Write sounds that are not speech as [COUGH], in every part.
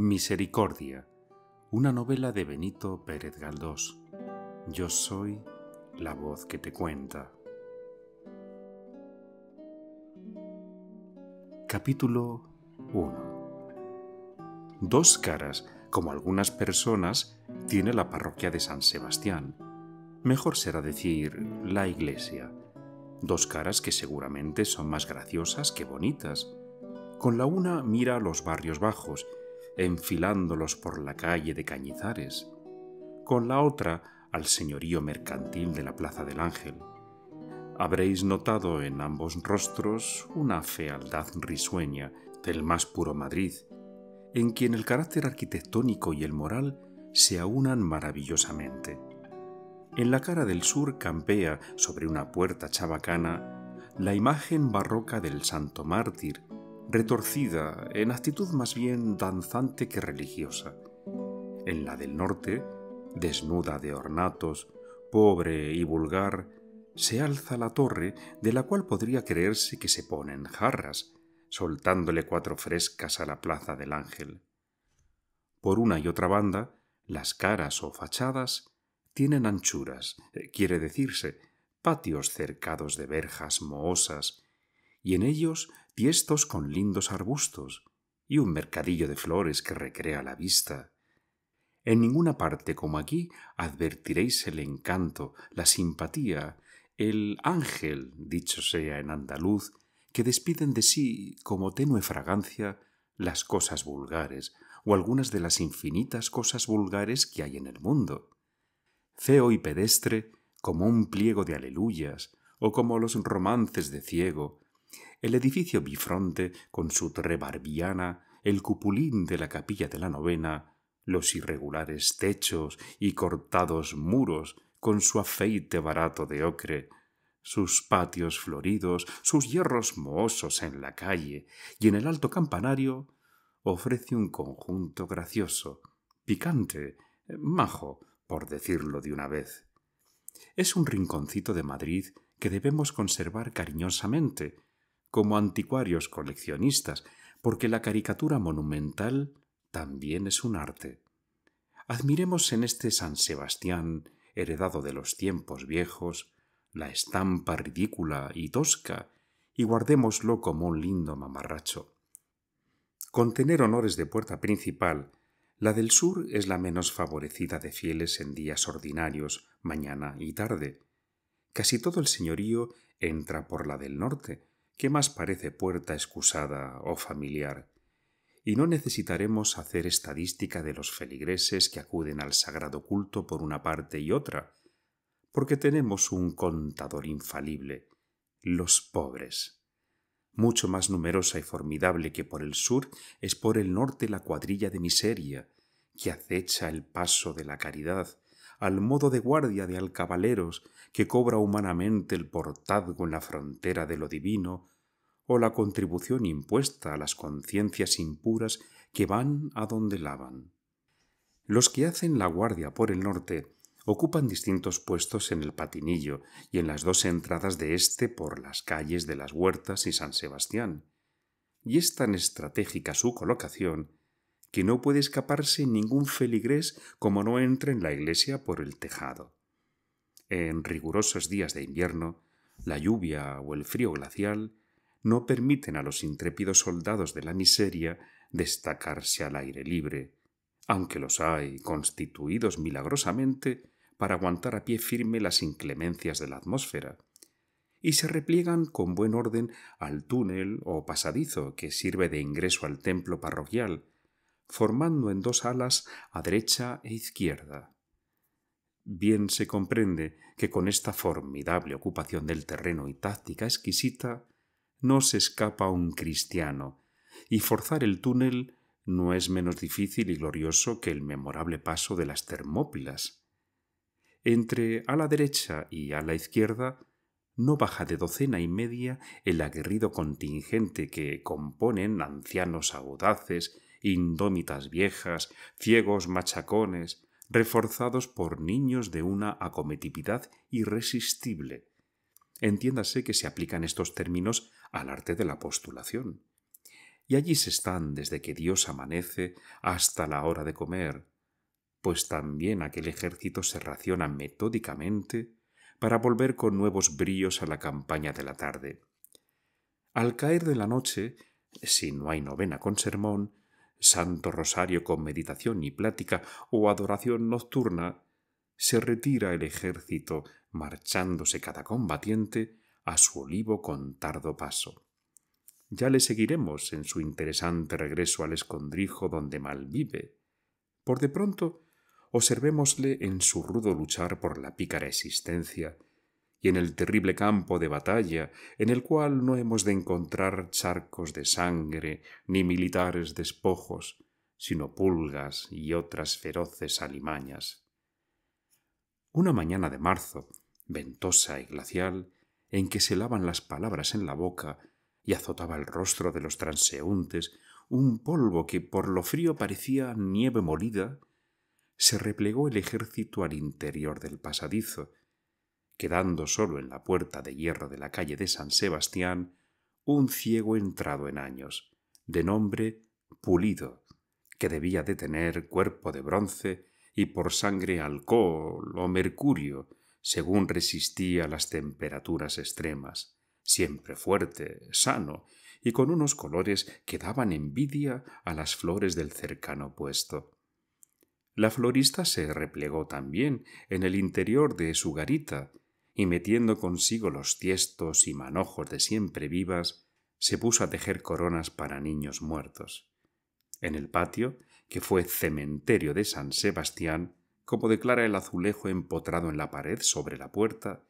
Misericordia, una novela de Benito Pérez Galdós. Yo soy la voz que te cuenta. Capítulo 1 Dos caras, como algunas personas, tiene la parroquia de San Sebastián. Mejor será decir la iglesia. Dos caras que seguramente son más graciosas que bonitas. Con la una mira los barrios bajos enfilándolos por la calle de Cañizares, con la otra al señorío mercantil de la Plaza del Ángel. Habréis notado en ambos rostros una fealdad risueña del más puro Madrid, en quien el carácter arquitectónico y el moral se aunan maravillosamente. En la cara del sur campea, sobre una puerta chabacana, la imagen barroca del santo mártir, retorcida, en actitud más bien danzante que religiosa. En la del norte, desnuda de ornatos, pobre y vulgar, se alza la torre de la cual podría creerse que se ponen jarras, soltándole cuatro frescas a la plaza del ángel. Por una y otra banda, las caras o fachadas tienen anchuras, eh, quiere decirse, patios cercados de verjas mohosas, y en ellos tiestos con lindos arbustos y un mercadillo de flores que recrea la vista. En ninguna parte como aquí advertiréis el encanto, la simpatía, el ángel, dicho sea en andaluz, que despiden de sí como tenue fragancia las cosas vulgares o algunas de las infinitas cosas vulgares que hay en el mundo. Feo y pedestre como un pliego de aleluyas o como los romances de ciego, el edificio bifronte, con su trebarbiana, el cupulín de la capilla de la novena, los irregulares techos y cortados muros, con su afeite barato de ocre, sus patios floridos, sus hierros mohosos en la calle, y en el alto campanario ofrece un conjunto gracioso, picante, majo, por decirlo de una vez. Es un rinconcito de Madrid que debemos conservar cariñosamente, como anticuarios coleccionistas, porque la caricatura monumental también es un arte. Admiremos en este San Sebastián, heredado de los tiempos viejos, la estampa ridícula y tosca, y guardémoslo como un lindo mamarracho. Con tener honores de puerta principal, la del sur es la menos favorecida de fieles en días ordinarios, mañana y tarde. Casi todo el señorío entra por la del norte, ¿qué más parece puerta excusada o familiar? Y no necesitaremos hacer estadística de los feligreses que acuden al sagrado culto por una parte y otra, porque tenemos un contador infalible, los pobres. Mucho más numerosa y formidable que por el sur es por el norte la cuadrilla de miseria, que acecha el paso de la caridad, al modo de guardia de alcabaleros que cobra humanamente el portazgo en la frontera de lo divino, o la contribución impuesta a las conciencias impuras que van a donde lavan. Los que hacen la guardia por el norte ocupan distintos puestos en el patinillo y en las dos entradas de este por las calles de las Huertas y San Sebastián. Y es tan estratégica su colocación que no puede escaparse ningún feligrés como no entre en la iglesia por el tejado en rigurosos días de invierno, la lluvia o el frío glacial no permiten a los intrépidos soldados de la miseria destacarse al aire libre, aunque los hay constituidos milagrosamente para aguantar a pie firme las inclemencias de la atmósfera, y se repliegan con buen orden al túnel o pasadizo que sirve de ingreso al templo parroquial, formando en dos alas a derecha e izquierda. Bien se comprende que con esta formidable ocupación del terreno y táctica exquisita, no se escapa un cristiano, y forzar el túnel no es menos difícil y glorioso que el memorable paso de las Termópilas. Entre a la derecha y a la izquierda no baja de docena y media el aguerrido contingente que componen ancianos audaces, indómitas viejas, ciegos machacones, reforzados por niños de una acometividad irresistible. Entiéndase que se aplican estos términos al arte de la postulación. Y allí se están desde que Dios amanece hasta la hora de comer, pues también aquel ejército se raciona metódicamente para volver con nuevos bríos a la campaña de la tarde. Al caer de la noche, si no hay novena con sermón, Santo Rosario con meditación y plática o adoración nocturna, se retira el ejército, marchándose cada combatiente a su olivo con tardo paso. Ya le seguiremos en su interesante regreso al escondrijo donde malvive. Por de pronto, observémosle en su rudo luchar por la pícara existencia y en el terrible campo de batalla, en el cual no hemos de encontrar charcos de sangre ni militares despojos, sino pulgas y otras feroces alimañas. Una mañana de marzo, ventosa y glacial, en que se lavan las palabras en la boca y azotaba el rostro de los transeúntes un polvo que por lo frío parecía nieve molida, se replegó el ejército al interior del pasadizo, quedando solo en la puerta de hierro de la calle de San Sebastián, un ciego entrado en años, de nombre Pulido, que debía de tener cuerpo de bronce y por sangre alcohol o mercurio, según resistía las temperaturas extremas, siempre fuerte, sano y con unos colores que daban envidia a las flores del cercano puesto. La florista se replegó también en el interior de su garita y metiendo consigo los tiestos y manojos de siempre vivas, se puso a tejer coronas para niños muertos. En el patio, que fue cementerio de San Sebastián, como declara el azulejo empotrado en la pared sobre la puerta,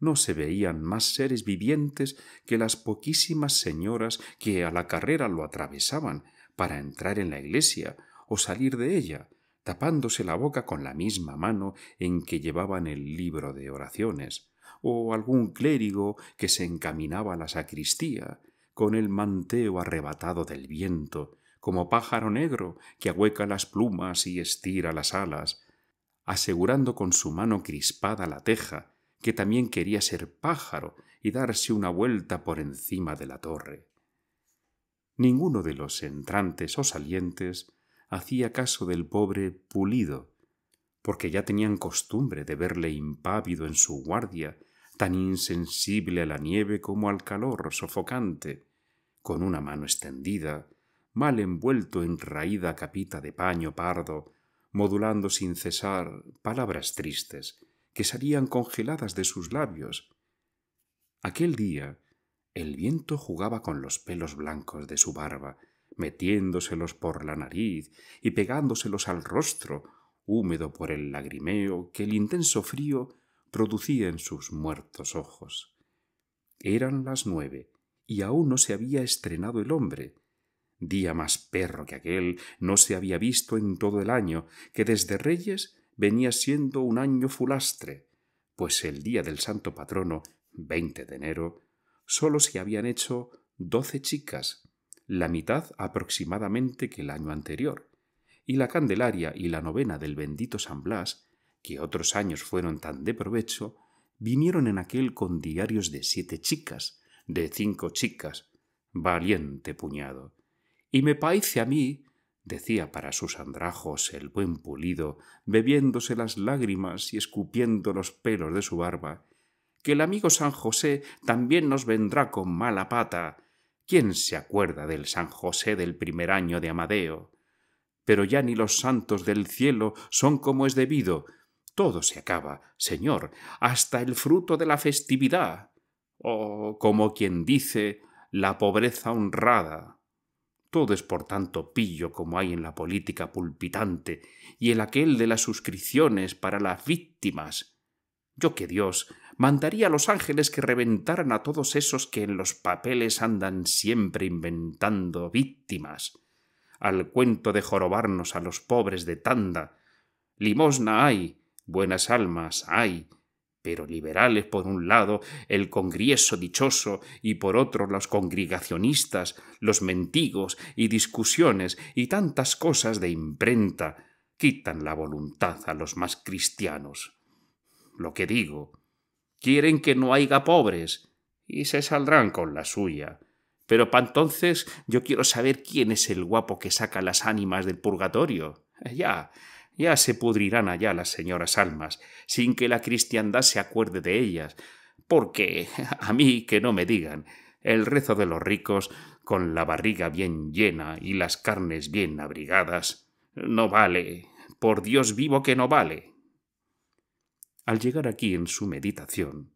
no se veían más seres vivientes que las poquísimas señoras que a la carrera lo atravesaban para entrar en la iglesia o salir de ella, tapándose la boca con la misma mano en que llevaban el libro de oraciones, o algún clérigo que se encaminaba a la sacristía, con el manteo arrebatado del viento, como pájaro negro que ahueca las plumas y estira las alas, asegurando con su mano crispada la teja, que también quería ser pájaro y darse una vuelta por encima de la torre. Ninguno de los entrantes o salientes hacía caso del pobre pulido, porque ya tenían costumbre de verle impávido en su guardia, tan insensible a la nieve como al calor sofocante, con una mano extendida, mal envuelto en raída capita de paño pardo, modulando sin cesar palabras tristes que salían congeladas de sus labios. Aquel día el viento jugaba con los pelos blancos de su barba, metiéndoselos por la nariz y pegándoselos al rostro, húmedo por el lagrimeo que el intenso frío producía en sus muertos ojos. Eran las nueve, y aún no se había estrenado el hombre. Día más perro que aquel no se había visto en todo el año, que desde Reyes venía siendo un año fulastre, pues el día del santo patrono, veinte de enero, sólo se habían hecho doce chicas, la mitad aproximadamente que el año anterior, y la Candelaria y la novena del bendito San Blas, que otros años fueron tan de provecho, vinieron en aquel con diarios de siete chicas, de cinco chicas, valiente puñado. Y me parece a mí, decía para sus andrajos el buen pulido, bebiéndose las lágrimas y escupiendo los pelos de su barba, que el amigo San José también nos vendrá con mala pata, ¿Quién se acuerda del San José del primer año de Amadeo? Pero ya ni los santos del cielo son como es debido. Todo se acaba, Señor, hasta el fruto de la festividad. O, como quien dice, la pobreza honrada. Todo es por tanto pillo como hay en la política pulpitante y el aquel de las suscripciones para las víctimas. Yo que Dios mandaría a los ángeles que reventaran a todos esos que en los papeles andan siempre inventando víctimas, al cuento de jorobarnos a los pobres de tanda. Limosna hay, buenas almas hay, pero liberales por un lado, el congreso dichoso, y por otro los congregacionistas, los mentigos y discusiones y tantas cosas de imprenta, quitan la voluntad a los más cristianos. Lo que digo, quieren que no haya pobres, y se saldrán con la suya. Pero pa' entonces yo quiero saber quién es el guapo que saca las ánimas del purgatorio. Ya, ya se pudrirán allá las señoras almas, sin que la cristiandad se acuerde de ellas, porque a mí que no me digan, el rezo de los ricos, con la barriga bien llena y las carnes bien abrigadas, no vale, por Dios vivo que no vale. Al llegar aquí en su meditación,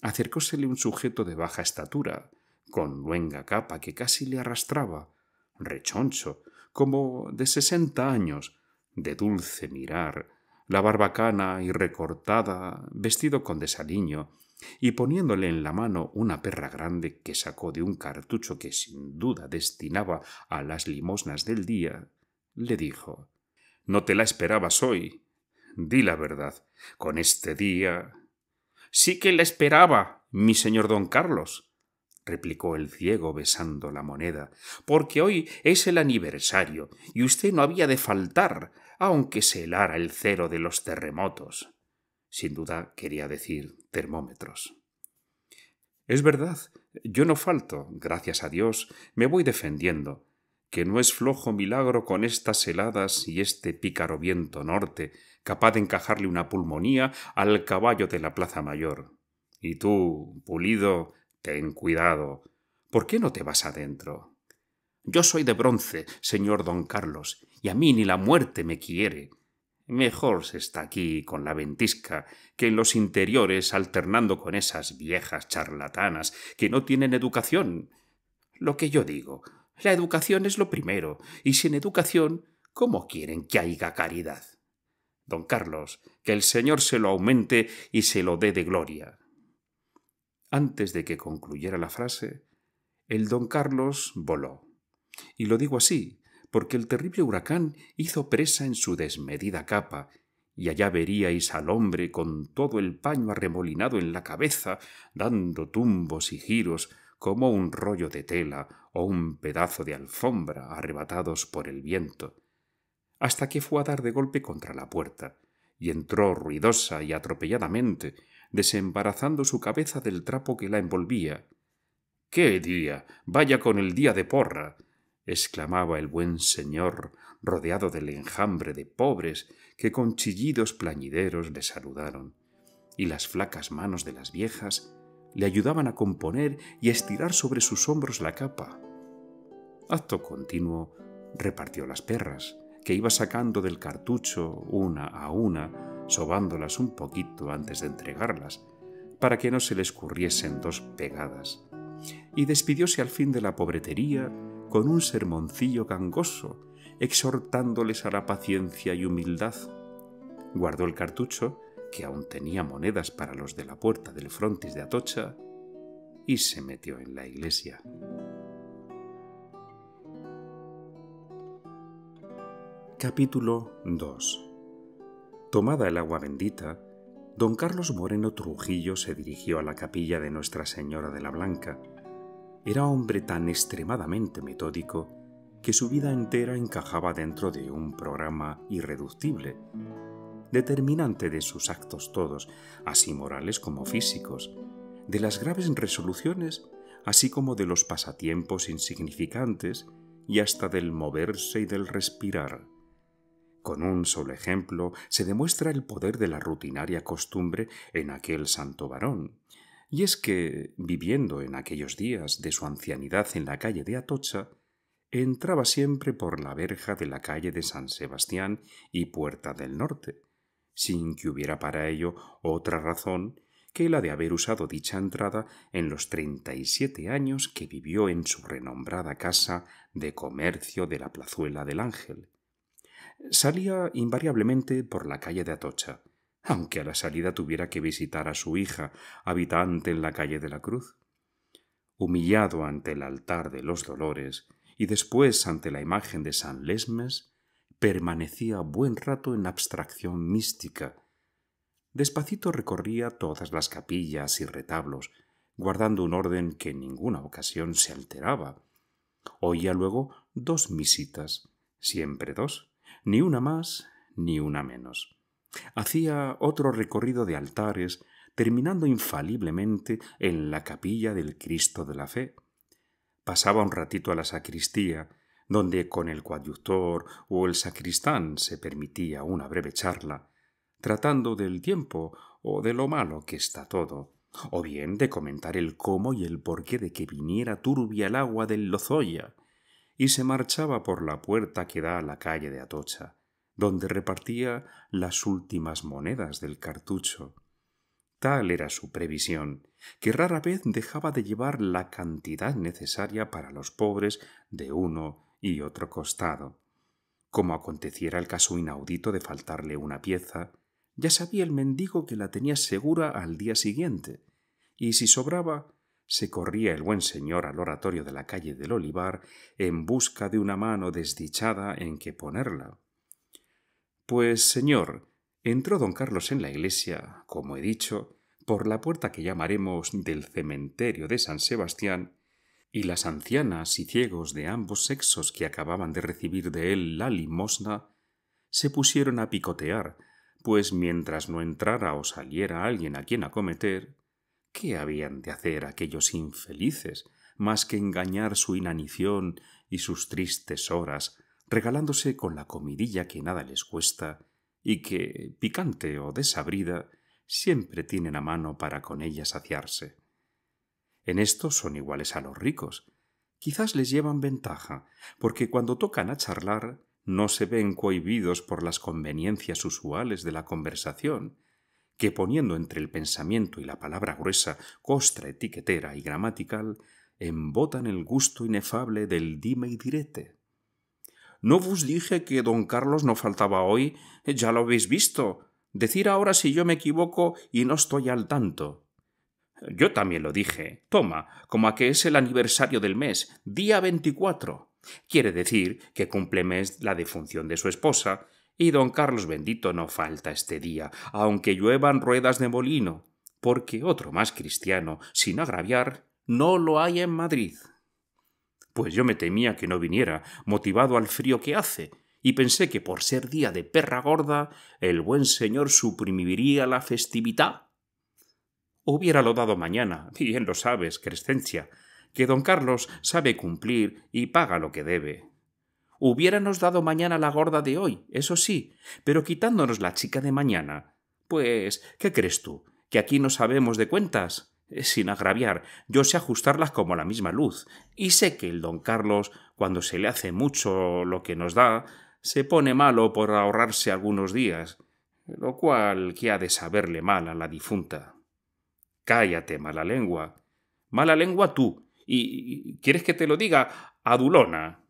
acercósele un sujeto de baja estatura, con luenga capa que casi le arrastraba, rechoncho, como de sesenta años, de dulce mirar, la barbacana y recortada, vestido con desaliño, y poniéndole en la mano una perra grande que sacó de un cartucho que sin duda destinaba a las limosnas del día, le dijo No te la esperabas hoy, di la verdad. Con este día. Sí que la esperaba, mi señor don Carlos replicó el ciego besando la moneda, porque hoy es el aniversario y usted no había de faltar, aunque se helara el cero de los terremotos. Sin duda quería decir termómetros. Es verdad, yo no falto, gracias a Dios, me voy defendiendo, que no es flojo milagro con estas heladas y este pícaro viento norte, capaz de encajarle una pulmonía al caballo de la Plaza Mayor. Y tú, pulido, ten cuidado. ¿Por qué no te vas adentro? Yo soy de bronce, señor don Carlos, y a mí ni la muerte me quiere. Mejor se está aquí con la ventisca que en los interiores alternando con esas viejas charlatanas que no tienen educación. Lo que yo digo, la educación es lo primero, y sin educación, ¿cómo quieren que haya caridad? Don Carlos, que el Señor se lo aumente y se lo dé de gloria. Antes de que concluyera la frase, el don Carlos voló. Y lo digo así, porque el terrible huracán hizo presa en su desmedida capa, y allá veríais al hombre con todo el paño arremolinado en la cabeza, dando tumbos y giros como un rollo de tela o un pedazo de alfombra arrebatados por el viento, hasta que fue a dar de golpe contra la puerta, y entró ruidosa y atropelladamente, desembarazando su cabeza del trapo que la envolvía. ¡Qué día! Vaya con el día de porra. exclamaba el buen señor, rodeado del enjambre de pobres que con chillidos plañideros le saludaron, y las flacas manos de las viejas le ayudaban a componer y a estirar sobre sus hombros la capa. Acto continuo repartió las perras, que iba sacando del cartucho una a una, sobándolas un poquito antes de entregarlas, para que no se les curriesen dos pegadas. Y despidióse al fin de la pobretería con un sermoncillo gangoso, exhortándoles a la paciencia y humildad. Guardó el cartucho, que aún tenía monedas para los de la puerta del frontis de Atocha, y se metió en la iglesia. Capítulo 2 Tomada el agua bendita, don Carlos Moreno Trujillo se dirigió a la capilla de Nuestra Señora de la Blanca. Era hombre tan extremadamente metódico que su vida entera encajaba dentro de un programa irreductible, determinante de sus actos todos, así morales como físicos, de las graves resoluciones, así como de los pasatiempos insignificantes y hasta del moverse y del respirar. Con un solo ejemplo se demuestra el poder de la rutinaria costumbre en aquel santo varón. Y es que, viviendo en aquellos días de su ancianidad en la calle de Atocha, entraba siempre por la verja de la calle de San Sebastián y Puerta del Norte, sin que hubiera para ello otra razón que la de haber usado dicha entrada en los treinta y siete años que vivió en su renombrada casa de comercio de la plazuela del Ángel, Salía invariablemente por la calle de Atocha, aunque a la salida tuviera que visitar a su hija, habitante en la calle de la Cruz. Humillado ante el altar de los dolores y después ante la imagen de San Lesmes, permanecía buen rato en abstracción mística. Despacito recorría todas las capillas y retablos, guardando un orden que en ninguna ocasión se alteraba. Oía luego dos misitas, siempre dos, ni una más ni una menos. Hacía otro recorrido de altares, terminando infaliblemente en la capilla del Cristo de la Fe. Pasaba un ratito a la sacristía, donde con el coadyuctor o el sacristán se permitía una breve charla, tratando del tiempo o de lo malo que está todo, o bien de comentar el cómo y el porqué de que viniera turbia el agua del Lozoya, y se marchaba por la puerta que da a la calle de Atocha, donde repartía las últimas monedas del cartucho. Tal era su previsión, que rara vez dejaba de llevar la cantidad necesaria para los pobres de uno y otro costado. Como aconteciera el caso inaudito de faltarle una pieza, ya sabía el mendigo que la tenía segura al día siguiente, y si sobraba, se corría el buen señor al oratorio de la calle del Olivar en busca de una mano desdichada en que ponerla. Pues, señor, entró don Carlos en la iglesia, como he dicho, por la puerta que llamaremos del cementerio de San Sebastián, y las ancianas y ciegos de ambos sexos que acababan de recibir de él la limosna se pusieron a picotear, pues mientras no entrara o saliera alguien a quien acometer, ¿Qué habían de hacer aquellos infelices más que engañar su inanición y sus tristes horas, regalándose con la comidilla que nada les cuesta y que, picante o desabrida, siempre tienen a mano para con ella saciarse? En esto son iguales a los ricos. Quizás les llevan ventaja, porque cuando tocan a charlar no se ven cohibidos por las conveniencias usuales de la conversación, que poniendo entre el pensamiento y la palabra gruesa, costra etiquetera y gramatical, embotan el gusto inefable del dime y direte. No vos dije que don Carlos no faltaba hoy, ya lo habéis visto. Decir ahora si yo me equivoco y no estoy al tanto. Yo también lo dije. Toma, como a que es el aniversario del mes, día 24. Quiere decir que cumple mes la defunción de su esposa, y don Carlos bendito no falta este día, aunque lluevan ruedas de molino, porque otro más cristiano, sin agraviar, no lo hay en Madrid. Pues yo me temía que no viniera, motivado al frío que hace, y pensé que por ser día de perra gorda, el buen señor suprimiría la festividad. Hubiéralo dado mañana, [LAUGHS] bien lo sabes, Crescencia, que don Carlos sabe cumplir y paga lo que debe hubiéranos dado mañana la gorda de hoy, eso sí, pero quitándonos la chica de mañana. Pues, ¿qué crees tú? ¿Que aquí no sabemos de cuentas? Eh, sin agraviar, yo sé ajustarlas como la misma luz, y sé que el don Carlos, cuando se le hace mucho lo que nos da, se pone malo por ahorrarse algunos días, lo cual que ha de saberle mal a la difunta. Cállate, mala lengua. Mala lengua tú. ¿Y quieres que te lo diga, adulona?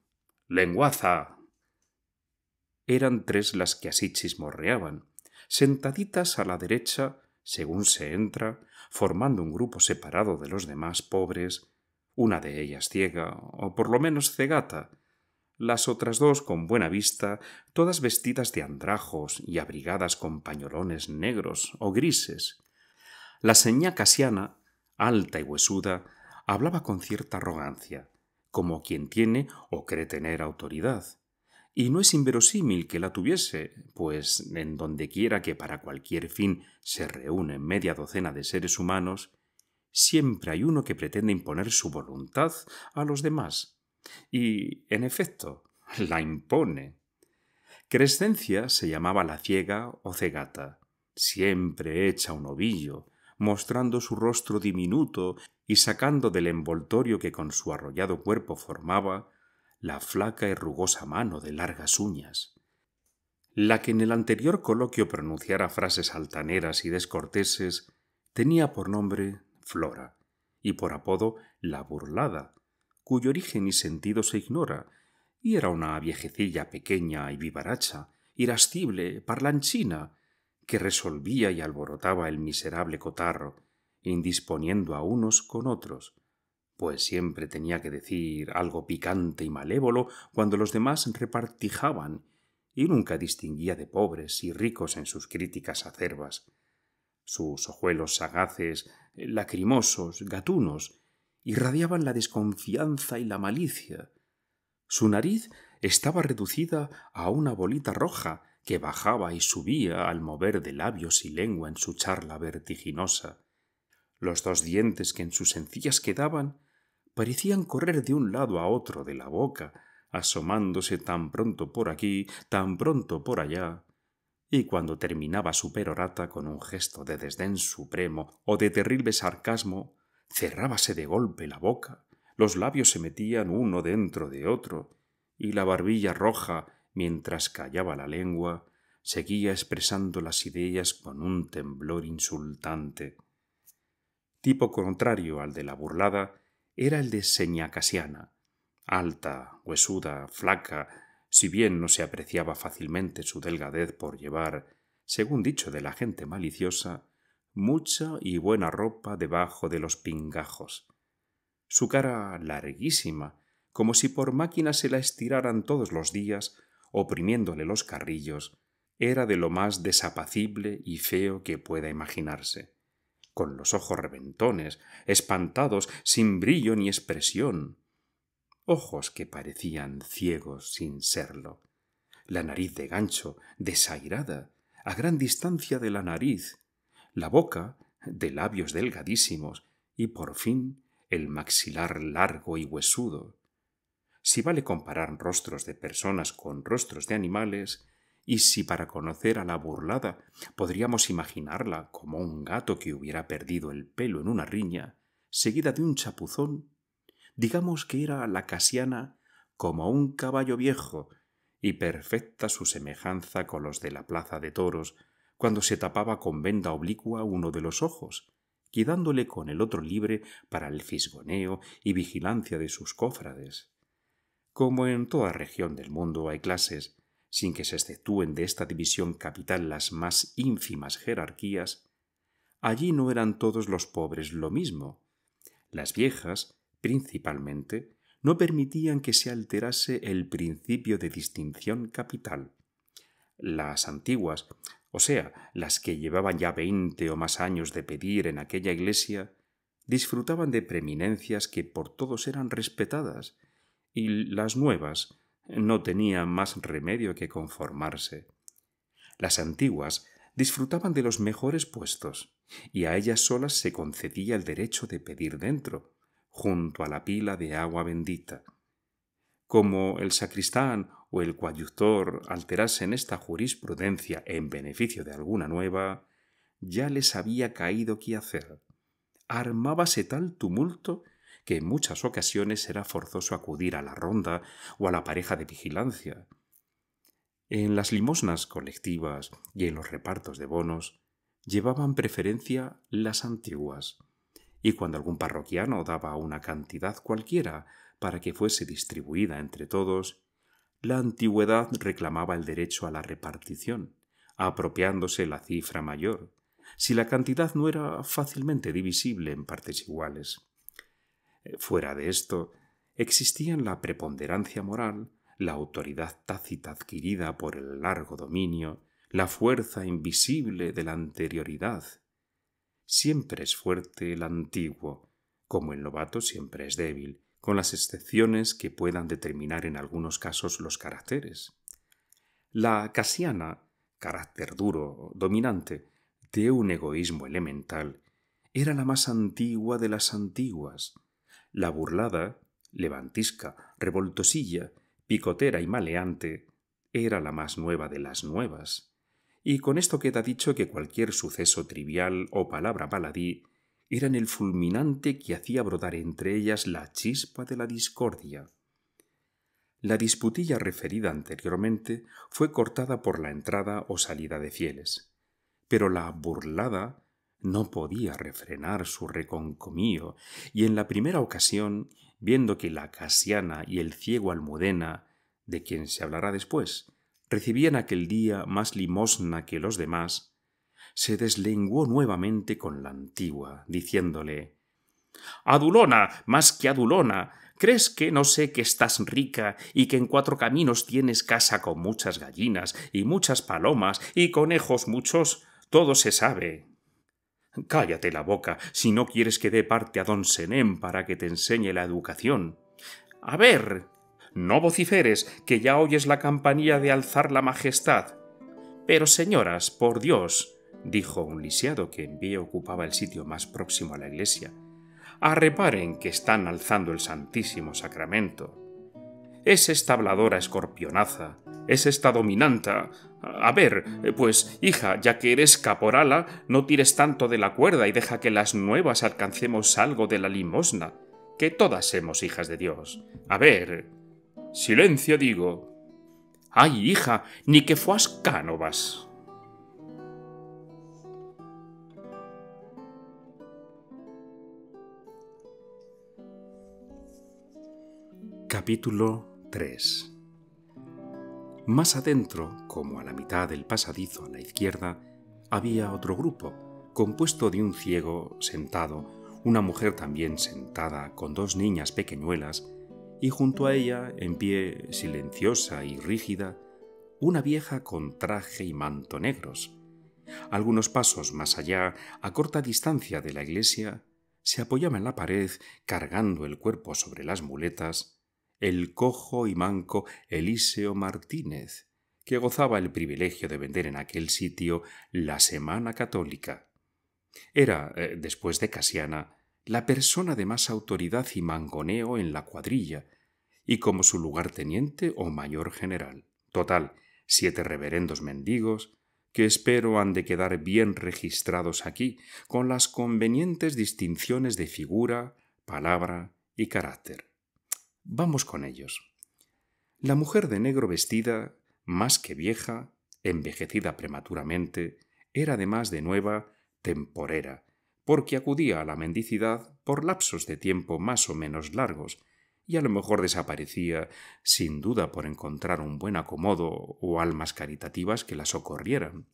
Lenguaza. Eran tres las que así chismorreaban, sentaditas a la derecha, según se entra, formando un grupo separado de los demás pobres, una de ellas ciega, o por lo menos cegata, las otras dos con buena vista, todas vestidas de andrajos y abrigadas con pañolones negros o grises. La señá casiana, alta y huesuda, hablaba con cierta arrogancia, como quien tiene o cree tener autoridad. Y no es inverosímil que la tuviese, pues en donde quiera que para cualquier fin se reúnen media docena de seres humanos, siempre hay uno que pretende imponer su voluntad a los demás. Y, en efecto, [LAUGHS] la impone. Crescencia se llamaba la ciega o cegata, siempre hecha un ovillo, mostrando su rostro diminuto y sacando del envoltorio que con su arrollado cuerpo formaba la flaca y rugosa mano de largas uñas. La que en el anterior coloquio pronunciara frases altaneras y descorteses tenía por nombre Flora y por apodo la burlada, cuyo origen y sentido se ignora, y era una viejecilla pequeña y vivaracha, irascible, parlanchina, que resolvía y alborotaba el miserable cotarro, indisponiendo a unos con otros, pues siempre tenía que decir algo picante y malévolo cuando los demás repartijaban, y nunca distinguía de pobres y ricos en sus críticas acerbas. Sus ojuelos sagaces, lacrimosos, gatunos, irradiaban la desconfianza y la malicia. Su nariz estaba reducida a una bolita roja que bajaba y subía al mover de labios y lengua en su charla vertiginosa. Los dos dientes que en sus encías quedaban parecían correr de un lado a otro de la boca, asomándose tan pronto por aquí, tan pronto por allá, y cuando terminaba su perorata con un gesto de desdén supremo o de terrible sarcasmo, cerrábase de golpe la boca, los labios se metían uno dentro de otro, y la barbilla roja mientras callaba la lengua, seguía expresando las ideas con un temblor insultante. Tipo contrario al de la burlada era el de Señacasiana, alta, huesuda, flaca, si bien no se apreciaba fácilmente su delgadez por llevar, según dicho de la gente maliciosa, mucha y buena ropa debajo de los pingajos. Su cara larguísima, como si por máquina se la estiraran todos los días, oprimiéndole los carrillos, era de lo más desapacible y feo que pueda imaginarse, con los ojos reventones, espantados, sin brillo ni expresión, ojos que parecían ciegos sin serlo, la nariz de gancho, desairada, a gran distancia de la nariz, la boca de labios delgadísimos y por fin el maxilar largo y huesudo, si vale comparar rostros de personas con rostros de animales, y si para conocer a la burlada podríamos imaginarla como un gato que hubiera perdido el pelo en una riña, seguida de un chapuzón, digamos que era la casiana como un caballo viejo, y perfecta su semejanza con los de la plaza de toros, cuando se tapaba con venda oblicua uno de los ojos, quedándole con el otro libre para el fisgoneo y vigilancia de sus cofrades como en toda región del mundo hay clases, sin que se exceptúen de esta división capital las más ínfimas jerarquías, allí no eran todos los pobres lo mismo. Las viejas, principalmente, no permitían que se alterase el principio de distinción capital. Las antiguas, o sea, las que llevaban ya veinte o más años de pedir en aquella iglesia, disfrutaban de preeminencias que por todos eran respetadas y las nuevas no tenían más remedio que conformarse. Las antiguas disfrutaban de los mejores puestos, y a ellas solas se concedía el derecho de pedir dentro, junto a la pila de agua bendita. Como el sacristán o el coadyuctor alterasen esta jurisprudencia en beneficio de alguna nueva, ya les había caído qué hacer. Armábase tal tumulto que en muchas ocasiones era forzoso acudir a la ronda o a la pareja de vigilancia. En las limosnas colectivas y en los repartos de bonos llevaban preferencia las antiguas, y cuando algún parroquiano daba una cantidad cualquiera para que fuese distribuida entre todos, la antigüedad reclamaba el derecho a la repartición, apropiándose la cifra mayor, si la cantidad no era fácilmente divisible en partes iguales. Eh, fuera de esto, existían la preponderancia moral, la autoridad tácita adquirida por el largo dominio, la fuerza invisible de la anterioridad. Siempre es fuerte el antiguo, como el novato siempre es débil, con las excepciones que puedan determinar en algunos casos los caracteres. La casiana, carácter duro, dominante, de un egoísmo elemental, era la más antigua de las antiguas, la burlada, levantisca, revoltosilla, picotera y maleante, era la más nueva de las nuevas. Y con esto queda dicho que cualquier suceso trivial o palabra baladí eran el fulminante que hacía brotar entre ellas la chispa de la discordia. La disputilla referida anteriormente fue cortada por la entrada o salida de fieles, pero la burlada no podía refrenar su reconcomío, y en la primera ocasión, viendo que la Casiana y el ciego Almudena, de quien se hablará después, recibían aquel día más limosna que los demás, se deslenguó nuevamente con la antigua, diciéndole Adulona, más que adulona, ¿crees que no sé que estás rica y que en cuatro caminos tienes casa con muchas gallinas y muchas palomas y conejos muchos? Todo se sabe. Cállate la boca si no quieres que dé parte a don Senem para que te enseñe la educación. A ver. No vociferes, que ya oyes la campanilla de alzar la majestad. Pero señoras, por Dios, dijo un lisiado que en pie ocupaba el sitio más próximo a la iglesia, arreparen que están alzando el Santísimo Sacramento. Es esta habladora escorpionaza, es esta dominanta, a ver, pues, hija, ya que eres caporala, no tires tanto de la cuerda y deja que las nuevas alcancemos algo de la limosna, que todas somos hijas de Dios. A ver. Silencio, digo. Ay, hija, ni que fuas cánovas. Capítulo 3 más adentro, como a la mitad del pasadizo a la izquierda, había otro grupo, compuesto de un ciego sentado, una mujer también sentada con dos niñas pequeñuelas, y junto a ella, en pie silenciosa y rígida, una vieja con traje y manto negros. Algunos pasos más allá, a corta distancia de la iglesia, se apoyaba en la pared, cargando el cuerpo sobre las muletas, el cojo y manco Eliseo Martínez, que gozaba el privilegio de vender en aquel sitio la Semana Católica. Era, eh, después de Casiana, la persona de más autoridad y mangoneo en la cuadrilla, y como su lugarteniente o mayor general. Total, siete reverendos mendigos, que espero han de quedar bien registrados aquí, con las convenientes distinciones de figura, palabra y carácter. Vamos con ellos. La mujer de negro vestida, más que vieja, envejecida prematuramente, era además de nueva temporera, porque acudía a la mendicidad por lapsos de tiempo más o menos largos, y a lo mejor desaparecía, sin duda por encontrar un buen acomodo o almas caritativas que la socorrieran.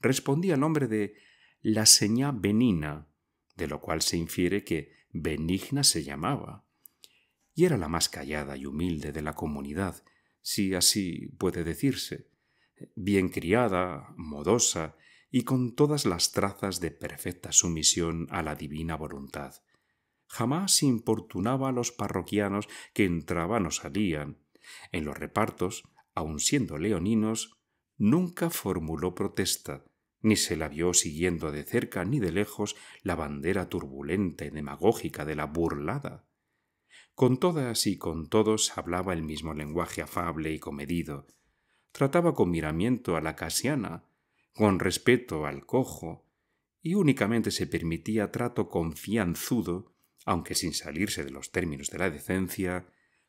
Respondía el nombre de la señá Benina, de lo cual se infiere que Benigna se llamaba y era la más callada y humilde de la comunidad, si así puede decirse, bien criada, modosa y con todas las trazas de perfecta sumisión a la divina voluntad. Jamás importunaba a los parroquianos que entraban o salían. En los repartos, aun siendo leoninos, nunca formuló protesta, ni se la vio siguiendo de cerca ni de lejos la bandera turbulenta y demagógica de la burlada con todas y con todos hablaba el mismo lenguaje afable y comedido. Trataba con miramiento a la casiana, con respeto al cojo, y únicamente se permitía trato confianzudo, aunque sin salirse de los términos de la decencia,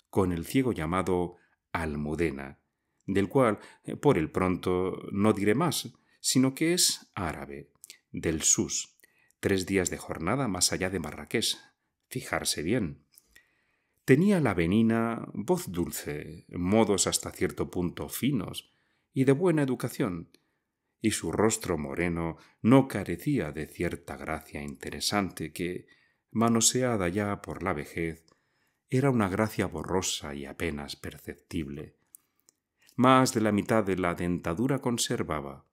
con el ciego llamado Almudena, del cual, eh, por el pronto, no diré más, sino que es árabe, del Sus, tres días de jornada más allá de Marrakech. Fijarse bien. Tenía la venina voz dulce, modos hasta cierto punto finos y de buena educación, y su rostro moreno no carecía de cierta gracia interesante que, manoseada ya por la vejez, era una gracia borrosa y apenas perceptible. Más de la mitad de la dentadura conservaba.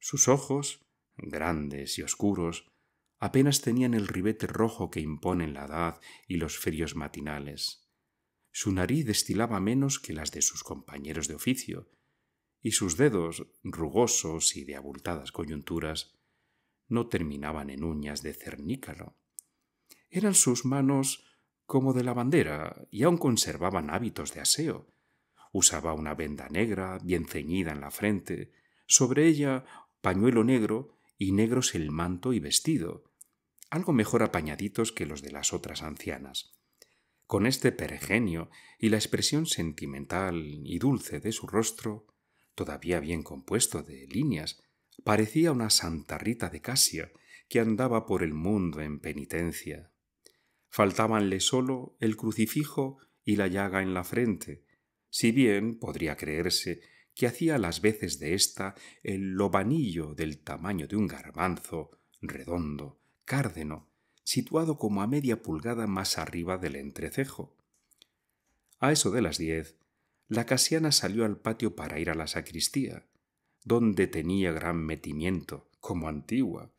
Sus ojos, grandes y oscuros, apenas tenían el ribete rojo que imponen la edad y los fríos matinales. Su nariz destilaba menos que las de sus compañeros de oficio, y sus dedos, rugosos y de abultadas coyunturas, no terminaban en uñas de cernícalo. Eran sus manos como de la bandera, y aún conservaban hábitos de aseo. Usaba una venda negra, bien ceñida en la frente, sobre ella pañuelo negro, y negros el manto y vestido, algo mejor apañaditos que los de las otras ancianas. Con este pergenio y la expresión sentimental y dulce de su rostro, todavía bien compuesto de líneas, parecía una santa Rita de Casia que andaba por el mundo en penitencia. Faltábanle sólo el crucifijo y la llaga en la frente, si bien podría creerse que hacía las veces de ésta el lobanillo del tamaño de un garbanzo redondo, cárdeno, situado como a media pulgada más arriba del entrecejo. A eso de las diez, la casiana salió al patio para ir a la sacristía, donde tenía gran metimiento, como antigua,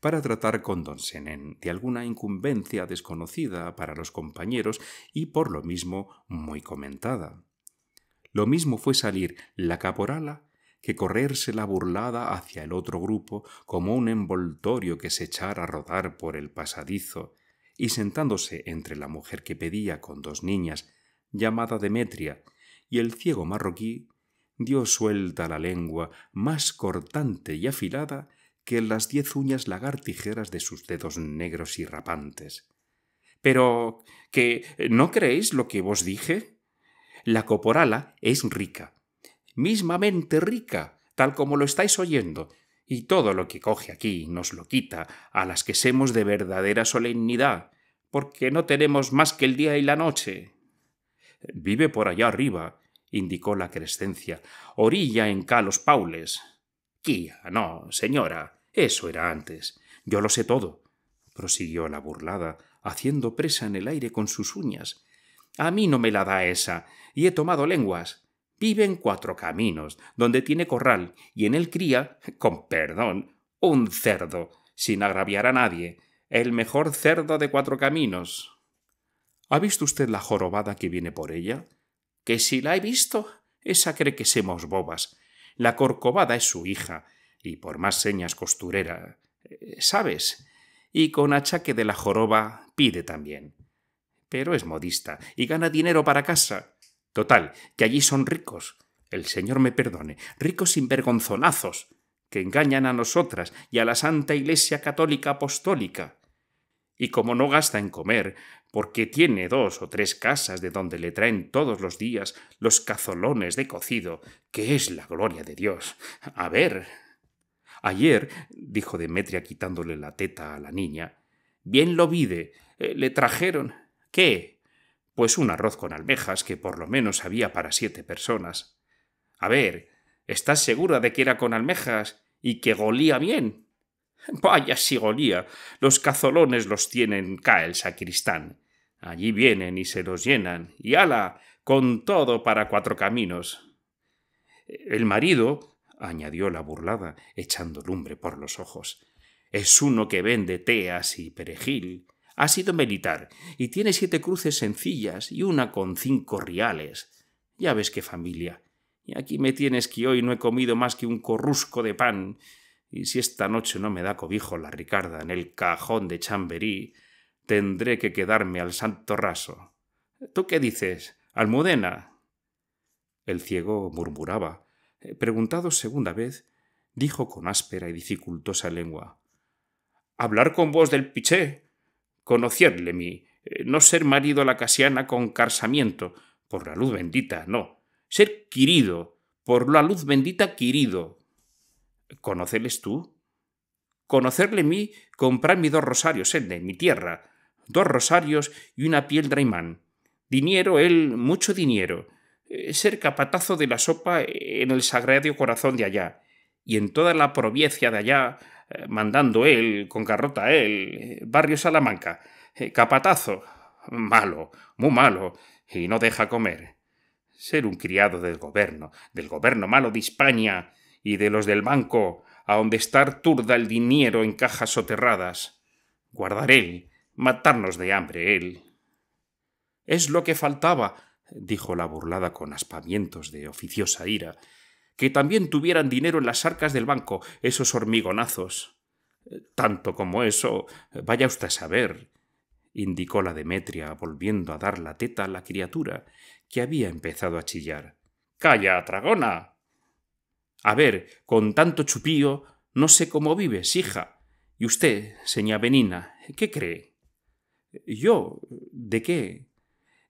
para tratar con don Senén de alguna incumbencia desconocida para los compañeros y por lo mismo muy comentada. Lo mismo fue salir la caporala que correrse la burlada hacia el otro grupo como un envoltorio que se echara a rodar por el pasadizo, y sentándose entre la mujer que pedía con dos niñas, llamada Demetria, y el ciego marroquí, dio suelta la lengua más cortante y afilada que las diez uñas lagartijeras de sus dedos negros y rapantes. Pero que no creéis lo que vos dije. La coporala es rica, mismamente rica, tal como lo estáis oyendo, y todo lo que coge aquí nos lo quita a las que semos de verdadera solemnidad, porque no tenemos más que el día y la noche. Vive por allá arriba, indicó la crescencia, orilla en Calos Paules. Quía, no, señora, eso era antes. Yo lo sé todo, prosiguió la burlada, haciendo presa en el aire con sus uñas. A mí no me la da esa, y he tomado lenguas. Vive en cuatro caminos, donde tiene corral, y en él cría, con perdón, un cerdo, sin agraviar a nadie, el mejor cerdo de cuatro caminos. ¿Ha visto usted la jorobada que viene por ella? Que si la he visto, esa cree que semos bobas. La corcovada es su hija, y por más señas costurera, eh, ¿sabes? Y con achaque de la joroba pide también. Pero es modista, y gana dinero para casa, Total, que allí son ricos. El Señor me perdone, ricos sinvergonzonazos, que engañan a nosotras y a la Santa Iglesia Católica Apostólica. Y como no gasta en comer, porque tiene dos o tres casas de donde le traen todos los días los cazolones de cocido, que es la gloria de Dios. A ver. Ayer, dijo Demetria quitándole la teta a la niña, bien lo vide, eh, le trajeron. ¿Qué? pues un arroz con almejas que por lo menos había para siete personas. A ver, ¿estás segura de que era con almejas y que golía bien? Vaya si golía. Los cazolones los tienen cae el sacristán. Allí vienen y se los llenan, y ala, con todo para cuatro caminos. El marido, añadió la burlada, echando lumbre por los ojos, es uno que vende teas y perejil. Ha sido militar y tiene siete cruces sencillas y una con cinco riales. Ya ves qué familia. Y aquí me tienes que hoy no he comido más que un corrusco de pan. Y si esta noche no me da cobijo la Ricarda en el cajón de Chamberí, tendré que quedarme al santo raso. ¿Tú qué dices, Almudena? El ciego murmuraba. Eh, preguntado segunda vez, dijo con áspera y dificultosa lengua. Hablar con vos del piché. Conocerle mí, eh, no ser marido a la casiana con carsamiento, por la luz bendita, no, ser querido, por la luz bendita querido. ¿Conoceles tú? Conocerle mí, comprar mi dos rosarios, en de mi tierra, dos rosarios y una piel raimán. Dinero, él, mucho dinero. Eh, ser capatazo de la sopa en el sagrado corazón de allá, y en toda la provincia de allá, eh, mandando él, con carrota él, eh, barrio Salamanca, eh, capatazo, malo, muy malo, y no deja comer. Ser un criado del gobierno, del gobierno malo de España y de los del banco, a donde estar turda el dinero en cajas soterradas. Guardar él, matarnos de hambre él. Es lo que faltaba, dijo la burlada con aspamientos de oficiosa ira, que también tuvieran dinero en las arcas del banco, esos hormigonazos. Eh, tanto como eso, eh, vaya usted a saber, indicó la Demetria, volviendo a dar la teta a la criatura, que había empezado a chillar. Calla, tragona. A ver, con tanto chupío, no sé cómo vives, hija. ¿Y usted, señora Benina, qué cree? ¿Yo? ¿De qué?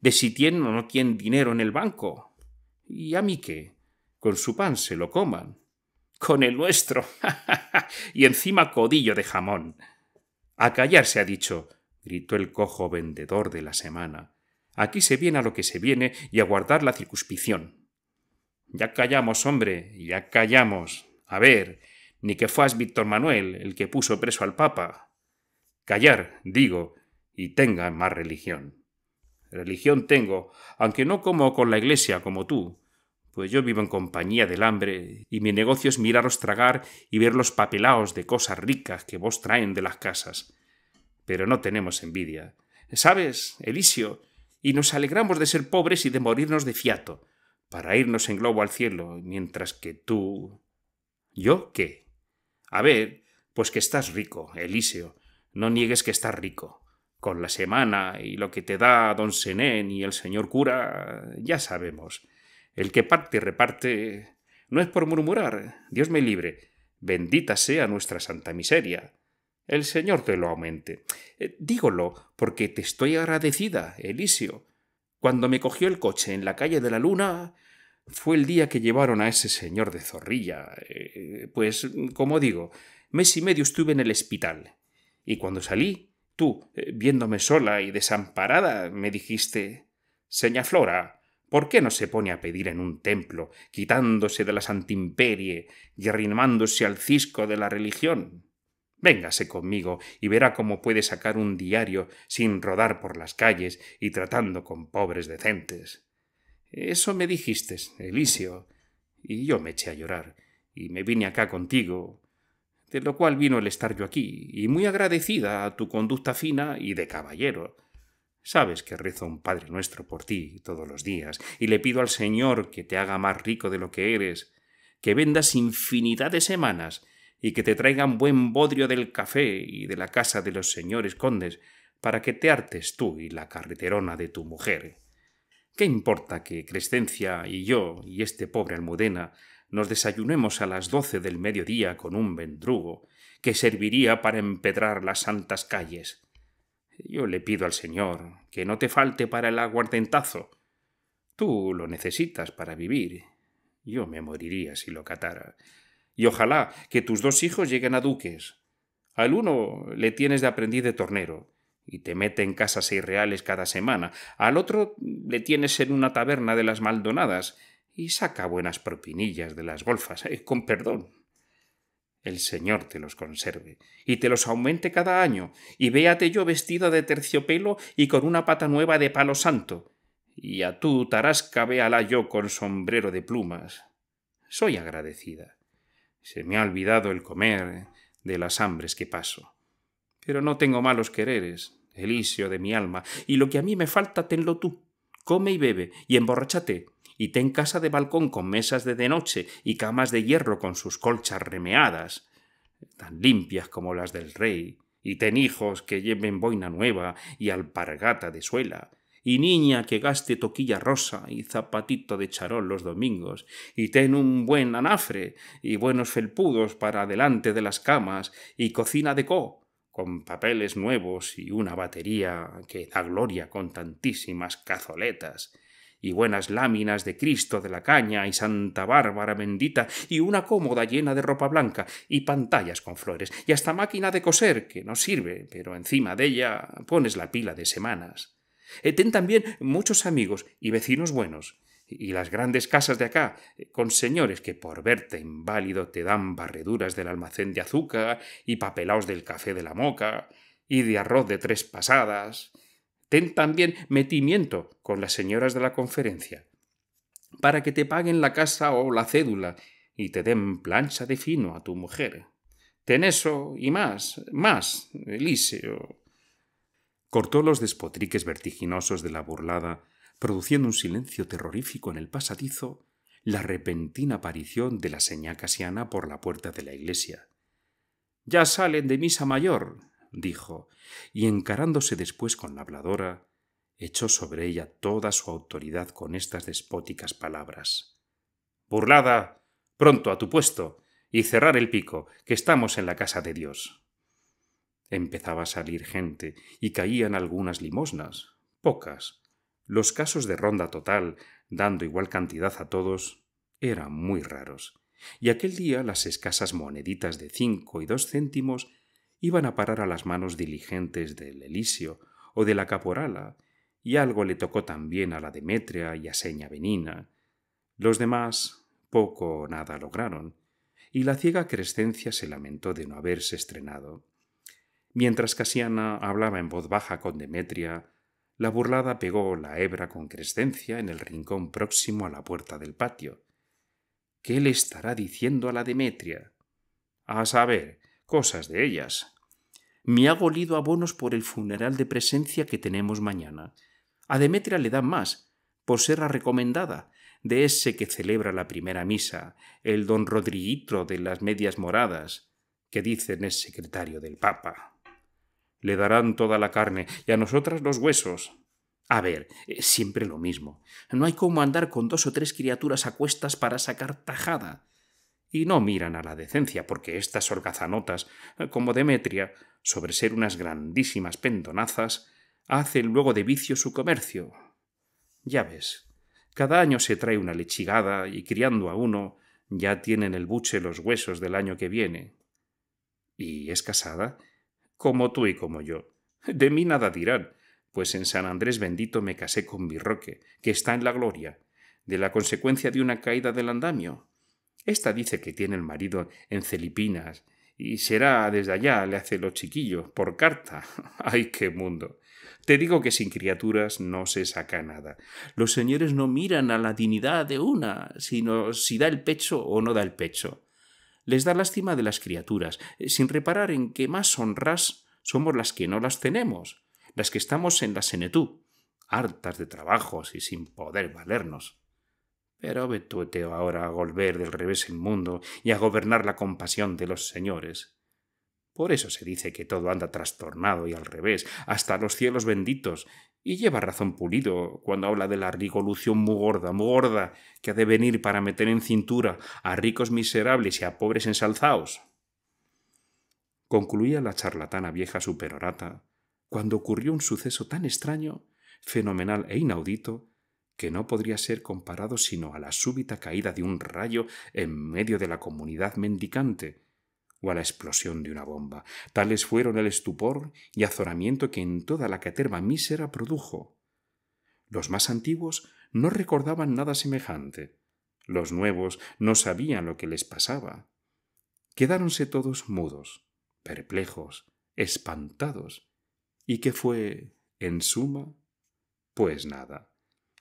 ¿De si tiene o no tiene dinero en el banco? ¿Y a mí qué? con su pan se lo coman. Con el nuestro. [LAUGHS] y encima codillo de jamón. A callar se ha dicho, gritó el cojo vendedor de la semana. Aquí se viene a lo que se viene y a guardar la circunspición. Ya callamos, hombre, ya callamos. A ver, ni que fuas Víctor Manuel el que puso preso al Papa. Callar, digo, y tengan más religión. Religión tengo, aunque no como con la Iglesia como tú, pues yo vivo en compañía del hambre, y mi negocio es miraros tragar y ver los papelaos de cosas ricas que vos traen de las casas. Pero no tenemos envidia. ¿Sabes, Elisio? Y nos alegramos de ser pobres y de morirnos de fiato, para irnos en globo al cielo, mientras que tú... ¿Yo qué? A ver, pues que estás rico, Elisio. No niegues que estás rico. Con la semana y lo que te da don Senén y el señor cura, ya sabemos. El que parte y reparte no es por murmurar, Dios me libre, bendita sea nuestra santa miseria. El Señor te lo aumente. Eh, dígolo, porque te estoy agradecida, Elisio. Cuando me cogió el coche en la calle de la Luna, fue el día que llevaron a ese señor de zorrilla. Eh, pues, como digo, mes y medio estuve en el hospital. Y cuando salí, tú, eh, viéndome sola y desamparada, me dijiste Señora Flora, ¿Por qué no se pone a pedir en un templo, quitándose de la santimperie y arrimándose al cisco de la religión? Véngase conmigo y verá cómo puede sacar un diario sin rodar por las calles y tratando con pobres decentes. Eso me dijiste, Elisio, y yo me eché a llorar, y me vine acá contigo, de lo cual vino el estar yo aquí, y muy agradecida a tu conducta fina y de caballero, Sabes que rezo un Padre nuestro por ti todos los días, y le pido al Señor que te haga más rico de lo que eres, que vendas infinidad de semanas, y que te traigan buen bodrio del café y de la casa de los señores condes, para que te hartes tú y la carreterona de tu mujer. ¿Qué importa que Crescencia y yo y este pobre Almudena nos desayunemos a las doce del mediodía con un vendrugo, que serviría para empedrar las santas calles? Yo le pido al Señor que no te falte para el aguardentazo. Tú lo necesitas para vivir. Yo me moriría si lo catara. Y ojalá que tus dos hijos lleguen a duques. Al uno le tienes de aprendiz de tornero, y te mete en casa seis reales cada semana. Al otro le tienes en una taberna de las Maldonadas, y saca buenas propinillas de las golfas, eh, con perdón el Señor te los conserve, y te los aumente cada año, y véate yo vestido de terciopelo y con una pata nueva de palo santo, y a tú, Tarasca, véala yo con sombrero de plumas. Soy agradecida. Se me ha olvidado el comer de las hambres que paso. Pero no tengo malos quereres, isio de mi alma, y lo que a mí me falta tenlo tú. Come y bebe, y emborráchate y ten casa de balcón con mesas de de noche y camas de hierro con sus colchas remeadas, tan limpias como las del rey, y ten hijos que lleven boina nueva y alpargata de suela, y niña que gaste toquilla rosa y zapatito de charol los domingos, y ten un buen anafre y buenos felpudos para delante de las camas y cocina de co, con papeles nuevos y una batería que da gloria con tantísimas cazoletas, y buenas láminas de Cristo de la Caña y Santa Bárbara bendita, y una cómoda llena de ropa blanca, y pantallas con flores, y hasta máquina de coser, que no sirve, pero encima de ella pones la pila de semanas. Eh, ten también muchos amigos y vecinos buenos, y las grandes casas de acá, eh, con señores que por verte inválido te dan barreduras del almacén de azúcar y papelaos del café de la moca y de arroz de tres pasadas Ten también metimiento con las señoras de la conferencia, para que te paguen la casa o la cédula y te den plancha de fino a tu mujer. Ten eso y más, más, Eliseo. Cortó los despotriques vertiginosos de la burlada, produciendo un silencio terrorífico en el pasadizo, la repentina aparición de la señá casiana por la puerta de la iglesia. Ya salen de misa mayor, dijo, y encarándose después con la habladora, echó sobre ella toda su autoridad con estas despóticas palabras. Burlada. Pronto a tu puesto. y cerrar el pico, que estamos en la casa de Dios. Empezaba a salir gente, y caían algunas limosnas, pocas. Los casos de ronda total, dando igual cantidad a todos, eran muy raros, y aquel día las escasas moneditas de cinco y dos céntimos iban a parar a las manos diligentes del Elisio o de la caporala, y algo le tocó también a la Demetria y a Seña Benina. Los demás poco o nada lograron, y la ciega Crescencia se lamentó de no haberse estrenado. Mientras Casiana hablaba en voz baja con Demetria, la burlada pegó la hebra con Crescencia en el rincón próximo a la puerta del patio. ¿Qué le estará diciendo a la Demetria? A saber, cosas de ellas, me ha golido abonos por el funeral de presencia que tenemos mañana. A Demetria le dan más, por ser la recomendada, de ese que celebra la primera misa, el don Rodriguito de las medias moradas, que dicen es secretario del Papa. Le darán toda la carne y a nosotras los huesos. A ver, eh, siempre lo mismo. No hay cómo andar con dos o tres criaturas a cuestas para sacar tajada y no miran a la decencia, porque estas orgazanotas, eh, como Demetria, sobre ser unas grandísimas pendonazas, hacen luego de vicio su comercio. Ya ves, cada año se trae una lechigada y criando a uno, ya tienen el buche los huesos del año que viene. ¿Y es casada? Como tú y como yo. De mí nada dirán, pues en San Andrés bendito me casé con Birroque, que está en la gloria, de la consecuencia de una caída del andamio, esta dice que tiene el marido en Filipinas y será desde allá, le hace los chiquillos, por carta. [LAUGHS] ¡Ay, qué mundo! Te digo que sin criaturas no se saca nada. Los señores no miran a la dignidad de una, sino si da el pecho o no da el pecho. Les da lástima de las criaturas, eh, sin reparar en que más honras somos las que no las tenemos, las que estamos en la senetú, hartas de trabajos y sin poder valernos. Pero vetueteo ahora a volver del revés el mundo y a gobernar la compasión de los señores. Por eso se dice que todo anda trastornado y al revés, hasta los cielos benditos, y lleva razón Pulido cuando habla de la rigolución muy gorda, muy gorda, que ha de venir para meter en cintura a ricos miserables y a pobres ensalzaos. Concluía la charlatana vieja superorata, cuando ocurrió un suceso tan extraño, fenomenal e inaudito, que no podría ser comparado sino a la súbita caída de un rayo en medio de la comunidad mendicante, o a la explosión de una bomba. Tales fueron el estupor y azoramiento que en toda la caterva mísera produjo. Los más antiguos no recordaban nada semejante. Los nuevos no sabían lo que les pasaba. Quedáronse todos mudos, perplejos, espantados. ¿Y qué fue, en suma? Pues nada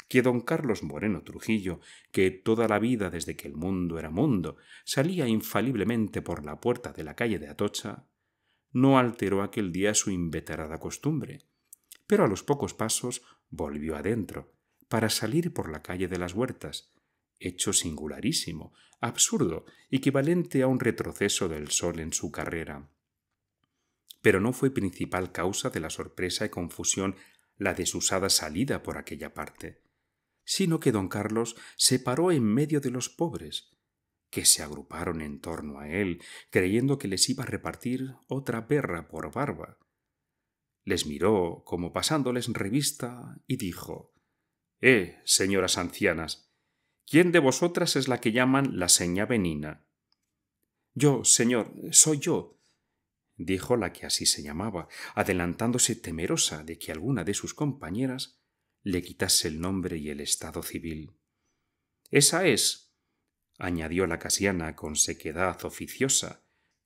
que don Carlos Moreno Trujillo, que toda la vida desde que el mundo era mundo, salía infaliblemente por la puerta de la calle de Atocha, no alteró aquel día su inveterada costumbre, pero a los pocos pasos volvió adentro, para salir por la calle de las huertas, hecho singularísimo, absurdo, equivalente a un retroceso del sol en su carrera. Pero no fue principal causa de la sorpresa y confusión la desusada salida por aquella parte sino que don Carlos se paró en medio de los pobres, que se agruparon en torno a él, creyendo que les iba a repartir otra perra por barba. Les miró como pasándoles revista y dijo Eh, señoras ancianas, ¿quién de vosotras es la que llaman la seña venina?» Yo, señor, soy yo, dijo la que así se llamaba, adelantándose temerosa de que alguna de sus compañeras le quitase el nombre y el estado civil. Esa es, añadió la casiana con sequedad oficiosa,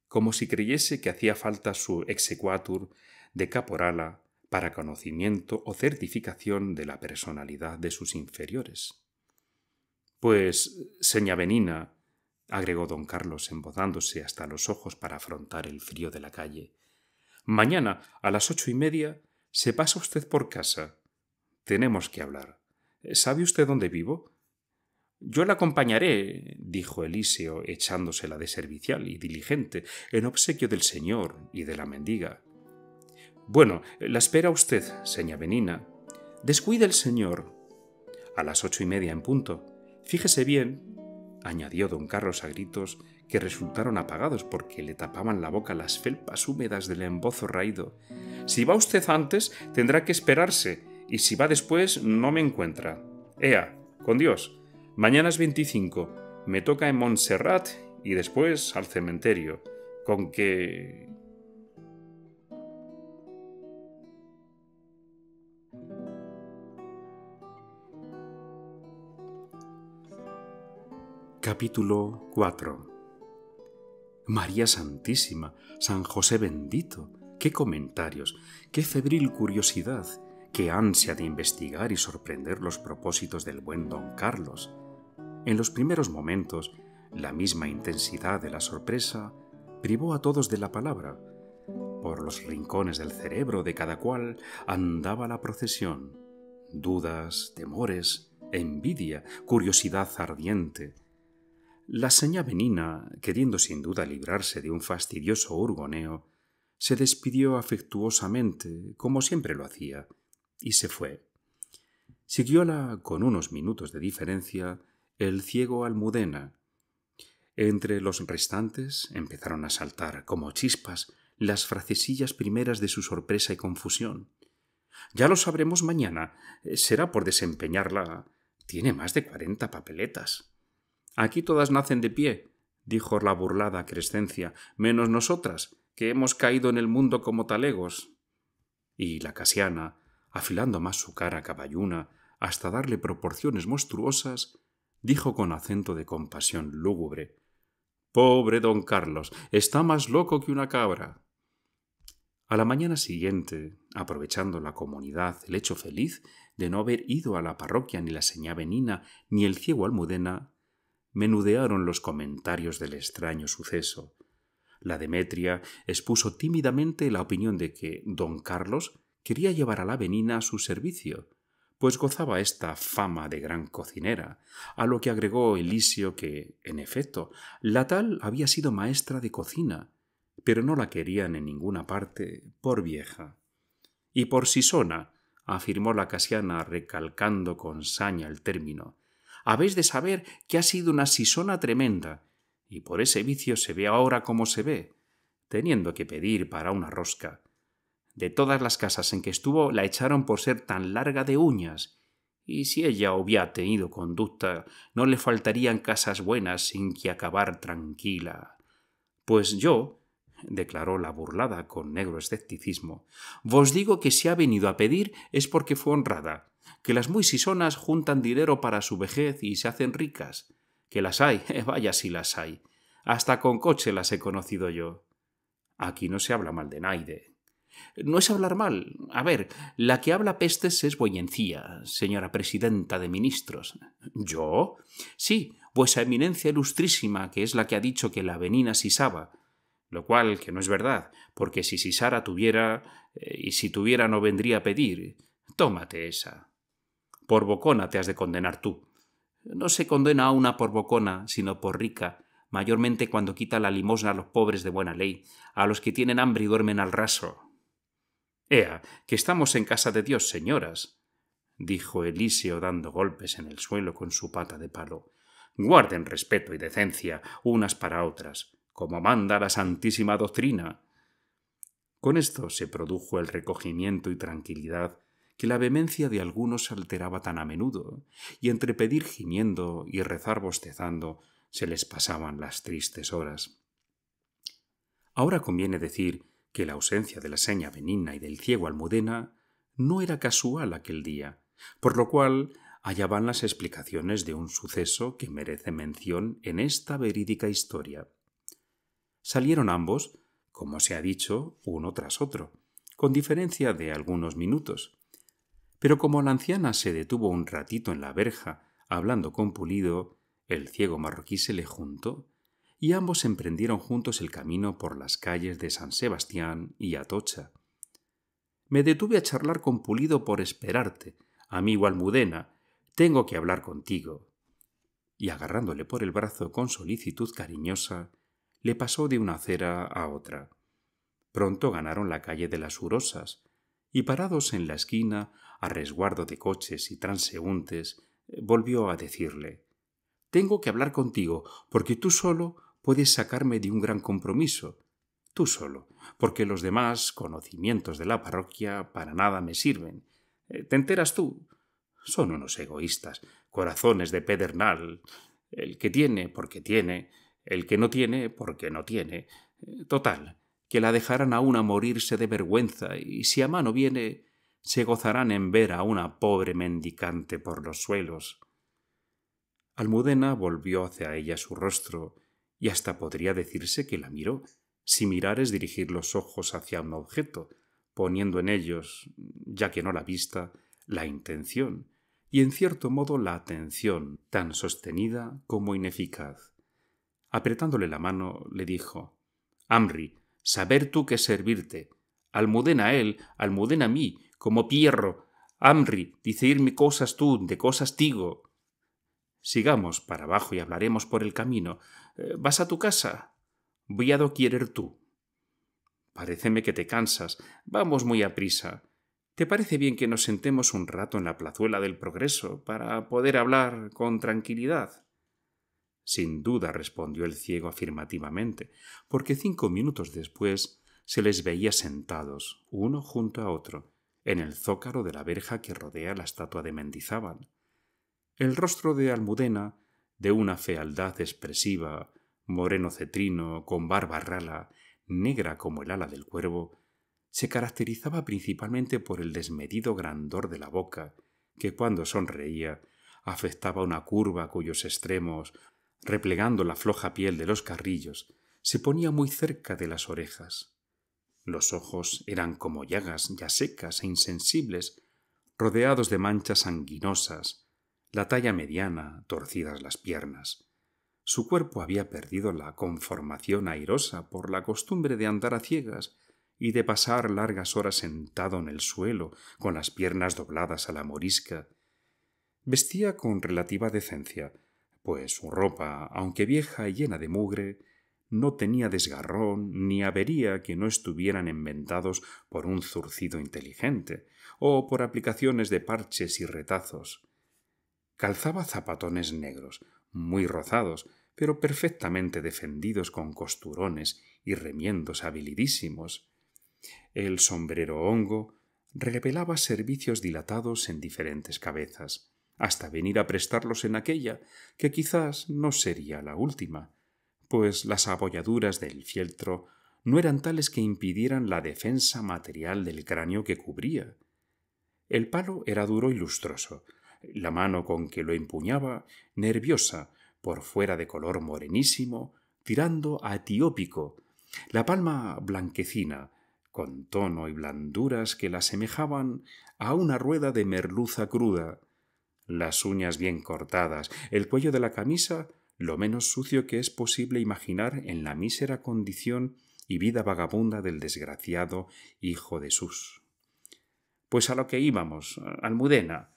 como si creyese que hacía falta su exequatur de caporala para conocimiento o certificación de la personalidad de sus inferiores. Pues, seña Benina, agregó don Carlos embodándose hasta los ojos para afrontar el frío de la calle, mañana a las ocho y media se pasa usted por casa tenemos que hablar. ¿Sabe usted dónde vivo? Yo la acompañaré, dijo Eliseo, echándosela de servicial y diligente, en obsequio del señor y de la mendiga. Bueno, la espera usted, seña Benina. Descuide el señor. A las ocho y media en punto. Fíjese bien, añadió don Carlos a gritos que resultaron apagados porque le tapaban la boca las felpas húmedas del embozo raído. Si va usted antes, tendrá que esperarse y si va después no me encuentra. Ea, con Dios. Mañana es 25, me toca en Montserrat y después al cementerio. Con que... Capítulo 4 María Santísima, San José bendito, qué comentarios, qué febril curiosidad, qué ansia de investigar y sorprender los propósitos del buen don Carlos. En los primeros momentos, la misma intensidad de la sorpresa privó a todos de la palabra. Por los rincones del cerebro de cada cual andaba la procesión. Dudas, temores, envidia, curiosidad ardiente. La señá Benina, queriendo sin duda librarse de un fastidioso urgoneo, se despidió afectuosamente, como siempre lo hacía, y se fue. Siguióla con unos minutos de diferencia el ciego Almudena. Entre los restantes empezaron a saltar como chispas las frasesillas primeras de su sorpresa y confusión. Ya lo sabremos mañana. Eh, será por desempeñarla. Tiene más de cuarenta papeletas. Aquí todas nacen de pie, dijo la burlada Crescencia, menos nosotras, que hemos caído en el mundo como talegos. Y la casiana, afilando más su cara caballuna hasta darle proporciones monstruosas, dijo con acento de compasión lúgubre Pobre don Carlos, está más loco que una cabra. A la mañana siguiente, aprovechando la comunidad el hecho feliz de no haber ido a la parroquia ni la señá Benina ni el ciego Almudena, menudearon los comentarios del extraño suceso. La Demetria expuso tímidamente la opinión de que don Carlos quería llevar a la venina a su servicio, pues gozaba esta fama de gran cocinera, a lo que agregó Elisio que, en efecto, la tal había sido maestra de cocina, pero no la querían en ninguna parte por vieja. Y por Sisona, afirmó la casiana recalcando con saña el término, habéis de saber que ha sido una Sisona tremenda, y por ese vicio se ve ahora como se ve, teniendo que pedir para una rosca, de todas las casas en que estuvo la echaron por ser tan larga de uñas, y si ella hubiera tenido conducta, no le faltarían casas buenas sin que acabar tranquila. Pues yo, declaró la burlada con negro escepticismo, vos digo que si ha venido a pedir es porque fue honrada, que las muy sisonas juntan dinero para su vejez y se hacen ricas, que las hay, [LAUGHS] vaya si las hay, hasta con coche las he conocido yo. Aquí no se habla mal de Naide, no es hablar mal. A ver, la que habla pestes es Boyencía, señora presidenta de ministros. ¿Yo? Sí, vuesa eminencia ilustrísima, que es la que ha dicho que la venina sisaba. Lo cual que no es verdad, porque si sisara tuviera, eh, y si tuviera no vendría a pedir. Tómate esa. Por bocona te has de condenar tú. No se condena a una por bocona, sino por rica, mayormente cuando quita la limosna a los pobres de buena ley, a los que tienen hambre y duermen al raso, Ea, que estamos en casa de Dios, señoras, dijo Eliseo dando golpes en el suelo con su pata de palo. Guarden respeto y decencia unas para otras, como manda la santísima doctrina. Con esto se produjo el recogimiento y tranquilidad que la vehemencia de algunos alteraba tan a menudo, y entre pedir gimiendo y rezar bostezando se les pasaban las tristes horas. Ahora conviene decir que la ausencia de la seña benigna y del ciego almudena no era casual aquel día, por lo cual hallaban las explicaciones de un suceso que merece mención en esta verídica historia. Salieron ambos, como se ha dicho, uno tras otro, con diferencia de algunos minutos. Pero como la anciana se detuvo un ratito en la verja, hablando con Pulido, el ciego marroquí se le juntó y ambos emprendieron juntos el camino por las calles de San Sebastián y Atocha. Me detuve a charlar con Pulido por esperarte, amigo Almudena, tengo que hablar contigo. Y agarrándole por el brazo con solicitud cariñosa, le pasó de una acera a otra. Pronto ganaron la calle de las Urosas, y parados en la esquina, a resguardo de coches y transeúntes, volvió a decirle Tengo que hablar contigo, porque tú solo puedes sacarme de un gran compromiso, tú solo, porque los demás conocimientos de la parroquia para nada me sirven. Eh, ¿Te enteras tú? Son unos egoístas, corazones de pedernal. El que tiene, porque tiene, el que no tiene, porque no tiene. Eh, total, que la dejarán a una morirse de vergüenza, y si a mano viene, se gozarán en ver a una pobre mendicante por los suelos. Almudena volvió hacia ella su rostro y hasta podría decirse que la miró. Si mirar es dirigir los ojos hacia un objeto, poniendo en ellos, ya que no la vista, la intención, y en cierto modo la atención, tan sostenida como ineficaz. Apretándole la mano, le dijo Amri, saber tú qué servirte. a él, a mí, como pierro. Amri, irme cosas tú, de cosas tigo. Sigamos para abajo y hablaremos por el camino, eh, ¿Vas a tu casa? Voy a doquierer tú. Paréceme que te cansas. Vamos muy a prisa. ¿Te parece bien que nos sentemos un rato en la plazuela del progreso para poder hablar con tranquilidad? Sin duda respondió el ciego afirmativamente, porque cinco minutos después se les veía sentados, uno junto a otro, en el zócaro de la verja que rodea la estatua de Mendizábal. El rostro de Almudena de una fealdad expresiva, moreno cetrino, con barba rala, negra como el ala del cuervo, se caracterizaba principalmente por el desmedido grandor de la boca, que cuando sonreía afectaba una curva cuyos extremos, replegando la floja piel de los carrillos, se ponía muy cerca de las orejas. Los ojos eran como llagas ya secas e insensibles, rodeados de manchas sanguinosas, la talla mediana, torcidas las piernas. Su cuerpo había perdido la conformación airosa por la costumbre de andar a ciegas y de pasar largas horas sentado en el suelo, con las piernas dobladas a la morisca. Vestía con relativa decencia, pues su ropa, aunque vieja y llena de mugre, no tenía desgarrón ni avería que no estuvieran inventados por un zurcido inteligente o por aplicaciones de parches y retazos. Calzaba zapatones negros, muy rozados, pero perfectamente defendidos con costurones y remiendos habilidísimos. El sombrero hongo revelaba servicios dilatados en diferentes cabezas, hasta venir a prestarlos en aquella que quizás no sería la última, pues las abolladuras del fieltro no eran tales que impidieran la defensa material del cráneo que cubría. El palo era duro y lustroso, la mano con que lo empuñaba, nerviosa, por fuera de color morenísimo, tirando a etiópico, la palma blanquecina, con tono y blanduras que la asemejaban a una rueda de merluza cruda, las uñas bien cortadas, el cuello de la camisa lo menos sucio que es posible imaginar en la mísera condición y vida vagabunda del desgraciado hijo de Sus. Pues a lo que íbamos, Almudena,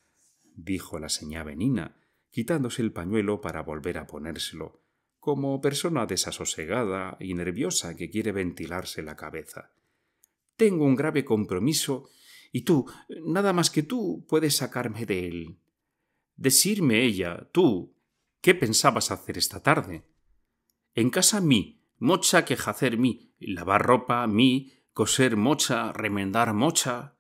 dijo la señá venina quitándose el pañuelo para volver a ponérselo, como persona desasosegada y nerviosa que quiere ventilarse la cabeza. Tengo un grave compromiso y tú, nada más que tú, puedes sacarme de él. Decirme ella, tú, ¿qué pensabas hacer esta tarde? En casa mí, mocha que mí, lavar ropa mí, coser mocha, remendar mocha.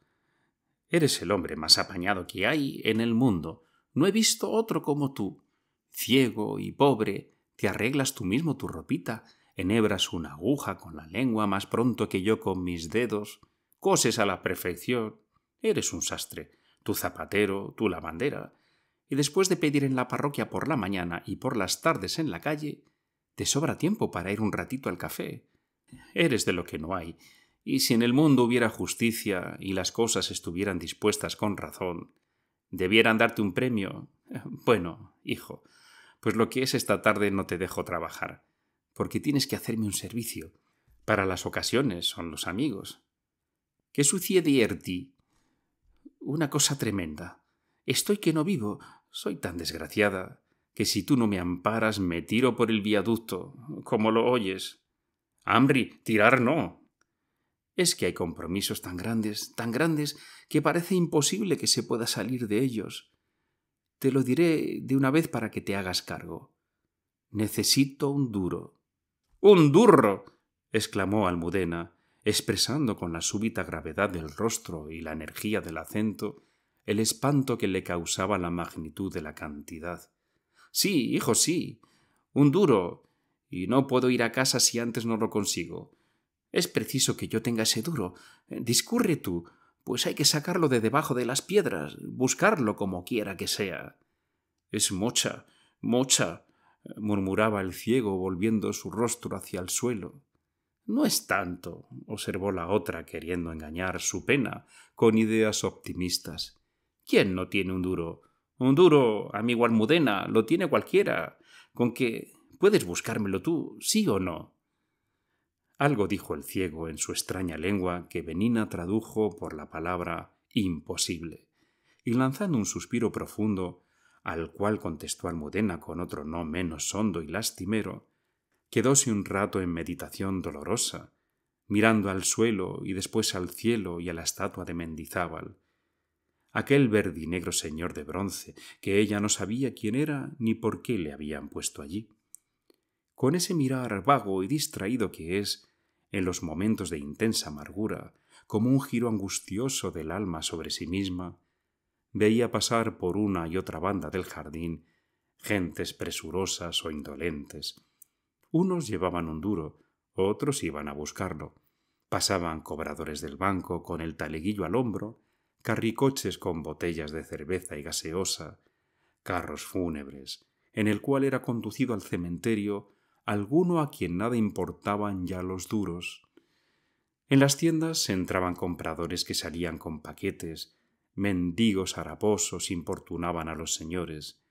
Eres el hombre más apañado que hay en el mundo. No he visto otro como tú. Ciego y pobre, te arreglas tú mismo tu ropita, enhebras una aguja con la lengua más pronto que yo con mis dedos, coses a la perfección. Eres un sastre, tu zapatero, tu lavandera. Y después de pedir en la parroquia por la mañana y por las tardes en la calle, te sobra tiempo para ir un ratito al café. Eres de lo que no hay, y si en el mundo hubiera justicia y las cosas estuvieran dispuestas con razón, debieran darte un premio. [LAUGHS] Bueno, hijo, pues lo que es esta tarde no te dejo trabajar, porque tienes que hacerme un servicio. Para las ocasiones son los amigos. ¿Qué sucede, Erti? Una cosa tremenda. Estoy que no vivo, soy tan desgraciada, que si tú no me amparas me tiro por el viaducto, como lo oyes. Amri, tirar no, es que hay compromisos tan grandes, tan grandes, que parece imposible que se pueda salir de ellos. Te lo diré de una vez para que te hagas cargo. Necesito un duro. ¡Un duro! exclamó Almudena, expresando con la súbita gravedad del rostro y la energía del acento el espanto que le causaba la magnitud de la cantidad. Sí, hijo, sí. Un duro. Y no puedo ir a casa si antes no lo consigo. Es preciso que yo tenga ese duro. Eh, discurre tú, pues hay que sacarlo de debajo de las piedras, buscarlo como quiera que sea. Es mocha, mocha, murmuraba el ciego, volviendo su rostro hacia el suelo. No es tanto, observó la otra, queriendo engañar su pena con ideas optimistas. ¿Quién no tiene un duro? Un duro, amigo Almudena, lo tiene cualquiera. Con que puedes buscármelo tú, sí o no. Algo dijo el ciego en su extraña lengua que Benina tradujo por la palabra imposible, y lanzando un suspiro profundo, al cual contestó Almudena con otro no menos hondo y lastimero, quedóse un rato en meditación dolorosa, mirando al suelo y después al cielo y a la estatua de Mendizábal, aquel verde y negro señor de bronce, que ella no sabía quién era ni por qué le habían puesto allí. Con ese mirar vago y distraído que es, en los momentos de intensa amargura, como un giro angustioso del alma sobre sí misma, veía pasar por una y otra banda del jardín gentes presurosas o indolentes. Unos llevaban un duro, otros iban a buscarlo. Pasaban cobradores del banco con el taleguillo al hombro, carricoches con botellas de cerveza y gaseosa, carros fúnebres, en el cual era conducido al cementerio alguno a quien nada importaban ya los duros. En las tiendas entraban compradores que salían con paquetes, mendigos haraposos importunaban a los señores.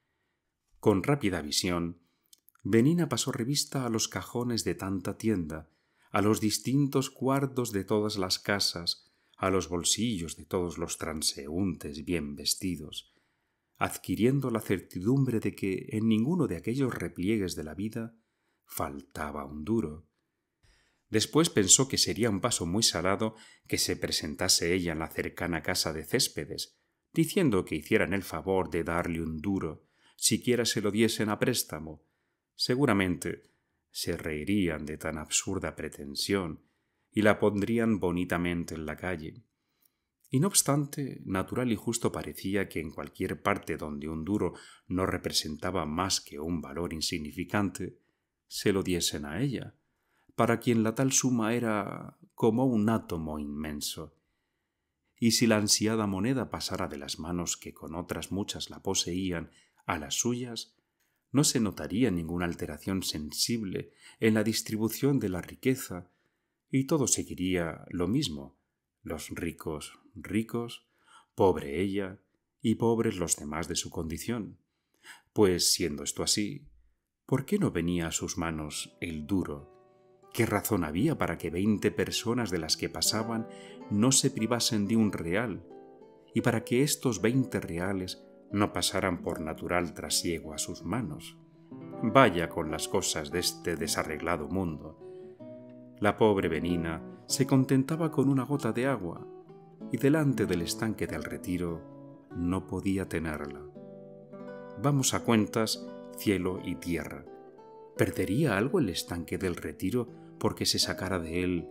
Con rápida visión, Benina pasó revista a los cajones de tanta tienda, a los distintos cuartos de todas las casas, a los bolsillos de todos los transeúntes bien vestidos, adquiriendo la certidumbre de que en ninguno de aquellos repliegues de la vida faltaba un duro. Después pensó que sería un paso muy salado que se presentase ella en la cercana casa de Céspedes, diciendo que hicieran el favor de darle un duro, siquiera se lo diesen a préstamo. Seguramente se reirían de tan absurda pretensión y la pondrían bonitamente en la calle. Y no obstante, natural y justo parecía que en cualquier parte donde un duro no representaba más que un valor insignificante, se lo diesen a ella, para quien la tal suma era como un átomo inmenso. Y si la ansiada moneda pasara de las manos que con otras muchas la poseían a las suyas, no se notaría ninguna alteración sensible en la distribución de la riqueza, y todo seguiría lo mismo, los ricos ricos, pobre ella, y pobres los demás de su condición. Pues siendo esto así, ¿por qué no venía a sus manos el duro? ¿Qué razón había para que veinte personas de las que pasaban no se privasen de un real y para que estos veinte reales no pasaran por natural trasiego a sus manos? Vaya con las cosas de este desarreglado mundo. La pobre Benina se contentaba con una gota de agua y delante del estanque del retiro no podía tenerla. Vamos a cuentas cielo y tierra. ¿Perdería algo el estanque del retiro porque se sacara de él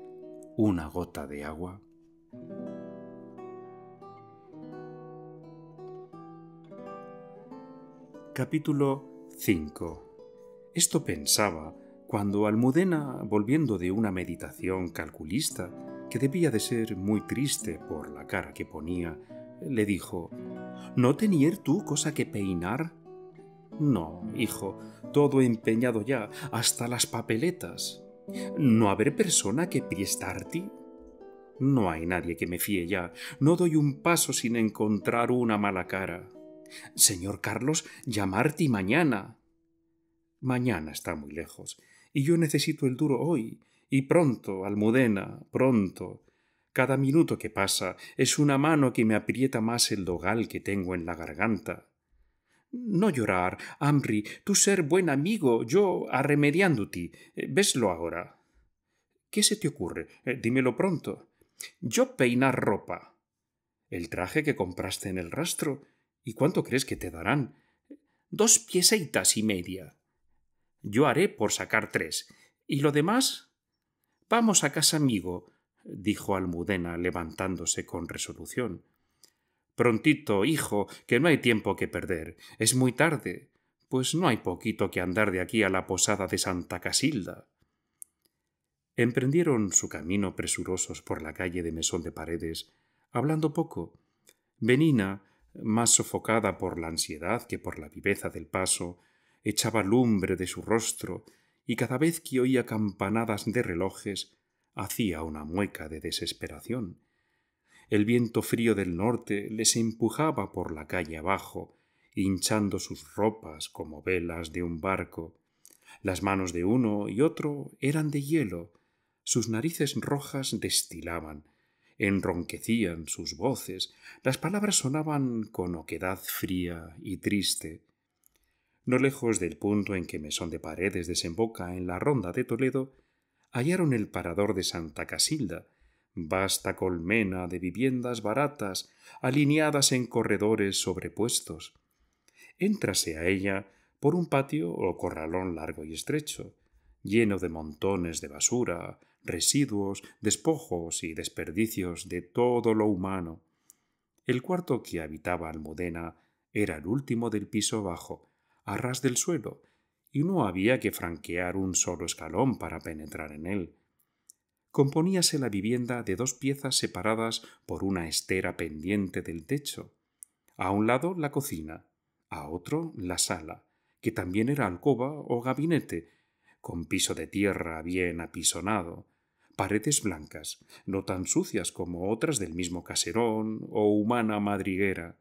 una gota de agua? Capítulo 5 Esto pensaba cuando Almudena, volviendo de una meditación calculista, que debía de ser muy triste por la cara que ponía, le dijo ¿No tenier tú cosa que peinar no, hijo, todo empeñado ya, hasta las papeletas. ¿No haber persona que priestarte? No hay nadie que me fíe ya. No doy un paso sin encontrar una mala cara. Señor Carlos, llamarte mañana. Mañana está muy lejos, y yo necesito el duro hoy. Y pronto, Almudena, pronto. Cada minuto que pasa es una mano que me aprieta más el dogal que tengo en la garganta. No llorar, Amri, tú ser buen amigo, yo arremediándote. Eh, veslo ahora. ¿Qué se te ocurre? Eh, dímelo pronto. Yo peinar ropa. El traje que compraste en el rastro. ¿Y cuánto crees que te darán? Dos pieseitas y media. Yo haré por sacar tres. ¿Y lo demás? Vamos a casa, amigo, dijo Almudena levantándose con resolución. Prontito, hijo, que no hay tiempo que perder. Es muy tarde, pues no hay poquito que andar de aquí a la posada de Santa Casilda. Emprendieron su camino presurosos por la calle de Mesón de Paredes, hablando poco. Benina, más sofocada por la ansiedad que por la viveza del paso, echaba lumbre de su rostro y cada vez que oía campanadas de relojes hacía una mueca de desesperación el viento frío del norte les empujaba por la calle abajo, hinchando sus ropas como velas de un barco. Las manos de uno y otro eran de hielo, sus narices rojas destilaban, enronquecían sus voces, las palabras sonaban con oquedad fría y triste. No lejos del punto en que Mesón de Paredes desemboca en la ronda de Toledo, hallaron el parador de Santa Casilda, vasta colmena de viviendas baratas alineadas en corredores sobrepuestos. Éntrase a ella por un patio o corralón largo y estrecho, lleno de montones de basura, residuos, despojos y desperdicios de todo lo humano. El cuarto que habitaba Almudena era el último del piso bajo, a ras del suelo, y no había que franquear un solo escalón para penetrar en él componíase la vivienda de dos piezas separadas por una estera pendiente del techo. A un lado la cocina, a otro la sala, que también era alcoba o gabinete, con piso de tierra bien apisonado, paredes blancas, no tan sucias como otras del mismo caserón o humana madriguera.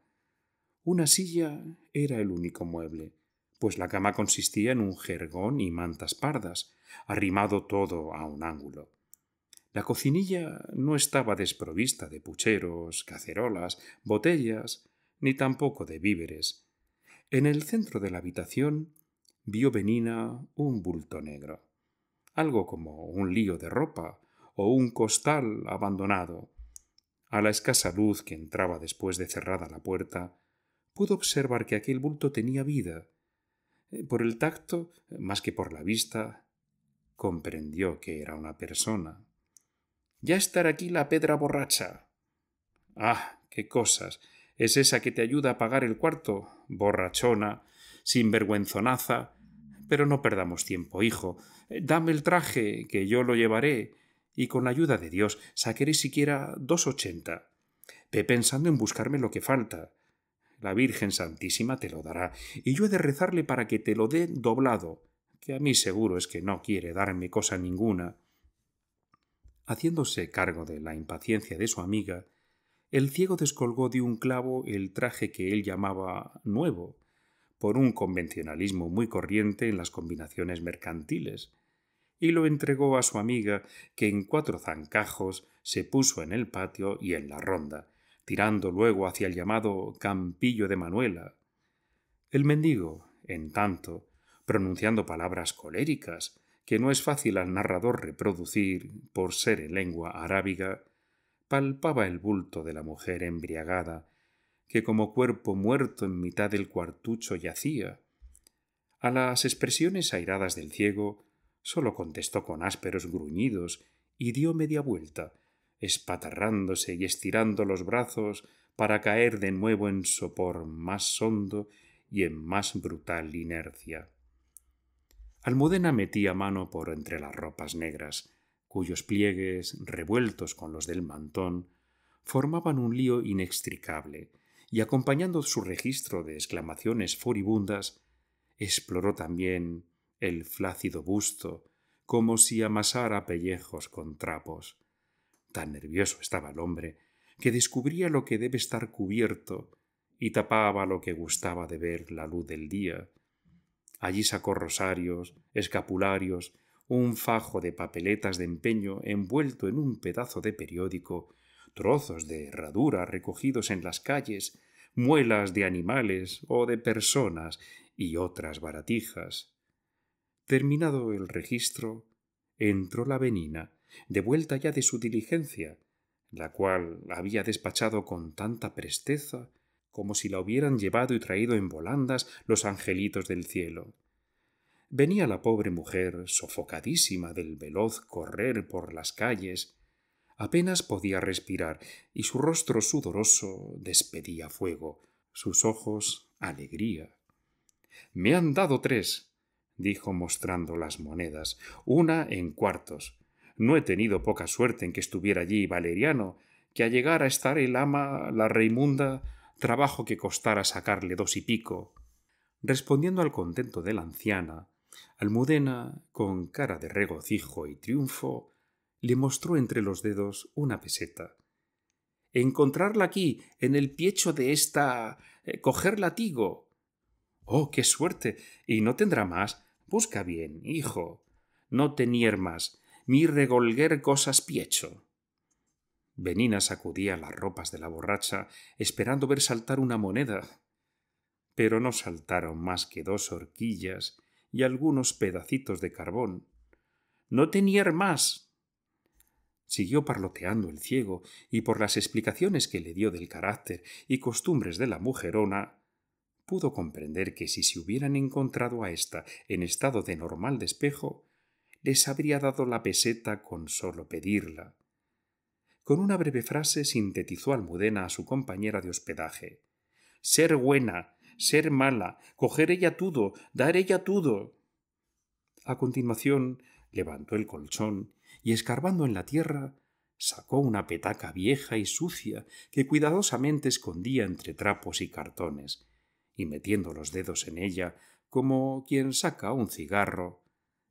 Una silla era el único mueble, pues la cama consistía en un jergón y mantas pardas, arrimado todo a un ángulo. La cocinilla no estaba desprovista de pucheros, cacerolas, botellas, ni tampoco de víveres. En el centro de la habitación vio Benina un bulto negro, algo como un lío de ropa o un costal abandonado. A la escasa luz que entraba después de cerrada la puerta, pudo observar que aquel bulto tenía vida. Por el tacto, más que por la vista, comprendió que era una persona. Ya estará aquí la pedra borracha. Ah, qué cosas. Es esa que te ayuda a pagar el cuarto, borrachona, sinvergüenzonaza. Pero no perdamos tiempo, hijo. Eh, dame el traje, que yo lo llevaré, y con la ayuda de Dios saqueré siquiera dos ochenta. Ve pensando en buscarme lo que falta. La Virgen Santísima te lo dará, y yo he de rezarle para que te lo dé doblado, que a mí seguro es que no quiere darme cosa ninguna. Haciéndose cargo de la impaciencia de su amiga, el ciego descolgó de un clavo el traje que él llamaba nuevo, por un convencionalismo muy corriente en las combinaciones mercantiles, y lo entregó a su amiga, que en cuatro zancajos se puso en el patio y en la ronda, tirando luego hacia el llamado Campillo de Manuela. El mendigo, en tanto, pronunciando palabras coléricas, que no es fácil al narrador reproducir por ser en lengua arábiga, palpaba el bulto de la mujer embriagada, que como cuerpo muerto en mitad del cuartucho yacía. A las expresiones airadas del ciego sólo contestó con ásperos gruñidos y dio media vuelta, espatarrándose y estirando los brazos para caer de nuevo en sopor más hondo y en más brutal inercia. Almudena metía mano por entre las ropas negras, cuyos pliegues, revueltos con los del mantón, formaban un lío inextricable, y acompañando su registro de exclamaciones furibundas, exploró también el flácido busto, como si amasara pellejos con trapos. Tan nervioso estaba el hombre, que descubría lo que debe estar cubierto y tapaba lo que gustaba de ver la luz del día, Allí sacó rosarios, escapularios, un fajo de papeletas de empeño envuelto en un pedazo de periódico, trozos de herradura recogidos en las calles, muelas de animales o de personas y otras baratijas. Terminado el registro, entró la venina, de vuelta ya de su diligencia, la cual había despachado con tanta presteza como si la hubieran llevado y traído en volandas los angelitos del cielo. Venía la pobre mujer, sofocadísima del veloz correr por las calles, apenas podía respirar, y su rostro sudoroso despedía fuego, sus ojos alegría. Me han dado tres, dijo mostrando las monedas, una en cuartos. No he tenido poca suerte en que estuviera allí Valeriano, que a llegar a estar el ama la Reimunda trabajo que costara sacarle dos y pico. Respondiendo al contento de la anciana, Almudena, con cara de regocijo y triunfo, le mostró entre los dedos una peseta. Encontrarla aquí, en el piecho de esta. Eh, coger latigo. Oh, qué suerte. Y no tendrá más. Busca bien, hijo. No tenier más, mi regolguer cosas piecho. Benina sacudía las ropas de la borracha, esperando ver saltar una moneda. Pero no saltaron más que dos horquillas y algunos pedacitos de carbón. ¡No tenía más! Siguió parloteando el ciego, y por las explicaciones que le dio del carácter y costumbres de la mujerona, pudo comprender que si se hubieran encontrado a ésta en estado de normal despejo, les habría dado la peseta con solo pedirla con una breve frase sintetizó Almudena a su compañera de hospedaje. Ser buena, ser mala, coger ella todo, dar ella todo. A continuación, levantó el colchón y escarbando en la tierra, sacó una petaca vieja y sucia que cuidadosamente escondía entre trapos y cartones, y metiendo los dedos en ella, como quien saca un cigarro,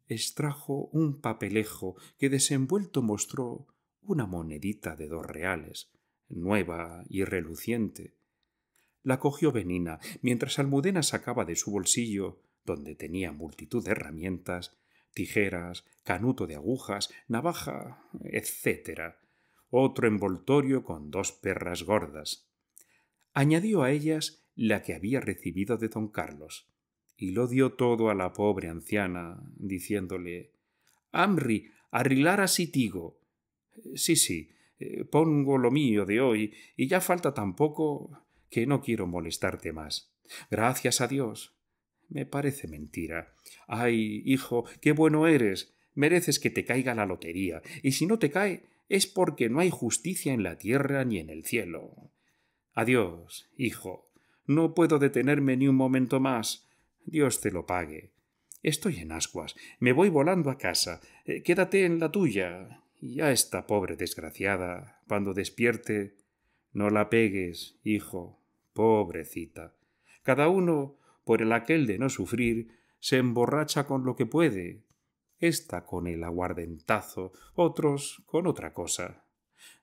extrajo un papelejo que desenvuelto mostró una monedita de dos reales, nueva y reluciente. La cogió Benina, mientras Almudena sacaba de su bolsillo, donde tenía multitud de herramientas, tijeras, canuto de agujas, navaja, etc., otro envoltorio con dos perras gordas. Añadió a ellas la que había recibido de don Carlos, y lo dio todo a la pobre anciana, diciéndole Amri, arreglar así tigo, Sí, sí, eh, pongo lo mío de hoy, y ya falta tan poco que no quiero molestarte más. Gracias a Dios. Me parece mentira. Ay, hijo, qué bueno eres. Mereces que te caiga la lotería, y si no te cae, es porque no hay justicia en la tierra ni en el cielo. Adiós, hijo. No puedo detenerme ni un momento más. Dios te lo pague. Estoy en ascuas. Me voy volando a casa. Eh, quédate en la tuya ya a esta pobre desgraciada, cuando despierte, no la pegues, hijo, pobrecita. Cada uno, por el aquel de no sufrir, se emborracha con lo que puede. Esta con el aguardentazo, otros con otra cosa.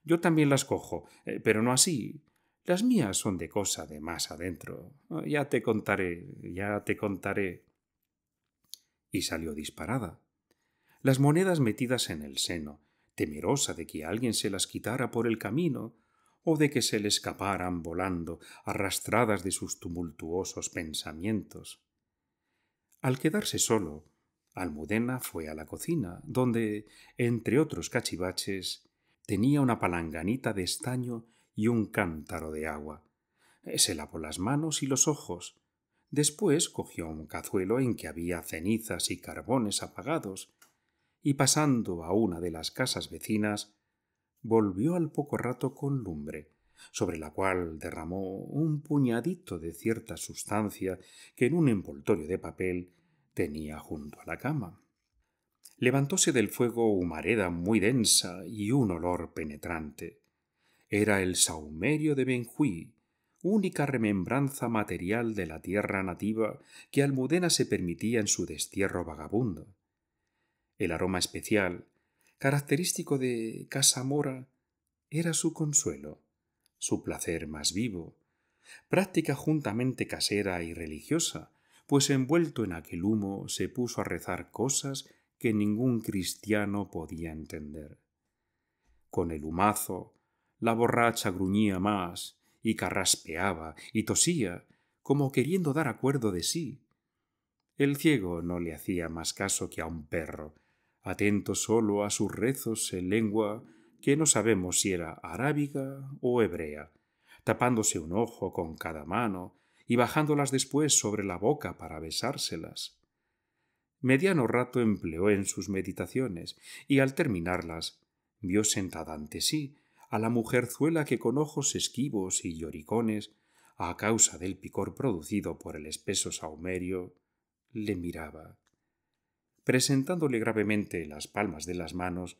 Yo también las cojo, eh, pero no así. Las mías son de cosa de más adentro. Ya te contaré, ya te contaré. Y salió disparada. Las monedas metidas en el seno, temerosa de que alguien se las quitara por el camino o de que se le escaparan volando, arrastradas de sus tumultuosos pensamientos. Al quedarse solo, Almudena fue a la cocina, donde, entre otros cachivaches, tenía una palanganita de estaño y un cántaro de agua. Se lavó las manos y los ojos. Después cogió un cazuelo en que había cenizas y carbones apagados y pasando a una de las casas vecinas, volvió al poco rato con lumbre, sobre la cual derramó un puñadito de cierta sustancia que en un envoltorio de papel tenía junto a la cama. Levantóse del fuego humareda muy densa y un olor penetrante. Era el saumerio de Benjuí, única remembranza material de la tierra nativa que Almudena se permitía en su destierro vagabundo. El aroma especial, característico de Casa Mora, era su consuelo, su placer más vivo, práctica juntamente casera y religiosa, pues envuelto en aquel humo se puso a rezar cosas que ningún cristiano podía entender. Con el humazo, la borracha gruñía más y carraspeaba y tosía, como queriendo dar acuerdo de sí. El ciego no le hacía más caso que a un perro, atento solo a sus rezos en lengua que no sabemos si era arábiga o hebrea, tapándose un ojo con cada mano y bajándolas después sobre la boca para besárselas. Mediano rato empleó en sus meditaciones y al terminarlas vio sentada ante sí a la mujerzuela que con ojos esquivos y lloricones, a causa del picor producido por el espeso saumerio, le miraba presentándole gravemente las palmas de las manos,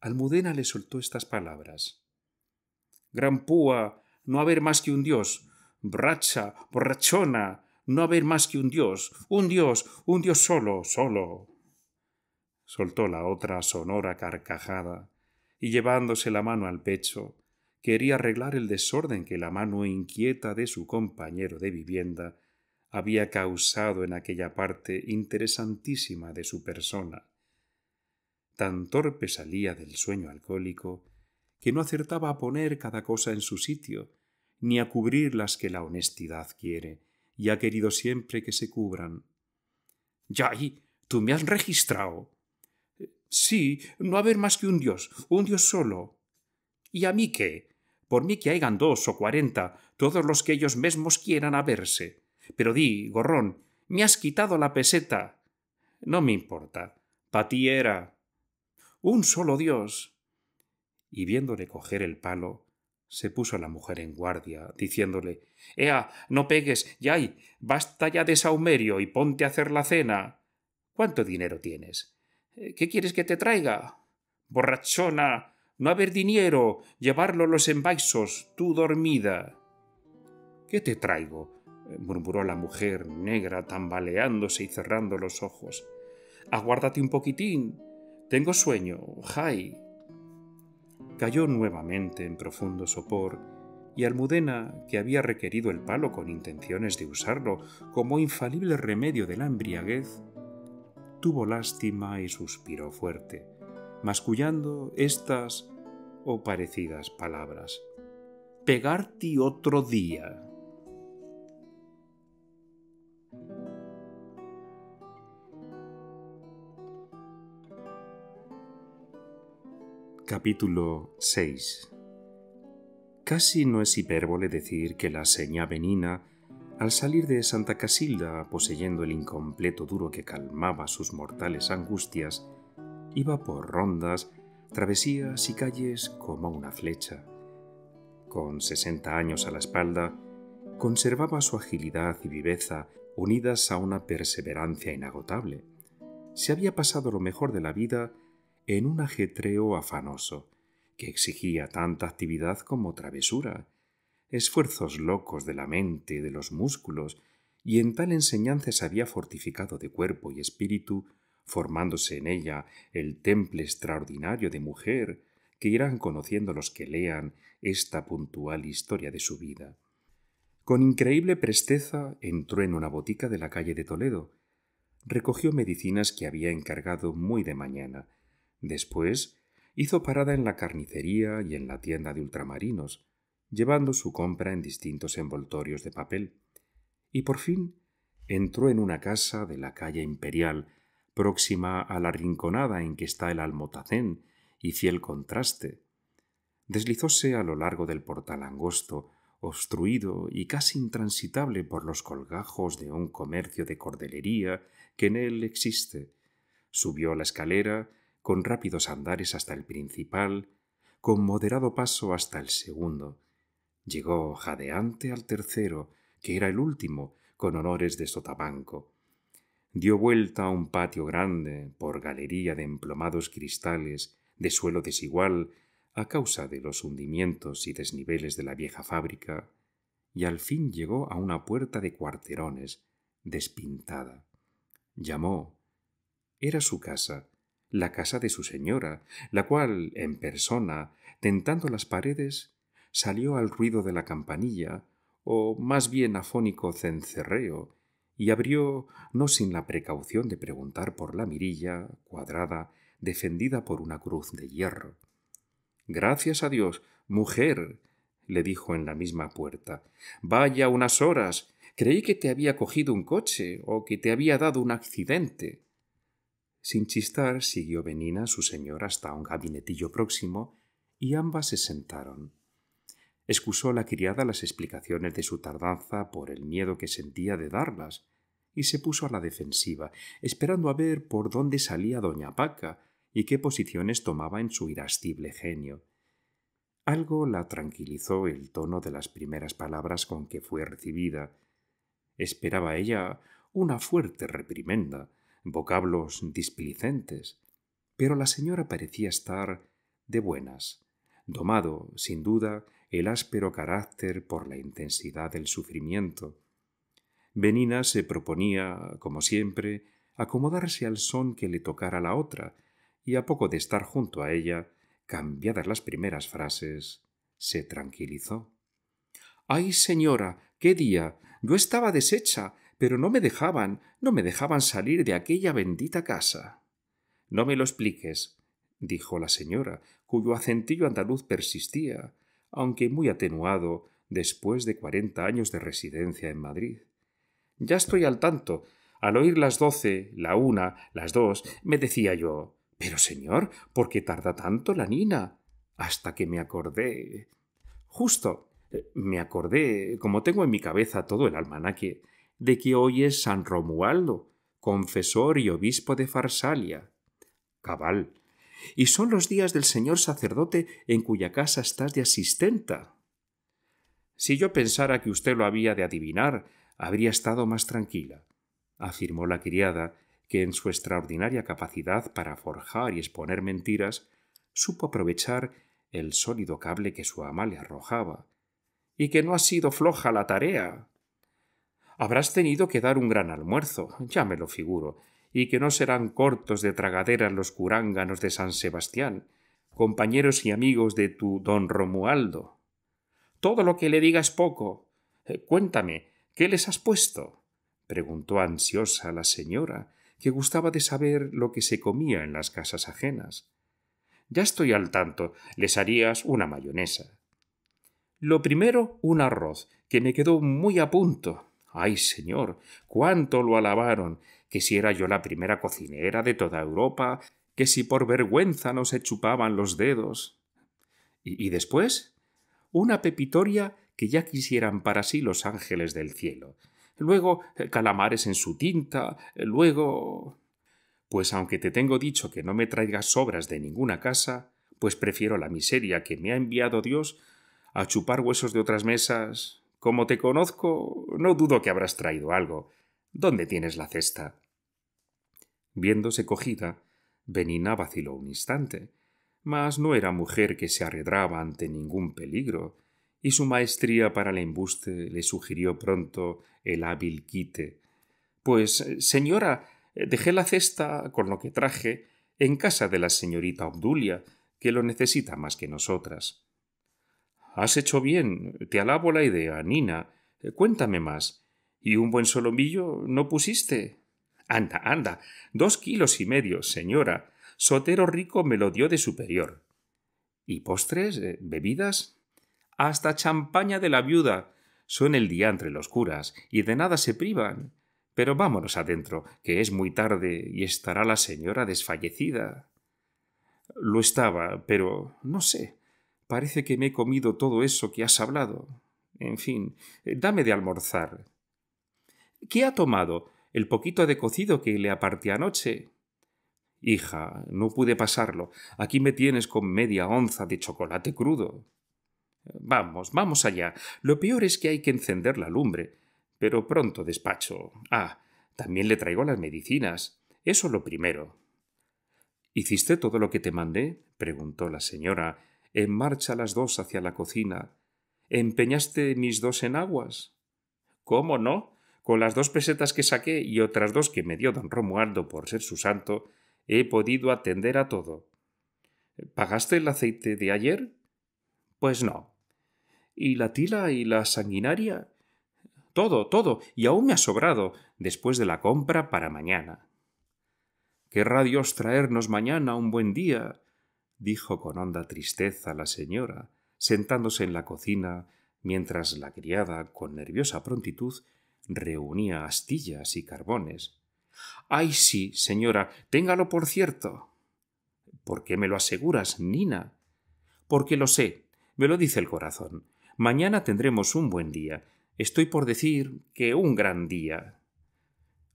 Almudena le soltó estas palabras. Gran púa, no haber más que un dios. Bracha, borrachona, no haber más que un dios. Un dios, un dios solo, solo. Soltó la otra sonora carcajada y llevándose la mano al pecho, quería arreglar el desorden que la mano inquieta de su compañero de vivienda había causado en aquella parte interesantísima de su persona. Tan torpe salía del sueño alcohólico que no acertaba a poner cada cosa en su sitio, ni a cubrir las que la honestidad quiere, y ha querido siempre que se cubran. Yay, tú me has registrado. «Eh, sí, no haber más que un dios, un dios solo. ¿Y a mí qué? Por mí que hayan dos o cuarenta, todos los que ellos mismos quieran haberse. Pero di, gorrón, me has quitado la peseta. No me importa. Pa ti era. Un solo Dios. Y viéndole coger el palo, se puso la mujer en guardia, diciéndole Ea, no pegues, yay, basta ya de saumerio y ponte a hacer la cena. ¿Cuánto dinero tienes? ¿Qué quieres que te traiga? Borrachona. No haber dinero. Llevarlo los envaisos, Tú dormida. ¿Qué te traigo? murmuró la mujer negra, tambaleándose y cerrando los ojos. Aguárdate un poquitín. Tengo sueño, Jai. Cayó nuevamente en profundo sopor, y Almudena, que había requerido el palo con intenciones de usarlo como infalible remedio de la embriaguez, tuvo lástima y suspiró fuerte, mascullando estas o parecidas palabras. Pegarte otro día. Capítulo 6 Casi no es hipérbole decir que la señá Benina, al salir de Santa Casilda poseyendo el incompleto duro que calmaba sus mortales angustias, iba por rondas, travesías y calles como una flecha. Con sesenta años a la espalda, conservaba su agilidad y viveza unidas a una perseverancia inagotable. Se había pasado lo mejor de la vida en un ajetreo afanoso que exigía tanta actividad como travesura, esfuerzos locos de la mente y de los músculos, y en tal enseñanza se había fortificado de cuerpo y espíritu, formándose en ella el temple extraordinario de mujer que irán conociendo los que lean esta puntual historia de su vida. Con increíble presteza entró en una botica de la calle de Toledo, recogió medicinas que había encargado muy de mañana, Después, hizo parada en la carnicería y en la tienda de ultramarinos, llevando su compra en distintos envoltorios de papel, y por fin entró en una casa de la calle Imperial, próxima a la rinconada en que está el almotacén y fiel contraste. Deslizóse a lo largo del portal angosto, obstruido y casi intransitable por los colgajos de un comercio de cordelería que en él existe. Subió la escalera con rápidos andares hasta el principal, con moderado paso hasta el segundo. Llegó jadeante al tercero, que era el último, con honores de sotabanco. Dio vuelta a un patio grande, por galería de emplomados cristales, de suelo desigual, a causa de los hundimientos y desniveles de la vieja fábrica, y al fin llegó a una puerta de cuarterones, despintada. Llamó. Era su casa, la casa de su señora, la cual, en persona, tentando las paredes, salió al ruido de la campanilla, o más bien afónico cencerreo, y abrió, no sin la precaución de preguntar por la mirilla, cuadrada, defendida por una cruz de hierro. Gracias a Dios, mujer, le dijo en la misma puerta. Vaya unas horas. Creí que te había cogido un coche o que te había dado un accidente. Sin chistar, siguió Benina su señor hasta un gabinetillo próximo y ambas se sentaron. Excusó la criada las explicaciones de su tardanza por el miedo que sentía de darlas y se puso a la defensiva, esperando a ver por dónde salía doña Paca y qué posiciones tomaba en su irascible genio. Algo la tranquilizó el tono de las primeras palabras con que fue recibida. Esperaba ella una fuerte reprimenda, vocablos displicentes, pero la señora parecía estar de buenas, domado, sin duda, el áspero carácter por la intensidad del sufrimiento. Benina se proponía, como siempre, acomodarse al son que le tocara la otra, y a poco de estar junto a ella, cambiadas las primeras frases, se tranquilizó. Ay, señora, qué día. Yo estaba deshecha pero no me dejaban, no me dejaban salir de aquella bendita casa. No me lo expliques, dijo la señora, cuyo acentillo andaluz persistía, aunque muy atenuado después de cuarenta años de residencia en Madrid. Ya estoy al tanto. Al oír las doce, la una, las dos, me decía yo Pero señor, ¿por qué tarda tanto la nina? hasta que me acordé. Justo, me acordé, como tengo en mi cabeza todo el almanaque, de que hoy es San Romualdo, confesor y obispo de Farsalia. Cabal. Y son los días del señor sacerdote en cuya casa estás de asistenta. Si yo pensara que usted lo había de adivinar, habría estado más tranquila, afirmó la criada, que en su extraordinaria capacidad para forjar y exponer mentiras, supo aprovechar el sólido cable que su ama le arrojaba. Y que no ha sido floja la tarea. Habrás tenido que dar un gran almuerzo, ya me lo figuro, y que no serán cortos de tragaderas los curánganos de San Sebastián, compañeros y amigos de tu don Romualdo. Todo lo que le digas poco. Eh, cuéntame, ¿qué les has puesto? preguntó ansiosa la señora, que gustaba de saber lo que se comía en las casas ajenas. Ya estoy al tanto, les harías una mayonesa. Lo primero, un arroz, que me quedó muy a punto, Ay, señor, cuánto lo alabaron, que si era yo la primera cocinera de toda Europa, que si por vergüenza no se chupaban los dedos. Y, después, una pepitoria que ya quisieran para sí los ángeles del cielo. Luego, eh, calamares en su tinta, eh, luego pues aunque te tengo dicho que no me traigas obras de ninguna casa, pues prefiero la miseria que me ha enviado Dios a chupar huesos de otras mesas. Como te conozco, no dudo que habrás traído algo. ¿Dónde tienes la cesta? Viéndose cogida, Benina vaciló un instante, mas no era mujer que se arredraba ante ningún peligro, y su maestría para el embuste le sugirió pronto el hábil quite. Pues, señora, dejé la cesta con lo que traje en casa de la señorita Obdulia, que lo necesita más que nosotras. Has hecho bien. Te alabo la idea, Nina. Eh, cuéntame más. ¿Y un buen solomillo no pusiste? Anda, anda. Dos kilos y medio, señora. Sotero Rico me lo dio de superior. ¿Y postres? Eh, ¿Bebidas? Hasta champaña de la viuda. Son el día entre los curas, y de nada se privan. Pero vámonos adentro, que es muy tarde y estará la señora desfallecida. Lo estaba, pero no sé. Parece que me he comido todo eso que has hablado. En fin, eh, dame de almorzar. ¿Qué ha tomado? ¿El poquito de cocido que le aparté anoche? Hija, no pude pasarlo. Aquí me tienes con media onza de chocolate crudo. Vamos, vamos allá. Lo peor es que hay que encender la lumbre. Pero pronto despacho. Ah, también le traigo las medicinas. Eso lo primero. ¿Hiciste todo lo que te mandé? preguntó la señora, en marcha las dos hacia la cocina. ¿Empeñaste mis dos enaguas? ¿Cómo no? Con las dos pesetas que saqué y otras dos que me dio don Romualdo por ser su santo, he podido atender a todo. ¿Pagaste el aceite de ayer? Pues no. ¿Y la tila y la sanguinaria? Todo, todo, y aún me ha sobrado, después de la compra para mañana. Querrá Dios traernos mañana un buen día, dijo con honda tristeza la señora, sentándose en la cocina, mientras la criada, con nerviosa prontitud, reunía astillas y carbones. Ay, sí, señora, téngalo por cierto. ¿Por qué me lo aseguras, Nina? Porque lo sé, me lo dice el corazón. Mañana tendremos un buen día. Estoy por decir que un gran día.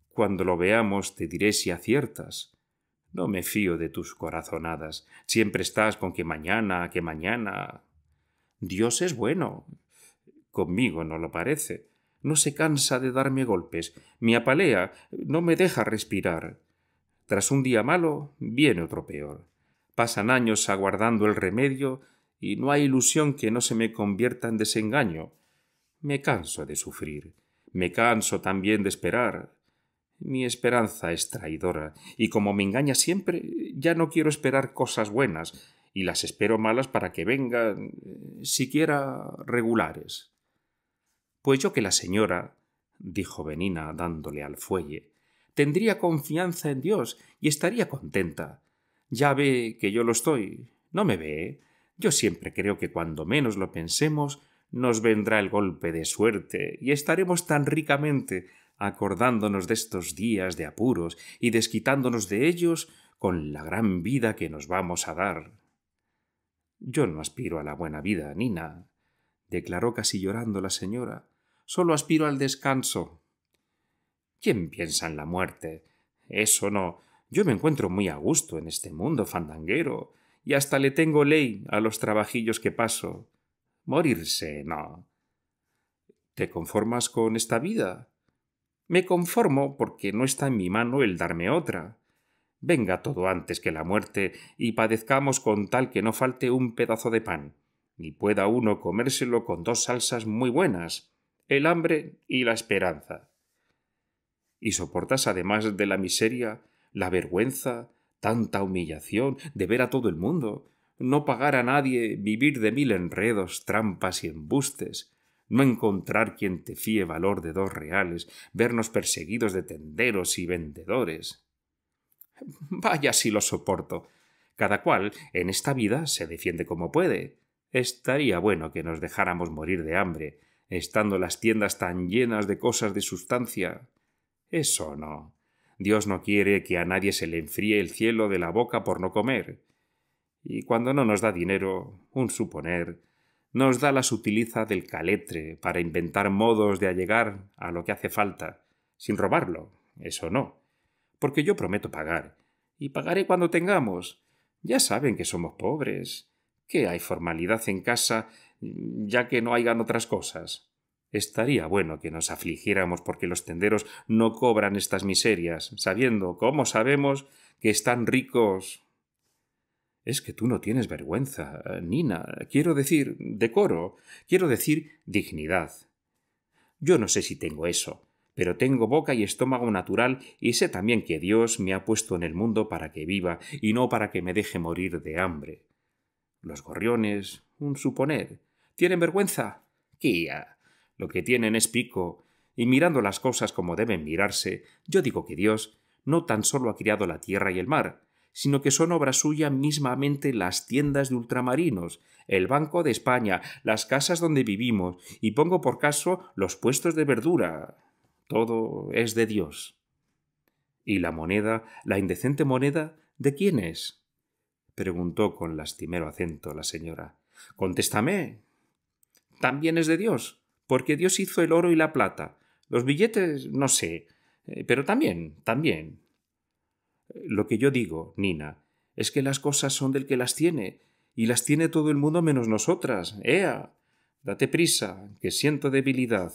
Cuando lo veamos te diré si aciertas. No me fío de tus corazonadas. Siempre estás con que mañana, que mañana. Dios es bueno. Conmigo no lo parece. No se cansa de darme golpes. Me apalea. No me deja respirar. Tras un día malo, viene otro peor. Pasan años aguardando el remedio y no hay ilusión que no se me convierta en desengaño. Me canso de sufrir. Me canso también de esperar. Mi esperanza es traidora, y como me engaña siempre, ya no quiero esperar cosas buenas, y las espero malas para que vengan eh, siquiera regulares. Pues yo que la señora, dijo Benina dándole al fuelle, tendría confianza en Dios y estaría contenta. Ya ve que yo lo estoy. No me ve. Yo siempre creo que cuando menos lo pensemos, nos vendrá el golpe de suerte y estaremos tan ricamente acordándonos de estos días de apuros y desquitándonos de ellos con la gran vida que nos vamos a dar. Yo no aspiro a la buena vida, Nina, declaró casi llorando la señora. Solo aspiro al descanso. ¿Quién piensa en la muerte? Eso no. Yo me encuentro muy a gusto en este mundo fandanguero, y hasta le tengo ley a los trabajillos que paso. Morirse, no. ¿Te conformas con esta vida? Me conformo porque no está en mi mano el darme otra. Venga todo antes que la muerte y padezcamos con tal que no falte un pedazo de pan, ni pueda uno comérselo con dos salsas muy buenas, el hambre y la esperanza. Y soportas además de la miseria, la vergüenza, tanta humillación de ver a todo el mundo, no pagar a nadie, vivir de mil enredos, trampas y embustes, no encontrar quien te fíe valor de dos reales, vernos perseguidos de tenderos y vendedores. Vaya si lo soporto. Cada cual en esta vida se defiende como puede. Estaría bueno que nos dejáramos morir de hambre, estando las tiendas tan llenas de cosas de sustancia. Eso no. Dios no quiere que a nadie se le enfríe el cielo de la boca por no comer. Y cuando no nos da dinero, un suponer, nos da la sutiliza del caletre para inventar modos de allegar a lo que hace falta, sin robarlo, eso no, porque yo prometo pagar, y pagaré cuando tengamos. Ya saben que somos pobres, que hay formalidad en casa, ya que no hayan otras cosas. Estaría bueno que nos afligiéramos porque los tenderos no cobran estas miserias, sabiendo, como sabemos, que están ricos es que tú no tienes vergüenza, eh, Nina. Quiero decir, decoro. Quiero decir, dignidad. Yo no sé si tengo eso, pero tengo boca y estómago natural y sé también que Dios me ha puesto en el mundo para que viva y no para que me deje morir de hambre. Los gorriones, un suponer, ¿tienen vergüenza? ¡Quía! Lo que tienen es pico, y mirando las cosas como deben mirarse, yo digo que Dios no tan solo ha criado la tierra y el mar, sino que son obra suya mismamente las tiendas de ultramarinos, el Banco de España, las casas donde vivimos, y pongo por caso los puestos de verdura. Todo es de Dios. ¿Y la moneda, la indecente moneda, de quién es? preguntó con lastimero acento la señora. Contéstame. También es de Dios, porque Dios hizo el oro y la plata. Los billetes, no sé, eh, pero también, también. Lo que yo digo, Nina, es que las cosas son del que las tiene, y las tiene todo el mundo menos nosotras. ¡Ea! Date prisa, que siento debilidad.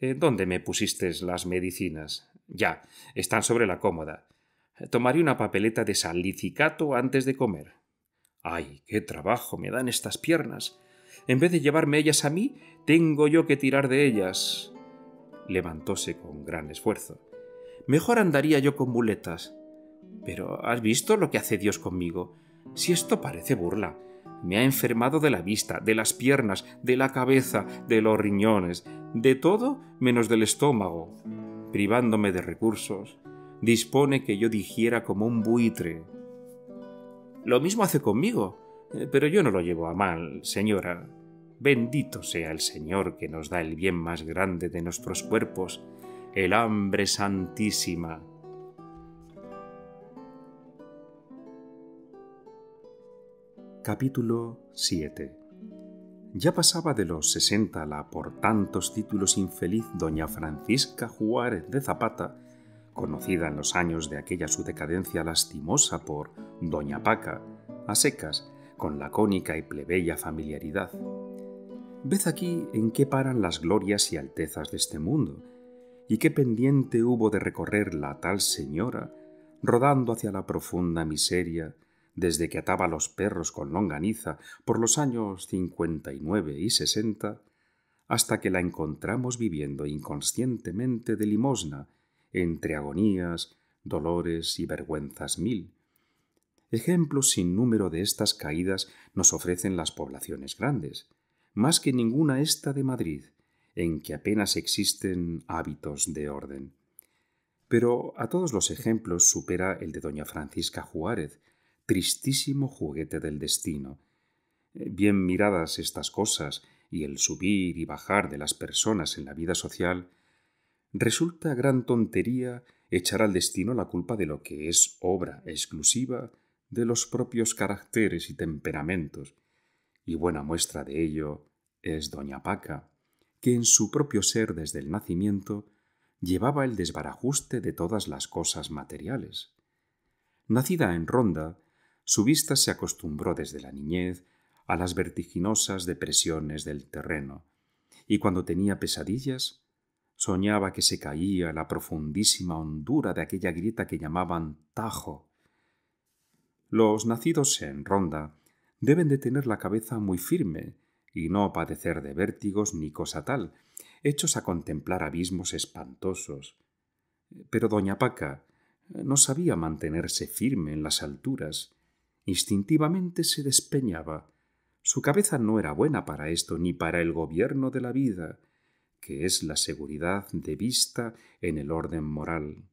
¿En ¿Dónde me pusiste las medicinas? Ya, están sobre la cómoda. Tomaré una papeleta de salicicato antes de comer. ¡Ay, qué trabajo me dan estas piernas! En vez de llevarme ellas a mí, tengo yo que tirar de ellas. Levantóse con gran esfuerzo. Mejor andaría yo con muletas. Pero ¿has visto lo que hace Dios conmigo? Si esto parece burla. Me ha enfermado de la vista, de las piernas, de la cabeza, de los riñones, de todo menos del estómago. Privándome de recursos, dispone que yo digiera como un buitre. Lo mismo hace conmigo, eh, pero yo no lo llevo a mal, señora. Bendito sea el Señor que nos da el bien más grande de nuestros cuerpos, el hambre santísima. Capítulo 7 Ya pasaba de los 60 la por tantos títulos infeliz doña Francisca Juárez de Zapata, conocida en los años de aquella su decadencia lastimosa por doña Paca, a secas, con lacónica y plebeya familiaridad. Ved aquí en qué paran las glorias y altezas de este mundo, y qué pendiente hubo de recorrer la tal señora, rodando hacia la profunda miseria, desde que ataba los perros con longaniza por los años 59 y 60, hasta que la encontramos viviendo inconscientemente de limosna, entre agonías, dolores y vergüenzas mil. Ejemplos sin número de estas caídas nos ofrecen las poblaciones grandes, más que ninguna esta de Madrid, en que apenas existen hábitos de orden. Pero a todos los ejemplos supera el de doña Francisca Juárez, tristísimo juguete del destino. Bien miradas estas cosas y el subir y bajar de las personas en la vida social, resulta gran tontería echar al destino la culpa de lo que es obra exclusiva de los propios caracteres y temperamentos, y buena muestra de ello es doña Paca, que en su propio ser desde el nacimiento llevaba el desbarajuste de todas las cosas materiales. Nacida en Ronda, su vista se acostumbró desde la niñez a las vertiginosas depresiones del terreno, y cuando tenía pesadillas, soñaba que se caía la profundísima hondura de aquella grieta que llamaban Tajo. Los nacidos en Ronda deben de tener la cabeza muy firme y no padecer de vértigos ni cosa tal, hechos a contemplar abismos espantosos. Pero doña Paca no sabía mantenerse firme en las alturas instintivamente se despeñaba. Su cabeza no era buena para esto ni para el gobierno de la vida, que es la seguridad de vista en el orden moral.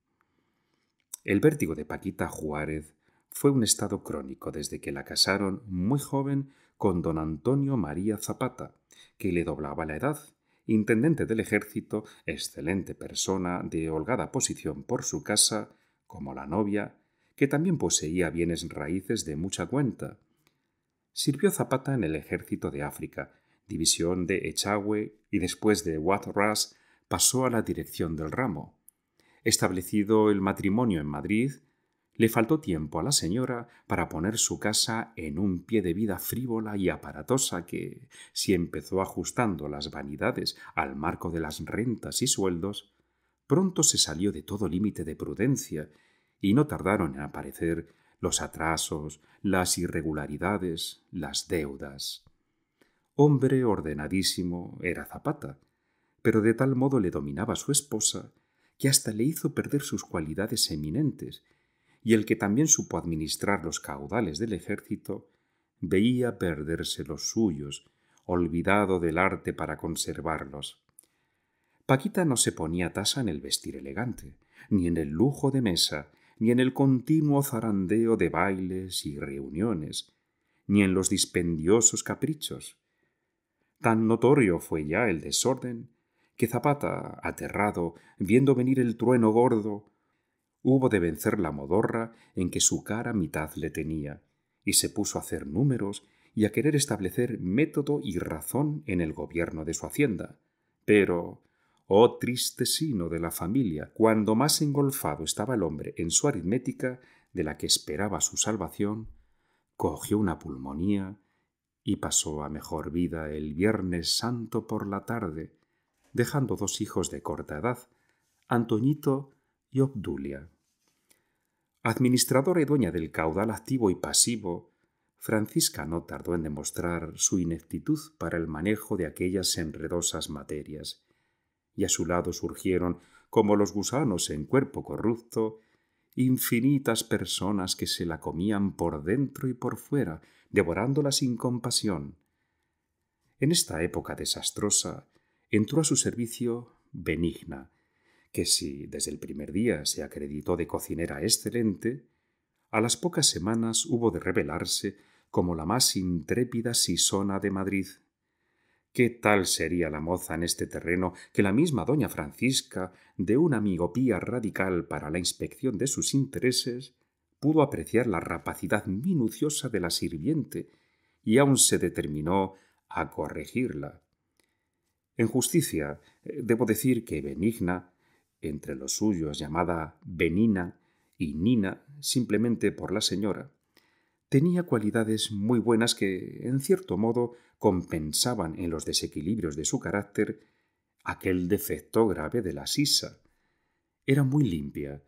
El vértigo de Paquita Juárez fue un estado crónico desde que la casaron muy joven con don Antonio María Zapata, que le doblaba la edad, intendente del ejército, excelente persona, de holgada posición por su casa, como la novia, que también poseía bienes raíces de mucha cuenta. Sirvió Zapata en el ejército de África, división de Echagüe y después de Wat pasó a la dirección del ramo. Establecido el matrimonio en Madrid, le faltó tiempo a la señora para poner su casa en un pie de vida frívola y aparatosa que, si empezó ajustando las vanidades al marco de las rentas y sueldos, pronto se salió de todo límite de prudencia y no tardaron en aparecer los atrasos, las irregularidades, las deudas. Hombre ordenadísimo era Zapata, pero de tal modo le dominaba su esposa que hasta le hizo perder sus cualidades eminentes, y el que también supo administrar los caudales del ejército veía perderse los suyos, olvidado del arte para conservarlos. Paquita no se ponía tasa en el vestir elegante, ni en el lujo de mesa, ni en el continuo zarandeo de bailes y reuniones, ni en los dispendiosos caprichos. Tan notorio fue ya el desorden, que Zapata, aterrado, viendo venir el trueno gordo, hubo de vencer la modorra en que su cara mitad le tenía, y se puso a hacer números y a querer establecer método y razón en el gobierno de su hacienda. Pero Oh triste sino de la familia, cuando más engolfado estaba el hombre en su aritmética de la que esperaba su salvación, cogió una pulmonía y pasó a mejor vida el Viernes Santo por la tarde, dejando dos hijos de corta edad, Antoñito y Obdulia. Administradora y dueña del caudal activo y pasivo, Francisca no tardó en demostrar su ineptitud para el manejo de aquellas enredosas materias, y a su lado surgieron, como los gusanos en cuerpo corrupto, infinitas personas que se la comían por dentro y por fuera, devorándola sin compasión. En esta época desastrosa entró a su servicio Benigna, que si desde el primer día se acreditó de cocinera excelente, a las pocas semanas hubo de revelarse como la más intrépida sisona de Madrid. Qué tal sería la moza en este terreno que la misma doña Francisca, de una amigopía radical para la inspección de sus intereses, pudo apreciar la rapacidad minuciosa de la sirviente y aún se determinó a corregirla. En justicia, debo decir que Benigna, entre los suyos llamada Benina y Nina simplemente por la señora, tenía cualidades muy buenas que, en cierto modo, compensaban en los desequilibrios de su carácter aquel defecto grave de la sisa. Era muy limpia,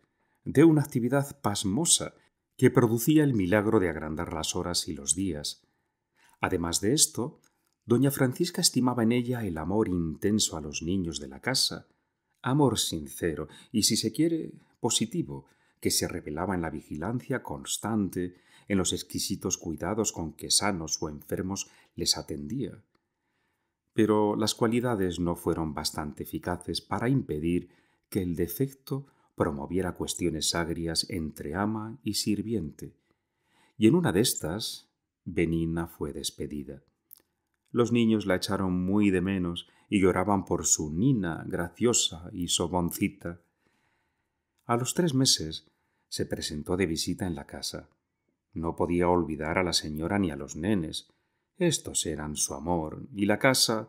de una actividad pasmosa que producía el milagro de agrandar las horas y los días. Además de esto, doña Francisca estimaba en ella el amor intenso a los niños de la casa, amor sincero y, si se quiere, positivo, que se revelaba en la vigilancia constante en los exquisitos cuidados con que sanos o enfermos les atendía. Pero las cualidades no fueron bastante eficaces para impedir que el defecto promoviera cuestiones agrias entre ama y sirviente, y en una de estas Benina fue despedida. Los niños la echaron muy de menos y lloraban por su nina graciosa y soboncita. A los tres meses se presentó de visita en la casa. No podía olvidar a la señora ni a los nenes. Estos eran su amor, y la casa,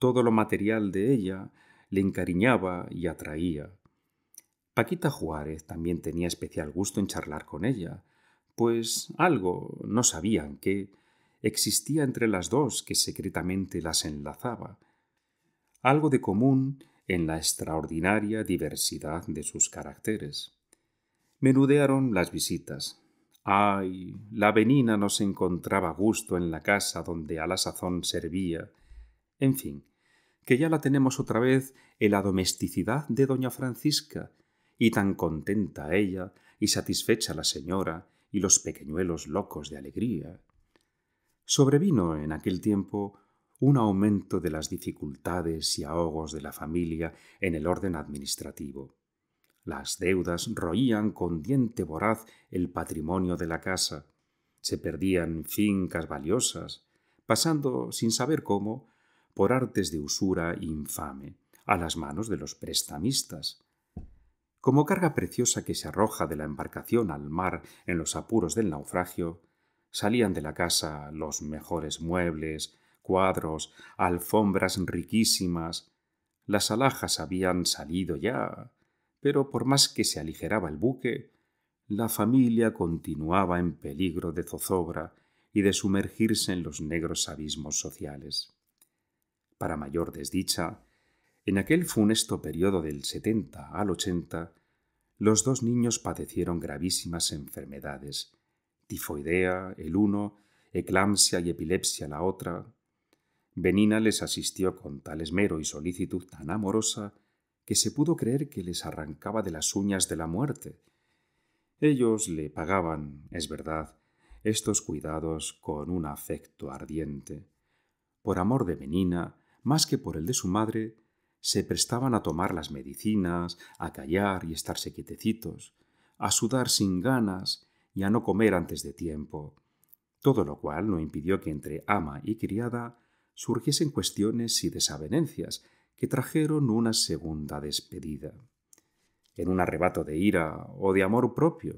todo lo material de ella, le encariñaba y atraía. Paquita Juárez también tenía especial gusto en charlar con ella, pues algo, no sabían qué, existía entre las dos que secretamente las enlazaba. Algo de común en la extraordinaria diversidad de sus caracteres. Menudearon las visitas, Ay, la venina no se encontraba gusto en la casa donde a la sazón servía. En fin, que ya la tenemos otra vez en la domesticidad de doña Francisca, y tan contenta ella, y satisfecha la señora, y los pequeñuelos locos de alegría. Sobrevino en aquel tiempo un aumento de las dificultades y ahogos de la familia en el orden administrativo. Las deudas roían con diente voraz el patrimonio de la casa. Se perdían fincas valiosas, pasando, sin saber cómo, por artes de usura infame, a las manos de los prestamistas. Como carga preciosa que se arroja de la embarcación al mar en los apuros del naufragio, salían de la casa los mejores muebles, cuadros, alfombras riquísimas. Las alhajas habían salido ya pero por más que se aligeraba el buque, la familia continuaba en peligro de zozobra y de sumergirse en los negros abismos sociales. Para mayor desdicha, en aquel funesto periodo del 70 al 80, los dos niños padecieron gravísimas enfermedades, tifoidea el uno, eclampsia y epilepsia la otra. Benina les asistió con tal esmero y solicitud tan amorosa que se pudo creer que les arrancaba de las uñas de la muerte. Ellos le pagaban, es verdad, estos cuidados con un afecto ardiente. Por amor de Menina, más que por el de su madre, se prestaban a tomar las medicinas, a callar y estarse quietecitos, a sudar sin ganas y a no comer antes de tiempo, todo lo cual no impidió que entre ama y criada surgiesen cuestiones y desavenencias que trajeron una segunda despedida. En un arrebato de ira o de amor propio,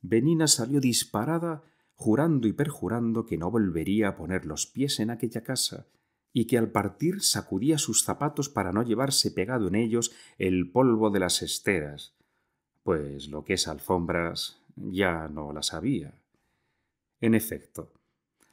Benina salió disparada, jurando y perjurando que no volvería a poner los pies en aquella casa, y que al partir sacudía sus zapatos para no llevarse pegado en ellos el polvo de las esteras, pues lo que es alfombras ya no las había. En efecto,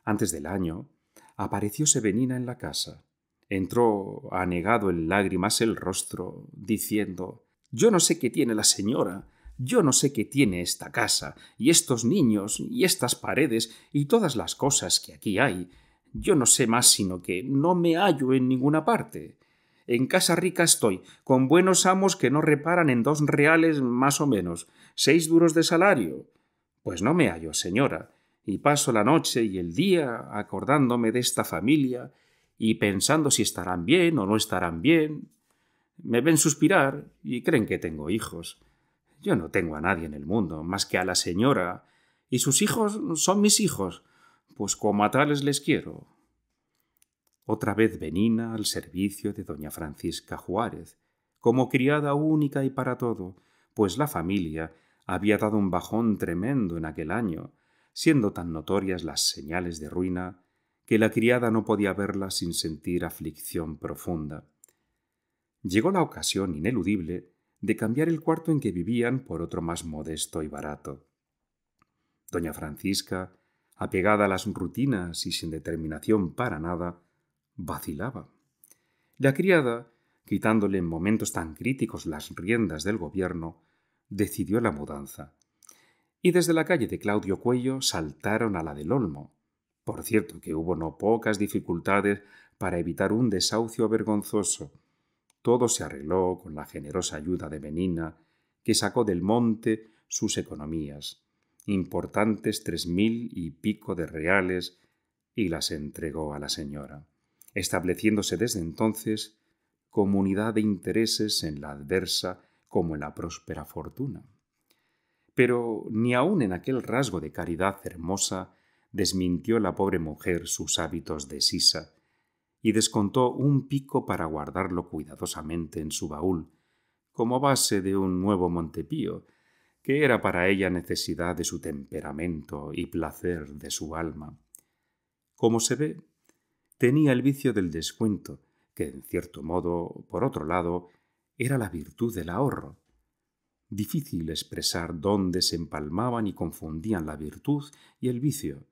antes del año, aparecióse Benina en la casa, Entró anegado en lágrimas el rostro, diciendo Yo no sé qué tiene la señora, yo no sé qué tiene esta casa, y estos niños, y estas paredes, y todas las cosas que aquí hay. Yo no sé más sino que no me hallo en ninguna parte. En casa rica estoy, con buenos amos que no reparan en dos reales más o menos, seis duros de salario. Pues no me hallo, señora, y paso la noche y el día acordándome de esta familia y pensando si estarán bien o no estarán bien. Me ven suspirar y creen que tengo hijos. Yo no tengo a nadie en el mundo más que a la señora, y sus hijos son mis hijos, pues como a tales les quiero. Otra vez venina al servicio de doña Francisca Juárez, como criada única y para todo, pues la familia había dado un bajón tremendo en aquel año, siendo tan notorias las señales de ruina que la criada no podía verla sin sentir aflicción profunda. Llegó la ocasión ineludible de cambiar el cuarto en que vivían por otro más modesto y barato. Doña Francisca, apegada a las rutinas y sin determinación para nada, vacilaba. La criada, quitándole en momentos tan críticos las riendas del gobierno, decidió la mudanza. Y desde la calle de Claudio Cuello saltaron a la del Olmo, por cierto que hubo no pocas dificultades para evitar un desahucio vergonzoso. Todo se arregló con la generosa ayuda de Benina, que sacó del monte sus economías, importantes tres mil y pico de reales, y las entregó a la señora, estableciéndose desde entonces comunidad de intereses en la adversa como en la próspera fortuna. Pero ni aun en aquel rasgo de caridad hermosa desmintió la pobre mujer sus hábitos de sisa y descontó un pico para guardarlo cuidadosamente en su baúl, como base de un nuevo Montepío, que era para ella necesidad de su temperamento y placer de su alma. Como se ve, tenía el vicio del descuento, que en cierto modo, por otro lado, era la virtud del ahorro. Difícil expresar dónde se empalmaban y confundían la virtud y el vicio,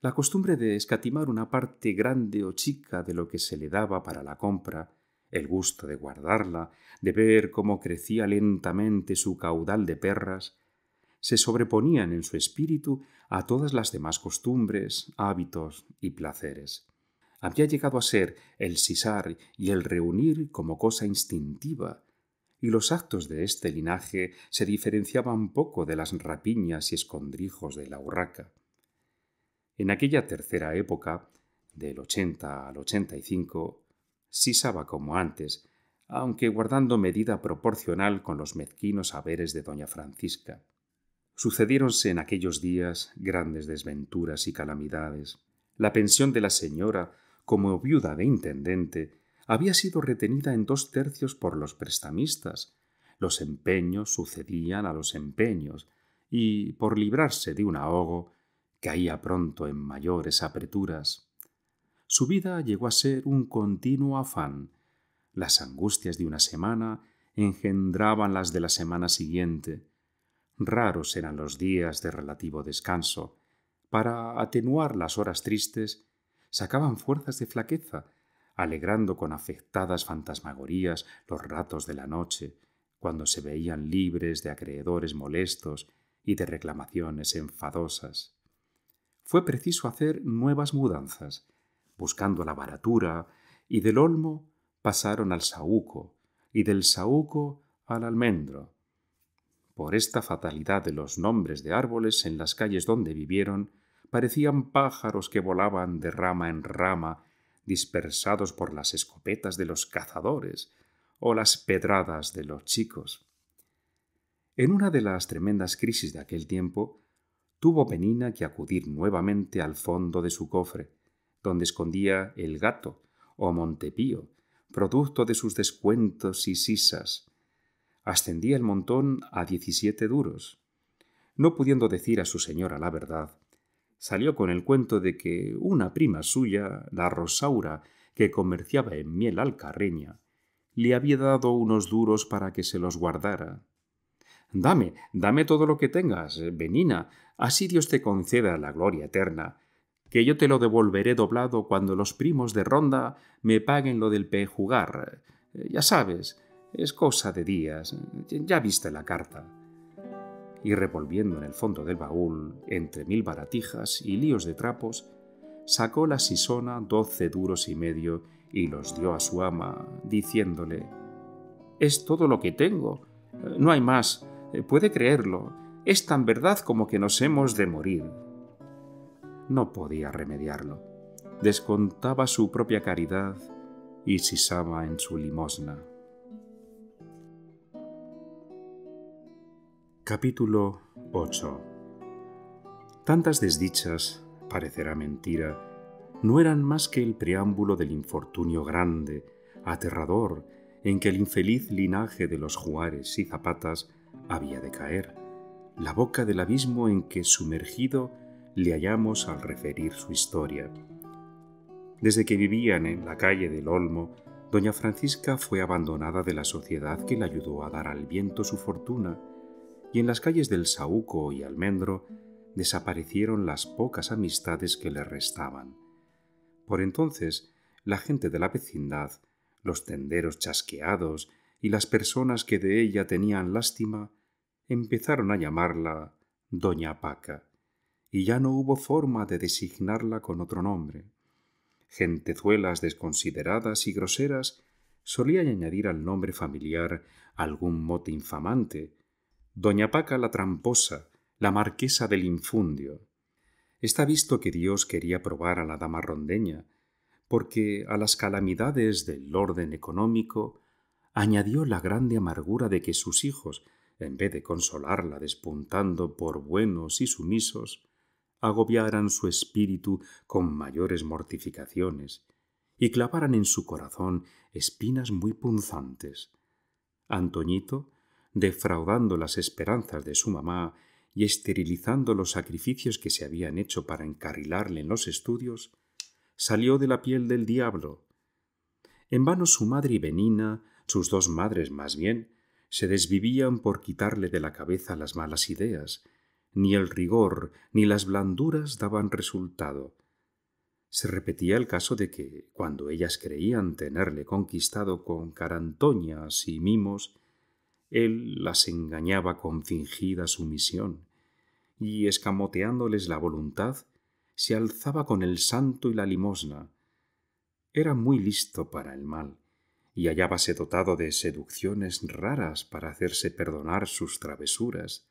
la costumbre de escatimar una parte grande o chica de lo que se le daba para la compra, el gusto de guardarla, de ver cómo crecía lentamente su caudal de perras, se sobreponían en su espíritu a todas las demás costumbres, hábitos y placeres. Había llegado a ser el sisar y el reunir como cosa instintiva, y los actos de este linaje se diferenciaban poco de las rapiñas y escondrijos de la urraca. En aquella tercera época, del 80 al 85, sisaba como antes, aunque guardando medida proporcional con los mezquinos haberes de doña Francisca. Sucediéronse en aquellos días grandes desventuras y calamidades. La pensión de la señora, como viuda de intendente, había sido retenida en dos tercios por los prestamistas. Los empeños sucedían a los empeños, y, por librarse de un ahogo, caía pronto en mayores apreturas. Su vida llegó a ser un continuo afán. Las angustias de una semana engendraban las de la semana siguiente. Raros eran los días de relativo descanso. Para atenuar las horas tristes, sacaban fuerzas de flaqueza, alegrando con afectadas fantasmagorías los ratos de la noche, cuando se veían libres de acreedores molestos y de reclamaciones enfadosas fue preciso hacer nuevas mudanzas, buscando la baratura, y del olmo pasaron al saúco, y del saúco al almendro. Por esta fatalidad de los nombres de árboles en las calles donde vivieron, parecían pájaros que volaban de rama en rama, dispersados por las escopetas de los cazadores o las pedradas de los chicos. En una de las tremendas crisis de aquel tiempo, tuvo Benina que acudir nuevamente al fondo de su cofre, donde escondía el gato o Montepío, producto de sus descuentos y sisas. Ascendía el montón a diecisiete duros. No pudiendo decir a su señora la verdad, salió con el cuento de que una prima suya, la Rosaura, que comerciaba en miel alcarreña, le había dado unos duros para que se los guardara. Dame, dame todo lo que tengas, Benina, Así Dios te conceda la gloria eterna, que yo te lo devolveré doblado cuando los primos de ronda me paguen lo del pejugar. Eh, ya sabes, es cosa de días, ya viste la carta. Y revolviendo en el fondo del baúl, entre mil baratijas y líos de trapos, sacó la sisona doce duros y medio y los dio a su ama, diciéndole, Es todo lo que tengo, eh, no hay más, eh, puede creerlo es tan verdad como que nos hemos de morir. No podía remediarlo. Descontaba su propia caridad y sisaba en su limosna. Capítulo 8 Tantas desdichas, parecerá mentira, no eran más que el preámbulo del infortunio grande, aterrador, en que el infeliz linaje de los Juárez y Zapatas había de caer la boca del abismo en que sumergido le hallamos al referir su historia. Desde que vivían en la calle del Olmo, doña Francisca fue abandonada de la sociedad que le ayudó a dar al viento su fortuna, y en las calles del Saúco y Almendro desaparecieron las pocas amistades que le restaban. Por entonces, la gente de la vecindad, los tenderos chasqueados y las personas que de ella tenían lástima, empezaron a llamarla Doña Paca, y ya no hubo forma de designarla con otro nombre. Gentezuelas desconsideradas y groseras solían añadir al nombre familiar algún mote infamante. Doña Paca la tramposa, la marquesa del infundio. Está visto que Dios quería probar a la dama rondeña, porque a las calamidades del orden económico añadió la grande amargura de que sus hijos, en vez de consolarla despuntando por buenos y sumisos, agobiaran su espíritu con mayores mortificaciones y clavaran en su corazón espinas muy punzantes. Antoñito, defraudando las esperanzas de su mamá y esterilizando los sacrificios que se habían hecho para encarrilarle en los estudios, salió de la piel del diablo. En vano su madre y Benina, sus dos madres más bien, se desvivían por quitarle de la cabeza las malas ideas, ni el rigor ni las blanduras daban resultado. Se repetía el caso de que, cuando ellas creían tenerle conquistado con carantoñas y mimos, él las engañaba con fingida sumisión, y escamoteándoles la voluntad, se alzaba con el santo y la limosna. Era muy listo para el mal, y hallábase dotado de seducciones raras para hacerse perdonar sus travesuras,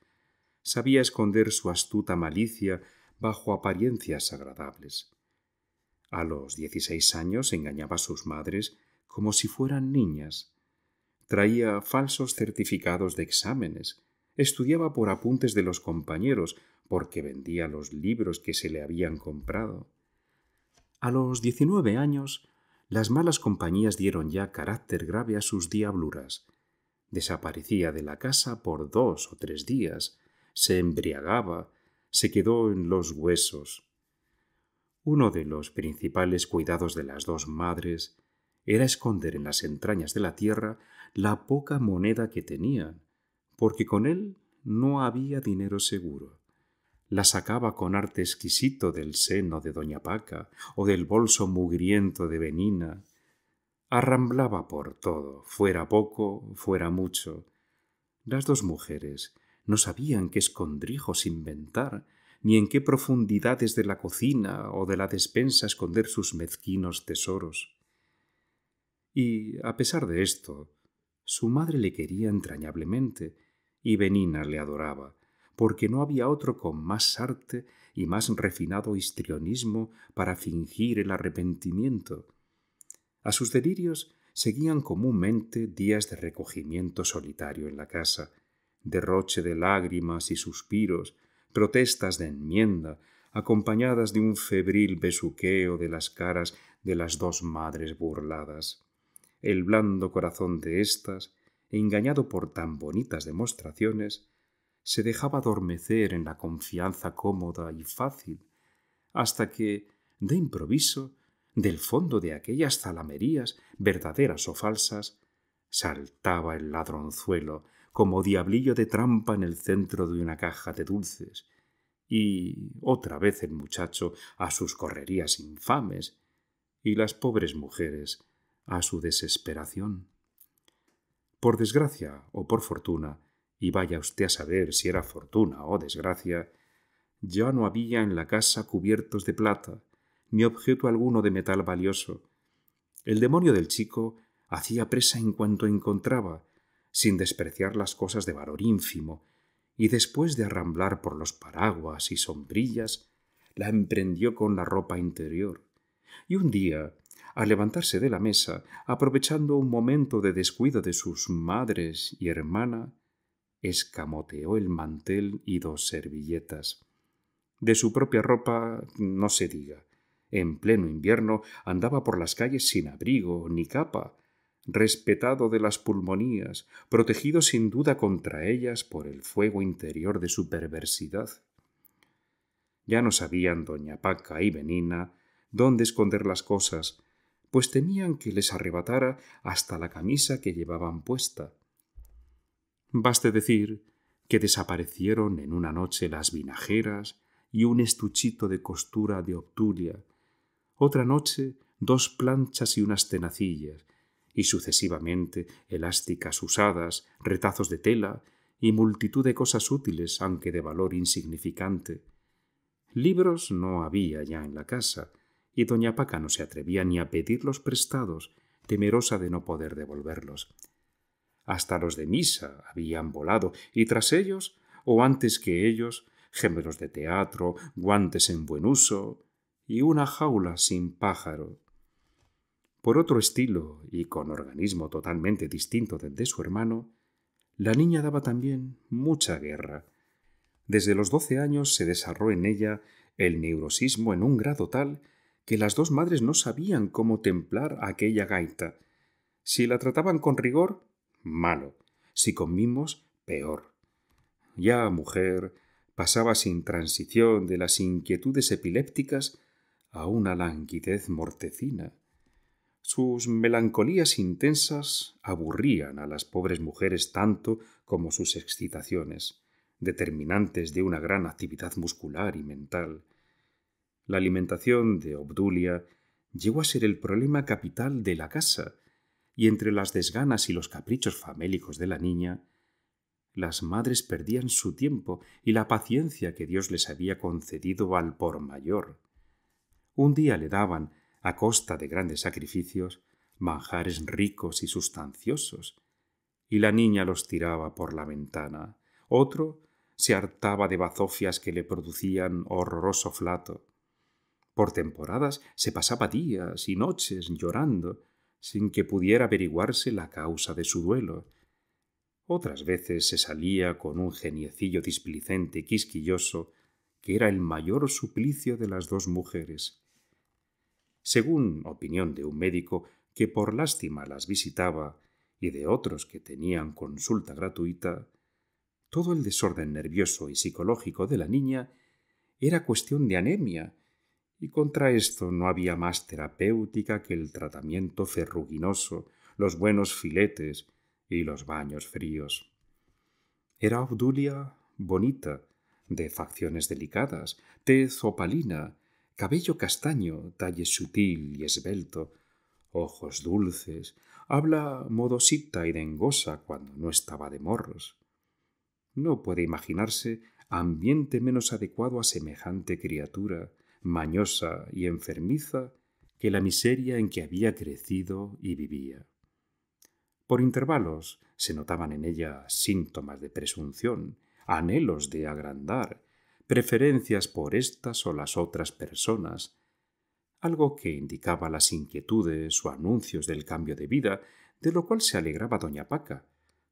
sabía esconder su astuta malicia bajo apariencias agradables. A los dieciséis años engañaba a sus madres como si fueran niñas. Traía falsos certificados de exámenes, estudiaba por apuntes de los compañeros, porque vendía los libros que se le habían comprado. A los diecinueve años las malas compañías dieron ya carácter grave a sus diabluras. Desaparecía de la casa por dos o tres días, se embriagaba, se quedó en los huesos. Uno de los principales cuidados de las dos madres era esconder en las entrañas de la tierra la poca moneda que tenían, porque con él no había dinero seguro la sacaba con arte exquisito del seno de doña Paca o del bolso mugriento de Benina, arramblaba por todo, fuera poco, fuera mucho. Las dos mujeres no sabían qué escondrijos inventar, ni en qué profundidades de la cocina o de la despensa esconder sus mezquinos tesoros. Y, a pesar de esto, su madre le quería entrañablemente, y Benina le adoraba, porque no había otro con más arte y más refinado histrionismo para fingir el arrepentimiento. A sus delirios seguían comúnmente días de recogimiento solitario en la casa, derroche de lágrimas y suspiros, protestas de enmienda, acompañadas de un febril besuqueo de las caras de las dos madres burladas. El blando corazón de éstas, engañado por tan bonitas demostraciones, se dejaba adormecer en la confianza cómoda y fácil, hasta que, de improviso, del fondo de aquellas zalamerías, verdaderas o falsas, saltaba el ladronzuelo como diablillo de trampa en el centro de una caja de dulces, y otra vez el muchacho a sus correrías infames, y las pobres mujeres a su desesperación. Por desgracia o por fortuna, y vaya usted a saber si era fortuna o desgracia, ya no había en la casa cubiertos de plata, ni objeto alguno de metal valioso. El demonio del chico hacía presa en cuanto encontraba, sin despreciar las cosas de valor ínfimo, y después de arramblar por los paraguas y sombrillas, la emprendió con la ropa interior. Y un día, al levantarse de la mesa, aprovechando un momento de descuido de sus madres y hermana, escamoteó el mantel y dos servilletas. De su propia ropa no se diga. En pleno invierno andaba por las calles sin abrigo ni capa, respetado de las pulmonías, protegido sin duda contra ellas por el fuego interior de su perversidad. Ya no sabían doña Paca y Benina dónde esconder las cosas, pues temían que les arrebatara hasta la camisa que llevaban puesta. Baste decir que desaparecieron en una noche las vinajeras y un estuchito de costura de obtulia, otra noche dos planchas y unas tenacillas, y sucesivamente elásticas usadas, retazos de tela y multitud de cosas útiles, aunque de valor insignificante. Libros no había ya en la casa, y doña Paca no se atrevía ni a pedirlos prestados, temerosa de no poder devolverlos hasta los de misa habían volado, y tras ellos, o antes que ellos, gemelos de teatro, guantes en buen uso, y una jaula sin pájaro. Por otro estilo, y con organismo totalmente distinto del de su hermano, la niña daba también mucha guerra. Desde los doce años se desarrolló en ella el neurosismo en un grado tal que las dos madres no sabían cómo templar aquella gaita. Si la trataban con rigor, malo. Si comimos, peor. Ya, mujer, pasaba sin transición de las inquietudes epilépticas a una languidez mortecina. Sus melancolías intensas aburrían a las pobres mujeres tanto como sus excitaciones, determinantes de una gran actividad muscular y mental. La alimentación de Obdulia llegó a ser el problema capital de la casa, y entre las desganas y los caprichos famélicos de la niña, las madres perdían su tiempo y la paciencia que Dios les había concedido al por mayor. Un día le daban, a costa de grandes sacrificios, manjares ricos y sustanciosos, y la niña los tiraba por la ventana. Otro se hartaba de bazofias que le producían horroroso flato. Por temporadas se pasaba días y noches llorando, sin que pudiera averiguarse la causa de su duelo. Otras veces se salía con un geniecillo displicente y quisquilloso, que era el mayor suplicio de las dos mujeres. Según opinión de un médico que por lástima las visitaba y de otros que tenían consulta gratuita, todo el desorden nervioso y psicológico de la niña era cuestión de anemia y contra esto no había más terapéutica que el tratamiento ferruginoso, los buenos filetes y los baños fríos. Era Obdulia bonita, de facciones delicadas, tez opalina, cabello castaño, talle sutil y esbelto, ojos dulces, habla modosita y dengosa cuando no estaba de morros. No puede imaginarse ambiente menos adecuado a semejante criatura, mañosa y enfermiza que la miseria en que había crecido y vivía. Por intervalos se notaban en ella síntomas de presunción, anhelos de agrandar, preferencias por estas o las otras personas, algo que indicaba las inquietudes o anuncios del cambio de vida, de lo cual se alegraba doña Paca,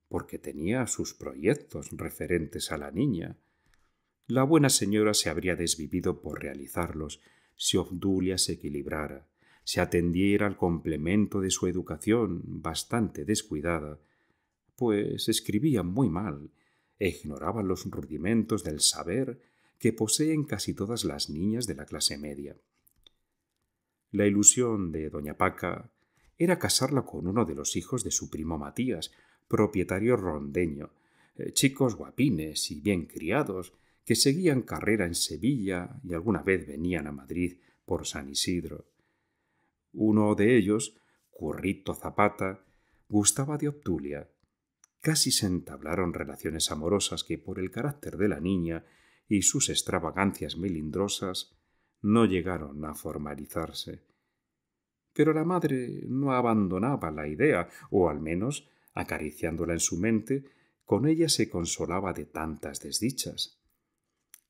porque tenía sus proyectos referentes a la niña, la buena señora se habría desvivido por realizarlos si Obdulia se equilibrara, se atendiera al complemento de su educación bastante descuidada, pues escribía muy mal e ignoraba los rudimentos del saber que poseen casi todas las niñas de la clase media. La ilusión de doña Paca era casarla con uno de los hijos de su primo Matías, propietario rondeño, eh, chicos guapines y bien criados, que seguían carrera en Sevilla y alguna vez venían a Madrid por San Isidro. Uno de ellos, Currito Zapata, gustaba de obtulia, Casi se entablaron relaciones amorosas que por el carácter de la niña y sus extravagancias melindrosas no llegaron a formalizarse. Pero la madre no abandonaba la idea, o al menos, acariciándola en su mente, con ella se consolaba de tantas desdichas.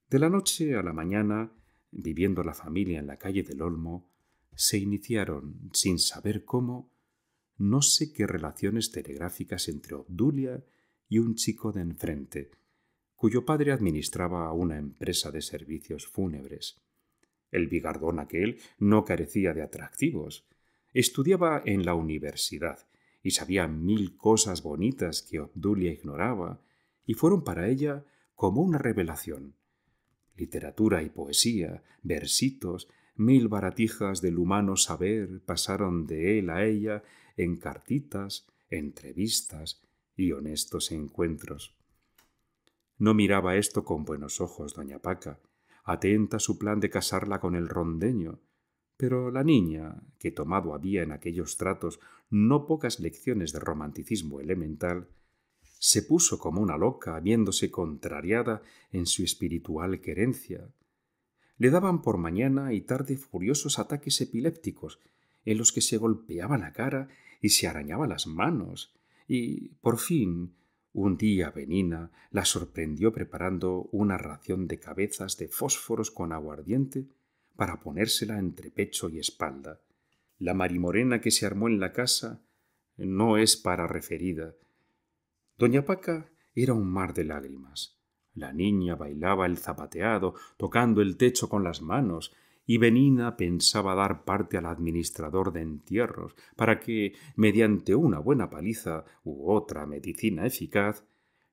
De la noche a la mañana, viviendo la familia en la calle del Olmo, se iniciaron, sin saber cómo, no sé qué relaciones telegráficas entre Obdulia y un chico de enfrente, cuyo padre administraba una empresa de servicios fúnebres. El bigardón aquel no carecía de atractivos. Estudiaba en la universidad y sabía mil cosas bonitas que Obdulia ignoraba, y fueron para ella como una revelación literatura y poesía, versitos, mil baratijas del humano saber pasaron de él a ella en cartitas, entrevistas y honestos encuentros. No miraba esto con buenos ojos doña Paca, atenta a su plan de casarla con el rondeño, pero la niña, que tomado había en aquellos tratos no pocas lecciones de romanticismo elemental, se puso como una loca, viéndose contrariada en su espiritual querencia. Le daban por mañana y tarde furiosos ataques epilépticos, en los que se golpeaba la cara y se arañaba las manos, y por fin un día Benina la sorprendió preparando una ración de cabezas de fósforos con aguardiente para ponérsela entre pecho y espalda. La marimorena que se armó en la casa no es para referida, Doña Paca era un mar de lágrimas. La niña bailaba el zapateado, tocando el techo con las manos, y Benina pensaba dar parte al administrador de entierros para que, mediante una buena paliza u otra medicina eficaz,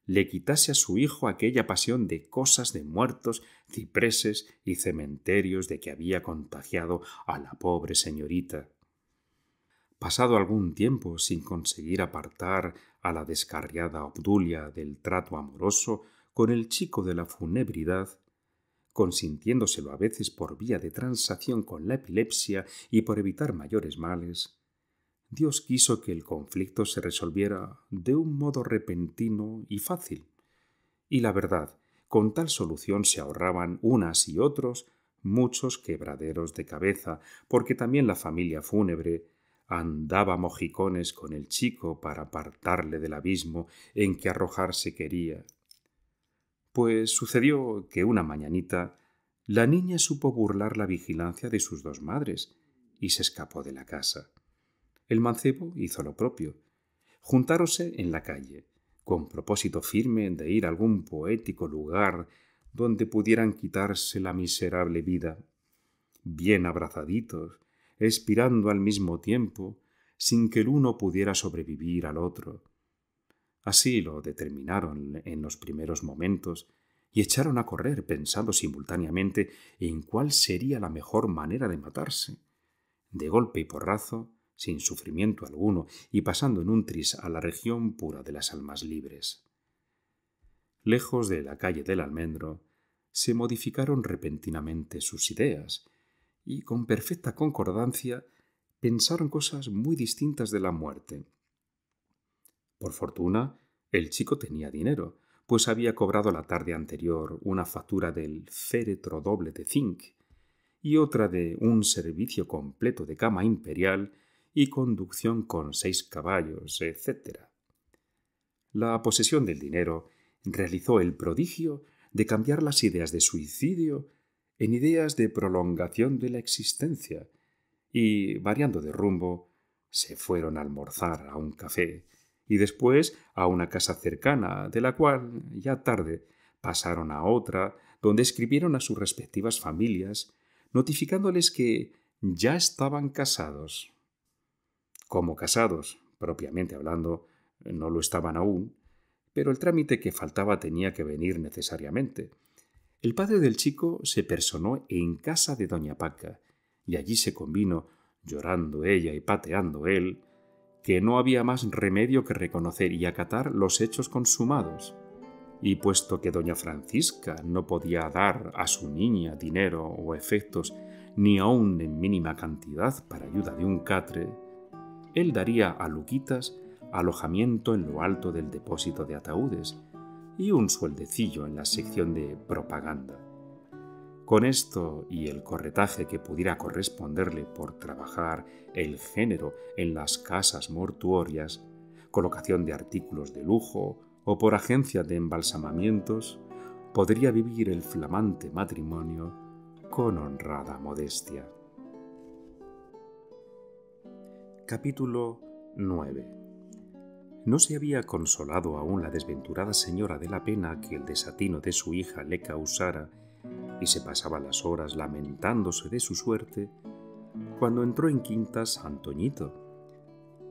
le quitase a su hijo aquella pasión de cosas de muertos, cipreses y cementerios de que había contagiado a la pobre señorita. Pasado algún tiempo sin conseguir apartar a la descarriada Obdulia del trato amoroso con el chico de la funebridad, consintiéndoselo a veces por vía de transacción con la epilepsia y por evitar mayores males, Dios quiso que el conflicto se resolviera de un modo repentino y fácil. Y la verdad, con tal solución se ahorraban unas y otros muchos quebraderos de cabeza, porque también la familia fúnebre andaba mojicones con el chico para apartarle del abismo en que arrojarse quería. Pues sucedió que una mañanita la niña supo burlar la vigilancia de sus dos madres y se escapó de la casa. El mancebo hizo lo propio. Juntáronse en la calle, con propósito firme de ir a algún poético lugar donde pudieran quitarse la miserable vida. Bien abrazaditos, expirando al mismo tiempo, sin que el uno pudiera sobrevivir al otro. Así lo determinaron en los primeros momentos, y echaron a correr pensando simultáneamente en cuál sería la mejor manera de matarse. De golpe y porrazo, sin sufrimiento alguno, y pasando en un tris a la región pura de las almas libres. Lejos de la calle del almendro, se modificaron repentinamente sus ideas, y con perfecta concordancia pensaron cosas muy distintas de la muerte. Por fortuna, el chico tenía dinero, pues había cobrado la tarde anterior una factura del féretro doble de zinc y otra de un servicio completo de cama imperial y conducción con seis caballos, etc. La posesión del dinero realizó el prodigio de cambiar las ideas de suicidio en ideas de prolongación de la existencia y, variando de rumbo, se fueron a almorzar a un café y después a una casa cercana, de la cual, ya tarde, pasaron a otra, donde escribieron a sus respectivas familias, notificándoles que ya estaban casados. Como casados, propiamente hablando, no lo estaban aún, pero el trámite que faltaba tenía que venir necesariamente, el padre del chico se personó en casa de doña Paca, y allí se convino, llorando ella y pateando él, que no había más remedio que reconocer y acatar los hechos consumados. Y puesto que doña Francisca no podía dar a su niña dinero o efectos, ni aun en mínima cantidad para ayuda de un catre, él daría a Luquitas alojamiento en lo alto del depósito de ataúdes, y un sueldecillo en la sección de propaganda. Con esto y el corretaje que pudiera corresponderle por trabajar el género en las casas mortuorias, colocación de artículos de lujo o por agencia de embalsamamientos, podría vivir el flamante matrimonio con honrada modestia. Capítulo 9 no se había consolado aún la desventurada señora de la pena que el desatino de su hija le causara y se pasaba las horas lamentándose de su suerte cuando entró en Quintas Antoñito.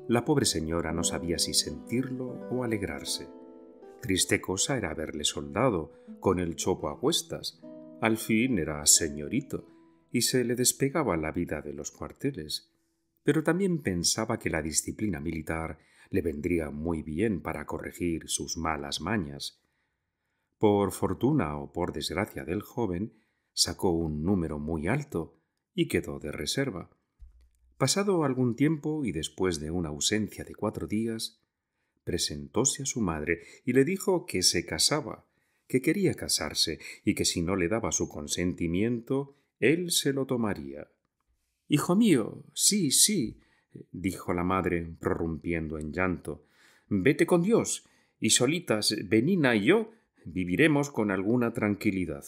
La pobre señora no sabía si sentirlo o alegrarse. Triste cosa era verle soldado, con el chopo a cuestas. Al fin era señorito, y se le despegaba la vida de los cuarteles. Pero también pensaba que la disciplina militar le vendría muy bien para corregir sus malas mañas. Por fortuna o por desgracia del joven, sacó un número muy alto y quedó de reserva. Pasado algún tiempo y después de una ausencia de cuatro días, presentóse a su madre y le dijo que se casaba, que quería casarse y que si no le daba su consentimiento, él se lo tomaría. Hijo mío, sí, sí, dijo la madre, prorrumpiendo en llanto. Vete con Dios, y solitas Benina y yo viviremos con alguna tranquilidad.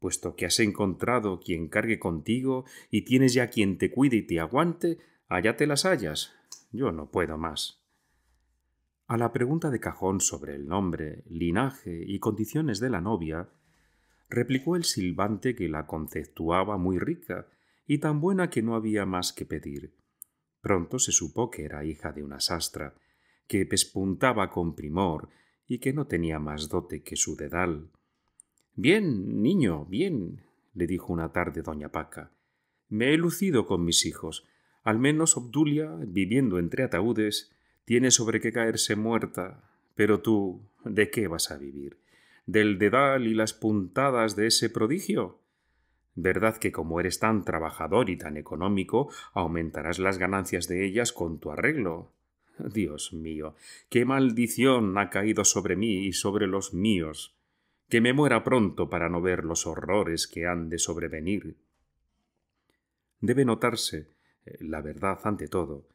Puesto que has encontrado quien cargue contigo y tienes ya quien te cuide y te aguante, allá te las hallas. Yo no puedo más. A la pregunta de cajón sobre el nombre, linaje y condiciones de la novia, replicó el silbante que la conceptuaba muy rica y tan buena que no había más que pedir. Pronto se supo que era hija de una sastra, que pespuntaba con primor y que no tenía más dote que su dedal. Bien, niño, bien, le dijo una tarde doña Paca. Me he lucido con mis hijos. Al menos Obdulia, viviendo entre ataúdes, tiene sobre qué caerse muerta. Pero tú, ¿de qué vas a vivir? ¿Del dedal y las puntadas de ese prodigio? Verdad que como eres tan trabajador y tan económico, aumentarás las ganancias de ellas con tu arreglo. Dios mío, qué maldición ha caído sobre mí y sobre los míos. Que me muera pronto para no ver los horrores que han de sobrevenir. Debe notarse, eh, la verdad ante todo,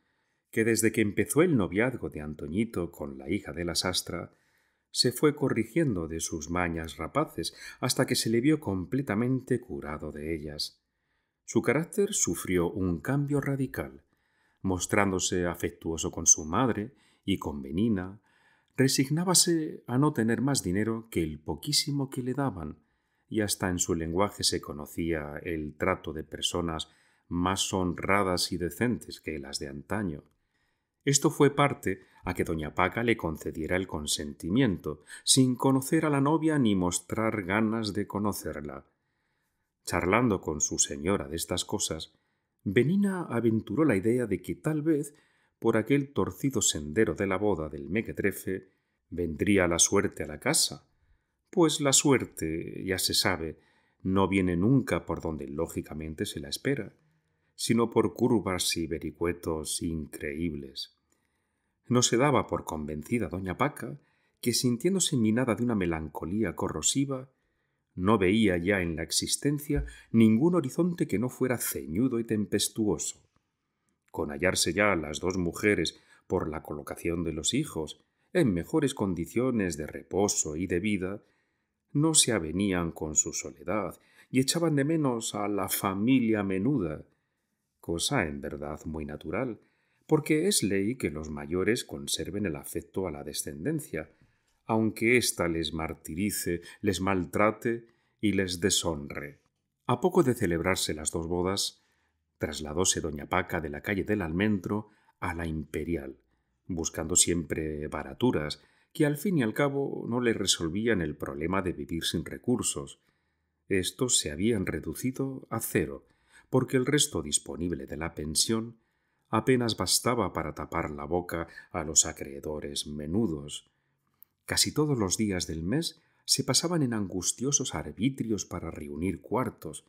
que desde que empezó el noviazgo de Antoñito con la hija de la sastra, se fue corrigiendo de sus mañas rapaces hasta que se le vio completamente curado de ellas. Su carácter sufrió un cambio radical, mostrándose afectuoso con su madre y con Benina, resignábase a no tener más dinero que el poquísimo que le daban, y hasta en su lenguaje se conocía el trato de personas más honradas y decentes que las de antaño. Esto fue parte a que doña Paca le concediera el consentimiento, sin conocer a la novia ni mostrar ganas de conocerla. Charlando con su señora de estas cosas, Benina aventuró la idea de que tal vez por aquel torcido sendero de la boda del mequetrefe vendría la suerte a la casa, pues la suerte, ya se sabe, no viene nunca por donde lógicamente se la espera, sino por curvas y vericuetos increíbles. No se daba por convencida doña Paca, que sintiéndose minada de una melancolía corrosiva, no veía ya en la existencia ningún horizonte que no fuera ceñudo y tempestuoso. Con hallarse ya las dos mujeres por la colocación de los hijos en mejores condiciones de reposo y de vida, no se avenían con su soledad y echaban de menos a la familia menuda, cosa en verdad muy natural, porque es ley que los mayores conserven el afecto a la descendencia, aunque ésta les martirice, les maltrate y les deshonre. A poco de celebrarse las dos bodas, trasladóse doña Paca de la calle del Almendro a la Imperial, buscando siempre baraturas, que al fin y al cabo no le resolvían el problema de vivir sin recursos. Estos se habían reducido a cero, porque el resto disponible de la pensión apenas bastaba para tapar la boca a los acreedores menudos. Casi todos los días del mes se pasaban en angustiosos arbitrios para reunir cuartos,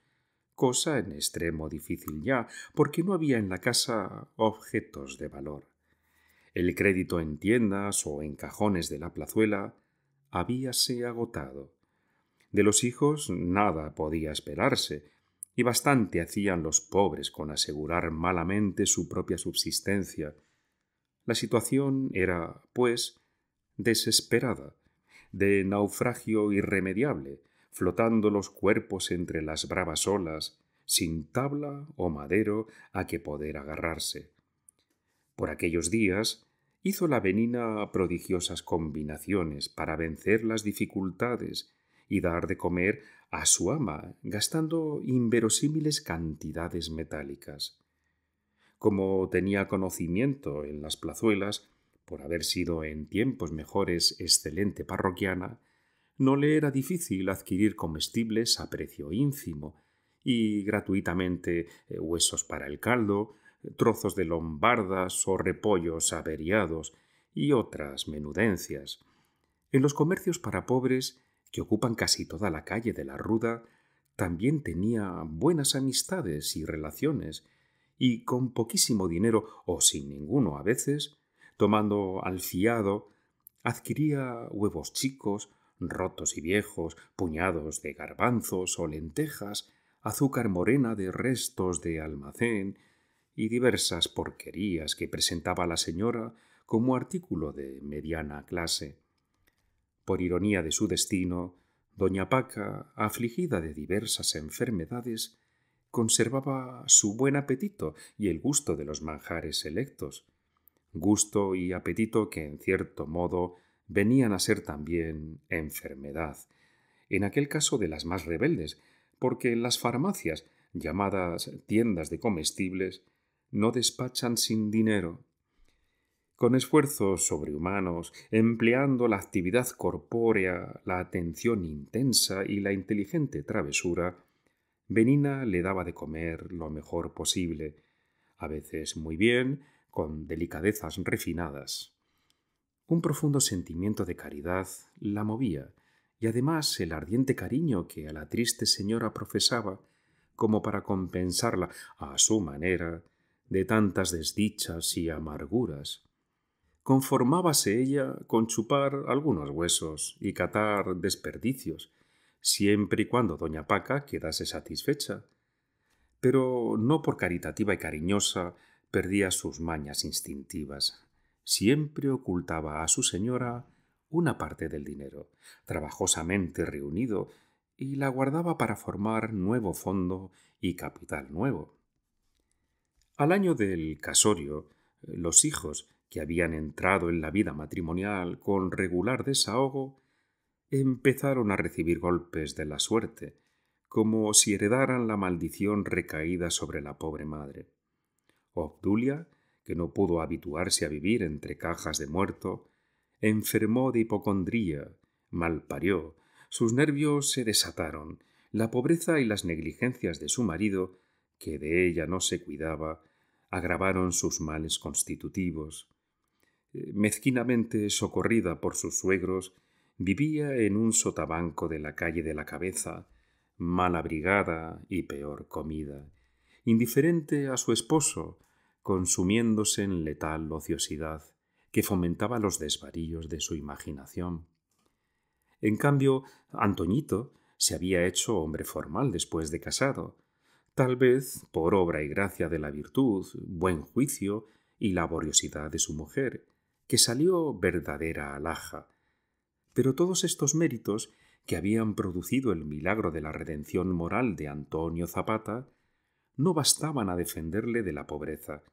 cosa en extremo difícil ya, porque no había en la casa objetos de valor. El crédito en tiendas o en cajones de la plazuela habíase agotado. De los hijos nada podía esperarse, y bastante hacían los pobres con asegurar malamente su propia subsistencia. La situación era, pues, desesperada, de naufragio irremediable, flotando los cuerpos entre las bravas olas, sin tabla o madero a que poder agarrarse. Por aquellos días hizo la venina prodigiosas combinaciones para vencer las dificultades y dar de comer a su ama gastando inverosímiles cantidades metálicas. Como tenía conocimiento en las plazuelas, por haber sido en tiempos mejores excelente parroquiana, no le era difícil adquirir comestibles a precio ínfimo y gratuitamente eh, huesos para el caldo, trozos de lombardas o repollos averiados y otras menudencias. En los comercios para pobres que ocupan casi toda la calle de la Ruda, también tenía buenas amistades y relaciones, y con poquísimo dinero o sin ninguno a veces, tomando al fiado, adquiría huevos chicos, rotos y viejos, puñados de garbanzos o lentejas, azúcar morena de restos de almacén y diversas porquerías que presentaba la señora como artículo de mediana clase. Por ironía de su destino, doña Paca, afligida de diversas enfermedades, conservaba su buen apetito y el gusto de los manjares selectos, gusto y apetito que en cierto modo venían a ser también enfermedad, en aquel caso de las más rebeldes, porque las farmacias, llamadas tiendas de comestibles, no despachan sin dinero con esfuerzos sobrehumanos, empleando la actividad corpórea, la atención intensa y la inteligente travesura, Benina le daba de comer lo mejor posible, a veces muy bien, con delicadezas refinadas. Un profundo sentimiento de caridad la movía, y además el ardiente cariño que a la triste señora profesaba, como para compensarla, a su manera, de tantas desdichas y amarguras conformábase ella con chupar algunos huesos y catar desperdicios, siempre y cuando doña Paca quedase satisfecha. Pero no por caritativa y cariñosa perdía sus mañas instintivas. Siempre ocultaba a su señora una parte del dinero, trabajosamente reunido, y la guardaba para formar nuevo fondo y capital nuevo. Al año del casorio, los hijos que habían entrado en la vida matrimonial con regular desahogo, empezaron a recibir golpes de la suerte, como si heredaran la maldición recaída sobre la pobre madre. Obdulia, que no pudo habituarse a vivir entre cajas de muerto, enfermó de hipocondría, malparió, sus nervios se desataron, la pobreza y las negligencias de su marido, que de ella no se cuidaba, agravaron sus males constitutivos, mezquinamente socorrida por sus suegros, vivía en un sotabanco de la calle de la cabeza, mal abrigada y peor comida, indiferente a su esposo, consumiéndose en letal ociosidad que fomentaba los desvaríos de su imaginación. En cambio, Antoñito se había hecho hombre formal después de casado, tal vez por obra y gracia de la virtud, buen juicio y laboriosidad de su mujer, que salió verdadera alhaja. Pero todos estos méritos que habían producido el milagro de la redención moral de Antonio Zapata no bastaban a defenderle de la pobreza.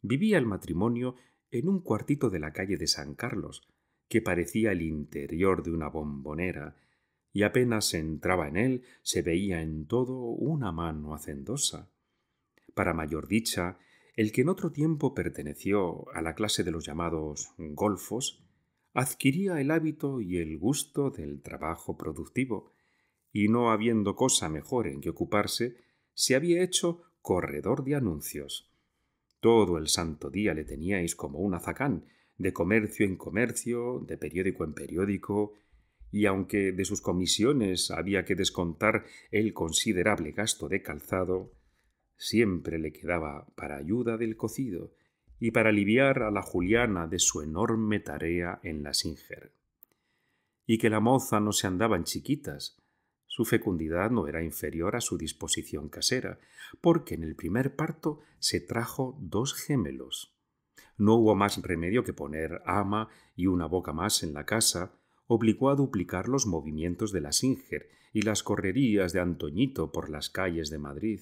Vivía el matrimonio en un cuartito de la calle de San Carlos, que parecía el interior de una bombonera, y apenas entraba en él se veía en todo una mano hacendosa. Para mayor dicha, el que en otro tiempo perteneció a la clase de los llamados golfos, adquiría el hábito y el gusto del trabajo productivo, y no habiendo cosa mejor en que ocuparse, se había hecho corredor de anuncios. Todo el santo día le teníais como un azacán, de comercio en comercio, de periódico en periódico, y aunque de sus comisiones había que descontar el considerable gasto de calzado, Siempre le quedaba para ayuda del cocido y para aliviar a la Juliana de su enorme tarea en la Singer. Y que la moza no se andaba en chiquitas. Su fecundidad no era inferior a su disposición casera, porque en el primer parto se trajo dos gemelos. No hubo más remedio que poner ama y una boca más en la casa, obligó a duplicar los movimientos de la Singer y las correrías de Antoñito por las calles de Madrid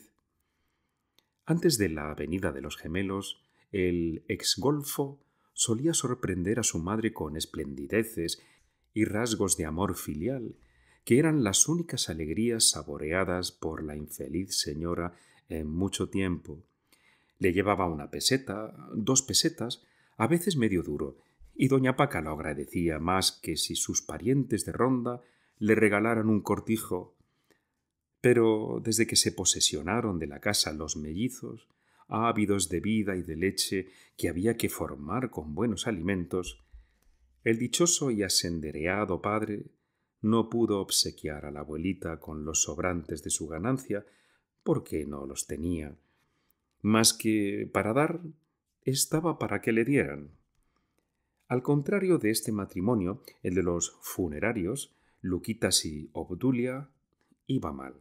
antes de la venida de los gemelos, el ex-golfo solía sorprender a su madre con esplendideces y rasgos de amor filial que eran las únicas alegrías saboreadas por la infeliz señora en mucho tiempo. Le llevaba una peseta, dos pesetas, a veces medio duro, y doña Paca lo agradecía más que si sus parientes de ronda le regalaran un cortijo pero desde que se posesionaron de la casa los mellizos, ávidos de vida y de leche que había que formar con buenos alimentos, el dichoso y asendereado padre no pudo obsequiar a la abuelita con los sobrantes de su ganancia, porque no los tenía, más que para dar estaba para que le dieran. Al contrario de este matrimonio, el de los funerarios, Luquitas y Obdulia, iba mal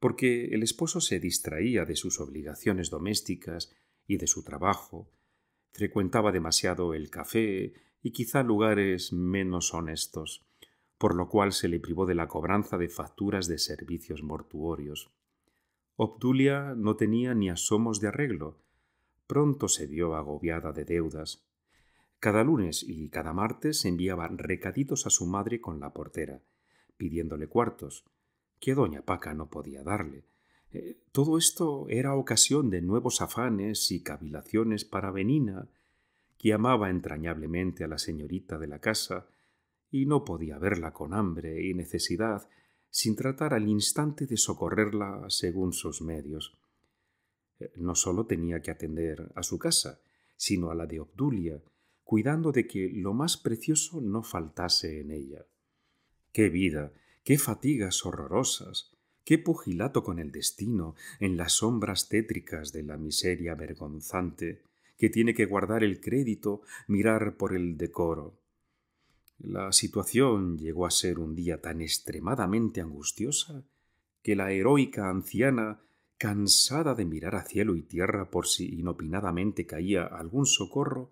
porque el esposo se distraía de sus obligaciones domésticas y de su trabajo, frecuentaba demasiado el café y quizá lugares menos honestos, por lo cual se le privó de la cobranza de facturas de servicios mortuorios. Obdulia no tenía ni asomos de arreglo. Pronto se vio agobiada de deudas. Cada lunes y cada martes enviaba recaditos a su madre con la portera, pidiéndole cuartos, que doña Paca no podía darle. Eh, todo esto era ocasión de nuevos afanes y cavilaciones para Benina, que amaba entrañablemente a la señorita de la casa, y no podía verla con hambre y necesidad sin tratar al instante de socorrerla según sus medios. Eh, no sólo tenía que atender a su casa, sino a la de Obdulia, cuidando de que lo más precioso no faltase en ella. ¡Qué vida! qué fatigas horrorosas, qué pugilato con el destino en las sombras tétricas de la miseria vergonzante, que tiene que guardar el crédito, mirar por el decoro. La situación llegó a ser un día tan extremadamente angustiosa que la heroica anciana, cansada de mirar a cielo y tierra por si inopinadamente caía algún socorro,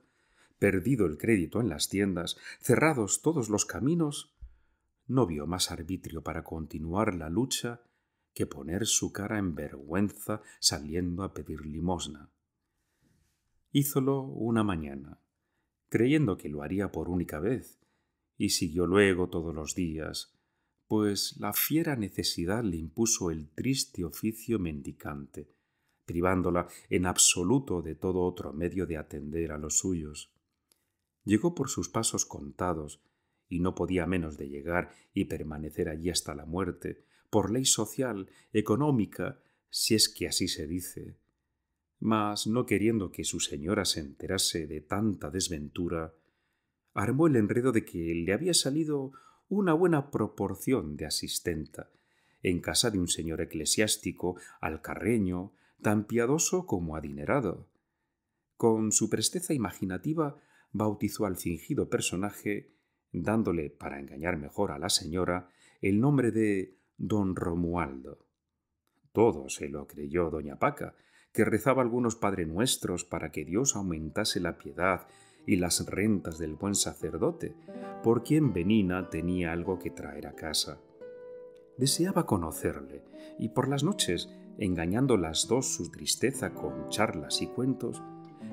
perdido el crédito en las tiendas, cerrados todos los caminos, no vio más arbitrio para continuar la lucha que poner su cara en vergüenza saliendo a pedir limosna. Hízolo una mañana, creyendo que lo haría por única vez, y siguió luego todos los días, pues la fiera necesidad le impuso el triste oficio mendicante, privándola en absoluto de todo otro medio de atender a los suyos. Llegó por sus pasos contados y no podía menos de llegar y permanecer allí hasta la muerte, por ley social, económica, si es que así se dice. Mas, no queriendo que su señora se enterase de tanta desventura, armó el enredo de que le había salido una buena proporción de asistenta, en casa de un señor eclesiástico, alcarreño, tan piadoso como adinerado. Con su presteza imaginativa bautizó al fingido personaje dándole, para engañar mejor a la señora, el nombre de don Romualdo. Todo se lo creyó doña Paca, que rezaba algunos padrenuestros para que Dios aumentase la piedad y las rentas del buen sacerdote, por quien Benina tenía algo que traer a casa. Deseaba conocerle, y por las noches, engañando las dos su tristeza con charlas y cuentos,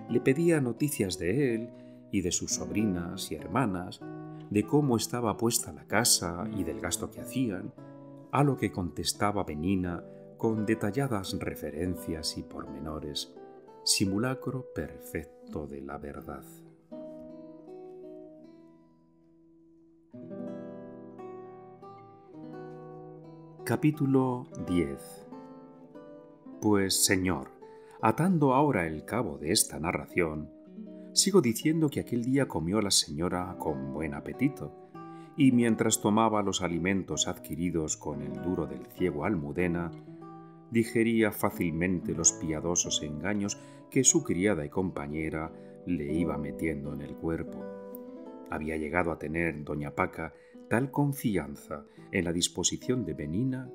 le pedía noticias de él y de sus sobrinas y hermanas, de cómo estaba puesta la casa y del gasto que hacían, a lo que contestaba Benina con detalladas referencias y pormenores, simulacro perfecto de la verdad. Capítulo 10 Pues Señor, atando ahora el cabo de esta narración, Sigo diciendo que aquel día comió la señora con buen apetito, y mientras tomaba los alimentos adquiridos con el duro del ciego Almudena, digería fácilmente los piadosos engaños que su criada y compañera le iba metiendo en el cuerpo. Había llegado a tener doña Paca tal confianza en la disposición de Benina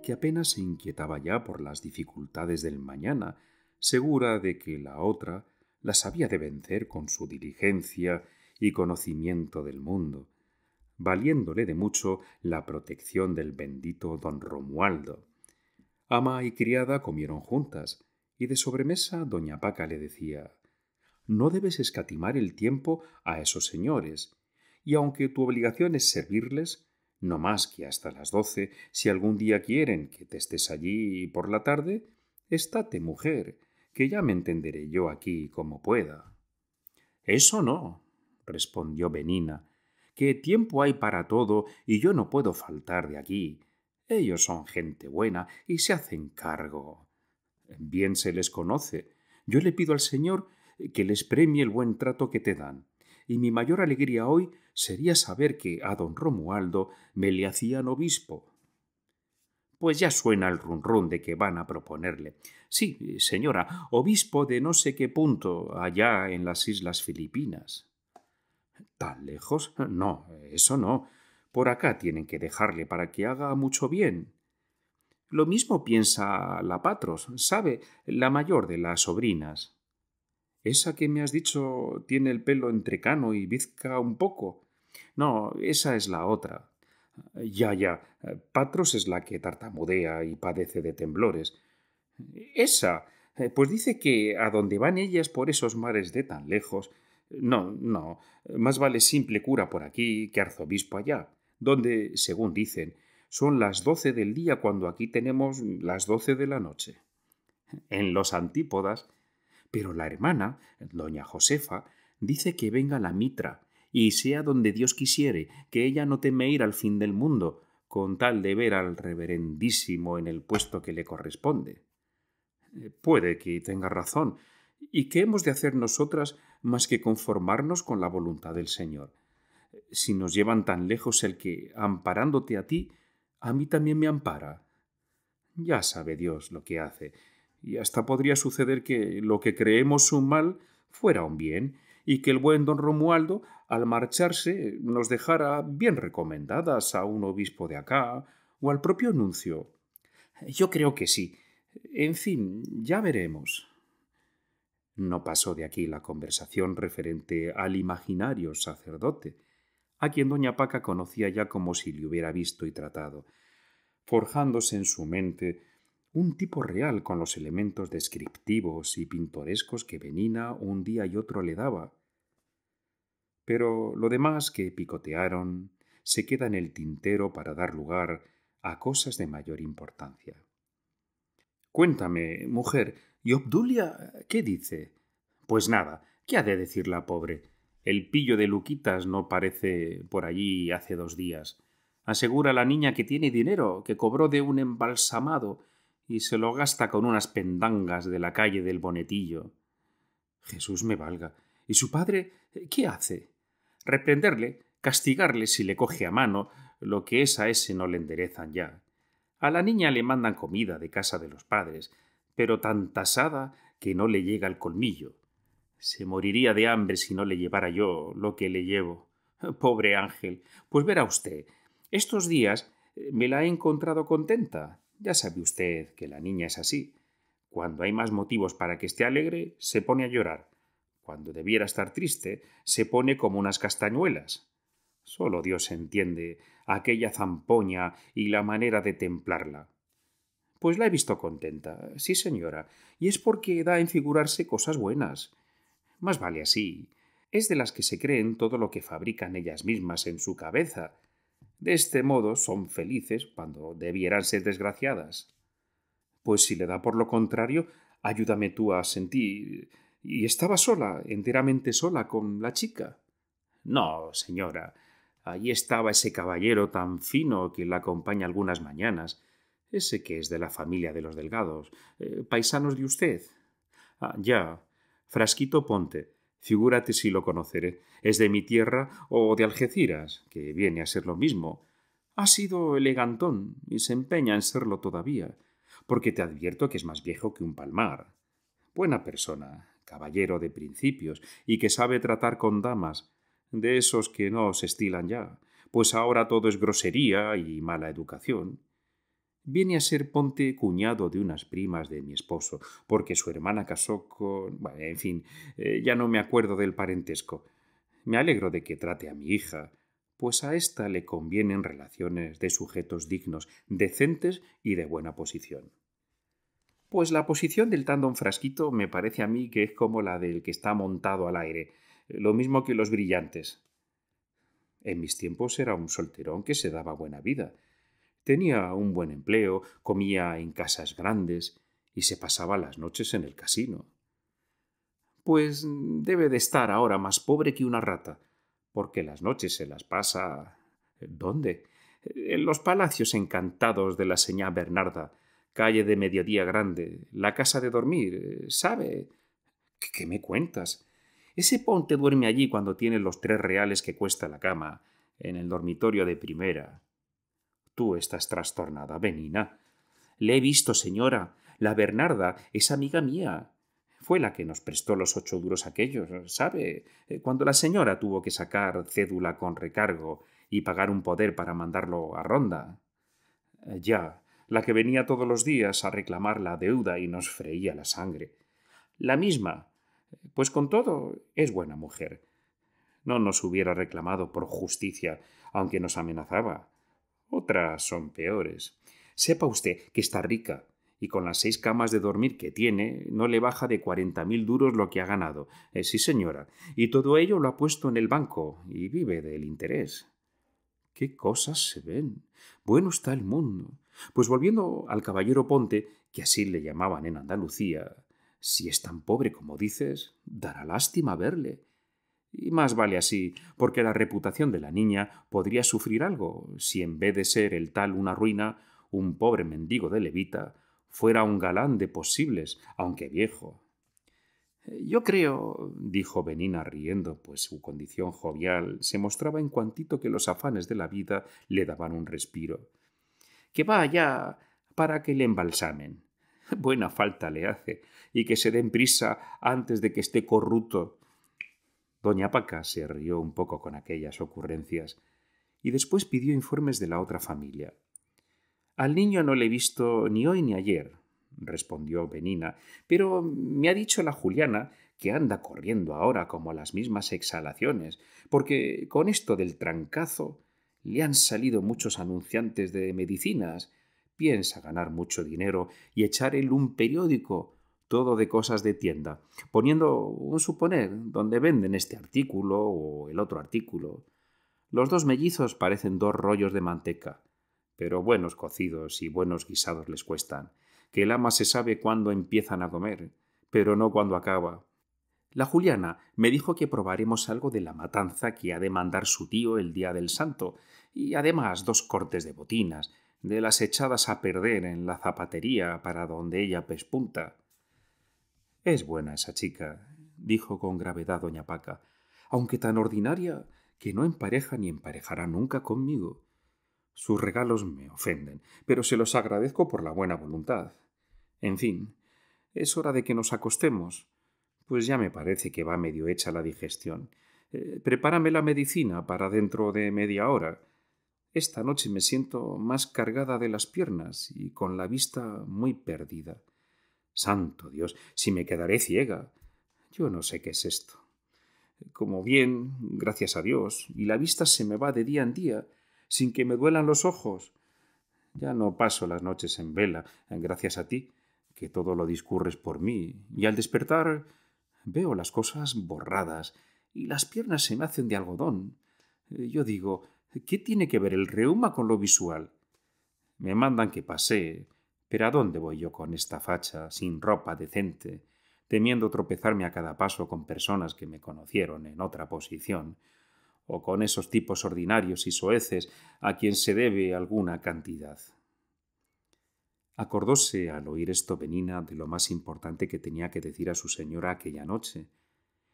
que apenas se inquietaba ya por las dificultades del mañana, segura de que la otra las había de vencer con su diligencia y conocimiento del mundo, valiéndole de mucho la protección del bendito don Romualdo. Ama y criada comieron juntas, y de sobremesa doña Paca le decía No debes escatimar el tiempo a esos señores, y aunque tu obligación es servirles, no más que hasta las doce, si algún día quieren que te estés allí por la tarde, estate, mujer, que ya me entenderé yo aquí como pueda. Eso no, respondió Benina, que tiempo hay para todo y yo no puedo faltar de aquí. Ellos son gente buena y se hacen cargo. Bien se les conoce. Yo le pido al Señor que les premie el buen trato que te dan. Y mi mayor alegría hoy sería saber que a don Romualdo me le hacían obispo. Pues ya suena el run de que van a proponerle. Sí, señora, obispo de no sé qué punto, allá en las Islas Filipinas. ¿Tan lejos? No, eso no. Por acá tienen que dejarle para que haga mucho bien. Lo mismo piensa la Patros, sabe, la mayor de las sobrinas. Esa que me has dicho tiene el pelo entrecano y bizca un poco. No, esa es la otra. Ya, ya. Patros es la que tartamudea y padece de temblores. Esa. Eh, pues dice que a donde van ellas por esos mares de tan lejos. No, no. Más vale simple cura por aquí que arzobispo allá, donde, según dicen, son las doce del día cuando aquí tenemos las doce de la noche. En los antípodas. Pero la hermana, doña Josefa, dice que venga la mitra, y sea donde Dios quisiere, que ella no teme ir al fin del mundo, con tal de ver al reverendísimo en el puesto que le corresponde. Eh, puede que tenga razón. ¿Y qué hemos de hacer nosotras más que conformarnos con la voluntad del Señor? Si nos llevan tan lejos el que, amparándote a ti, a mí también me ampara. Ya sabe Dios lo que hace, y hasta podría suceder que lo que creemos un mal fuera un bien, y que el buen don Romualdo, al marcharse, nos dejara bien recomendadas a un obispo de acá o al propio nuncio. Yo creo que sí, en fin, ya veremos. No pasó de aquí la conversación referente al imaginario sacerdote, a quien doña Paca conocía ya como si le hubiera visto y tratado, forjándose en su mente un tipo real con los elementos descriptivos y pintorescos que Benina un día y otro le daba. Pero lo demás que picotearon se queda en el tintero para dar lugar a cosas de mayor importancia. Cuéntame, mujer, ¿y Obdulia qué dice? Pues nada, ¿qué ha de decir la pobre? El pillo de Luquitas no parece por allí hace dos días. Asegura la niña que tiene dinero, que cobró de un embalsamado, y se lo gasta con unas pendangas de la calle del Bonetillo. Jesús me valga. ¿Y su padre qué hace? Reprenderle, castigarle si le coge a mano, lo que es a ese no le enderezan ya. A la niña le mandan comida de casa de los padres, pero tan tasada que no le llega al colmillo. Se moriría de hambre si no le llevara yo lo que le llevo. [LAUGHS] Pobre Ángel. Pues verá usted, estos días eh, me la he encontrado contenta. Ya sabe usted que la niña es así. Cuando hay más motivos para que esté alegre, se pone a llorar. Cuando debiera estar triste, se pone como unas castañuelas. Solo Dios entiende aquella zampoña y la manera de templarla. Pues la he visto contenta, sí señora, y es porque da en figurarse cosas buenas. Más vale así. Es de las que se creen todo lo que fabrican ellas mismas en su cabeza. De este modo son felices cuando debieran ser desgraciadas. Pues si le da por lo contrario, ayúdame tú a sentir. Y estaba sola, enteramente sola con la chica. No, señora, Allí estaba ese caballero tan fino que la acompaña algunas mañanas, ese que es de la familia de los Delgados, eh, paisanos de usted. Ah, ya, Frasquito Ponte, figúrate si lo conoceré, es de mi tierra o de Algeciras, que viene a ser lo mismo. Ha sido elegantón y se empeña en serlo todavía, porque te advierto que es más viejo que un palmar. Buena persona, caballero de principios, y que sabe tratar con damas, de esos que no se estilan ya, pues ahora todo es grosería y mala educación, viene a ser Ponte cuñado de unas primas de mi esposo, porque su hermana casó con... en fin, eh, ya no me acuerdo del parentesco. Me alegro de que trate a mi hija, pues a ésta le convienen relaciones de sujetos dignos, decentes y de buena posición. Pues la posición del don frasquito me parece a mí que es como la del que está montado al aire, lo mismo que los brillantes. En mis tiempos era un solterón que se daba buena vida. Tenía un buen empleo, comía en casas grandes y se pasaba las noches en el casino. Pues debe de estar ahora más pobre que una rata, porque las noches se las pasa. ¿Dónde? En los palacios encantados de la señá Bernarda, calle de Mediodía Grande, la casa de dormir, ¿sabe? ¿Qué me cuentas? Ese ponte duerme allí cuando tiene los tres reales que cuesta la cama, en el dormitorio de primera. Tú estás trastornada, Benina. Le he visto, señora. La Bernarda es amiga mía. Fue la que nos prestó los ocho duros aquellos, ¿sabe? Eh, cuando la señora tuvo que sacar cédula con recargo y pagar un poder para mandarlo a ronda. Eh, ya, la que venía todos los días a reclamar la deuda y nos freía la sangre. La misma, pues con todo, es buena mujer. No nos hubiera reclamado por justicia, aunque nos amenazaba. Otras son peores. Sepa usted que está rica, y con las seis camas de dormir que tiene, no le baja de cuarenta mil duros lo que ha ganado. Eh, sí, señora. Y todo ello lo ha puesto en el banco, y vive del interés. Qué cosas se ven. Bueno está el mundo. Pues volviendo al caballero Ponte, que así le llamaban en Andalucía, si es tan pobre como dices, dará lástima verle. Y más vale así, porque la reputación de la niña podría sufrir algo si en vez de ser el tal una ruina, un pobre mendigo de levita, fuera un galán de posibles, aunque viejo. Yo creo, dijo Benina riendo, pues su condición jovial se mostraba en cuantito que los afanes de la vida le daban un respiro, que va allá para que le embalsamen. Buena falta le hace, y que se den prisa antes de que esté corrupto. Doña Paca se rió un poco con aquellas ocurrencias y después pidió informes de la otra familia. Al niño no le he visto ni hoy ni ayer, respondió Benina, pero me ha dicho la Juliana que anda corriendo ahora como las mismas exhalaciones, porque con esto del trancazo le han salido muchos anunciantes de medicinas, piensa ganar mucho dinero y echar él un periódico todo de cosas de tienda, poniendo un suponer donde venden este artículo o el otro artículo. Los dos mellizos parecen dos rollos de manteca, pero buenos cocidos y buenos guisados les cuestan, que el ama se sabe cuándo empiezan a comer, pero no cuándo acaba. La Juliana me dijo que probaremos algo de la matanza que ha de mandar su tío el día del santo, y además dos cortes de botinas, de las echadas a perder en la zapatería para donde ella pespunta, es buena esa chica, dijo con gravedad doña Paca, aunque tan ordinaria que no empareja ni emparejará nunca conmigo. Sus regalos me ofenden, pero se los agradezco por la buena voluntad. En fin, es hora de que nos acostemos, pues ya me parece que va medio hecha la digestión. Eh, prepárame la medicina para dentro de media hora. Esta noche me siento más cargada de las piernas y con la vista muy perdida. Santo Dios, si me quedaré ciega. Yo no sé qué es esto. Como bien, gracias a Dios, y la vista se me va de día en día, sin que me duelan los ojos. Ya no paso las noches en vela, eh, gracias a ti, que todo lo discurres por mí, y al despertar veo las cosas borradas, y las piernas se me hacen de algodón. Eh, yo digo, ¿qué tiene que ver el reuma con lo visual? Me mandan que pase, pero ¿a dónde voy yo con esta facha, sin ropa decente, temiendo tropezarme a cada paso con personas que me conocieron en otra posición, o con esos tipos ordinarios y soeces a quien se debe alguna cantidad? Acordóse al oír esto Benina de lo más importante que tenía que decir a su señora aquella noche,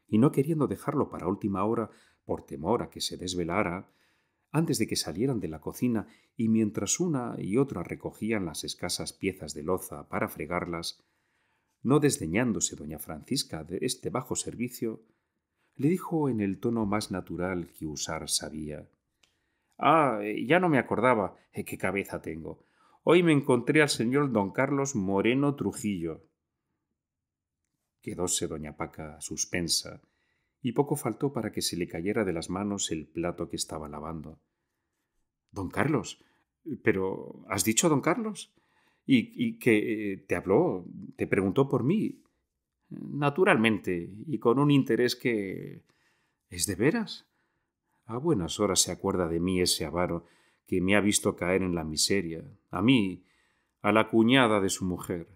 y no queriendo dejarlo para última hora, por temor a que se desvelara, antes de que salieran de la cocina y mientras una y otra recogían las escasas piezas de loza para fregarlas, no desdeñándose doña Francisca de este bajo servicio, le dijo en el tono más natural que usar sabía. Ah, ya no me acordaba. Eh, ¿Qué cabeza tengo? Hoy me encontré al señor don Carlos Moreno Trujillo. Quedóse doña Paca suspensa y poco faltó para que se le cayera de las manos el plato que estaba lavando. Don Carlos. Pero. ¿Has dicho don Carlos? Y, y que eh, te habló, te preguntó por mí. Naturalmente, y con un interés que. ¿Es de veras? A buenas horas se acuerda de mí ese avaro que me ha visto caer en la miseria, a mí, a la cuñada de su mujer.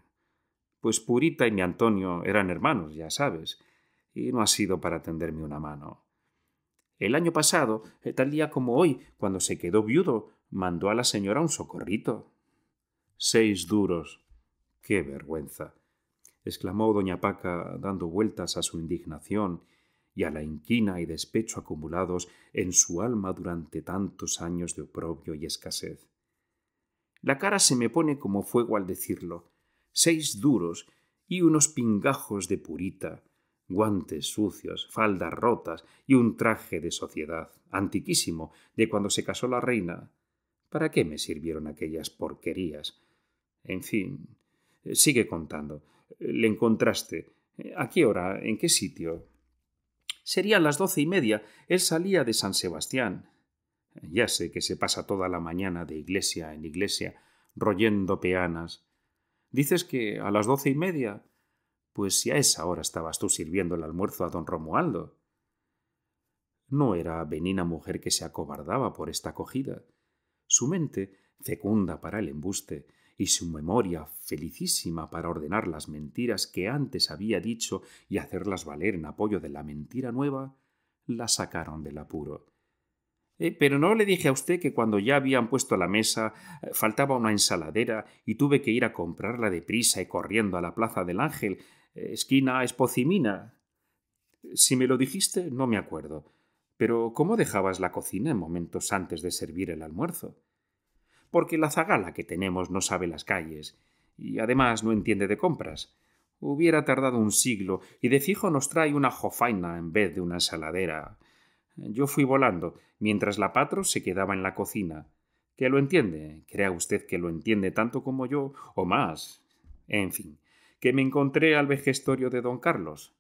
Pues Purita y mi Antonio eran hermanos, ya sabes, y no ha sido para tenderme una mano. El año pasado, eh, tal día como hoy, cuando se quedó viudo, mandó a la señora un socorrito. Seis duros. Qué vergüenza. exclamó doña Paca, dando vueltas a su indignación y a la inquina y despecho acumulados en su alma durante tantos años de oprobio y escasez. La cara se me pone como fuego al decirlo. Seis duros y unos pingajos de purita guantes sucios, faldas rotas y un traje de sociedad, antiquísimo, de cuando se casó la reina. ¿Para qué me sirvieron aquellas porquerías? En fin, eh, sigue contando. Le encontraste. Eh, ¿A qué hora? ¿En qué sitio? Serían las doce y media. Él salía de San Sebastián. Ya sé que se pasa toda la mañana de iglesia en iglesia, royendo peanas. Dices que a las doce y media pues si a esa hora estabas tú sirviendo el almuerzo a don Romualdo. No era Benina mujer que se acobardaba por esta acogida. Su mente, fecunda para el embuste, y su memoria felicísima para ordenar las mentiras que antes había dicho y hacerlas valer en apoyo de la mentira nueva, la sacaron del apuro. Eh, pero no le dije a usted que cuando ya habían puesto la mesa eh, faltaba una ensaladera y tuve que ir a comprarla deprisa y corriendo a la plaza del Ángel esquina Espocimina. Si me lo dijiste, no me acuerdo. Pero ¿cómo dejabas la cocina en momentos antes de servir el almuerzo? Porque la zagala que tenemos no sabe las calles, y además no entiende de compras. Hubiera tardado un siglo, y de fijo nos trae una jofaina en vez de una ensaladera. Yo fui volando, mientras la patro se quedaba en la cocina. ¿Qué lo entiende? Crea usted que lo entiende tanto como yo, o más. En fin, que me encontré al vejestorio de don Carlos.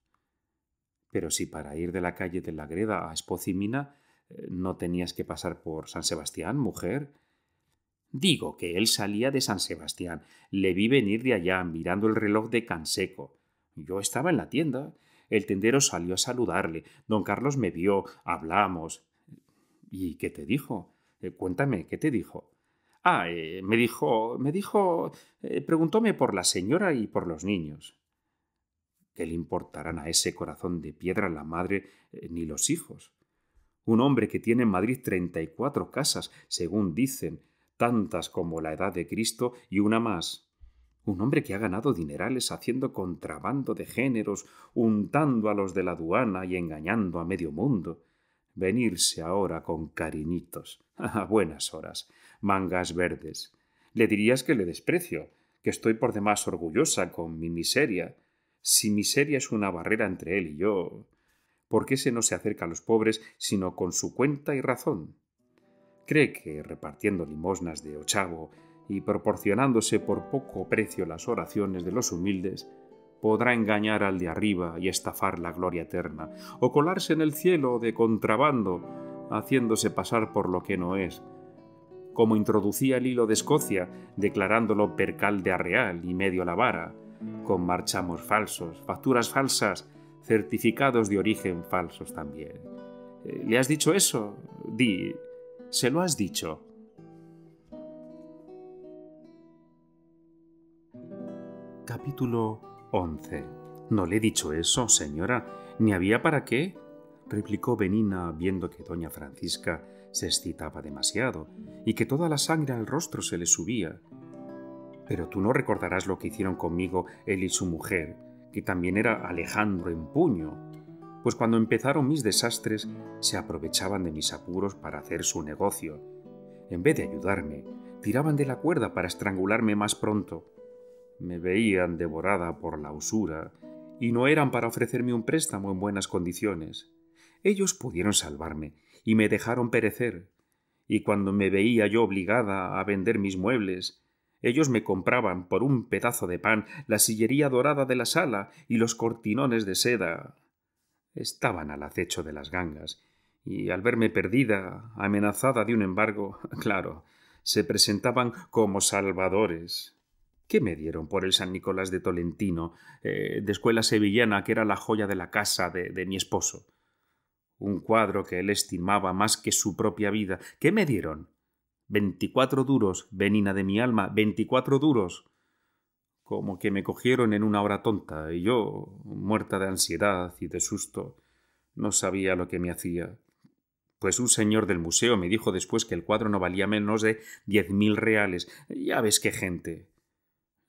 Pero si para ir de la calle de la Greda a Espocimina eh, no tenías que pasar por San Sebastián, mujer. Digo que él salía de San Sebastián. Le vi venir de allá mirando el reloj de Canseco. Yo estaba en la tienda. El tendero salió a saludarle. Don Carlos me vio. Hablamos. ¿Y qué te dijo? Eh, cuéntame, ¿qué te dijo? Ah, eh, me dijo, me dijo, eh, preguntóme por la señora y por los niños. ¿Qué le importarán a ese corazón de piedra la madre eh, ni los hijos? Un hombre que tiene en Madrid treinta y cuatro casas, según dicen, tantas como la edad de Cristo y una más. Un hombre que ha ganado dinerales haciendo contrabando de géneros, untando a los de la aduana y engañando a medio mundo. Venirse ahora con cariñitos. [LAUGHS] A buenas horas mangas verdes. Le dirías que le desprecio, que estoy por demás orgullosa con mi miseria. Si miseria es una barrera entre él y yo, ¿por qué se no se acerca a los pobres sino con su cuenta y razón? Cree que repartiendo limosnas de ochavo y proporcionándose por poco precio las oraciones de los humildes, podrá engañar al de arriba y estafar la gloria eterna, o colarse en el cielo de contrabando, haciéndose pasar por lo que no es, como introducía el hilo de Escocia, declarándolo percal de arreal y medio la vara, con marchamos falsos, facturas falsas, certificados de origen falsos también. Eh, ¿Le has dicho eso? Di, se lo has dicho. Capítulo 11. No le he dicho eso, señora. Ni había para qué, replicó Benina, viendo que doña Francisca se excitaba demasiado y que toda la sangre al rostro se le subía. Pero tú no recordarás lo que hicieron conmigo él y su mujer, que también era Alejandro en puño, pues cuando empezaron mis desastres se aprovechaban de mis apuros para hacer su negocio. En vez de ayudarme, tiraban de la cuerda para estrangularme más pronto. Me veían devorada por la usura y no eran para ofrecerme un préstamo en buenas condiciones. Ellos pudieron salvarme y me dejaron perecer, y cuando me veía yo obligada a vender mis muebles, ellos me compraban por un pedazo de pan la sillería dorada de la sala y los cortinones de seda. Estaban al acecho de las gangas, y al verme perdida, amenazada de un embargo, [LAUGHS] claro, se presentaban como salvadores. ¿Qué me dieron por el San Nicolás de Tolentino, eh, de escuela sevillana, que era la joya de la casa de mi esposo? un cuadro que él estimaba más que su propia vida. ¿Qué me dieron? Veinticuatro duros, venina de mi alma, veinticuatro duros. Como que me cogieron en una hora tonta, y yo, muerta de ansiedad y de susto, no sabía lo que me hacía. Pues un señor del museo me dijo después que el cuadro no valía menos de diez mil reales. Ya ves qué gente.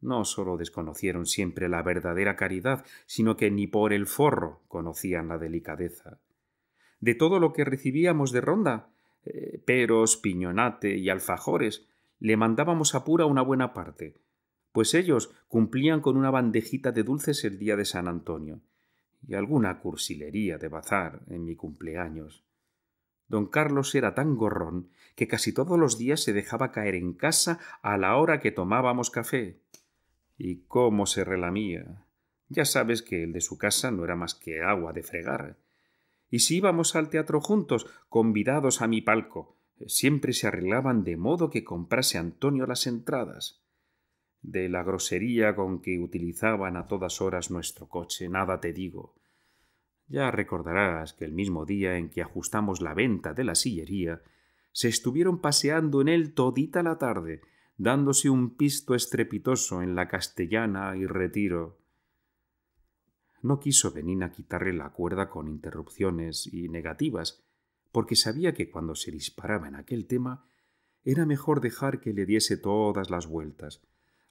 No solo desconocieron siempre la verdadera caridad, sino que ni por el forro conocían la delicadeza de todo lo que recibíamos de ronda eh, peros, piñonate y alfajores, le mandábamos a Pura una buena parte, pues ellos cumplían con una bandejita de dulces el día de San Antonio, y alguna cursilería de bazar en mi cumpleaños. Don Carlos era tan gorrón que casi todos los días se dejaba caer en casa a la hora que tomábamos café. Y cómo se relamía. Ya sabes que el de su casa no era más que agua de fregar y si íbamos al teatro juntos, convidados a mi palco, siempre se arreglaban de modo que comprase Antonio las entradas. De la grosería con que utilizaban a todas horas nuestro coche, nada te digo. Ya recordarás que el mismo día en que ajustamos la venta de la sillería, se estuvieron paseando en él todita la tarde, dándose un pisto estrepitoso en la castellana y retiro no quiso Benina quitarle la cuerda con interrupciones y negativas, porque sabía que cuando se disparaba en aquel tema era mejor dejar que le diese todas las vueltas,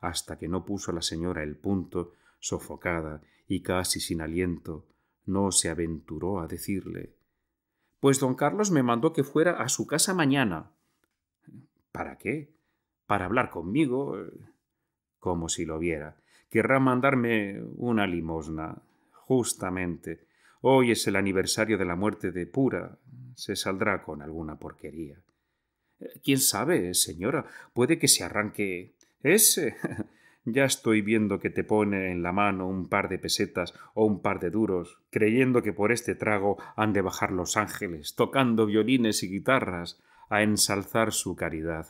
hasta que no puso la señora el punto, sofocada y casi sin aliento, no se aventuró a decirle Pues don Carlos me mandó que fuera a su casa mañana. ¿Para qué? Para hablar conmigo. como si lo viera. Querrá mandarme una limosna justamente. Hoy es el aniversario de la muerte de Pura. Se saldrá con alguna porquería. Eh, ¿Quién sabe, señora? Puede que se arranque. Ese. [LAUGHS] Ya estoy viendo que te pone en la mano un par de pesetas o un par de duros, creyendo que por este trago han de bajar los ángeles, tocando violines y guitarras, a ensalzar su caridad.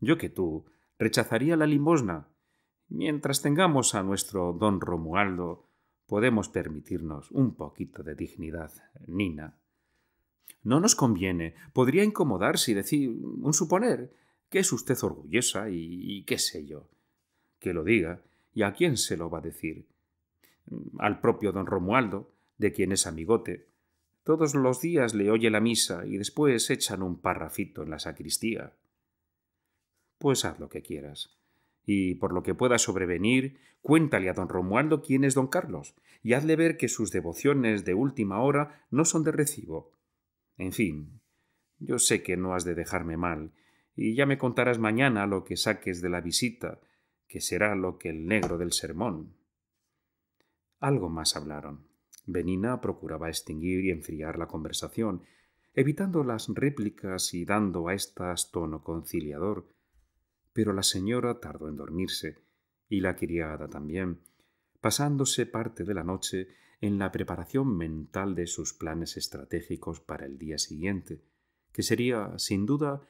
Yo que tú, rechazaría la limosna. Mientras tengamos a nuestro don Romualdo, podemos permitirnos un poquito de dignidad, Nina. No nos conviene. Podría incomodarse y decir un suponer que es usted orgullosa y, qué sé yo. Que lo diga. ¿Y a quién se lo va a decir? Mm, al propio don Romualdo, de quien es amigote. Todos los días le oye la misa y después echan un parrafito en la sacristía. Pues haz lo que quieras y por lo que pueda sobrevenir, cuéntale a don Romualdo quién es don Carlos, y hazle ver que sus devociones de última hora no son de recibo. En fin, yo sé que no has de dejarme mal, y ya me contarás mañana lo que saques de la visita, que será lo que el negro del sermón. Algo más hablaron. Benina procuraba extinguir y enfriar la conversación, evitando las réplicas y dando a estas tono conciliador, pero la señora tardó en dormirse, y la criada también, pasándose parte de la noche en la preparación mental de sus planes estratégicos para el día siguiente, que sería, sin duda,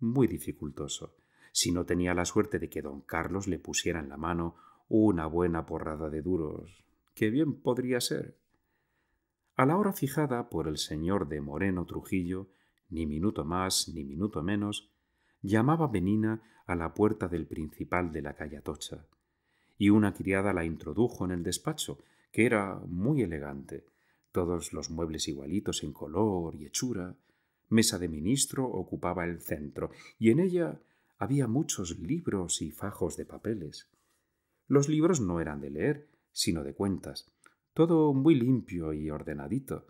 muy dificultoso, si no tenía la suerte de que don Carlos le pusiera en la mano una buena porrada de duros, que bien podría ser. A la hora fijada por el señor de Moreno Trujillo, ni minuto más ni minuto menos, llamaba Benina a la puerta del principal de la calle Atocha, y una criada la introdujo en el despacho, que era muy elegante, todos los muebles igualitos en color y hechura, mesa de ministro ocupaba el centro, y en ella había muchos libros y fajos de papeles. Los libros no eran de leer, sino de cuentas, todo muy limpio y ordenadito.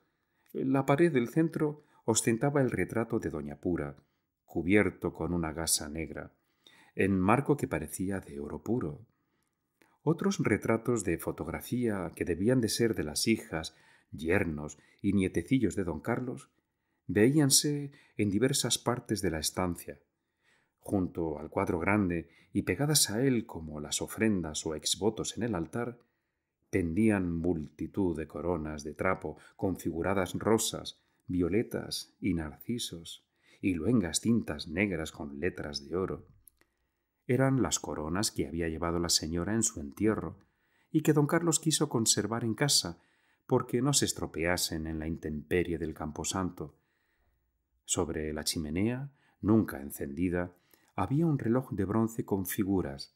La pared del centro ostentaba el retrato de Doña Pura, cubierto con una gasa negra, en marco que parecía de oro puro. Otros retratos de fotografía que debían de ser de las hijas, yernos y nietecillos de don Carlos veíanse en diversas partes de la estancia, junto al cuadro grande y pegadas a él como las ofrendas o exvotos en el altar, pendían multitud de coronas de trapo con figuradas rosas, violetas y narcisos y luengas cintas negras con letras de oro. Eran las coronas que había llevado la señora en su entierro y que don Carlos quiso conservar en casa porque no se estropeasen en la intemperie del camposanto. Sobre la chimenea, nunca encendida, había un reloj de bronce con figuras,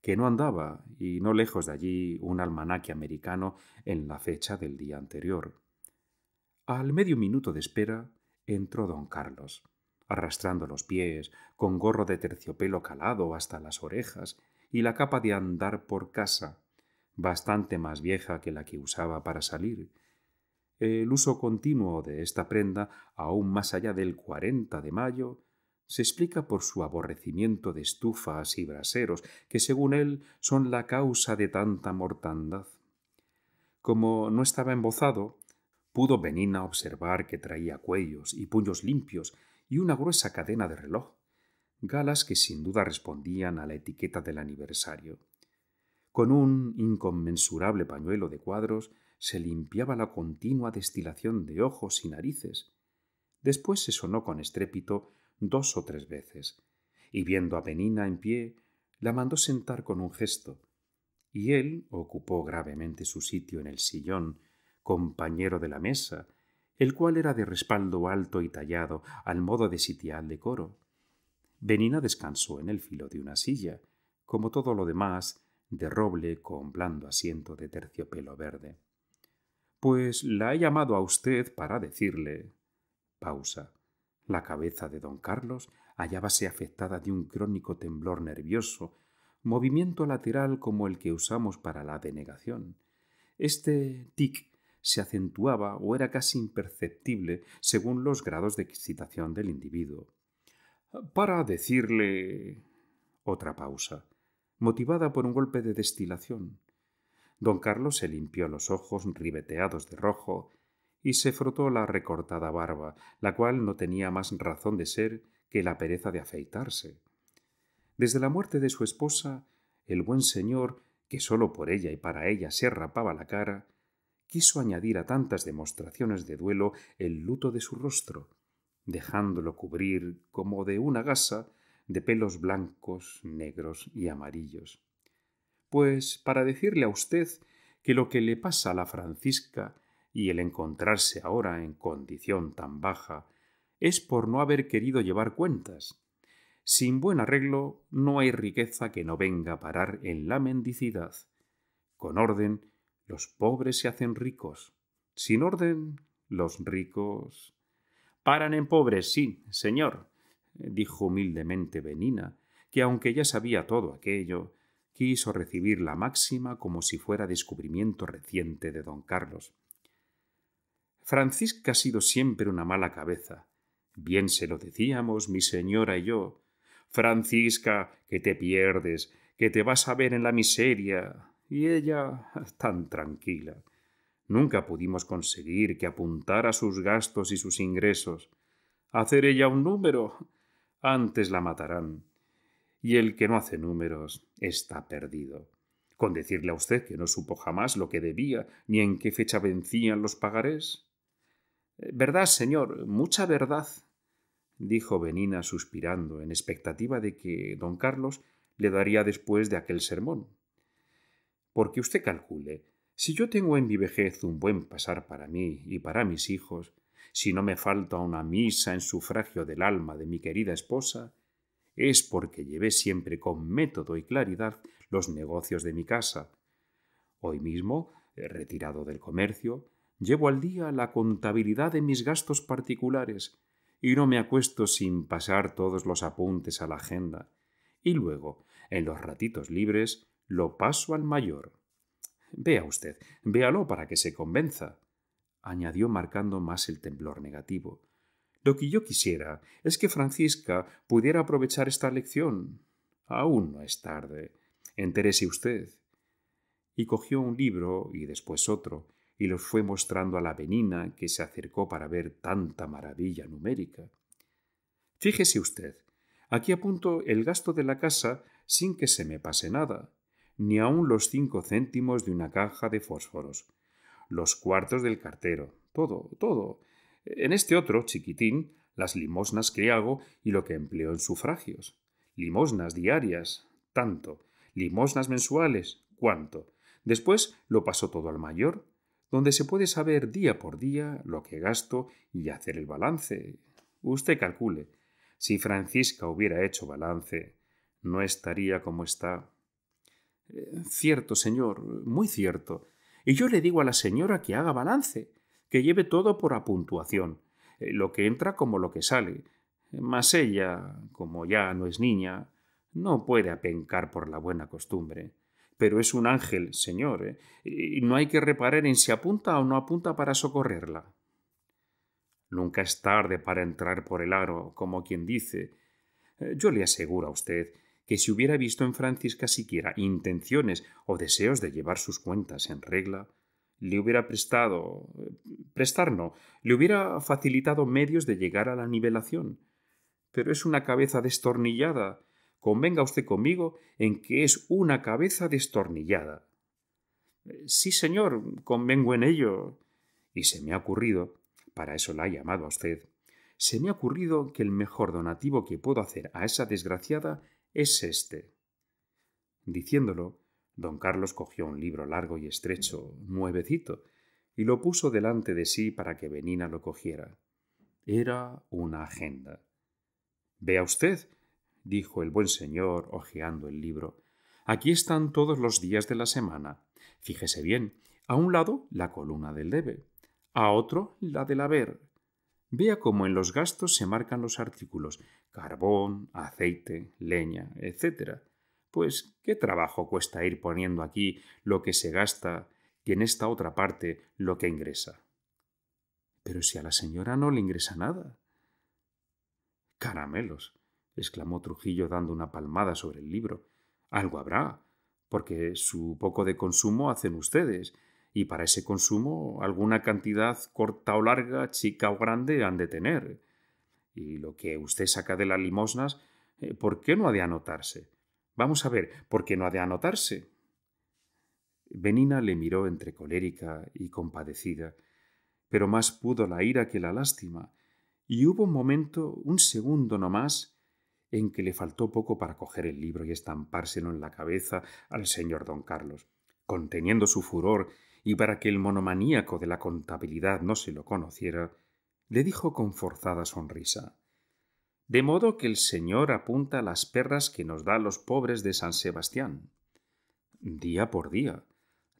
que no andaba, y no lejos de allí un almanaque americano en la fecha del día anterior. Al medio minuto de espera entró don Carlos arrastrando los pies, con gorro de terciopelo calado hasta las orejas y la capa de andar por casa, bastante más vieja que la que usaba para salir. El uso continuo de esta prenda, aún más allá del 40 de mayo, se explica por su aborrecimiento de estufas y braseros, que según él son la causa de tanta mortandad. Como no estaba embozado, pudo Benina observar que traía cuellos y puños limpios y una gruesa cadena de reloj, galas que sin duda respondían a la etiqueta del aniversario. Con un inconmensurable pañuelo de cuadros se limpiaba la continua destilación de ojos y narices. Después se sonó con estrépito dos o tres veces, y viendo a Benina en pie, la mandó sentar con un gesto, y él ocupó gravemente su sitio en el sillón, compañero de la mesa, el cual era de respaldo alto y tallado, al modo de sitial de coro. Benina descansó en el filo de una silla, como todo lo demás, de roble con blando asiento de terciopelo verde. Pues la he llamado a usted para decirle. Pausa. La cabeza de don Carlos hallábase afectada de un crónico temblor nervioso, movimiento lateral como el que usamos para la denegación. Este tic se acentuaba o era casi imperceptible según los grados de excitación del individuo. Para decirle. otra pausa, motivada por un golpe de destilación. Don Carlos se limpió los ojos ribeteados de rojo y se frotó la recortada barba, la cual no tenía más razón de ser que la pereza de afeitarse. Desde la muerte de su esposa, el buen señor, que sólo por ella y para ella se rapaba la cara, quiso añadir a tantas demostraciones de duelo el luto de su rostro, dejándolo cubrir como de una gasa de pelos blancos, negros y amarillos. Pues para decirle a usted que lo que le pasa a la Francisca y el encontrarse ahora en condición tan baja es por no haber querido llevar cuentas. Sin buen arreglo no hay riqueza que no venga a parar en la mendicidad. Con orden los pobres se hacen ricos. Sin orden, los ricos. Paran en pobres, sí, señor, dijo humildemente Benina, que aunque ya sabía todo aquello, quiso recibir la máxima como si fuera descubrimiento reciente de don Carlos. Francisca ha sido siempre una mala cabeza. Bien se lo decíamos, mi señora y yo. Francisca, que te pierdes, que te vas a ver en la miseria y ella [LAUGHS] tan tranquila. Nunca pudimos conseguir que apuntara sus gastos y sus ingresos. Hacer ella un número. Antes la matarán. Y el que no hace números está perdido. Con decirle a usted que no supo jamás lo que debía ni en qué fecha vencían los pagarés. Verdad, señor, mucha verdad, dijo Benina suspirando, en expectativa de que don Carlos le daría después de aquel sermón. Porque usted calcule, si yo tengo en mi vejez un buen pasar para mí y para mis hijos, si no me falta una misa en sufragio del alma de mi querida esposa, es porque llevé siempre con método y claridad los negocios de mi casa. Hoy mismo, eh, retirado del comercio, llevo al día la contabilidad de mis gastos particulares y no me acuesto sin pasar todos los apuntes a la agenda. Y luego, en los ratitos libres, lo paso al mayor. Vea usted, véalo para que se convenza, añadió marcando más el temblor negativo. Lo que yo quisiera es que Francisca pudiera aprovechar esta lección. Aún no es tarde. Entérese usted. Y cogió un libro y después otro, y los fue mostrando a la venina que se acercó para ver tanta maravilla numérica. Fíjese usted, aquí apunto el gasto de la casa sin que se me pase nada ni aun los cinco céntimos de una caja de fósforos, los cuartos del cartero, todo, todo. En este otro, chiquitín, las limosnas que hago y lo que empleo en sufragios. Limosnas diarias, tanto. Limosnas mensuales, cuánto. Después lo paso todo al mayor, donde se puede saber día por día lo que gasto y hacer el balance. Usted calcule. Si Francisca hubiera hecho balance, no estaría como está. Eh, cierto, señor, muy cierto. Y yo le digo a la señora que haga balance, que lleve todo por apuntuación, eh, lo que entra como lo que sale. Mas ella, como ya no es niña, no puede apencar por la buena costumbre. Pero es un ángel, señor, eh, y no hay que reparar en si apunta o no apunta para socorrerla. Nunca es tarde para entrar por el aro, como quien dice. Yo le aseguro a usted que si hubiera visto en Francisca siquiera intenciones o deseos de llevar sus cuentas en regla, le hubiera prestado prestar no, le hubiera facilitado medios de llegar a la nivelación. Pero es una cabeza destornillada. Convenga usted conmigo en que es una cabeza destornillada. Sí, señor, convengo en ello. Y se me ha ocurrido para eso la ha llamado a usted se me ha ocurrido que el mejor donativo que puedo hacer a esa desgraciada es este. Diciéndolo, don Carlos cogió un libro largo y estrecho, nuevecito, y lo puso delante de sí para que Benina lo cogiera. Era una agenda. Vea usted, dijo el buen señor, hojeando el libro, aquí están todos los días de la semana. Fíjese bien, a un lado la columna del debe, a otro la del haber. Vea cómo en los gastos se marcan los artículos, carbón, aceite, leña, etc. Pues, ¿qué trabajo cuesta ir poniendo aquí lo que se gasta y en esta otra parte lo que ingresa? Pero si a la señora no le ingresa nada. Caramelos, exclamó Trujillo dando una palmada sobre el libro. Algo habrá, porque su poco de consumo hacen ustedes, y para ese consumo alguna cantidad corta o larga, chica o grande, han de tener y lo que usted saca de las limosnas, eh, ¿por qué no ha de anotarse? Vamos a ver, ¿por qué no ha de anotarse? Benina le miró entre colérica y compadecida, pero más pudo la ira que la lástima, y hubo un momento, un segundo no más, en que le faltó poco para coger el libro y estampárselo en la cabeza al señor don Carlos, conteniendo su furor y para que el monomaníaco de la contabilidad no se lo conociera, le dijo con forzada sonrisa. De modo que el Señor apunta las perras que nos da los pobres de San Sebastián. Día por día,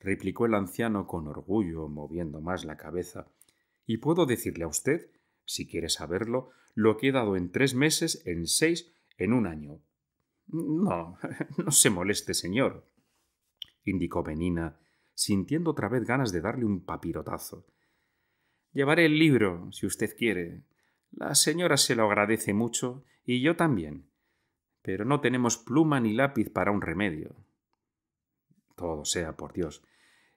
replicó el anciano con orgullo, moviendo más la cabeza, y puedo decirle a usted, si quiere saberlo, lo que he dado en tres meses, en seis, en un año. No, [LAUGHS] no se moleste, señor, indicó Benina, sintiendo otra vez ganas de darle un papirotazo. Llevaré el libro, si usted quiere. La señora se lo agradece mucho y yo también. Pero no tenemos pluma ni lápiz para un remedio. Todo sea, por Dios.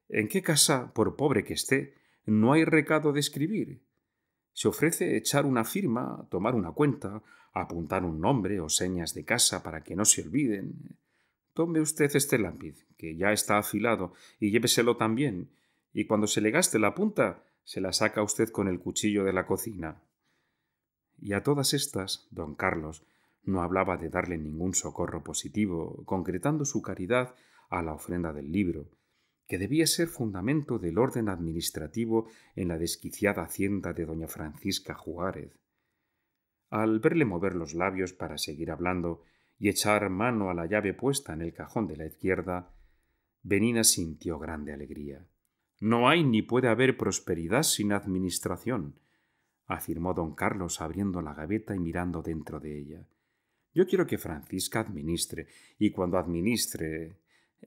¿En qué casa, por pobre que esté, no hay recado de escribir? Se ofrece echar una firma, tomar una cuenta, apuntar un nombre o señas de casa para que no se olviden. Tome usted este lápiz, que ya está afilado, y lléveselo también, y cuando se le gaste la punta, se la saca usted con el cuchillo de la cocina. Y a todas estas, don Carlos no hablaba de darle ningún socorro positivo, concretando su caridad a la ofrenda del libro, que debía ser fundamento del orden administrativo en la desquiciada hacienda de doña Francisca Juárez. Al verle mover los labios para seguir hablando y echar mano a la llave puesta en el cajón de la izquierda, Benina sintió grande alegría. No hay ni puede haber prosperidad sin administración, afirmó don Carlos abriendo la gaveta y mirando dentro de ella. Yo quiero que Francisca administre, y cuando administre.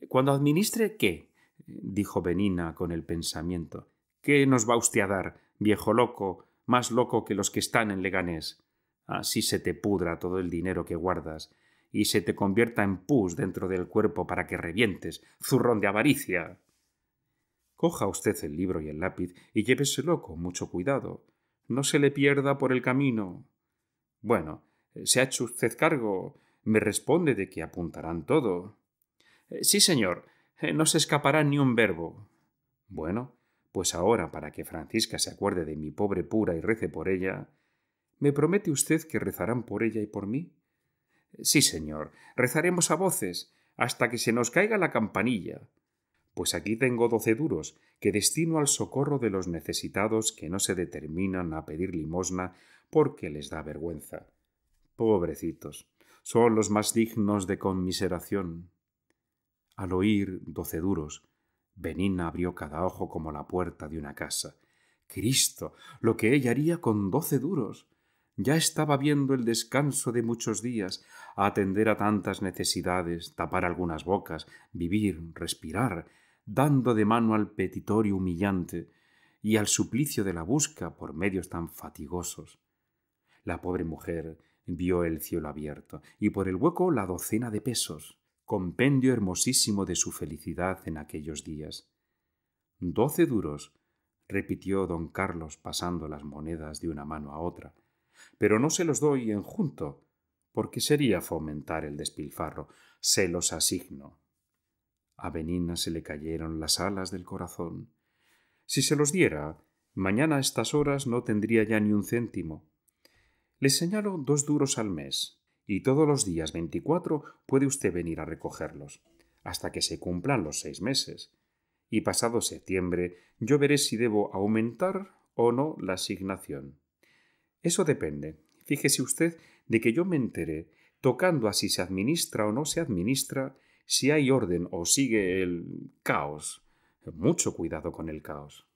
¿Cuando administre qué? dijo Benina con el pensamiento. ¿Qué nos va usted a dar, viejo loco, más loco que los que están en Leganés? Así se te pudra todo el dinero que guardas y se te convierta en pus dentro del cuerpo para que revientes, zurrón de avaricia. Coja usted el libro y el lápiz y lléveselo con mucho cuidado. No se le pierda por el camino. Bueno, se ha hecho usted cargo. Me responde de que apuntarán todo. Eh, sí, señor. Eh, no se escapará ni un verbo. Bueno, pues ahora, para que Francisca se acuerde de mi pobre pura y rece por ella, ¿me promete usted que rezarán por ella y por mí? Sí, señor. Rezaremos a voces, hasta que se nos caiga la campanilla pues aquí tengo doce duros, que destino al socorro de los necesitados que no se determinan a pedir limosna porque les da vergüenza. Pobrecitos, son los más dignos de conmiseración. Al oír doce duros, Benina abrió cada ojo como la puerta de una casa. Cristo, lo que ella haría con doce duros. Ya estaba viendo el descanso de muchos días, atender a tantas necesidades, tapar algunas bocas, vivir, respirar, dando de mano al petitorio humillante y al suplicio de la busca por medios tan fatigosos. La pobre mujer vio el cielo abierto y por el hueco la docena de pesos, compendio hermosísimo de su felicidad en aquellos días. Doce duros, repitió don Carlos pasando las monedas de una mano a otra, pero no se los doy en junto, porque sería fomentar el despilfarro. Se los asigno. A se le cayeron las alas del corazón. Si se los diera, mañana a estas horas no tendría ya ni un céntimo. Le señalo dos duros al mes, y todos los días veinticuatro puede usted venir a recogerlos, hasta que se cumplan los seis meses. Y pasado septiembre yo veré si debo aumentar o no la asignación. Eso depende, fíjese usted, de que yo me enteré, tocando a si se administra o no se administra, si hay orden o sigue el caos. Mucho cuidado con el caos.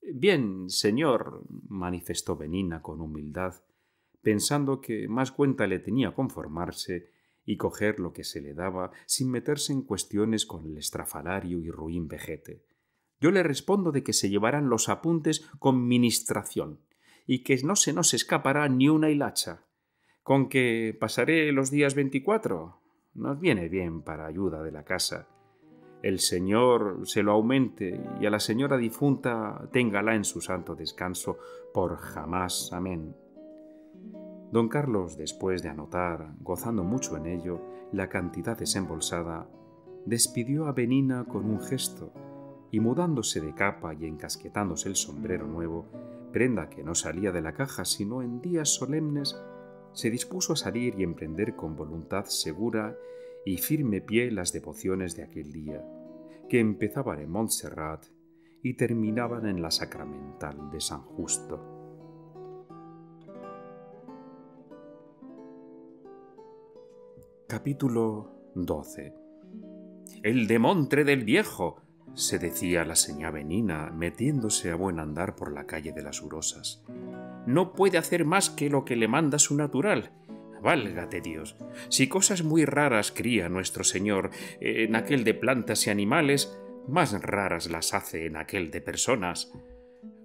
Bien, señor, manifestó Benina con humildad, pensando que más cuenta le tenía conformarse y coger lo que se le daba sin meterse en cuestiones con el estrafalario y ruin vejete. Yo le respondo de que se llevarán los apuntes con ministración y que no se nos escapará ni una hilacha. Con que pasaré los días veinticuatro, nos viene bien para ayuda de la casa. El Señor se lo aumente y a la señora difunta téngala en su santo descanso por jamás. Amén. Don Carlos, después de anotar, gozando mucho en ello, la cantidad desembolsada, despidió a Benina con un gesto y mudándose de capa y encasquetándose el sombrero nuevo, prenda que no salía de la caja sino en días solemnes, se dispuso a salir y emprender con voluntad segura y firme pie las devociones de aquel día, que empezaban en Montserrat y terminaban en la sacramental de San Justo. Capítulo 12 El demontre del viejo, se decía la señá Benina, metiéndose a buen andar por la calle de las Urosas no puede hacer más que lo que le manda su natural. Válgate Dios. Si cosas muy raras cría nuestro Señor eh, en aquel de plantas y animales, más raras las hace en aquel de personas.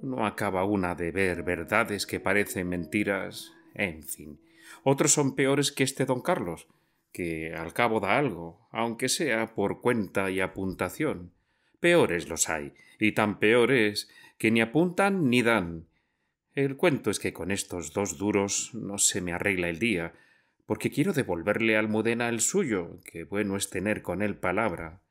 No acaba una de ver verdades que parecen mentiras. En fin. Otros son peores que este don Carlos, que al cabo da algo, aunque sea por cuenta y apuntación. Peores los hay, y tan peores que ni apuntan ni dan, el cuento es que con estos dos duros no se me arregla el día, porque quiero devolverle al Almudena el suyo, que bueno es tener con él palabra.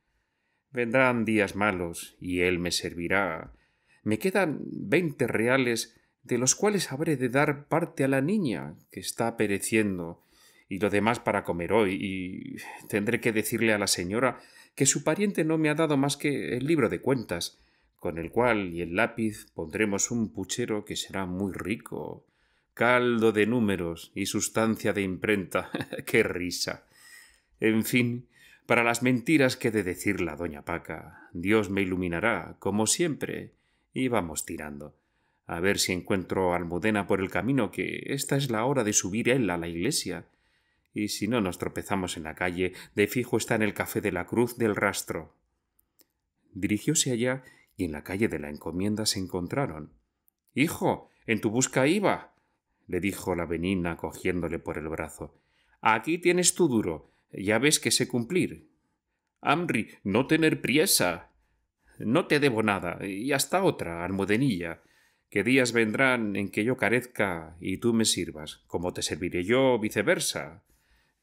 Vendrán días malos y él me servirá. Me quedan veinte reales, de los cuales habré de dar parte a la niña, que está pereciendo, y lo demás para comer hoy, y tendré que decirle a la señora que su pariente no me ha dado más que el libro de cuentas, con el cual y el lápiz pondremos un puchero que será muy rico, caldo de números y sustancia de imprenta. [LAUGHS] ¡Qué risa! En fin, para las mentiras que de decir la doña Paca, Dios me iluminará, como siempre, y vamos tirando. A ver si encuentro a Almudena por el camino, que esta es la hora de subir él a la iglesia. Y si no nos tropezamos en la calle, de fijo está en el café de la Cruz del Rastro. Dirigióse allá y en la calle de la encomienda se encontraron. Hijo, en tu busca iba le dijo la venina, cogiéndole por el brazo. Aquí tienes tu duro. Ya ves que sé cumplir. Amri, no tener priesa. No te debo nada. Y hasta otra, almudenilla. Que días vendrán en que yo carezca y tú me sirvas, como te serviré yo, viceversa.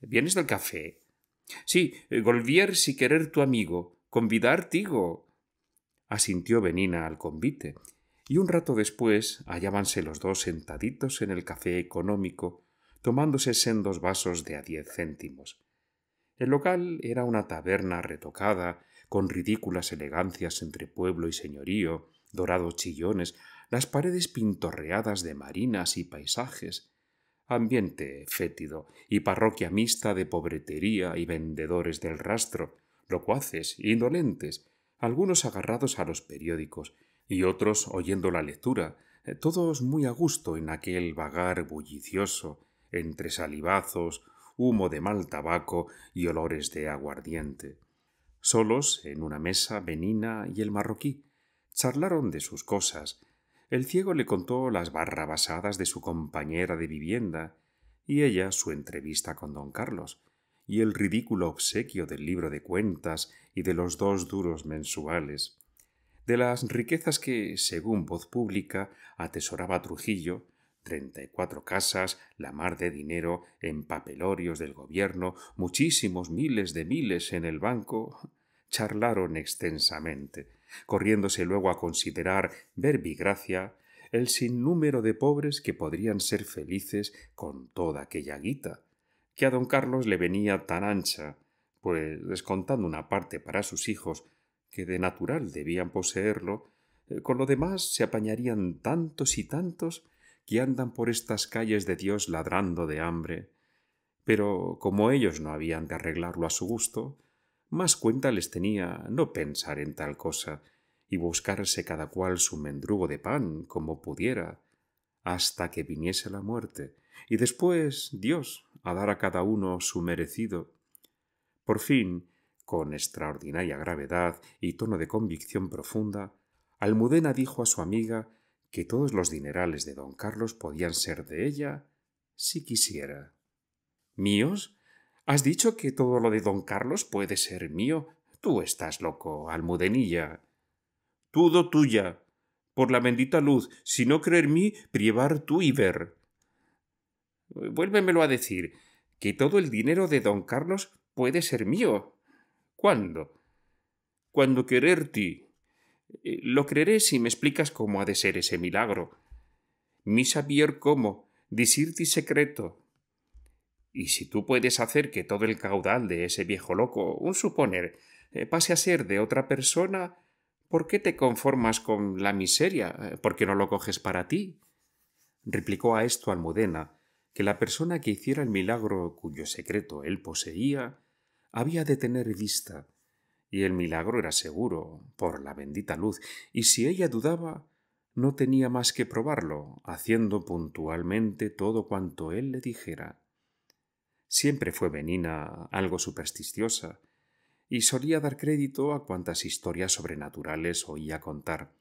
¿Vienes del café? Sí, eh, Golvier si querer tu amigo, convidar tigo asintió Benina al convite, y un rato después hallábanse los dos sentaditos en el café económico, tomándose sendos vasos de a diez céntimos. El local era una taberna retocada, con ridículas elegancias entre pueblo y señorío, dorados chillones, las paredes pintorreadas de marinas y paisajes, ambiente fétido y parroquia mixta de pobretería y vendedores del rastro, locuaces, indolentes, algunos agarrados a los periódicos y otros oyendo la lectura, eh, todos muy a gusto en aquel vagar bullicioso, entre salivazos, humo de mal tabaco y olores de aguardiente. Solos, en una mesa, Benina y el marroquí charlaron de sus cosas. El ciego le contó las barrabasadas de su compañera de vivienda y ella su entrevista con don Carlos, y el ridículo obsequio del libro de cuentas y de los dos duros mensuales. De las riquezas que, según voz pública, atesoraba Trujillo, treinta y cuatro casas, la mar de dinero en papelorios del gobierno, muchísimos miles de miles en el banco, charlaron extensamente, corriéndose luego a considerar verbigracia el sinnúmero de pobres que podrían ser felices con toda aquella guita, que a don Carlos le venía tan ancha, pues descontando una parte para sus hijos, que de natural debían poseerlo, eh, con lo demás se apañarían tantos y tantos que andan por estas calles de Dios ladrando de hambre. Pero como ellos no habían de arreglarlo a su gusto, más cuenta les tenía no pensar en tal cosa y buscarse cada cual su mendrugo de pan como pudiera, hasta que viniese la muerte, y después Dios a dar a cada uno su merecido. Por fin, con extraordinaria gravedad y tono de convicción profunda, Almudena dijo a su amiga que todos los dinerales de don Carlos podían ser de ella si quisiera. ¿Míos? ¿Has dicho que todo lo de don Carlos puede ser mío? Tú estás loco, Almudenilla. Todo tuya. Por la bendita luz, si no creer mí, privar tú y ver. Vuélvemelo a decir, que todo el dinero de don Carlos puede ser mío. ¿Cuándo? Cuando querer ti. Eh, lo creeré si me explicas cómo ha de ser ese milagro. Mi saber cómo, decirte secreto. Y si tú puedes hacer que todo el caudal de ese viejo loco, un suponer, eh, pase a ser de otra persona, ¿por qué te conformas con la miseria? Eh, ¿Por qué no lo coges para ti? replicó a esto Almudena, que la persona que hiciera el milagro cuyo secreto él poseía había de tener vista, y el milagro era seguro, por la bendita luz, y si ella dudaba, no tenía más que probarlo, haciendo puntualmente todo cuanto él le dijera. Siempre fue Benina algo supersticiosa, y solía dar crédito a cuantas historias sobrenaturales oía contar.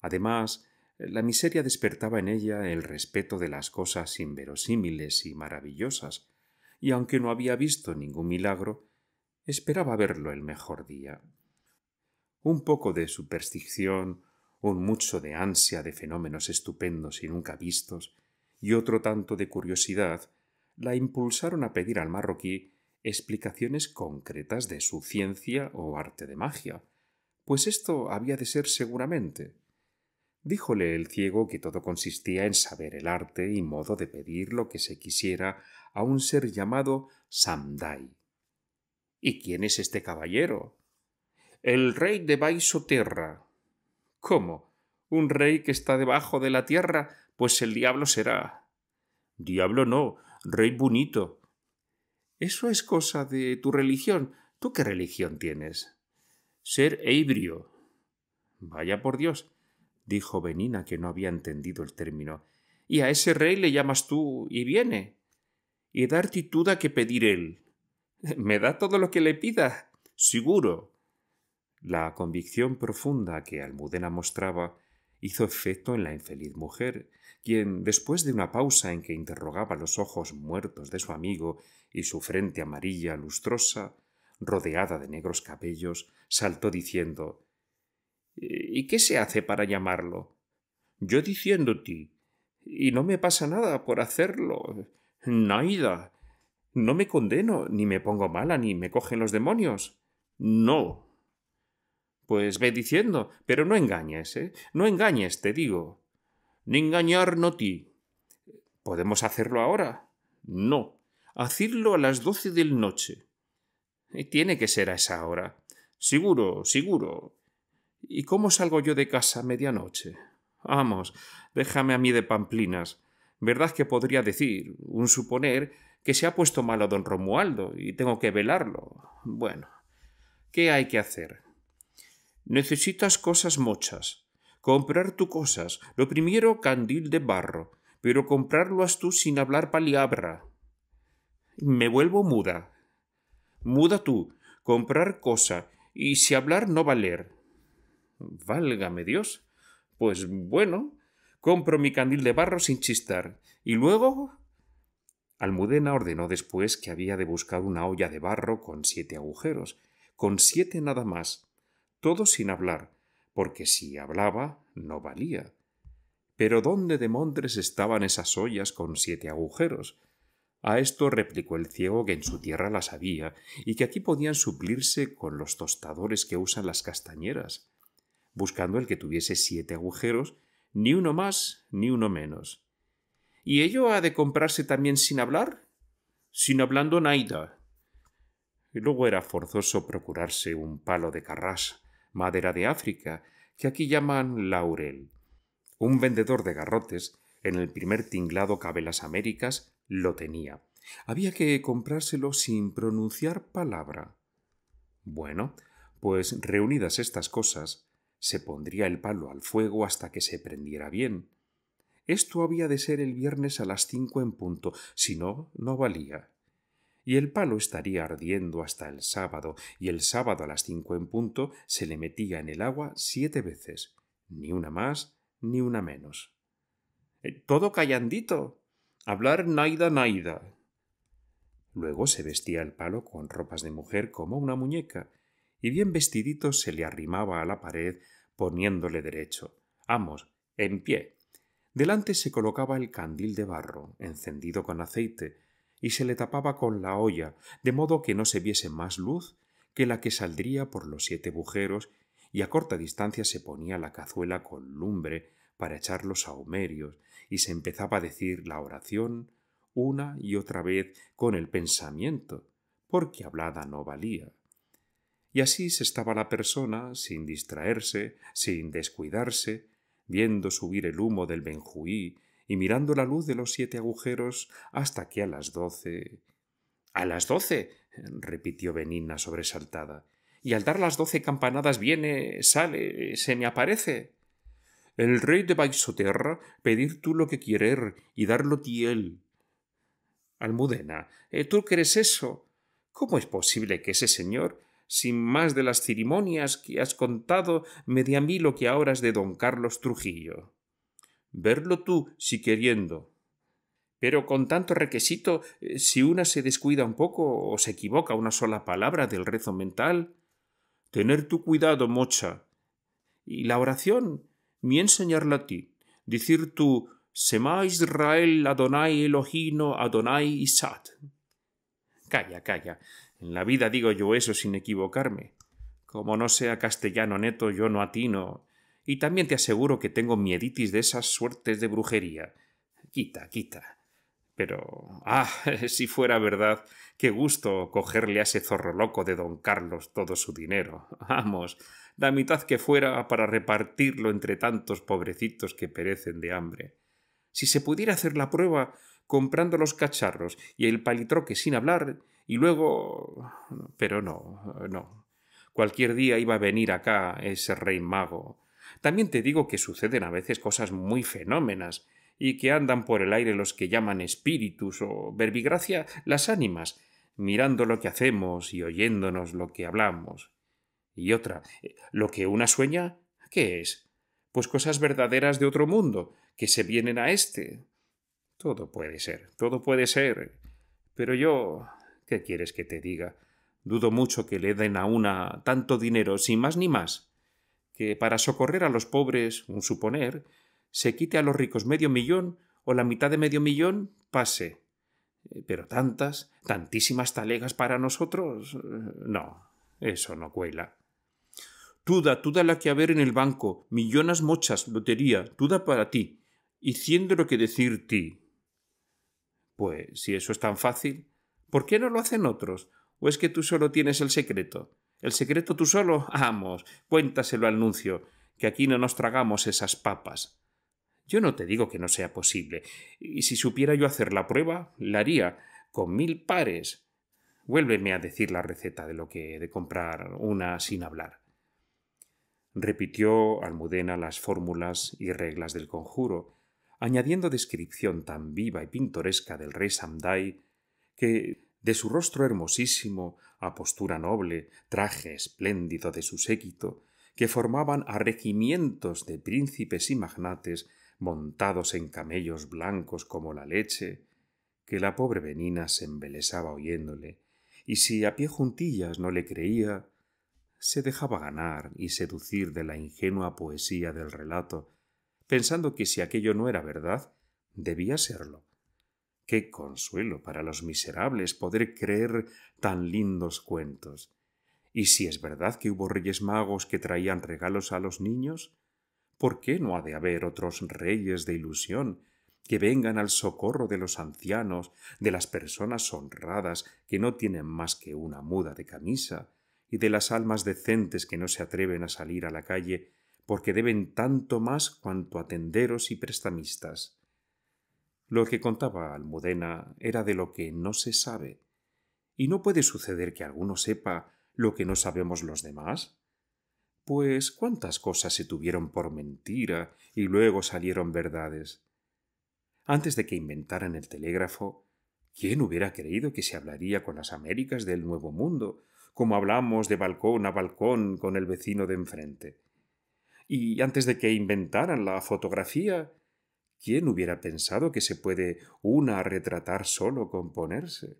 Además, la miseria despertaba en ella el respeto de las cosas inverosímiles y maravillosas, y aunque no había visto ningún milagro, esperaba verlo el mejor día. Un poco de superstición, un mucho de ansia de fenómenos estupendos y nunca vistos, y otro tanto de curiosidad, la impulsaron a pedir al marroquí explicaciones concretas de su ciencia o arte de magia, pues esto había de ser seguramente Díjole el ciego que todo consistía en saber el arte y modo de pedir lo que se quisiera a un ser llamado Samdai. ¿Y quién es este caballero? El rey de Baisoterra. ¿Cómo? ¿Un rey que está debajo de la tierra? Pues el diablo será. Diablo no, rey bonito. Eso es cosa de tu religión. ¿Tú qué religión tienes? Ser ebrio. Vaya por Dios dijo Benina, que no había entendido el término, y a ese rey le llamas tú y viene. Y da tituda a que pedir él. [LAUGHS] Me da todo lo que le pida, seguro. La convicción profunda que Almudena mostraba hizo efecto en la infeliz mujer, quien, después de una pausa en que interrogaba los ojos muertos de su amigo y su frente amarilla lustrosa, rodeada de negros cabellos, saltó diciendo ¿Y qué se hace para llamarlo? Yo diciéndote, y no me pasa nada por hacerlo, naida, no me condeno, ni me pongo mala, ni me cogen los demonios. No. Pues ve diciendo, pero no engañes, ¿eh? No engañes, te digo. Ni engañar no ti. ¿Podemos hacerlo ahora? No. Hacerlo a las doce del noche. Y tiene que ser a esa hora. Seguro, seguro. ¿Y cómo salgo yo de casa a medianoche? Vamos, déjame a mí de pamplinas. Verdad que podría decir, un suponer, que se ha puesto malo don Romualdo y tengo que velarlo. Bueno, ¿qué hay que hacer? Necesitas cosas mochas. Comprar tú cosas. Lo primero, candil de barro. Pero comprarlo has tú sin hablar palabra. Me vuelvo muda. Muda tú. Comprar cosa. Y si hablar no valer. Válgame Dios. Pues bueno, compro mi candil de barro sin chistar. Y luego. Almudena ordenó después que había de buscar una olla de barro con siete agujeros, con siete nada más, todo sin hablar, porque si hablaba no valía. Pero ¿dónde de Montres estaban esas ollas con siete agujeros? A esto replicó el ciego que en su tierra las había y que aquí podían suplirse con los tostadores que usan las castañeras buscando el que tuviese siete agujeros, ni uno más ni uno menos. ¿Y ello ha de comprarse también sin hablar? Sin hablando naida. luego era forzoso procurarse un palo de carras, madera de África, que aquí llaman laurel. Un vendedor de garrotes, en el primer tinglado cabe las Américas, lo tenía. Había que comprárselo sin pronunciar palabra. Bueno, pues reunidas estas cosas, se pondría el palo al fuego hasta que se prendiera bien. Esto había de ser el viernes a las cinco en punto, si no, no valía. Y el palo estaría ardiendo hasta el sábado, y el sábado a las cinco en punto se le metía en el agua siete veces, ni una más ni una menos. Eh, Todo callandito. Hablar naida naida. Luego se vestía el palo con ropas de mujer como una muñeca, y bien vestidito se le arrimaba a la pared poniéndole derecho. Amos, en pie. Delante se colocaba el candil de barro, encendido con aceite, y se le tapaba con la olla, de modo que no se viese más luz que la que saldría por los siete bujeros, y a corta distancia se ponía la cazuela con lumbre para echar los aumerios, y se empezaba a decir la oración una y otra vez con el pensamiento, porque hablada no valía. Y así se estaba la persona, sin distraerse, sin descuidarse, viendo subir el humo del Benjuí y mirando la luz de los siete agujeros hasta que a las doce. A las doce. repitió Benina sobresaltada. Y al dar las doce campanadas viene, sale, se me aparece. El rey de Baisoterra, pedir tú lo que quierer y darlo ti él. Almudena, ¿tú crees eso? ¿Cómo es posible que ese señor sin más de las ceremonias que has contado, me di a mí lo que ahora es de don Carlos Trujillo. Verlo tú, si queriendo. Pero con tanto requisito, eh, si una se descuida un poco o se equivoca una sola palabra del rezo mental. Tener tu cuidado, mocha. Y la oración, mi enseñarla a ti. Decir tú, Semá Israel Adonai Elohino Adonai Isat. Calla, calla. En la vida digo yo eso sin equivocarme. Como no sea castellano neto, yo no atino. Y también te aseguro que tengo mieditis de esas suertes de brujería. Quita, quita. Pero. ah, [LAUGHS] si fuera verdad, qué gusto cogerle a ese zorro loco de don Carlos todo su dinero. Vamos, la mitad que fuera para repartirlo entre tantos pobrecitos que perecen de hambre. Si se pudiera hacer la prueba, comprando los cacharros y el palitroque sin hablar, y luego... Pero no, no. Cualquier día iba a venir acá ese rey mago. También te digo que suceden a veces cosas muy fenómenas, y que andan por el aire los que llaman espíritus o verbigracia las ánimas, mirando lo que hacemos y oyéndonos lo que hablamos. Y otra, eh, lo que una sueña, ¿qué es? Pues cosas verdaderas de otro mundo, que se vienen a este. Todo puede ser, todo puede ser. Pero yo... ¿Qué quieres que te diga? Dudo mucho que le den a una tanto dinero, sin más ni más, que para socorrer a los pobres, un suponer, se quite a los ricos medio millón o la mitad de medio millón, pase. Pero tantas, tantísimas talegas para nosotros, no, eso no cuela. Tuda, tuda la que haber en el banco, millonas mochas, lotería, tuda para ti, y siendo lo que decir ti, pues si eso es tan fácil, ¿por qué no lo hacen otros? ¿O es que tú solo tienes el secreto? ¿El secreto tú solo? [LAUGHS] amos cuéntaselo al nuncio, que aquí no nos tragamos esas papas. Yo no te digo que no sea posible, y si supiera yo hacer la prueba, la haría, con mil pares. Vuélveme a decir la receta de lo que he de comprar una sin hablar. Repitió Almudena las fórmulas y reglas del conjuro, añadiendo descripción tan viva y pintoresca del rey Samdai que, de su rostro hermosísimo, a postura noble, traje espléndido de su séquito, que formaban a de príncipes y magnates montados en camellos blancos como la leche, que la pobre Benina se embelesaba oyéndole, y si a pie juntillas no le creía, se dejaba ganar y seducir de la ingenua poesía del relato pensando que si aquello no era verdad, debía serlo. Qué consuelo para los miserables poder creer tan lindos cuentos. Y si es verdad que hubo reyes magos que traían regalos a los niños, ¿por qué no ha de haber otros reyes de ilusión que vengan al socorro de los ancianos, de las personas honradas que no tienen más que una muda de camisa, y de las almas decentes que no se atreven a salir a la calle porque deben tanto más cuanto a tenderos y prestamistas. Lo que contaba Almudena era de lo que no se sabe, y no puede suceder que alguno sepa lo que no sabemos los demás. Pues cuántas cosas se tuvieron por mentira y luego salieron verdades. Antes de que inventaran el telégrafo, ¿quién hubiera creído que se hablaría con las Américas del Nuevo Mundo, como hablamos de balcón a balcón con el vecino de enfrente? Y antes de que inventaran la fotografía, ¿quién hubiera pensado que se puede una retratar solo con ponerse?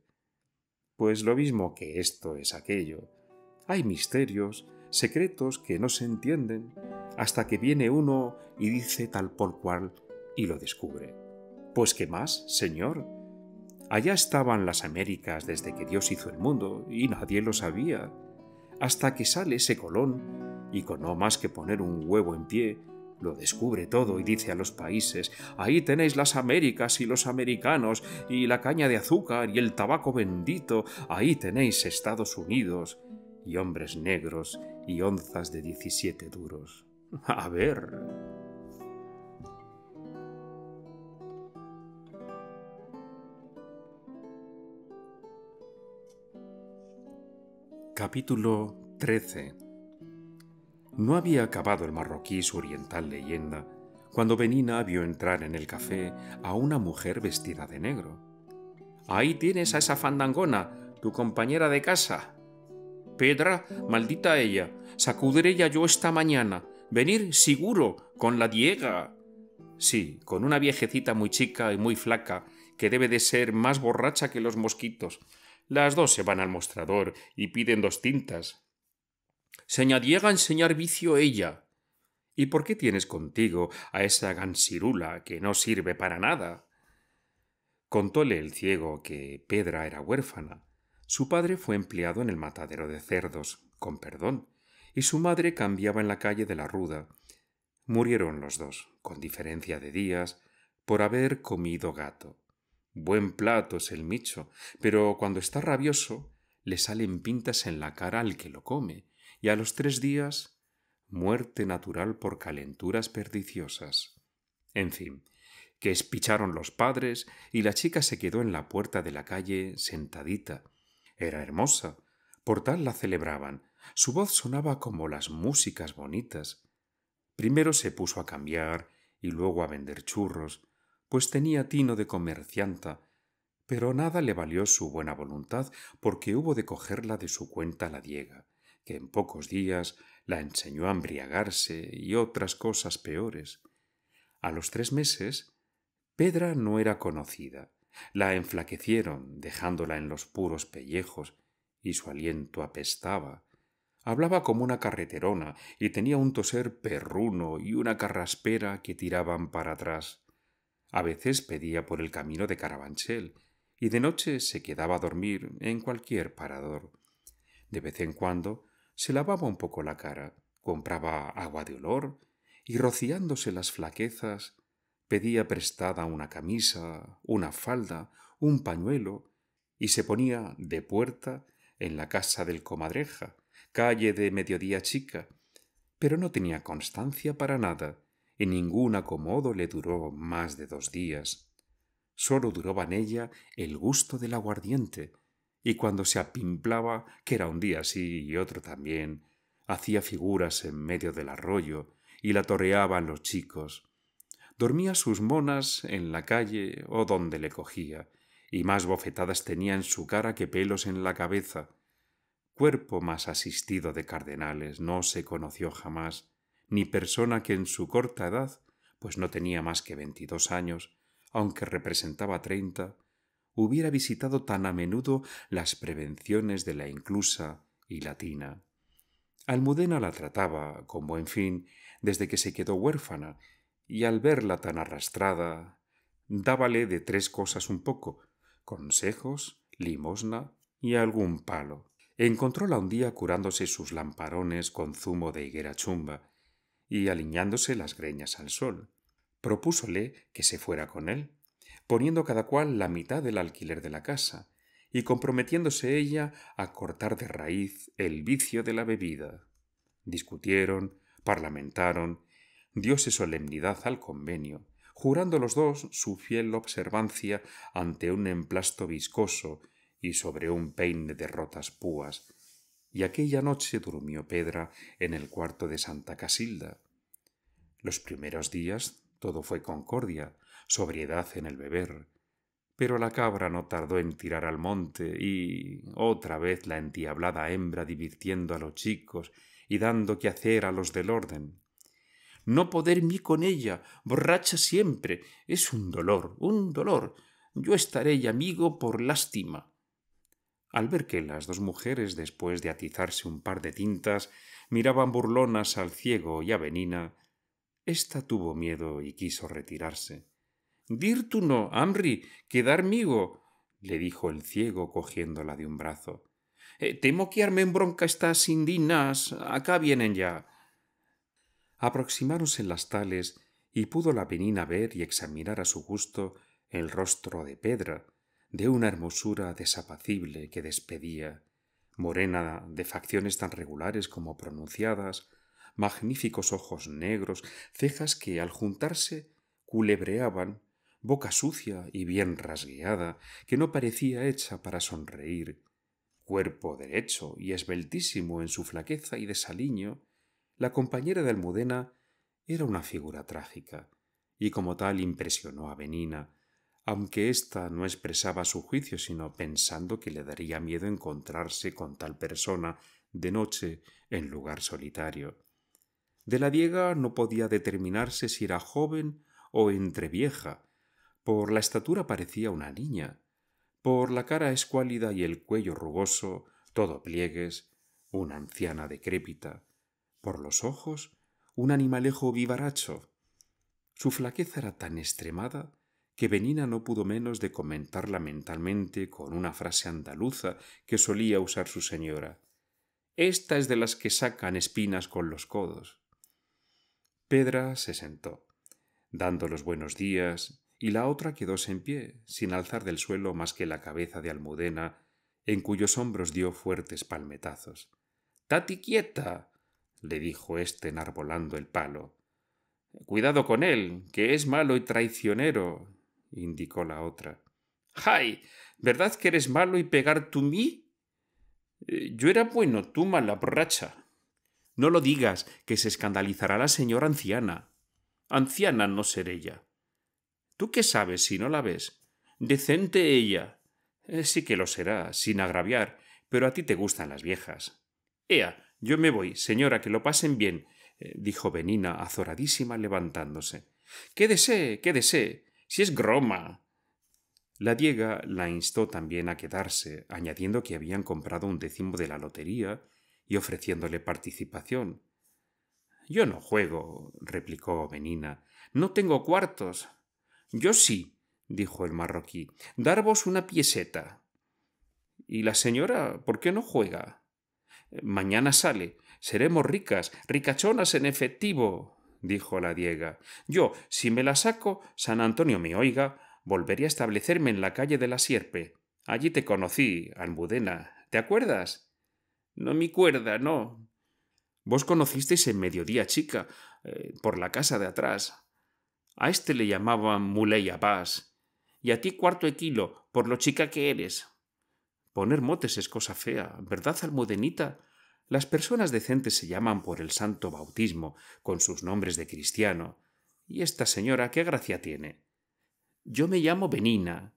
Pues lo mismo que esto es aquello. Hay misterios, secretos que no se entienden, hasta que viene uno y dice tal por cual y lo descubre. Pues qué más, señor. Allá estaban las Américas desde que Dios hizo el mundo y nadie lo sabía, hasta que sale ese Colón y con no más que poner un huevo en pie, lo descubre todo y dice a los países, ahí tenéis las Américas y los americanos, y la caña de azúcar y el tabaco bendito, ahí tenéis Estados Unidos, y hombres negros y onzas de 17 duros. [LAUGHS] A ver. Capítulo 13 no había acabado el marroquí su oriental leyenda cuando Benina vio entrar en el café a una mujer vestida de negro. Ahí tienes a esa fandangona, tu compañera de casa. Pedra, maldita ella, sacudiré ya yo esta mañana. Venir seguro, con la Diega. Sí, con una viejecita muy chica y muy flaca, que debe de ser más borracha que los mosquitos. Las dos se van al mostrador y piden dos tintas, —¡Señadiega enseñar vicio ella. ¿Y por qué tienes contigo a esa gansirula que no sirve para nada? Contóle el ciego que Pedra era huérfana. Su padre fue empleado en el matadero de cerdos, con perdón, y su madre cambiaba en la calle de la Ruda. Murieron los dos, con diferencia de días, por haber comido gato. Buen plato es el micho, pero cuando está rabioso le salen pintas en la cara al que lo come, y a los tres días muerte natural por calenturas perdiciosas. En fin, que espicharon los padres y la chica se quedó en la puerta de la calle sentadita. Era hermosa, por tal la celebraban. Su voz sonaba como las músicas bonitas. Primero se puso a cambiar y luego a vender churros, pues tenía tino de comercianta, pero nada le valió su buena voluntad porque hubo de cogerla de su cuenta la diega que en pocos días la enseñó a embriagarse y otras cosas peores. A los tres meses, Pedra no era conocida. La enflaquecieron, dejándola en los puros pellejos, y su aliento apestaba. Hablaba como una carreterona y tenía un toser perruno y una carraspera que tiraban para atrás. A veces pedía por el camino de Carabanchel y de noche se quedaba a dormir en cualquier parador. De vez en cuando se lavaba un poco la cara, compraba agua de olor y rociándose las flaquezas, pedía prestada una camisa, una falda, un pañuelo y se ponía de puerta en la casa del comadreja, calle de mediodía chica, pero no tenía constancia para nada y ningún acomodo le duró más de dos días. Sólo duró en ella el gusto del aguardiente, y cuando se apimplaba, que era un día sí y otro también, hacía figuras en medio del arroyo y la toreaban los chicos. Dormía sus monas en la calle o donde le cogía, y más bofetadas tenía en su cara que pelos en la cabeza. Cuerpo más asistido de cardenales no se conoció jamás, ni persona que en su corta edad, pues no tenía más que veintidós años, aunque representaba treinta, hubiera visitado tan a menudo las prevenciones de la inclusa y latina. Almudena la trataba con buen fin desde que se quedó huérfana, y al verla tan arrastrada, dábale de tres cosas un poco consejos, limosna y algún palo. Encontróla un día curándose sus lamparones con zumo de higuera chumba y aliñándose las greñas al sol. Propúsole que se fuera con él, poniendo cada cual la mitad del alquiler de la casa, y comprometiéndose ella a cortar de raíz el vicio de la bebida. Discutieron, parlamentaron, dióse solemnidad al convenio, jurando los dos su fiel observancia ante un emplasto viscoso y sobre un peine de rotas púas, y aquella noche durmió Pedra en el cuarto de Santa Casilda. Los primeros días todo fue concordia, sobriedad en el beber. Pero la cabra no tardó en tirar al monte y otra vez la entiablada hembra divirtiendo a los chicos y dando que hacer a los del orden. No poder mí con ella, borracha siempre, es un dolor, un dolor. Yo estaré y amigo por lástima. Al ver que las dos mujeres, después de atizarse un par de tintas, miraban burlonas al ciego y a Benina, ésta tuvo miedo y quiso retirarse no, Amri, quedarmigo, le dijo el ciego cogiéndola de un brazo. Eh, temo que armen bronca estas indinas. Acá vienen ya. Aproximáronse las tales y pudo la penina ver y examinar a su gusto el rostro de Pedra, de una hermosura desapacible que despedía, morena de facciones tan regulares como pronunciadas, magníficos ojos negros, cejas que al juntarse culebreaban boca sucia y bien rasgueada, que no parecía hecha para sonreír, cuerpo derecho y esbeltísimo en su flaqueza y desaliño, la compañera de Almudena era una figura trágica, y como tal impresionó a Benina, aunque ésta no expresaba su juicio sino pensando que le daría miedo encontrarse con tal persona de noche en lugar solitario. De la Diega no podía determinarse si era joven o entrevieja, por la estatura parecía una niña, por la cara escuálida y el cuello rugoso, todo pliegues, una anciana decrépita, por los ojos, un animalejo vivaracho. Su flaqueza era tan extremada que Benina no pudo menos de comentarla mentalmente con una frase andaluza que solía usar su señora. Esta es de las que sacan espinas con los codos. Pedra se sentó, dando los buenos días y la otra quedóse en pie, sin alzar del suelo más que la cabeza de Almudena, en cuyos hombros dio fuertes palmetazos. Tati quieta. le dijo éste enarbolando el palo. Cuidado con él, que es malo y traicionero, indicó la otra. ¡Ay! ¿Verdad que eres malo y pegar tú mí? Eh, yo era bueno, tú mala borracha. No lo digas, que se escandalizará la señora anciana. Anciana no seré ella ¿Tú qué sabes si no la ves? Decente ella. Eh, sí que lo será, sin agraviar, pero a ti te gustan las viejas. Ea, yo me voy, señora, que lo pasen bien, eh, dijo Benina, azoradísima, levantándose. Quédese, quédese, si es groma. La Diega la instó también a quedarse, añadiendo que habían comprado un décimo de la lotería y ofreciéndole participación. Yo no juego, replicó Benina. No tengo cuartos. Yo sí, dijo el marroquí, darvos una pieseta. ¿Y la señora por qué no juega? Mañana sale. Seremos ricas, ricachonas en efectivo, dijo la Diega. Yo, si me la saco, San Antonio me oiga, volveré a establecerme en la calle de la Sierpe. Allí te conocí, Almudena. ¿Te acuerdas? No me cuerda, no. Vos conocisteis en mediodía, chica, eh, por la casa de atrás. A este le llamaban Muley Paz, Y a ti cuarto equilo, por lo chica que eres. Poner motes es cosa fea, ¿verdad, almudenita. Las personas decentes se llaman por el santo bautismo, con sus nombres de cristiano. ¿Y esta señora qué gracia tiene? Yo me llamo Benina.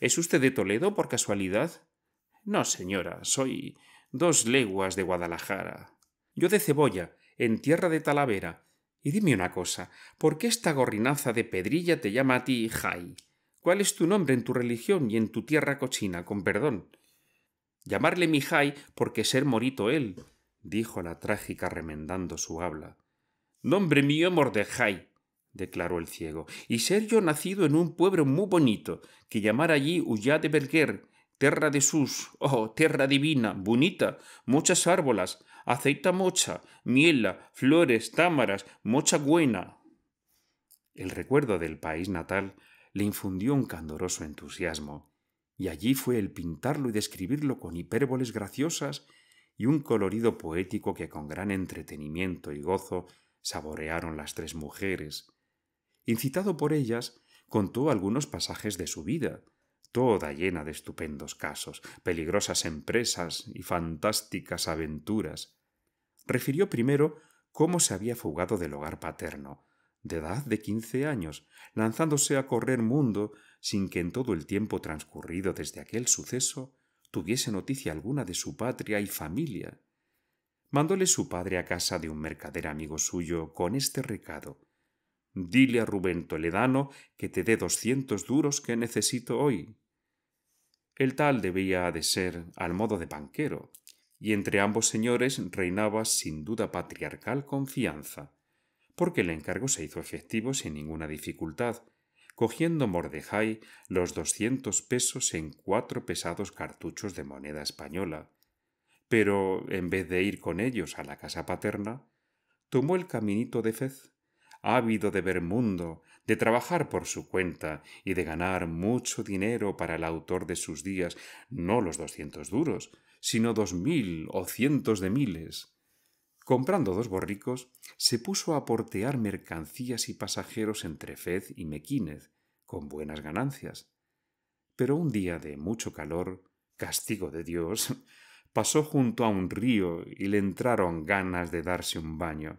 ¿Es usted de Toledo por casualidad? No, señora, soy dos leguas de Guadalajara. Yo de Cebolla, en tierra de Talavera, y dime una cosa, ¿por qué esta gorrinaza de pedrilla te llama a ti Jai? ¿Cuál es tu nombre en tu religión y en tu tierra cochina, con perdón? Llamarle mi Jai porque ser morito él, dijo la trágica remendando su habla. Nombre mío Mordejai, declaró el ciego, y ser yo nacido en un pueblo muy bonito, que llamar allí Ullá de Berger, tierra de sus, oh, tierra divina, bonita, muchas árbolas aceita mocha, miela, flores, támaras, mocha buena. El recuerdo del país natal le infundió un candoroso entusiasmo, y allí fue el pintarlo y describirlo con hipérboles graciosas y un colorido poético que con gran entretenimiento y gozo saborearon las tres mujeres. Incitado por ellas, contó algunos pasajes de su vida, toda llena de estupendos casos, peligrosas empresas y fantásticas aventuras refirió primero cómo se había fugado del hogar paterno, de edad de quince años, lanzándose a correr mundo sin que en todo el tiempo transcurrido desde aquel suceso tuviese noticia alguna de su patria y familia. Mandóle su padre a casa de un mercader amigo suyo con este recado Dile a Rubén Toledano que te dé doscientos duros que necesito hoy. El tal debía de ser al modo de banquero, y entre ambos señores reinaba sin duda patriarcal confianza, porque el encargo se hizo efectivo sin ninguna dificultad, cogiendo Mordejai los doscientos pesos en cuatro pesados cartuchos de moneda española. Pero en vez de ir con ellos a la casa paterna, tomó el caminito de Fez, ávido de ver mundo, de trabajar por su cuenta y de ganar mucho dinero para el autor de sus días, no los doscientos duros, sino dos mil o cientos de miles. Comprando dos borricos, se puso a portear mercancías y pasajeros entre Fez y Mequínez, con buenas ganancias. Pero un día de mucho calor, castigo de Dios, [LAUGHS] pasó junto a un río y le entraron ganas de darse un baño.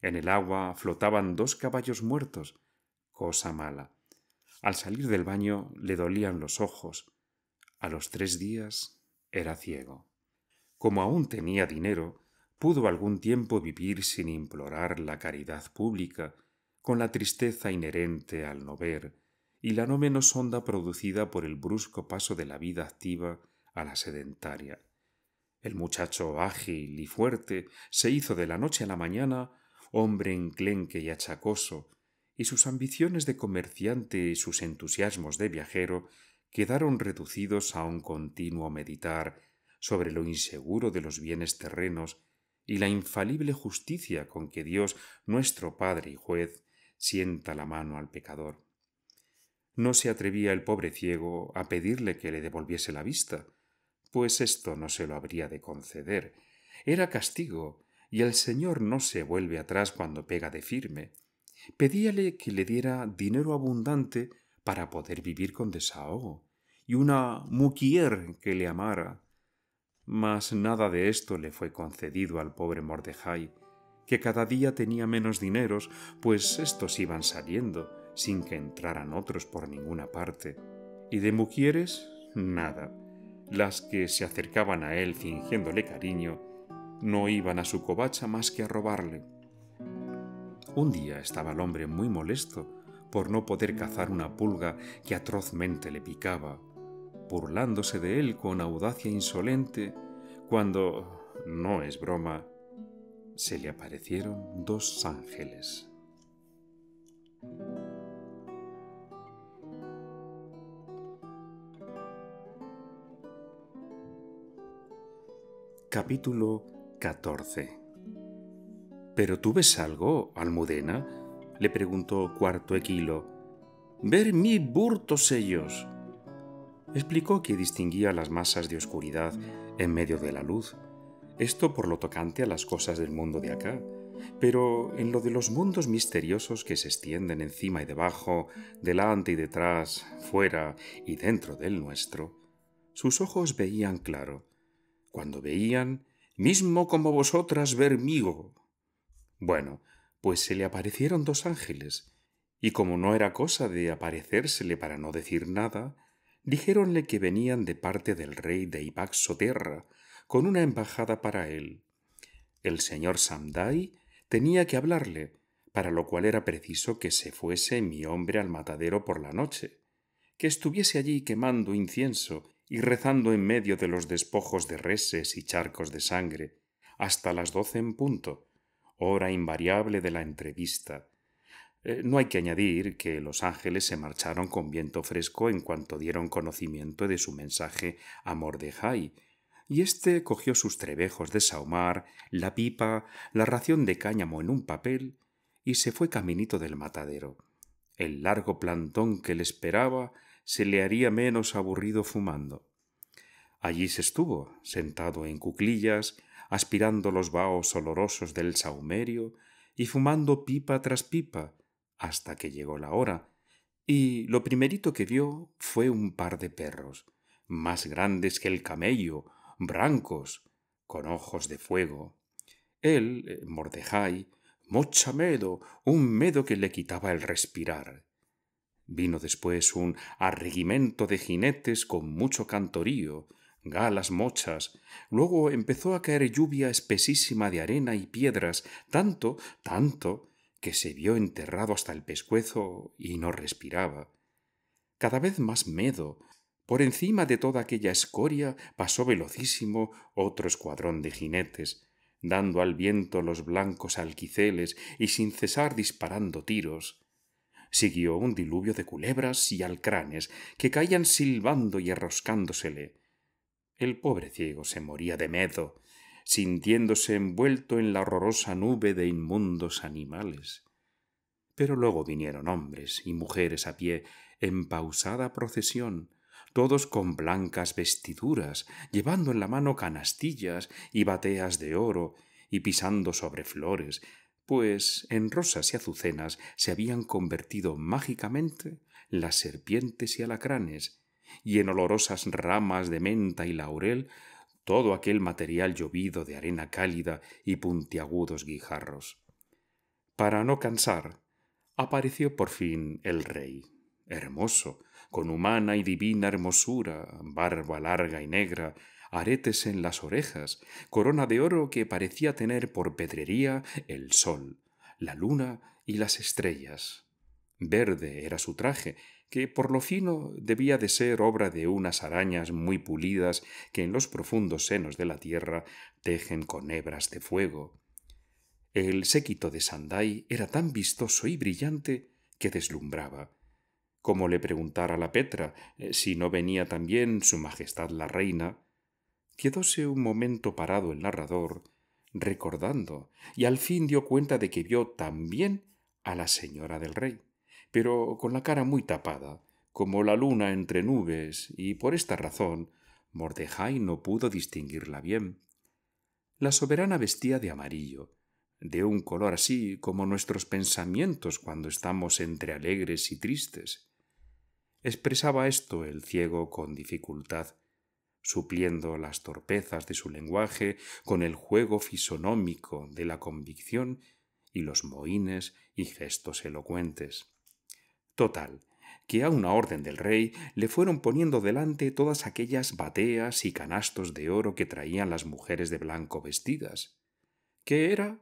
En el agua flotaban dos caballos muertos, cosa mala. Al salir del baño le dolían los ojos. A los tres días era ciego. Como aún tenía dinero, pudo algún tiempo vivir sin implorar la caridad pública, con la tristeza inherente al no ver y la no menos honda producida por el brusco paso de la vida activa a la sedentaria. El muchacho ágil y fuerte se hizo de la noche a la mañana hombre enclenque y achacoso, y sus ambiciones de comerciante y sus entusiasmos de viajero quedaron reducidos a un continuo meditar sobre lo inseguro de los bienes terrenos y la infalible justicia con que Dios, nuestro Padre y Juez, sienta la mano al pecador. No se atrevía el pobre ciego a pedirle que le devolviese la vista, pues esto no se lo habría de conceder. Era castigo, y el Señor no se vuelve atrás cuando pega de firme. Pedíale que le diera dinero abundante para poder vivir con desahogo, y una muquier que le amara. Mas nada de esto le fue concedido al pobre Mordejai, que cada día tenía menos dineros, pues estos iban saliendo, sin que entraran otros por ninguna parte. Y de mujeres, nada. Las que se acercaban a él fingiéndole cariño, no iban a su cobacha más que a robarle. Un día estaba el hombre muy molesto por no poder cazar una pulga que atrozmente le picaba, burlándose de él con audacia insolente, cuando, no es broma, se le aparecieron dos ángeles. Capítulo 14 ¿Pero tú ves algo, Almudena? le preguntó Cuarto Equilo. Ver mi burtos ellos explicó que distinguía las masas de oscuridad en medio de la luz. Esto por lo tocante a las cosas del mundo de acá, pero en lo de los mundos misteriosos que se extienden encima y debajo, delante y detrás, fuera y dentro del nuestro, sus ojos veían claro. Cuando veían, mismo como vosotras vermigo. Bueno, pues se le aparecieron dos ángeles, y como no era cosa de aparecérsele para no decir nada, dijéronle que venían de parte del rey de Ibaxoterra con una embajada para él. El señor Samdai tenía que hablarle, para lo cual era preciso que se fuese mi hombre al matadero por la noche, que estuviese allí quemando incienso y rezando en medio de los despojos de reses y charcos de sangre, hasta las doce en punto, hora invariable de la entrevista, eh, no hay que añadir que los ángeles se marcharon con viento fresco en cuanto dieron conocimiento de su mensaje a Mordejai, y éste cogió sus trebejos de saumar, la pipa, la ración de cáñamo en un papel, y se fue caminito del matadero. El largo plantón que le esperaba se le haría menos aburrido fumando. Allí se estuvo, sentado en cuclillas, aspirando los vaos olorosos del saumerio y fumando pipa tras pipa, hasta que llegó la hora, y lo primerito que vio fue un par de perros, más grandes que el camello, brancos, con ojos de fuego. Él, eh, Mordejai, mocha medo, un medo que le quitaba el respirar. Vino después un arreguimento de jinetes con mucho cantorío, galas mochas. Luego empezó a caer lluvia espesísima de arena y piedras, tanto, tanto, que se vio enterrado hasta el pescuezo y no respiraba. Cada vez más medo, por encima de toda aquella escoria pasó velocísimo otro escuadrón de jinetes, dando al viento los blancos alquiceles y sin cesar disparando tiros. Siguió un diluvio de culebras y alcranes que caían silbando y arroscándosele. El pobre ciego se moría de medo sintiéndose envuelto en la horrorosa nube de inmundos animales. Pero luego vinieron hombres y mujeres a pie, en pausada procesión, todos con blancas vestiduras, llevando en la mano canastillas y bateas de oro, y pisando sobre flores, pues en rosas y azucenas se habían convertido mágicamente las serpientes y alacranes, y en olorosas ramas de menta y laurel todo aquel material llovido de arena cálida y puntiagudos guijarros. Para no cansar, apareció por fin el rey, hermoso, con humana y divina hermosura, barba larga y negra, aretes en las orejas, corona de oro que parecía tener por pedrería el sol, la luna y las estrellas. Verde era su traje, que por lo fino debía de ser obra de unas arañas muy pulidas que en los profundos senos de la tierra tejen con hebras de fuego. El séquito de Sandai era tan vistoso y brillante que deslumbraba. Como le preguntara la Petra eh, si no venía también Su Majestad la Reina, quedóse un momento parado el narrador, recordando, y al fin dio cuenta de que vio también a la señora del rey pero con la cara muy tapada, como la luna entre nubes, y por esta razón Mordejai no pudo distinguirla bien. La soberana vestía de amarillo, de un color así como nuestros pensamientos cuando estamos entre alegres y tristes. Expresaba esto el ciego con dificultad, supliendo las torpezas de su lenguaje con el juego fisonómico de la convicción y los moines y gestos elocuentes. Total, que a una orden del rey le fueron poniendo delante todas aquellas bateas y canastos de oro que traían las mujeres de blanco vestidas. ¿Qué era?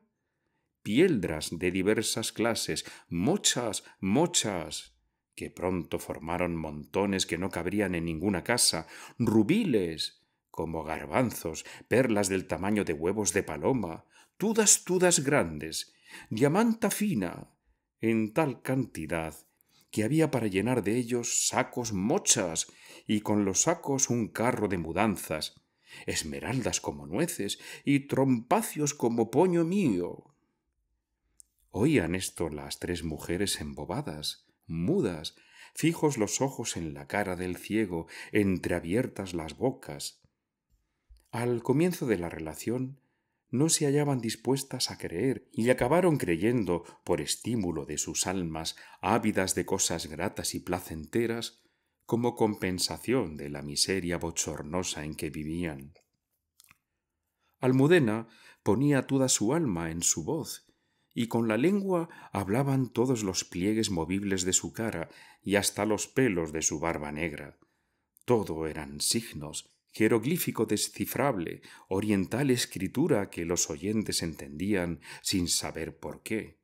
Piedras de diversas clases, muchas, mochas, que pronto formaron montones que no cabrían en ninguna casa, rubiles, como garbanzos, perlas del tamaño de huevos de paloma, todas, tudas grandes, diamanta fina, en tal cantidad que había para llenar de ellos sacos mochas y con los sacos un carro de mudanzas, esmeraldas como nueces y trompacios como poño mío. Oían esto las tres mujeres embobadas, mudas, fijos los ojos en la cara del ciego, entreabiertas las bocas. Al comienzo de la relación, no se hallaban dispuestas a creer y acabaron creyendo, por estímulo de sus almas ávidas de cosas gratas y placenteras, como compensación de la miseria bochornosa en que vivían. Almudena ponía toda su alma en su voz, y con la lengua hablaban todos los pliegues movibles de su cara y hasta los pelos de su barba negra. Todo eran signos, jeroglífico descifrable, oriental escritura que los oyentes entendían sin saber por qué.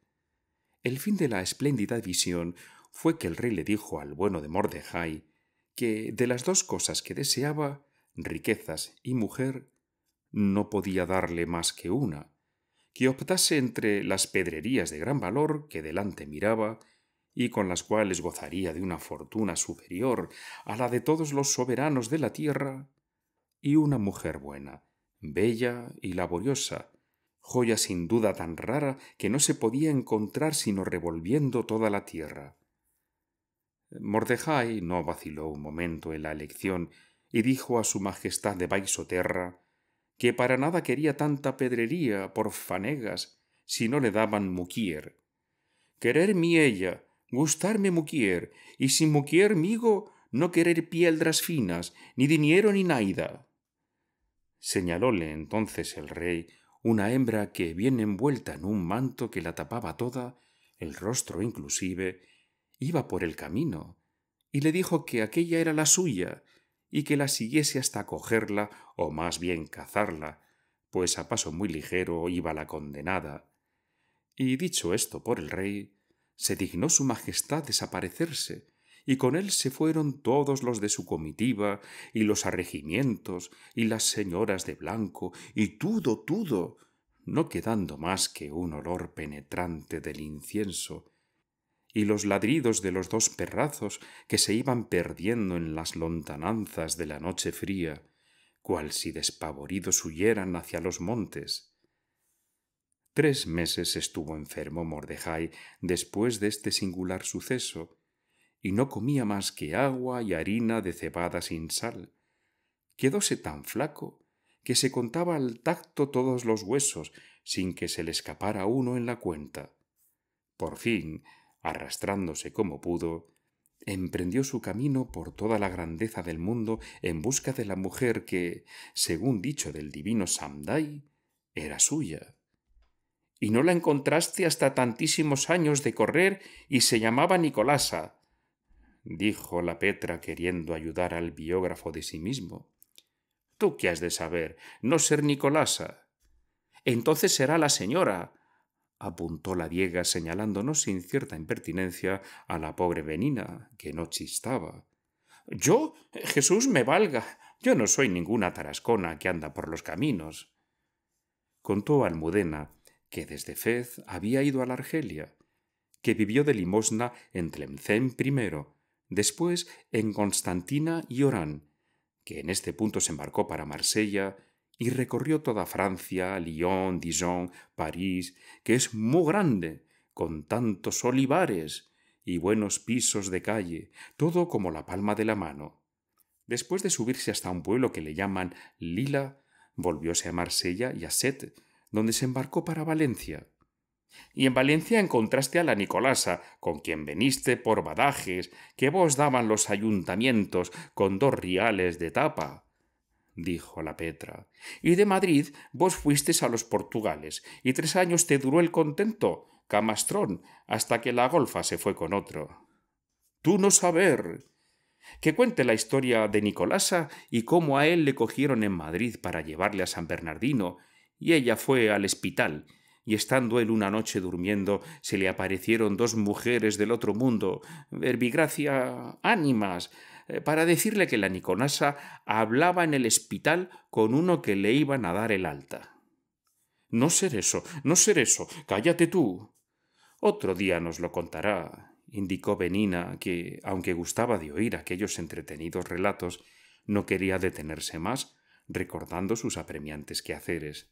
El fin de la espléndida visión fue que el rey le dijo al bueno de Mordejai que de las dos cosas que deseaba, riquezas y mujer, no podía darle más que una, que optase entre las pedrerías de gran valor que delante miraba y con las cuales gozaría de una fortuna superior a la de todos los soberanos de la tierra, y una mujer buena, bella y laboriosa, joya sin duda tan rara que no se podía encontrar sino revolviendo toda la tierra. Mordejai no vaciló un momento en la elección y dijo a su majestad de Baisoterra que para nada quería tanta pedrería por fanegas si no le daban muquier. Querer mi ella, gustarme muquier, y sin muquier migo no querer piedras finas, ni dinero ni naida. Señalóle entonces el rey una hembra que, bien envuelta en un manto que la tapaba toda, el rostro inclusive, iba por el camino, y le dijo que aquella era la suya, y que la siguiese hasta cogerla, o más bien cazarla, pues a paso muy ligero iba la condenada. Y dicho esto por el rey, se dignó su majestad desaparecerse, y con él se fueron todos los de su comitiva, y los arregimientos, y las señoras de blanco, y todo, todo, no quedando más que un olor penetrante del incienso, y los ladridos de los dos perrazos que se iban perdiendo en las lontananzas de la noche fría, cual si despavoridos huyeran hacia los montes. Tres meses estuvo enfermo Mordejai después de este singular suceso, y no comía más que agua y harina de cebada sin sal. Quedóse tan flaco que se contaba al tacto todos los huesos sin que se le escapara uno en la cuenta. Por fin, arrastrándose como pudo, emprendió su camino por toda la grandeza del mundo en busca de la mujer que, según dicho del divino Samdai, era suya. Y no la encontraste hasta tantísimos años de correr y se llamaba Nicolasa, dijo la Petra queriendo ayudar al biógrafo de sí mismo. ¿Tú qué has de saber? No ser Nicolasa. Entonces será la señora, apuntó la Diega señalándonos sin cierta impertinencia a la pobre Benina, que no chistaba. Yo, Jesús me valga, yo no soy ninguna tarascona que anda por los caminos. Contó Almudena que desde Fez había ido a la Argelia, que vivió de limosna en Tlemcen primero después en Constantina y Orán, que en este punto se embarcó para Marsella y recorrió toda Francia, Lyon, Dijon, París, que es muy grande, con tantos olivares y buenos pisos de calle, todo como la palma de la mano. Después de subirse hasta un pueblo que le llaman Lila, volvióse a Marsella y a Set, donde se embarcó para Valencia. Y en Valencia encontraste a la Nicolasa, con quien veniste por badajes que vos daban los ayuntamientos con dos riales de tapa dijo la Petra. Y de Madrid vos fuistes a los Portugales, y tres años te duró el contento, camastrón, hasta que la golfa se fue con otro. Tú no saber. Que cuente la historia de Nicolasa y cómo a él le cogieron en Madrid para llevarle a San Bernardino, y ella fue al hospital y estando él una noche durmiendo, se le aparecieron dos mujeres del otro mundo, Verbigracia, ánimas, eh, para decirle que la Niconasa hablaba en el hospital con uno que le iban a dar el alta. No ser eso, no ser eso, cállate tú. Otro día nos lo contará, indicó Benina, que, aunque gustaba de oír aquellos entretenidos relatos, no quería detenerse más, recordando sus apremiantes quehaceres.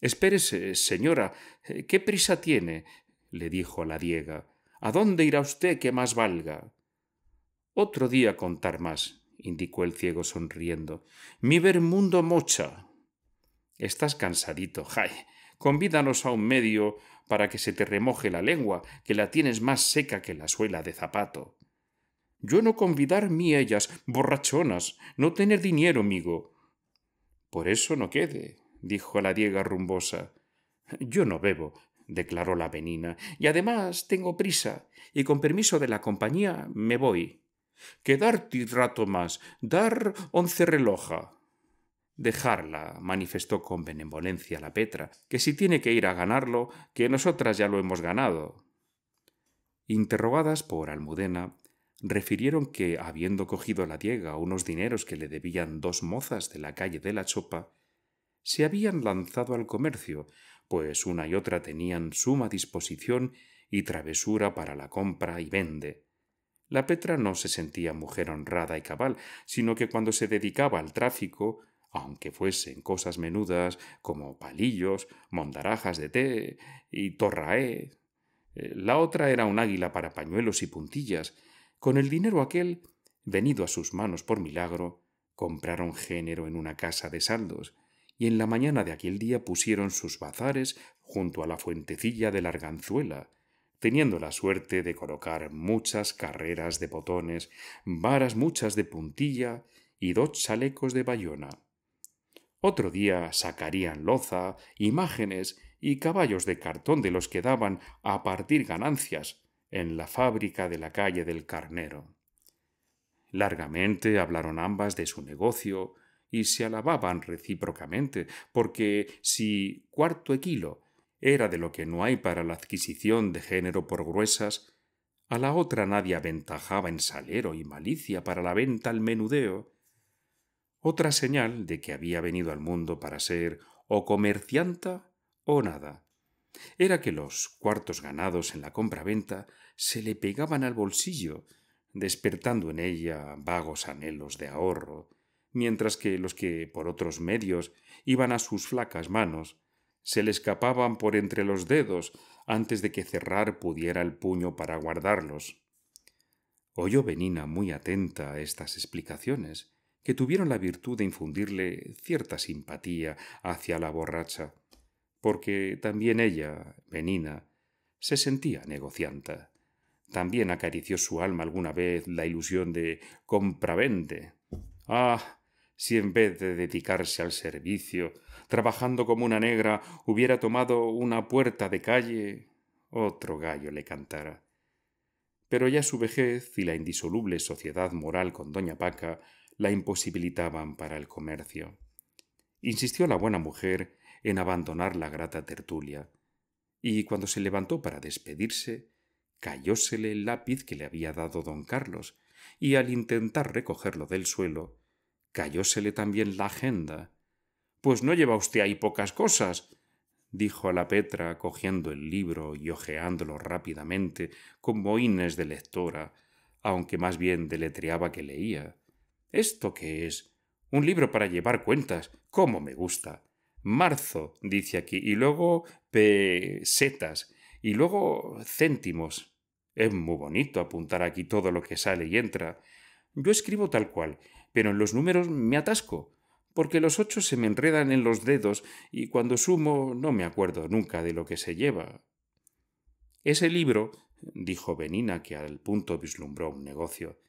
Espérese, señora, eh, ¿qué prisa tiene? le dijo la diega. ¿A dónde irá usted que más valga? Otro día contar más, indicó el ciego sonriendo. Mi Bermundo mocha. Estás cansadito, jay. Convídanos a un medio para que se te remoje la lengua, que la tienes más seca que la suela de zapato. Yo no convidar mí ellas, borrachonas, no tener dinero, amigo. Por eso no quede, dijo la diega rumbosa. Yo no bebo, declaró la venina, y además tengo prisa, y con permiso de la compañía me voy. Quedarte rato más, dar once reloja. Dejarla, manifestó con benevolencia la Petra, que si tiene que ir a ganarlo, que nosotras ya lo hemos ganado. Interrogadas por Almudena, refirieron que, habiendo cogido la diega unos dineros que le debían dos mozas de la calle de la Chopa, se habían lanzado al comercio, pues una y otra tenían suma disposición y travesura para la compra y vende. La Petra no se sentía mujer honrada y cabal, sino que cuando se dedicaba al tráfico, aunque fuesen cosas menudas como palillos, mondarajas de té y torraé. Eh, la otra era un águila para pañuelos y puntillas. Con el dinero aquel, venido a sus manos por milagro, compraron género en una casa de saldos, y en la mañana de aquel día pusieron sus bazares junto a la fuentecilla de la Arganzuela, teniendo la suerte de colocar muchas carreras de botones, varas muchas de puntilla y dos chalecos de Bayona. Otro día sacarían loza, imágenes y caballos de cartón de los que daban a partir ganancias en la fábrica de la calle del Carnero. Largamente hablaron ambas de su negocio, y se alababan recíprocamente, porque si cuarto equilo era de lo que no hay para la adquisición de género por gruesas, a la otra nadie aventajaba en salero y malicia para la venta al menudeo. Otra señal de que había venido al mundo para ser o comercianta o nada era que los cuartos ganados en la compraventa se le pegaban al bolsillo, despertando en ella vagos anhelos de ahorro, mientras que los que, por otros medios, iban a sus flacas manos, se le escapaban por entre los dedos antes de que cerrar pudiera el puño para guardarlos. Oyó Benina muy atenta a estas explicaciones, que tuvieron la virtud de infundirle cierta simpatía hacia la borracha, porque también ella, Benina, se sentía negocianta. También acarició su alma alguna vez la ilusión de compravente. Ah, si en vez de dedicarse al servicio, trabajando como una negra, hubiera tomado una puerta de calle, otro gallo le cantara. Pero ya su vejez y la indisoluble sociedad moral con doña Paca la imposibilitaban para el comercio. Insistió la buena mujer en abandonar la grata tertulia, y cuando se levantó para despedirse, cayósele el lápiz que le había dado don Carlos, y al intentar recogerlo del suelo, cayósele también la agenda. Pues no lleva usted ahí pocas cosas, dijo a la Petra, cogiendo el libro y hojeándolo rápidamente, con moines de lectora, aunque más bien deletreaba que leía. ¿Esto qué es? Un libro para llevar cuentas. ¿Cómo me gusta? Marzo, dice aquí, y luego pesetas, y luego céntimos. Es muy bonito apuntar aquí todo lo que sale y entra. Yo escribo tal cual, pero en los números me atasco, porque los ocho se me enredan en los dedos y cuando sumo no me acuerdo nunca de lo que se lleva. Ese libro, dijo Benina, que al punto vislumbró un negocio,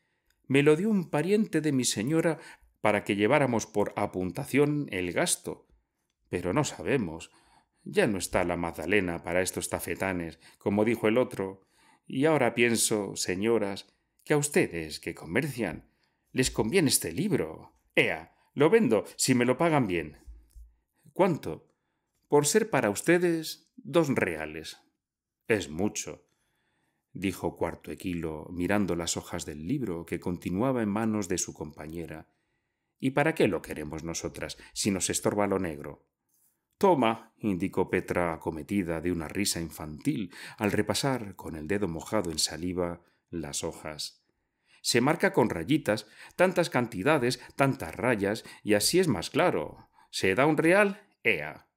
me lo dio un pariente de mi señora para que lleváramos por apuntación el gasto. Pero no sabemos. Ya no está la Magdalena para estos tafetanes, como dijo el otro. Y ahora pienso, señoras, que a ustedes que comercian les conviene este libro. Ea, lo vendo si me lo pagan bien. ¿Cuánto? Por ser para ustedes dos reales. Es mucho, dijo Cuarto Equilo, mirando las hojas del libro que continuaba en manos de su compañera. ¿Y para qué lo queremos nosotras si nos estorba lo negro? Toma, indicó Petra, acometida de una risa infantil, al repasar, con el dedo mojado en saliva, las hojas. Se marca con rayitas, tantas cantidades, tantas rayas, y así es más claro. Se da un real, ea.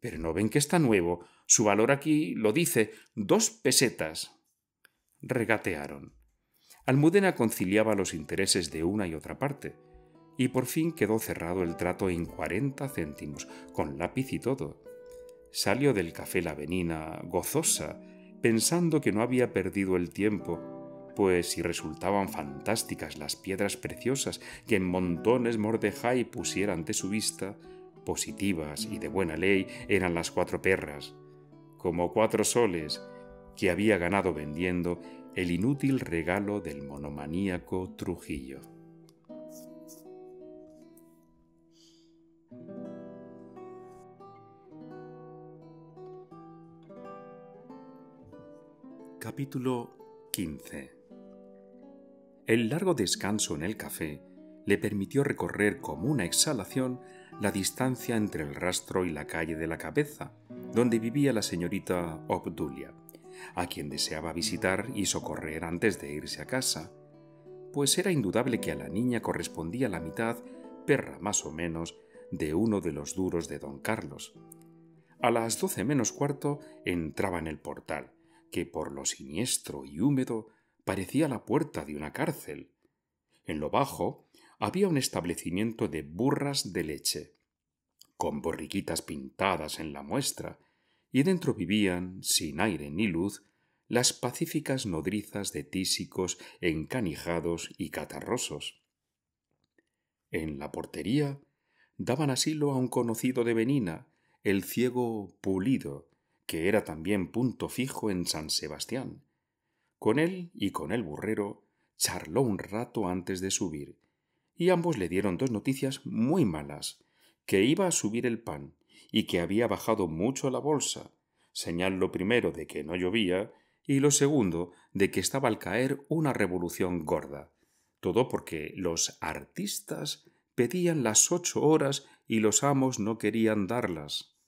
Pero no ven que está nuevo. Su valor aquí lo dice, dos pesetas. Regatearon. Almudena conciliaba los intereses de una y otra parte, y por fin quedó cerrado el trato en cuarenta céntimos, con lápiz y todo. Salió del café la venina, gozosa, pensando que no había perdido el tiempo pues si resultaban fantásticas las piedras preciosas que en montones Mordejai pusiera ante su vista, positivas y de buena ley eran las cuatro perras, como cuatro soles que había ganado vendiendo el inútil regalo del monomaníaco Trujillo. Capítulo 15 el largo descanso en el café le permitió recorrer como una exhalación la distancia entre el rastro y la calle de la cabeza, donde vivía la señorita Obdulia, a quien deseaba visitar y socorrer antes de irse a casa, pues era indudable que a la niña correspondía la mitad, perra más o menos, de uno de los duros de don Carlos. A las doce menos cuarto entraba en el portal, que por lo siniestro y húmedo parecía la puerta de una cárcel. En lo bajo había un establecimiento de burras de leche, con borriquitas pintadas en la muestra, y dentro vivían, sin aire ni luz, las pacíficas nodrizas de tísicos encanijados y catarrosos. En la portería daban asilo a un conocido de Benina, el ciego Pulido, que era también punto fijo en San Sebastián, con él y con el burrero charló un rato antes de subir, y ambos le dieron dos noticias muy malas que iba a subir el pan y que había bajado mucho la bolsa, señal lo primero de que no llovía y lo segundo de que estaba al caer una revolución gorda. Todo porque los artistas pedían las ocho horas y los amos no querían darlas.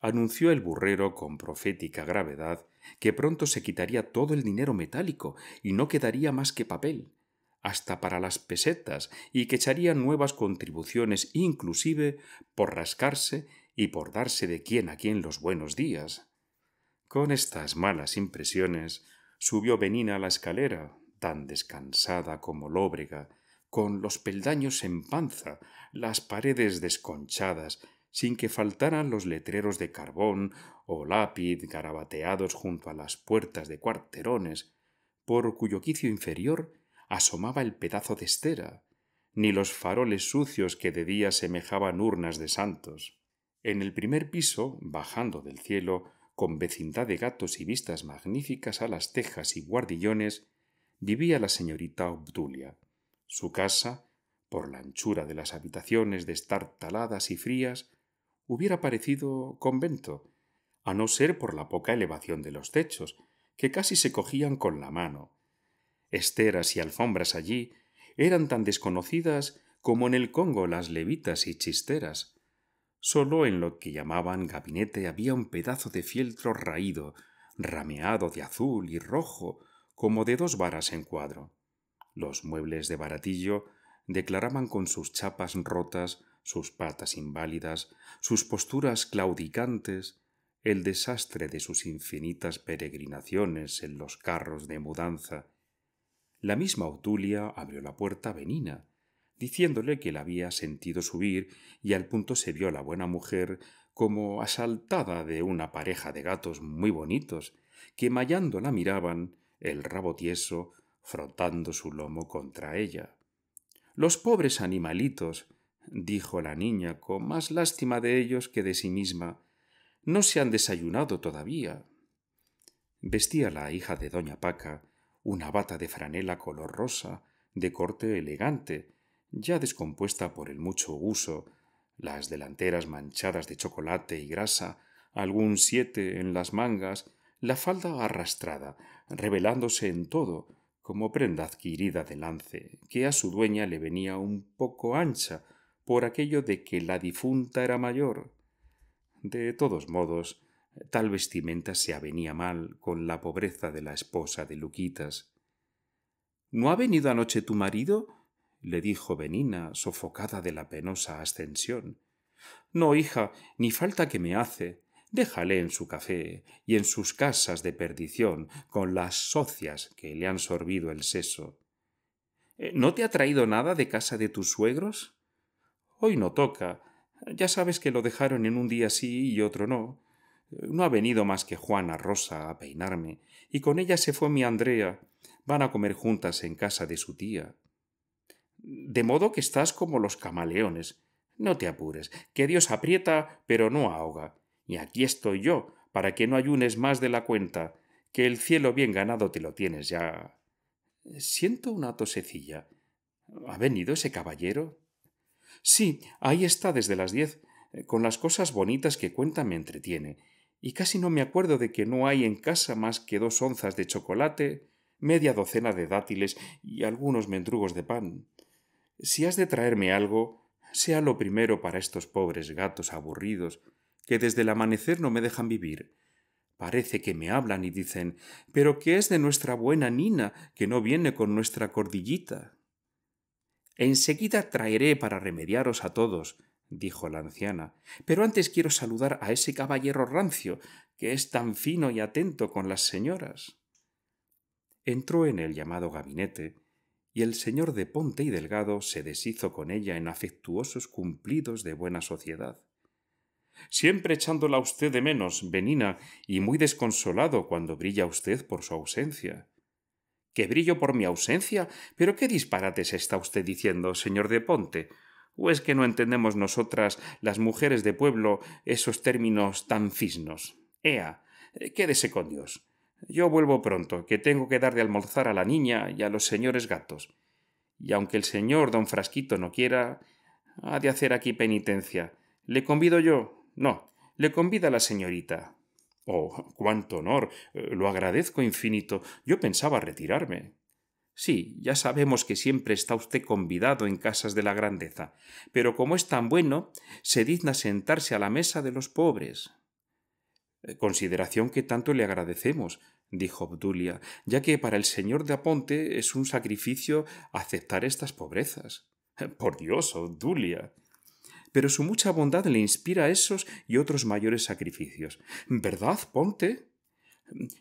Anunció el burrero con profética gravedad que pronto se quitaría todo el dinero metálico y no quedaría más que papel, hasta para las pesetas, y que echaría nuevas contribuciones inclusive por rascarse y por darse de quién a quién los buenos días. Con estas malas impresiones subió Benina a la escalera, tan descansada como lóbrega, con los peldaños en panza, las paredes desconchadas, sin que faltaran los letreros de carbón o lápiz garabateados junto a las puertas de cuarterones, por cuyo quicio inferior asomaba el pedazo de estera, ni los faroles sucios que de día semejaban urnas de santos. En el primer piso, bajando del cielo, con vecindad de gatos y vistas magníficas a las tejas y guardillones, vivía la señorita Obdulia. Su casa, por la anchura de las habitaciones de estar taladas y frías, hubiera parecido convento, a no ser por la poca elevación de los techos, que casi se cogían con la mano. Esteras y alfombras allí eran tan desconocidas como en el Congo las levitas y chisteras. Solo en lo que llamaban gabinete había un pedazo de fieltro raído, rameado de azul y rojo, como de dos varas en cuadro. Los muebles de baratillo declaraban con sus chapas rotas, sus patas inválidas, sus posturas claudicantes, el desastre de sus infinitas peregrinaciones en los carros de mudanza. La misma Otulia abrió la puerta venina, diciéndole que la había sentido subir y al punto se vio la buena mujer como asaltada de una pareja de gatos muy bonitos que mayando la miraban, el rabo tieso, frotando su lomo contra ella. Los pobres animalitos, dijo la niña con más lástima de ellos que de sí misma, no se han desayunado todavía. Vestía la hija de doña Paca una bata de franela color rosa, de corte elegante, ya descompuesta por el mucho uso, las delanteras manchadas de chocolate y grasa, algún siete en las mangas, la falda arrastrada, revelándose en todo, como prenda adquirida de lance, que a su dueña le venía un poco ancha, por aquello de que la difunta era mayor. De todos modos, tal vestimenta se avenía mal con la pobreza de la esposa de Luquitas. ¿No ha venido anoche tu marido? le dijo Benina, sofocada de la penosa ascensión. No, hija, ni falta que me hace. Déjale en su café y en sus casas de perdición con las socias que le han sorbido el seso. Eh, ¿No te ha traído nada de casa de tus suegros? Hoy no toca, ya sabes que lo dejaron en un día sí y otro no. No ha venido más que Juana Rosa a peinarme, y con ella se fue mi Andrea. Van a comer juntas en casa de su tía. De modo que estás como los camaleones. No te apures, que Dios aprieta, pero no ahoga. Y aquí estoy yo, para que no ayunes más de la cuenta, que el cielo bien ganado te lo tienes ya. Siento una tosecilla. ¿Ha venido ese caballero? Sí, ahí está desde las diez, eh, con las cosas bonitas que cuenta me entretiene, y casi no me acuerdo de que no hay en casa más que dos onzas de chocolate, media docena de dátiles y algunos mendrugos de pan. Si has de traerme algo, sea lo primero para estos pobres gatos aburridos, que desde el amanecer no me dejan vivir. Parece que me hablan y dicen pero qué es de nuestra buena Nina, que no viene con nuestra cordillita. Enseguida traeré para remediaros a todos, dijo la anciana, pero antes quiero saludar a ese caballero rancio, que es tan fino y atento con las señoras. Entró en el llamado gabinete, y el señor de Ponte y Delgado se deshizo con ella en afectuosos cumplidos de buena sociedad. Siempre echándola usted de menos, Benina, y muy desconsolado cuando brilla usted por su ausencia que brillo por mi ausencia. Pero qué disparates está usted diciendo, señor de Ponte. ¿O es que no entendemos nosotras, las mujeres de pueblo, esos términos tan cisnos? Ea, eh, quédese con Dios. Yo vuelvo pronto, que tengo que dar de almorzar a la niña y a los señores gatos. Y aunque el señor don Frasquito no quiera, ha de hacer aquí penitencia. ¿Le convido yo? No, le convida la señorita. Oh, cuánto honor. Eh, lo agradezco infinito. Yo pensaba retirarme. Sí, ya sabemos que siempre está usted convidado en casas de la grandeza, pero como es tan bueno, se digna sentarse a la mesa de los pobres. Eh, consideración que tanto le agradecemos, dijo Obdulia, ya que para el señor de Aponte es un sacrificio aceptar estas pobrezas. Eh, por Dios, Obdulia pero su mucha bondad le inspira esos y otros mayores sacrificios. ¿Verdad, Ponte?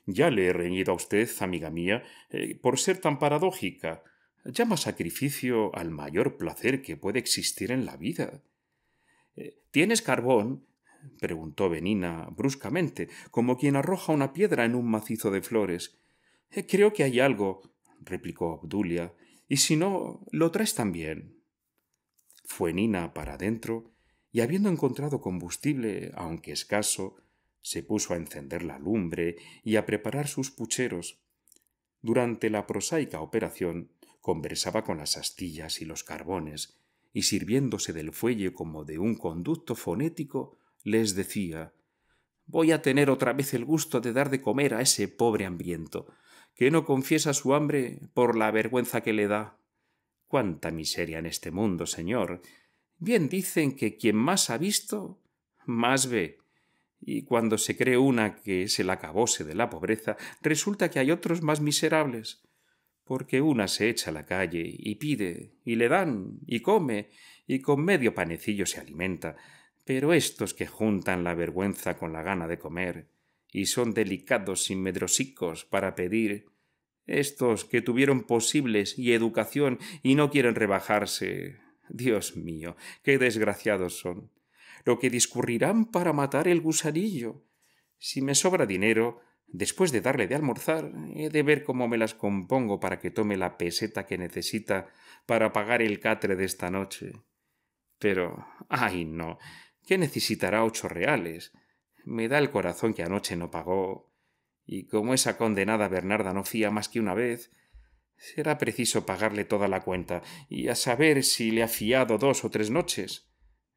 Ya le he reñido a usted, amiga mía, eh, por ser tan paradójica. Llama sacrificio al mayor placer que puede existir en la vida. Eh, ¿Tienes carbón? preguntó Benina bruscamente, como quien arroja una piedra en un macizo de flores. Eh, creo que hay algo, replicó Obdulia, y si no, lo traes también. Fue Nina para adentro y habiendo encontrado combustible, aunque escaso, se puso a encender la lumbre y a preparar sus pucheros. Durante la prosaica operación conversaba con las astillas y los carbones, y sirviéndose del fuelle como de un conducto fonético, les decía Voy a tener otra vez el gusto de dar de comer a ese pobre hambriento, que no confiesa su hambre por la vergüenza que le da. Cuánta miseria en este mundo, señor. Bien dicen que quien más ha visto, más ve. Y cuando se cree una que es el acabose de la pobreza, resulta que hay otros más miserables. Porque una se echa a la calle y pide, y le dan, y come, y con medio panecillo se alimenta. Pero estos que juntan la vergüenza con la gana de comer, y son delicados y medrosicos para pedir, estos que tuvieron posibles y educación y no quieren rebajarse. Dios mío, qué desgraciados son. Lo que discurrirán para matar el gusanillo. Si me sobra dinero, después de darle de almorzar, he de ver cómo me las compongo para que tome la peseta que necesita para pagar el catre de esta noche. Pero, ay no, ¿Qué necesitará ocho reales. Me da el corazón que anoche no pagó y como esa condenada Bernarda no fía más que una vez, será preciso pagarle toda la cuenta, y a saber si le ha fiado dos o tres noches.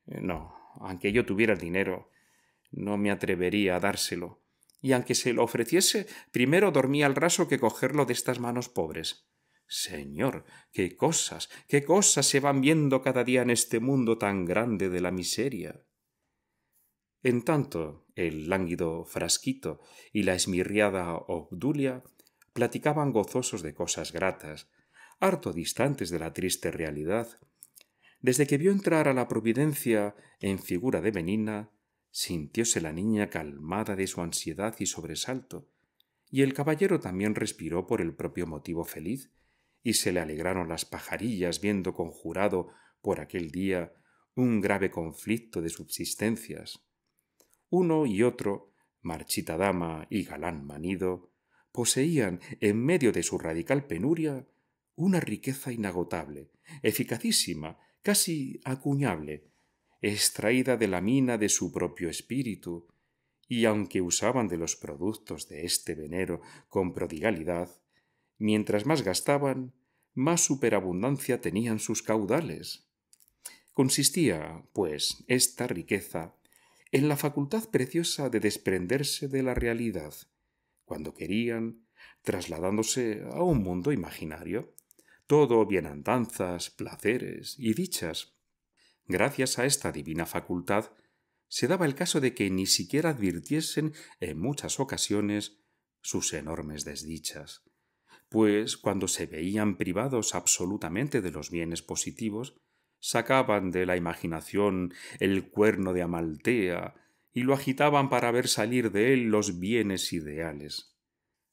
Eh, no, aunque yo tuviera el dinero, no me atrevería a dárselo, y aunque se lo ofreciese, primero dormía al raso que cogerlo de estas manos pobres. Señor, qué cosas, qué cosas se van viendo cada día en este mundo tan grande de la miseria. En tanto, el lánguido Frasquito y la esmirriada Obdulia platicaban gozosos de cosas gratas, harto distantes de la triste realidad. Desde que vio entrar a la Providencia en figura de Benina, sintióse la niña calmada de su ansiedad y sobresalto, y el caballero también respiró por el propio motivo feliz, y se le alegraron las pajarillas viendo conjurado por aquel día un grave conflicto de subsistencias uno y otro, marchita dama y galán manido, poseían, en medio de su radical penuria, una riqueza inagotable, eficacísima, casi acuñable, extraída de la mina de su propio espíritu, y aunque usaban de los productos de este venero con prodigalidad, mientras más gastaban, más superabundancia tenían sus caudales. Consistía, pues, esta riqueza en la facultad preciosa de desprenderse de la realidad, cuando querían, trasladándose a un mundo imaginario. Todo andanzas, placeres y dichas. Gracias a esta divina facultad, se daba el caso de que ni siquiera advirtiesen en muchas ocasiones sus enormes desdichas, pues cuando se veían privados absolutamente de los bienes positivos, sacaban de la imaginación el cuerno de Amaltea y lo agitaban para ver salir de él los bienes ideales.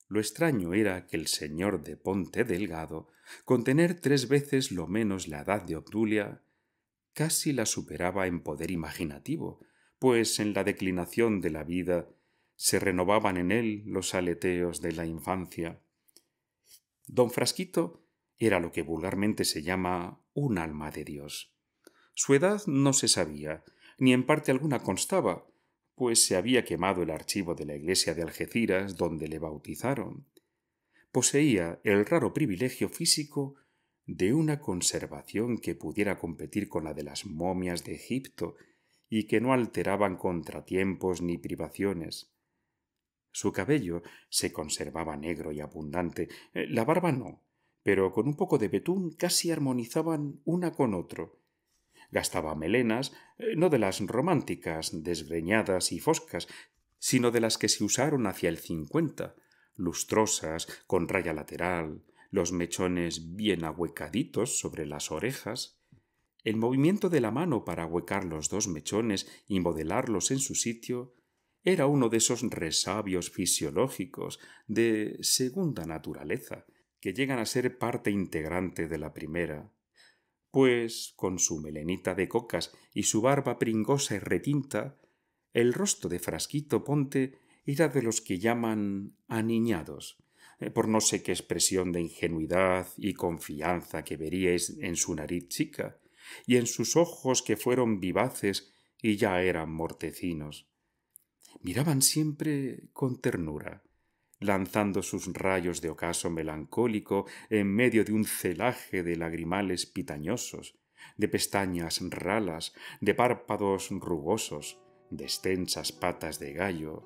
Lo extraño era que el señor de Ponte Delgado, con tener tres veces lo menos la edad de Obdulia, casi la superaba en poder imaginativo, pues en la declinación de la vida se renovaban en él los aleteos de la infancia. Don Frasquito era lo que vulgarmente se llama un alma de Dios. Su edad no se sabía, ni en parte alguna constaba, pues se había quemado el archivo de la iglesia de Algeciras donde le bautizaron. Poseía el raro privilegio físico de una conservación que pudiera competir con la de las momias de Egipto y que no alteraban contratiempos ni privaciones. Su cabello se conservaba negro y abundante, eh, la barba no, pero con un poco de betún casi armonizaban una con otro. Gastaba melenas, eh, no de las románticas, desgreñadas y foscas, sino de las que se usaron hacia el cincuenta, lustrosas, con raya lateral, los mechones bien ahuecaditos sobre las orejas, el movimiento de la mano para ahuecar los dos mechones y modelarlos en su sitio era uno de esos resabios fisiológicos de segunda naturaleza, que llegan a ser parte integrante de la primera, pues con su melenita de cocas y su barba pringosa y retinta, el rostro de Frasquito Ponte era de los que llaman aniñados, eh, por no sé qué expresión de ingenuidad y confianza que veríais en su nariz chica y en sus ojos que fueron vivaces y ya eran mortecinos. Miraban siempre con ternura, lanzando sus rayos de ocaso melancólico en medio de un celaje de lagrimales pitañosos, de pestañas ralas, de párpados rugosos, de extensas patas de gallo.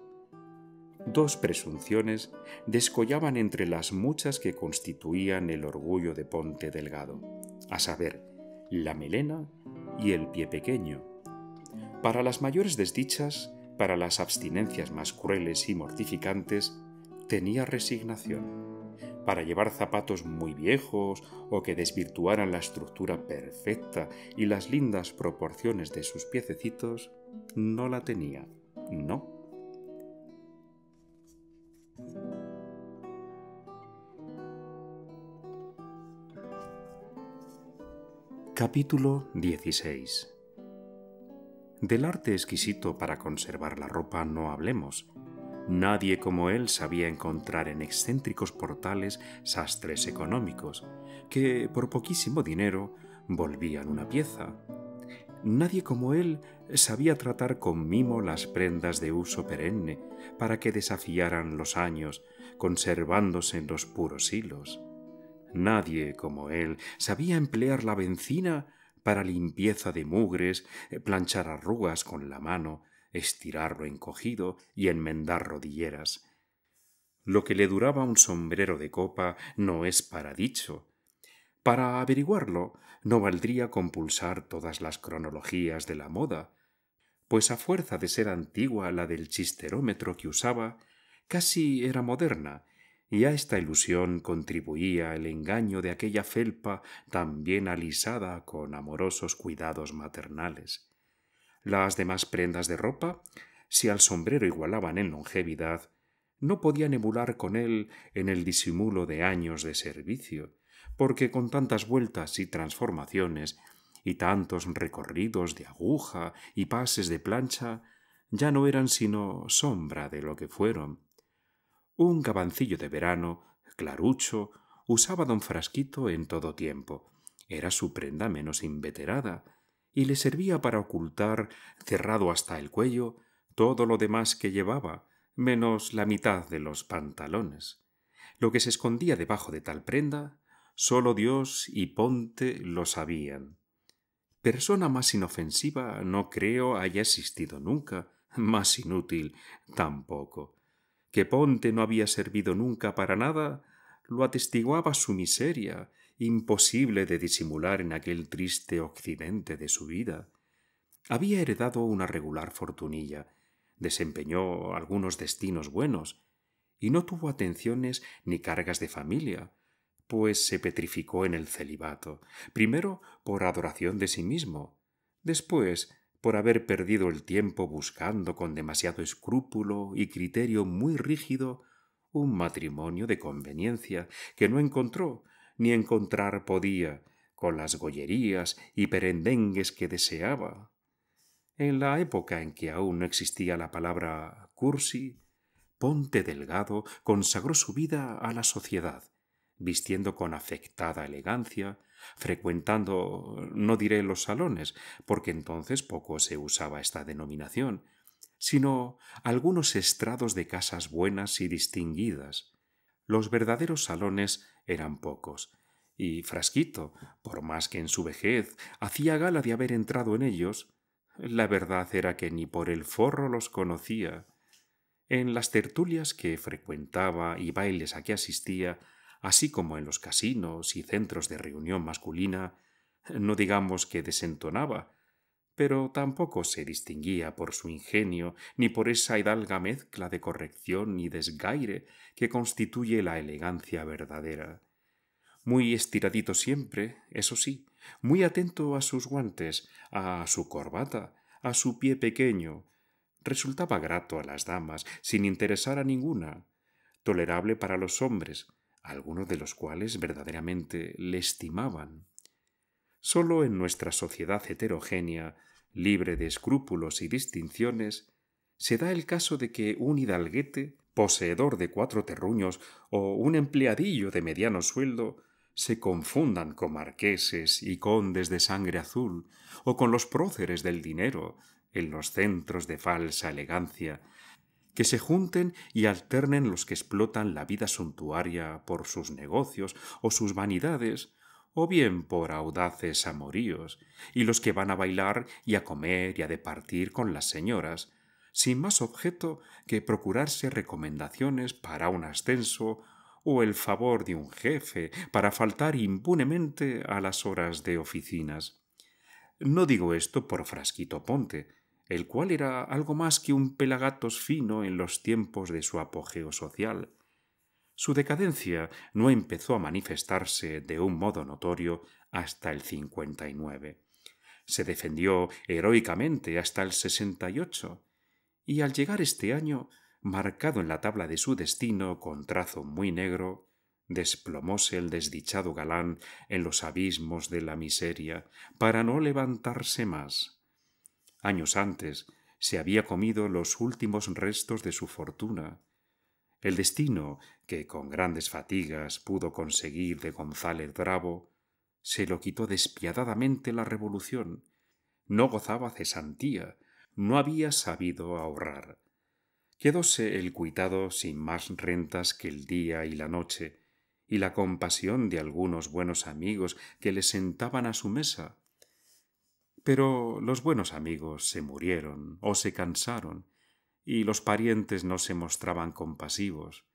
Dos presunciones descollaban entre las muchas que constituían el orgullo de Ponte Delgado, a saber, la melena y el pie pequeño. Para las mayores desdichas, para las abstinencias más crueles y mortificantes, tenía resignación. Para llevar zapatos muy viejos o que desvirtuaran la estructura perfecta y las lindas proporciones de sus piececitos, no la tenía. No. Capítulo 16 Del arte exquisito para conservar la ropa no hablemos, Nadie como él sabía encontrar en excéntricos portales sastres económicos, que por poquísimo dinero volvían una pieza. Nadie como él sabía tratar con mimo las prendas de uso perenne para que desafiaran los años, conservándose en los puros hilos. Nadie como él sabía emplear la benzina para limpieza de mugres, planchar arrugas con la mano, estirarlo encogido y enmendar rodilleras. Lo que le duraba un sombrero de copa no es para dicho. Para averiguarlo, no valdría compulsar todas las cronologías de la moda, pues a fuerza de ser antigua la del chisterómetro que usaba, casi era moderna, y a esta ilusión contribuía el engaño de aquella felpa tan bien alisada con amorosos cuidados maternales. Las demás prendas de ropa, si al sombrero igualaban en longevidad, no podían emular con él en el disimulo de años de servicio, porque con tantas vueltas y transformaciones y tantos recorridos de aguja y pases de plancha, ya no eran sino sombra de lo que fueron. Un gabancillo de verano, clarucho, usaba don Frasquito en todo tiempo. Era su prenda menos inveterada, y le servía para ocultar, cerrado hasta el cuello, todo lo demás que llevaba, menos la mitad de los pantalones. Lo que se escondía debajo de tal prenda, sólo Dios y Ponte lo sabían. Persona más inofensiva no creo haya existido nunca, más inútil tampoco. Que Ponte no había servido nunca para nada, lo atestiguaba su miseria, imposible de disimular en aquel triste occidente de su vida. Había heredado una regular fortunilla, desempeñó algunos destinos buenos, y no tuvo atenciones ni cargas de familia, pues se petrificó en el celibato, primero por adoración de sí mismo, después por haber perdido el tiempo buscando con demasiado escrúpulo y criterio muy rígido un matrimonio de conveniencia que no encontró ni encontrar podía, con las gollerías y perendengues que deseaba. En la época en que aún no existía la palabra cursi, Ponte Delgado consagró su vida a la sociedad, vistiendo con afectada elegancia, frecuentando, no diré los salones, porque entonces poco se usaba esta denominación, sino algunos estrados de casas buenas y distinguidas, los verdaderos salones eran pocos, y Frasquito, por más que en su vejez hacía gala de haber entrado en ellos, la verdad era que ni por el forro los conocía. En las tertulias que frecuentaba y bailes a que asistía, así como en los casinos y centros de reunión masculina, no digamos que desentonaba, pero tampoco se distinguía por su ingenio ni por esa hidalga mezcla de corrección y desgaire que constituye la elegancia verdadera. Muy estiradito siempre, eso sí, muy atento a sus guantes, a su corbata, a su pie pequeño. Resultaba grato a las damas, sin interesar a ninguna, tolerable para los hombres, algunos de los cuales verdaderamente le estimaban. Sólo en nuestra sociedad heterogénea libre de escrúpulos y distinciones, se da el caso de que un hidalguete, poseedor de cuatro terruños o un empleadillo de mediano sueldo, se confundan con marqueses y condes de sangre azul o con los próceres del dinero en los centros de falsa elegancia, que se junten y alternen los que explotan la vida suntuaria por sus negocios o sus vanidades o bien por audaces amoríos, y los que van a bailar y a comer y a departir con las señoras, sin más objeto que procurarse recomendaciones para un ascenso o el favor de un jefe para faltar impunemente a las horas de oficinas. No digo esto por Frasquito Ponte, el cual era algo más que un pelagatos fino en los tiempos de su apogeo social, su decadencia no empezó a manifestarse de un modo notorio hasta el 59. Se defendió heroicamente hasta el 68 y al llegar este año, marcado en la tabla de su destino con trazo muy negro, desplomóse el desdichado galán en los abismos de la miseria para no levantarse más. Años antes se había comido los últimos restos de su fortuna. El destino que con grandes fatigas pudo conseguir de González Bravo, se lo quitó despiadadamente la revolución, no gozaba cesantía, no había sabido ahorrar. Quedóse el cuitado sin más rentas que el día y la noche, y la compasión de algunos buenos amigos que le sentaban a su mesa. Pero los buenos amigos se murieron o se cansaron, y los parientes no se mostraban compasivos.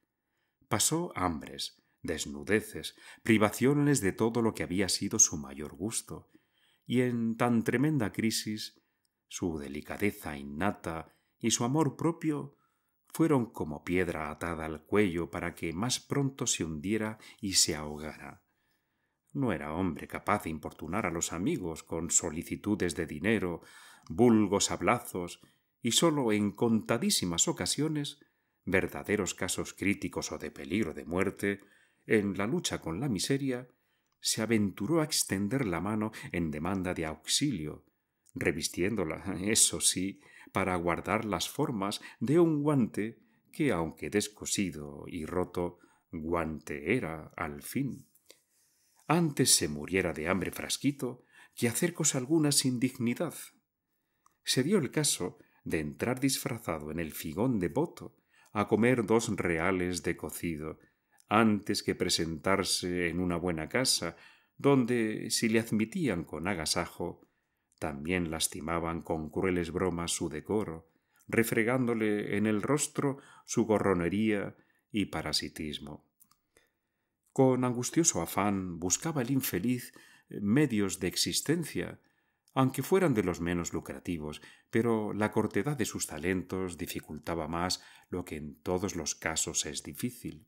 Pasó hambres, desnudeces, privaciones de todo lo que había sido su mayor gusto, y en tan tremenda crisis su delicadeza innata y su amor propio fueron como piedra atada al cuello para que más pronto se hundiera y se ahogara. No era hombre capaz de importunar a los amigos con solicitudes de dinero, vulgos hablazos, y sólo en contadísimas ocasiones verdaderos casos críticos o de peligro de muerte, en la lucha con la miseria, se aventuró a extender la mano en demanda de auxilio, revistiéndola, [LAUGHS] eso sí, para guardar las formas de un guante que, aunque descosido y roto, guante era al fin. Antes se muriera de hambre frasquito que hacer cosa alguna sin dignidad. Se dio el caso de entrar disfrazado en el figón de voto, a comer dos reales de cocido, antes que presentarse en una buena casa, donde, si le admitían con agasajo, también lastimaban con crueles bromas su decoro, refregándole en el rostro su gorronería y parasitismo. Con angustioso afán buscaba el infeliz medios de existencia aunque fueran de los menos lucrativos, pero la cortedad de sus talentos dificultaba más lo que en todos los casos es difícil.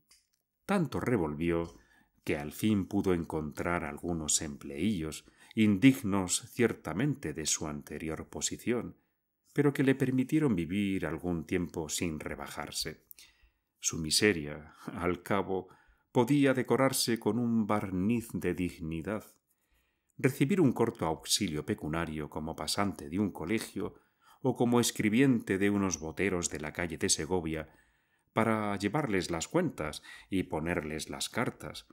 Tanto revolvió que al fin pudo encontrar algunos empleillos, indignos ciertamente de su anterior posición, pero que le permitieron vivir algún tiempo sin rebajarse. Su miseria, al cabo, podía decorarse con un barniz de dignidad recibir un corto auxilio pecunario como pasante de un colegio o como escribiente de unos boteros de la calle de Segovia para llevarles las cuentas y ponerles las cartas.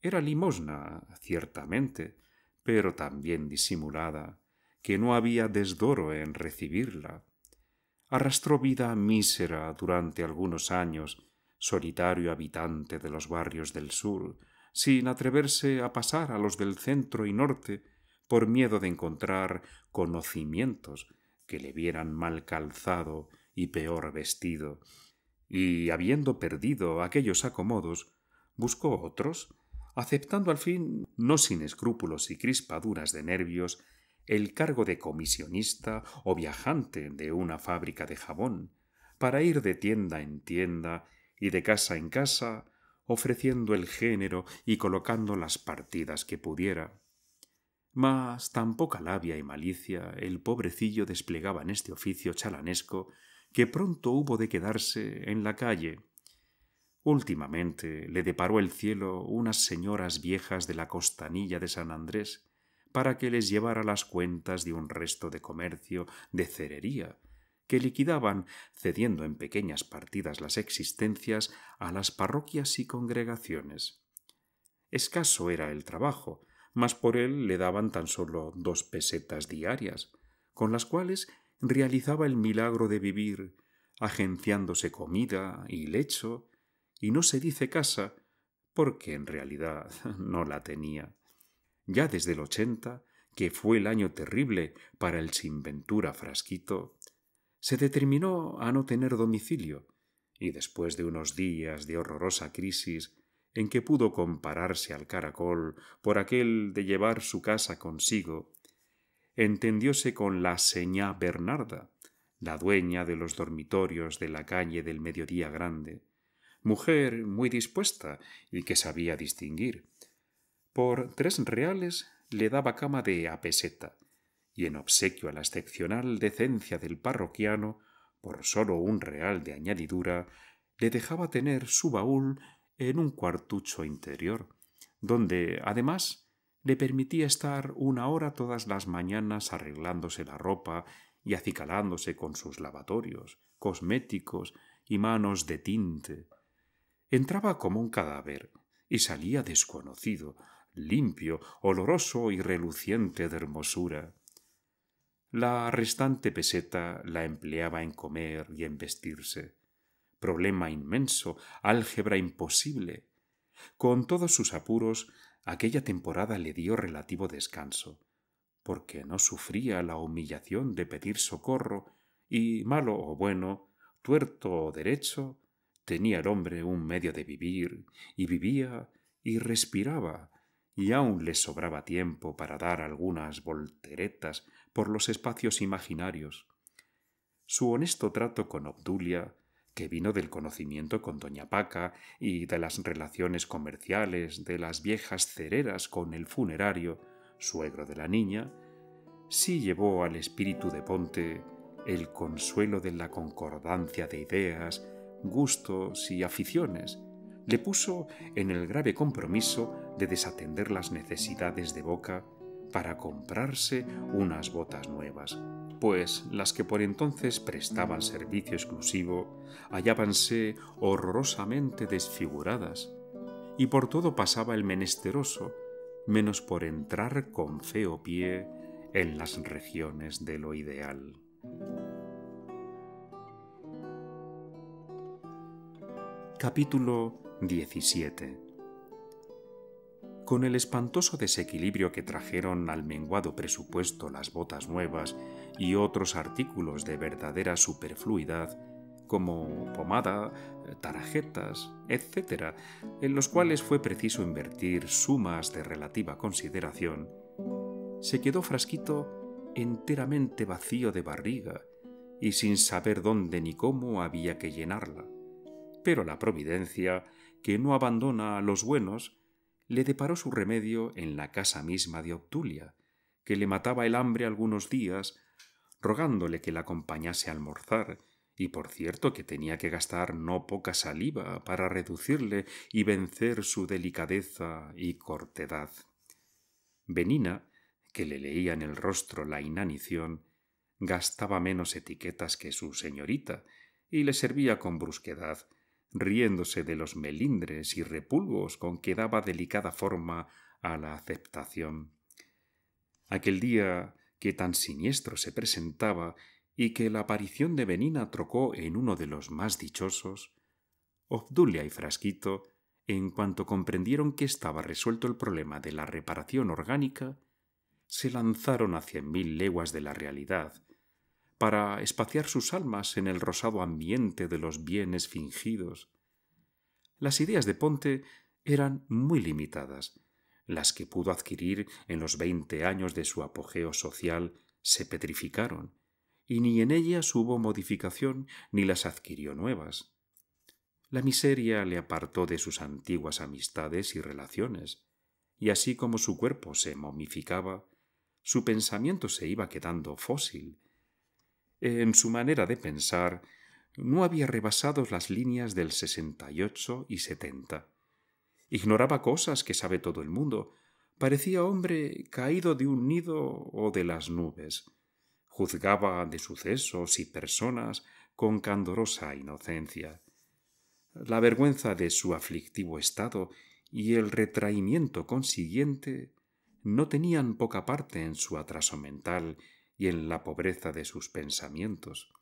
Era limosna, ciertamente, pero también disimulada, que no había desdoro en recibirla. Arrastró vida mísera durante algunos años, solitario habitante de los barrios del sur, sin atreverse a pasar a los del centro y norte por miedo de encontrar conocimientos que le vieran mal calzado y peor vestido, y habiendo perdido aquellos acomodos, buscó otros, aceptando al fin, no sin escrúpulos y crispaduras de nervios, el cargo de comisionista o viajante de una fábrica de jabón, para ir de tienda en tienda y de casa en casa ofreciendo el género y colocando las partidas que pudiera. Mas tan poca labia y malicia el pobrecillo desplegaba en este oficio chalanesco que pronto hubo de quedarse en la calle. Últimamente le deparó el cielo unas señoras viejas de la costanilla de San Andrés para que les llevara las cuentas de un resto de comercio de cerería que liquidaban, cediendo en pequeñas partidas las existencias a las parroquias y congregaciones. Escaso era el trabajo, mas por él le daban tan solo dos pesetas diarias, con las cuales realizaba el milagro de vivir, agenciándose comida y lecho, y no se dice casa, porque en realidad [LAUGHS] no la tenía. Ya desde el ochenta, que fue el año terrible para el sinventura Frasquito, se determinó a no tener domicilio, y después de unos días de horrorosa crisis en que pudo compararse al caracol por aquel de llevar su casa consigo, entendióse con la señá Bernarda, la dueña de los dormitorios de la calle del Mediodía Grande, mujer muy dispuesta y que sabía distinguir. Por tres reales le daba cama de peseta y en obsequio a la excepcional decencia del parroquiano, por sólo un real de añadidura, le dejaba tener su baúl en un cuartucho interior, donde, además, le permitía estar una hora todas las mañanas arreglándose la ropa y acicalándose con sus lavatorios, cosméticos y manos de tinte. Entraba como un cadáver y salía desconocido, limpio, oloroso y reluciente de hermosura. La restante peseta la empleaba en comer y en vestirse. Problema inmenso, álgebra imposible. Con todos sus apuros, aquella temporada le dio relativo descanso, porque no sufría la humillación de pedir socorro, y malo o bueno, tuerto o derecho, tenía el hombre un medio de vivir, y vivía y respiraba, y aún le sobraba tiempo para dar algunas volteretas por los espacios imaginarios. Su honesto trato con Obdulia, que vino del conocimiento con Doña Paca y de las relaciones comerciales de las viejas cereras con el funerario, suegro de la niña, sí llevó al espíritu de Ponte el consuelo de la concordancia de ideas, gustos y aficiones, le puso en el grave compromiso de desatender las necesidades de boca para comprarse unas botas nuevas, pues las que por entonces prestaban servicio exclusivo hallábanse horrorosamente desfiguradas, y por todo pasaba el menesteroso, menos por entrar con feo pie en las regiones de lo ideal. Capítulo 17 con el espantoso desequilibrio que trajeron al menguado presupuesto las botas nuevas y otros artículos de verdadera superfluidad, como pomada, tarjetas, etc., en los cuales fue preciso invertir sumas de relativa consideración, se quedó Frasquito enteramente vacío de barriga y sin saber dónde ni cómo había que llenarla. Pero la providencia, que no abandona a los buenos, le deparó su remedio en la casa misma de Obtulia, que le mataba el hambre algunos días, rogándole que la acompañase a almorzar, y por cierto que tenía que gastar no poca saliva para reducirle y vencer su delicadeza y cortedad. Benina, que le leía en el rostro la inanición, gastaba menos etiquetas que su señorita y le servía con brusquedad, riéndose de los melindres y repulgos con que daba delicada forma a la aceptación. Aquel día que tan siniestro se presentaba y que la aparición de Benina trocó en uno de los más dichosos, Obdulia y Frasquito, en cuanto comprendieron que estaba resuelto el problema de la reparación orgánica, se lanzaron a cien mil leguas de la realidad, para espaciar sus almas en el rosado ambiente de los bienes fingidos. Las ideas de Ponte eran muy limitadas. Las que pudo adquirir en los veinte años de su apogeo social se petrificaron, y ni en ellas hubo modificación ni las adquirió nuevas. La miseria le apartó de sus antiguas amistades y relaciones, y así como su cuerpo se momificaba, su pensamiento se iba quedando fósil, en su manera de pensar, no había rebasado las líneas del 68 y 70. Ignoraba cosas que sabe todo el mundo. Parecía hombre caído de un nido o de las nubes. Juzgaba de sucesos y personas con candorosa inocencia. La vergüenza de su aflictivo estado y el retraimiento consiguiente no tenían poca parte en su atraso mental y en la pobreza de sus pensamientos.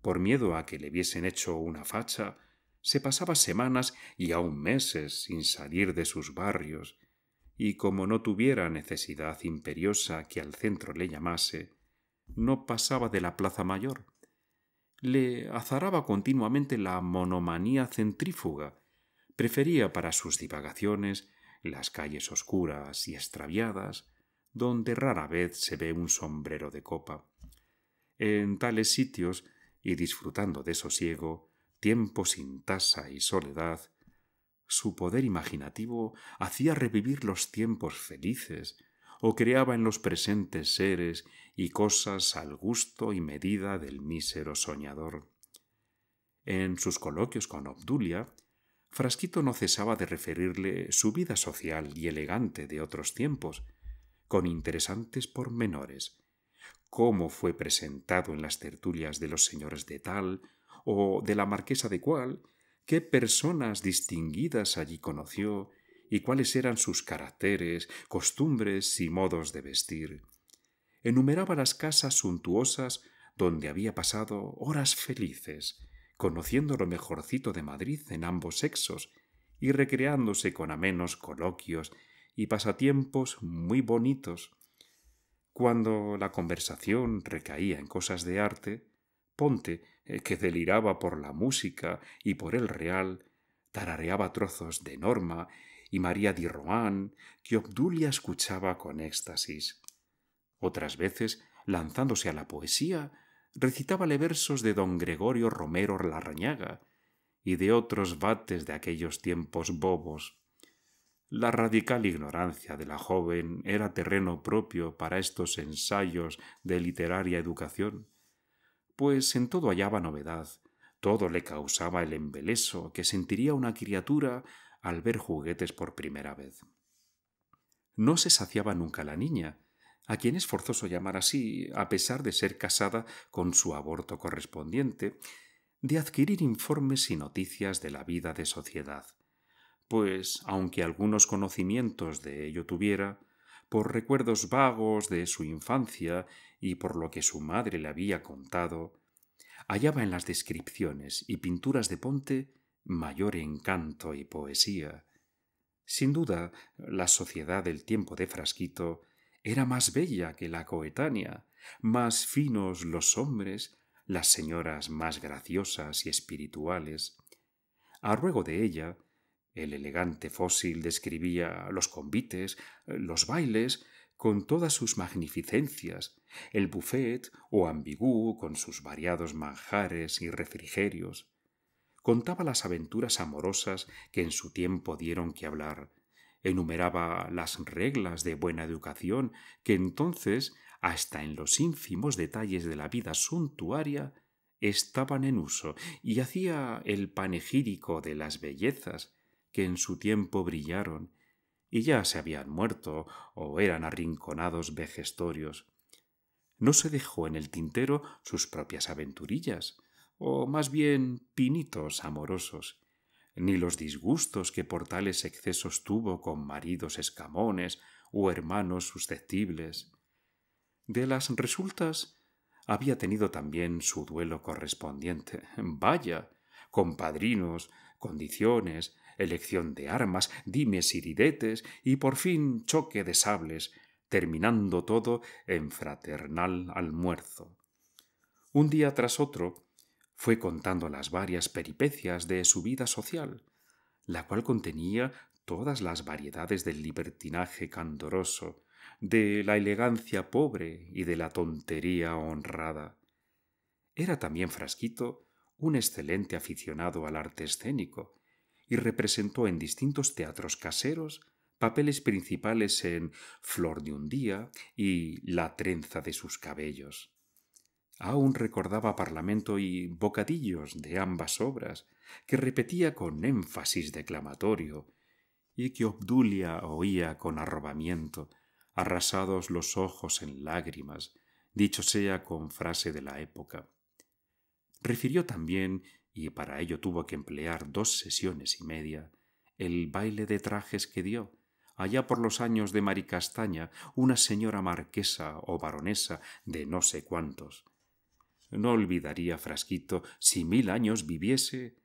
Por miedo a que le viesen hecho una facha, se pasaba semanas y aun meses sin salir de sus barrios, y como no tuviera necesidad imperiosa que al centro le llamase, no pasaba de la Plaza Mayor. Le azaraba continuamente la monomanía centrífuga. Prefería para sus divagaciones las calles oscuras y extraviadas, donde rara vez se ve un sombrero de copa. En tales sitios, y disfrutando de sosiego, tiempo sin tasa y soledad, su poder imaginativo hacía revivir los tiempos felices, o creaba en los presentes seres y cosas al gusto y medida del mísero soñador. En sus coloquios con Obdulia, Frasquito no cesaba de referirle su vida social y elegante de otros tiempos, con interesantes pormenores, cómo fue presentado en las tertulias de los señores de tal o de la marquesa de cual, qué personas distinguidas allí conoció y cuáles eran sus caracteres, costumbres y modos de vestir. Enumeraba las casas suntuosas donde había pasado horas felices, conociendo lo mejorcito de Madrid en ambos sexos y recreándose con amenos coloquios y pasatiempos muy bonitos. Cuando la conversación recaía en cosas de arte, Ponte, eh, que deliraba por la música y por el real, tarareaba trozos de Norma y María di Rohan, que Obdulia escuchaba con éxtasis. Otras veces, lanzándose a la poesía, recitábale versos de don Gregorio Romero Larrañaga y de otros bates de aquellos tiempos bobos. La radical ignorancia de la joven era terreno propio para estos ensayos de literaria educación, pues en todo hallaba novedad, todo le causaba el embeleso que sentiría una criatura al ver juguetes por primera vez. No se saciaba nunca la niña, a quien es forzoso llamar así, a pesar de ser casada con su aborto correspondiente, de adquirir informes y noticias de la vida de sociedad pues aunque algunos conocimientos de ello tuviera, por recuerdos vagos de su infancia y por lo que su madre le había contado, hallaba en las descripciones y pinturas de Ponte mayor encanto y poesía. Sin duda, la sociedad del tiempo de Frasquito era más bella que la coetánea, más finos los hombres, las señoras más graciosas y espirituales. A ruego de ella, el elegante fósil describía los convites, los bailes, con todas sus magnificencias, el buffet o ambigú con sus variados manjares y refrigerios. Contaba las aventuras amorosas que en su tiempo dieron que hablar, enumeraba las reglas de buena educación que entonces, hasta en los ínfimos detalles de la vida suntuaria, estaban en uso y hacía el panegírico de las bellezas, que en su tiempo brillaron y ya se habían muerto o eran arrinconados vejestorios. No se dejó en el tintero sus propias aventurillas, o más bien pinitos amorosos, ni los disgustos que por tales excesos tuvo con maridos escamones o hermanos susceptibles. De las resultas había tenido también su duelo correspondiente. Vaya, con padrinos, condiciones, elección de armas, dimes y y por fin choque de sables, terminando todo en fraternal almuerzo. Un día tras otro fue contando las varias peripecias de su vida social, la cual contenía todas las variedades del libertinaje candoroso, de la elegancia pobre y de la tontería honrada. Era también Frasquito un excelente aficionado al arte escénico, y representó en distintos teatros caseros papeles principales en Flor de un día y La trenza de sus cabellos. Aún recordaba Parlamento y bocadillos de ambas obras, que repetía con énfasis declamatorio, y que Obdulia oía con arrobamiento, arrasados los ojos en lágrimas, dicho sea con frase de la época. Refirió también y para ello tuvo que emplear dos sesiones y media, el baile de trajes que dio, allá por los años de Maricastaña, una señora marquesa o baronesa de no sé cuántos. No olvidaría Frasquito, si mil años viviese,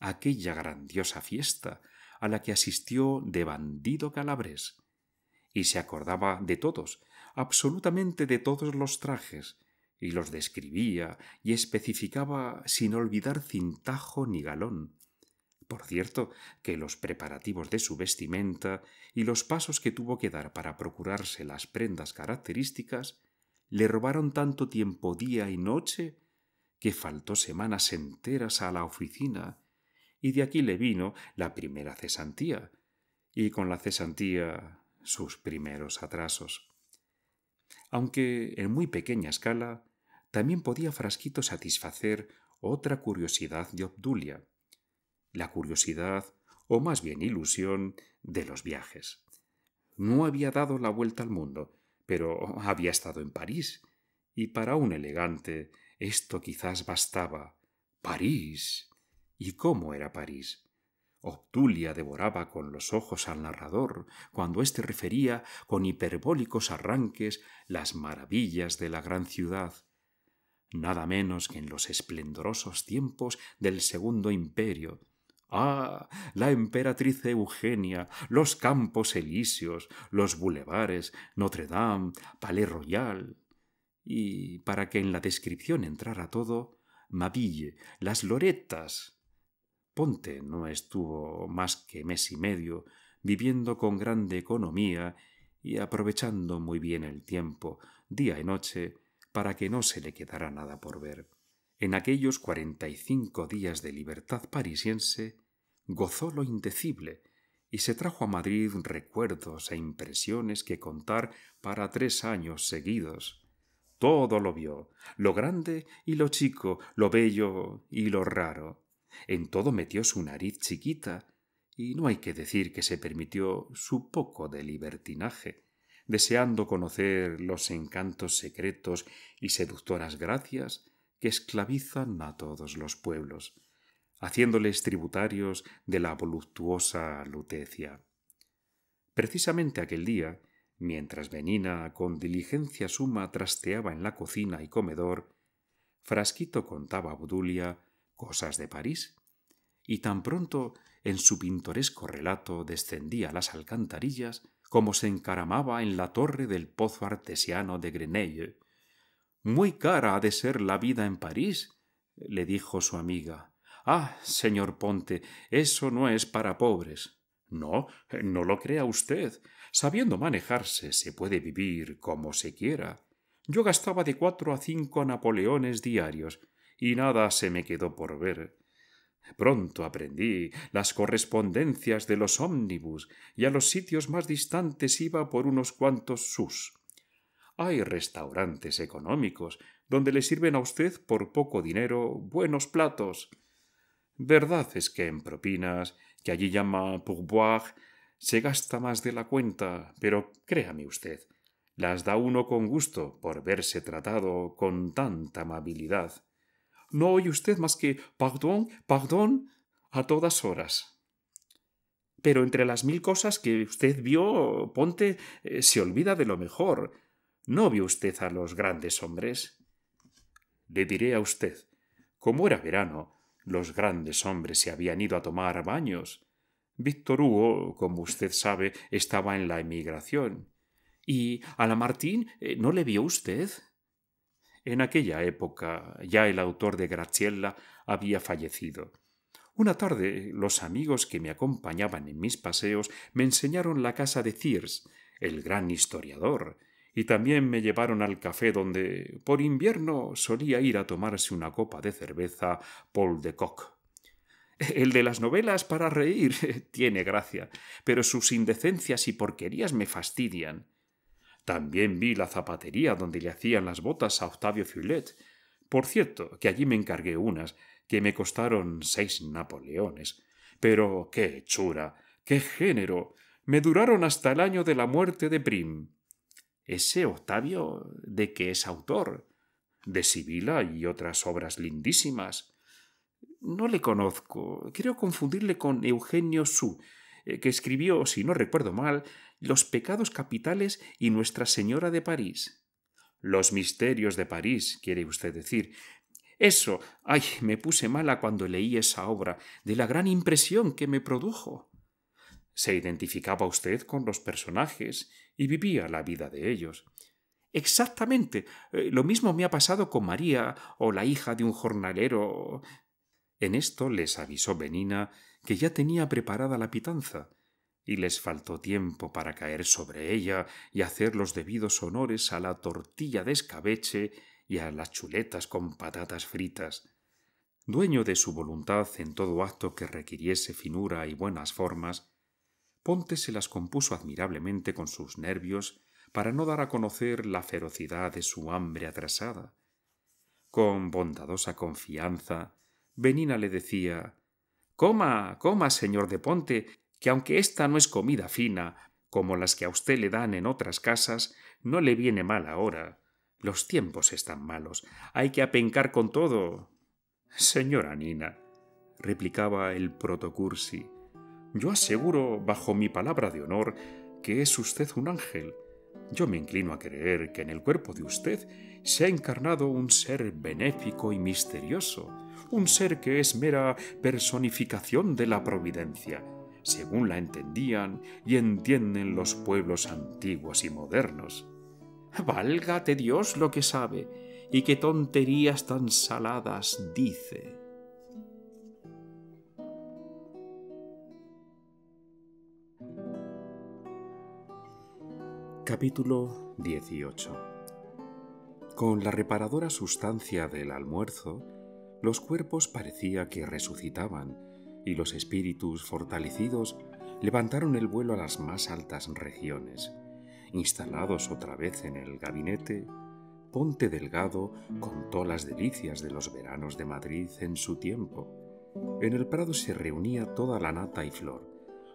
aquella grandiosa fiesta a la que asistió de bandido calabres. Y se acordaba de todos, absolutamente de todos los trajes, y los describía y especificaba sin olvidar cintajo ni galón. Por cierto, que los preparativos de su vestimenta y los pasos que tuvo que dar para procurarse las prendas características le robaron tanto tiempo día y noche que faltó semanas enteras a la oficina, y de aquí le vino la primera cesantía, y con la cesantía sus primeros atrasos. Aunque en muy pequeña escala, también podía Frasquito satisfacer otra curiosidad de Obdulia, la curiosidad, o más bien ilusión, de los viajes. No había dado la vuelta al mundo, pero había estado en París, y para un elegante esto quizás bastaba. París. ¿Y cómo era París? Obdulia devoraba con los ojos al narrador cuando éste refería con hiperbólicos arranques las maravillas de la gran ciudad, nada menos que en los esplendorosos tiempos del Segundo Imperio. Ah, la emperatriz Eugenia, los campos elíseos, los bulevares, Notre Dame, Palais Royal. Y para que en la descripción entrara todo, Maville, las Loretas. Ponte no estuvo más que mes y medio viviendo con grande economía y aprovechando muy bien el tiempo, día y noche, para que no se le quedara nada por ver. En aquellos cuarenta y cinco días de libertad parisiense gozó lo indecible y se trajo a Madrid recuerdos e impresiones que contar para tres años seguidos. Todo lo vio, lo grande y lo chico, lo bello y lo raro. En todo metió su nariz chiquita, y no hay que decir que se permitió su poco de libertinaje deseando conocer los encantos secretos y seductoras gracias que esclavizan a todos los pueblos, haciéndoles tributarios de la voluptuosa Lutecia. Precisamente aquel día, mientras Benina con diligencia suma trasteaba en la cocina y comedor, Frasquito contaba a Budulia cosas de París, y tan pronto en su pintoresco relato descendía las alcantarillas, como se encaramaba en la torre del pozo artesiano de Grenelle. Muy cara ha de ser la vida en París, le dijo su amiga. Ah, señor Ponte, eso no es para pobres. No, no lo crea usted. Sabiendo manejarse se puede vivir como se quiera. Yo gastaba de cuatro a cinco napoleones diarios, y nada se me quedó por ver. Pronto aprendí las correspondencias de los ómnibus y a los sitios más distantes iba por unos cuantos sus. Hay restaurantes económicos donde le sirven a usted por poco dinero buenos platos. Verdad es que en propinas, que allí llama pourboire, se gasta más de la cuenta, pero créame usted, las da uno con gusto por verse tratado con tanta amabilidad no oye usted más que pardón, pardón a todas horas. Pero entre las mil cosas que usted vio, Ponte eh, se olvida de lo mejor. ¿No vio usted a los grandes hombres? Le diré a usted, como era verano, los grandes hombres se habían ido a tomar baños. Víctor Hugo, como usted sabe, estaba en la emigración. ¿Y a la Martín eh, no le vio usted? En aquella época ya el autor de Graciella había fallecido. Una tarde los amigos que me acompañaban en mis paseos me enseñaron la casa de Thiers, el gran historiador, y también me llevaron al café donde por invierno solía ir a tomarse una copa de cerveza Paul de Koch. El de las novelas para reír [LAUGHS] tiene gracia, pero sus indecencias y porquerías me fastidian. También vi la zapatería donde le hacían las botas a Octavio Fulet. Por cierto, que allí me encargué unas que me costaron seis napoleones. Pero qué hechura, qué género. Me duraron hasta el año de la muerte de Prim. Ese Octavio, ¿de qué es autor? De Sibila y otras obras lindísimas. No le conozco. Creo confundirle con Eugenio Su, eh, que escribió, si no recuerdo mal, los pecados capitales y Nuestra Señora de París. Los misterios de París, quiere usted decir. Eso, ay, me puse mala cuando leí esa obra, de la gran impresión que me produjo. Se identificaba usted con los personajes y vivía la vida de ellos. Exactamente. Eh, lo mismo me ha pasado con María o la hija de un jornalero. En esto les avisó Benina que ya tenía preparada la pitanza, y les faltó tiempo para caer sobre ella y hacer los debidos honores a la tortilla de escabeche y a las chuletas con patatas fritas. Dueño de su voluntad en todo acto que requiriese finura y buenas formas, Ponte se las compuso admirablemente con sus nervios para no dar a conocer la ferocidad de su hambre atrasada. Con bondadosa confianza, Benina le decía Coma, coma, señor de Ponte, que aunque esta no es comida fina, como las que a usted le dan en otras casas, no le viene mal ahora. Los tiempos están malos. Hay que apencar con todo. Señora Nina, replicaba el protocursi, yo aseguro, bajo mi palabra de honor, que es usted un ángel. Yo me inclino a creer que en el cuerpo de usted se ha encarnado un ser benéfico y misterioso, un ser que es mera personificación de la providencia, según la entendían y entienden los pueblos antiguos y modernos. Válgate Dios lo que sabe y qué tonterías tan saladas dice. Capítulo 18 Con la reparadora sustancia del almuerzo, los cuerpos parecía que resucitaban y los espíritus fortalecidos levantaron el vuelo a las más altas regiones. Instalados otra vez en el gabinete, Ponte Delgado contó las delicias de los veranos de Madrid en su tiempo. En el Prado se reunía toda la nata y flor.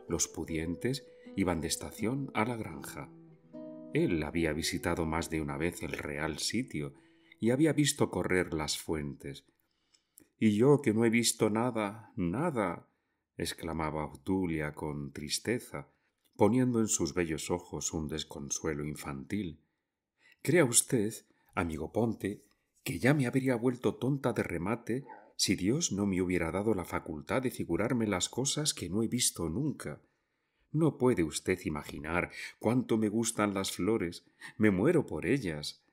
Los pudientes iban de estación a la granja. Él había visitado más de una vez el real sitio y había visto correr las fuentes, y yo que no he visto nada, nada, exclamaba Obdulia con tristeza, poniendo en sus bellos ojos un desconsuelo infantil. Crea usted, amigo Ponte, que ya me habría vuelto tonta de remate si Dios no me hubiera dado la facultad de figurarme las cosas que no he visto nunca. No puede usted imaginar cuánto me gustan las flores, me muero por ellas.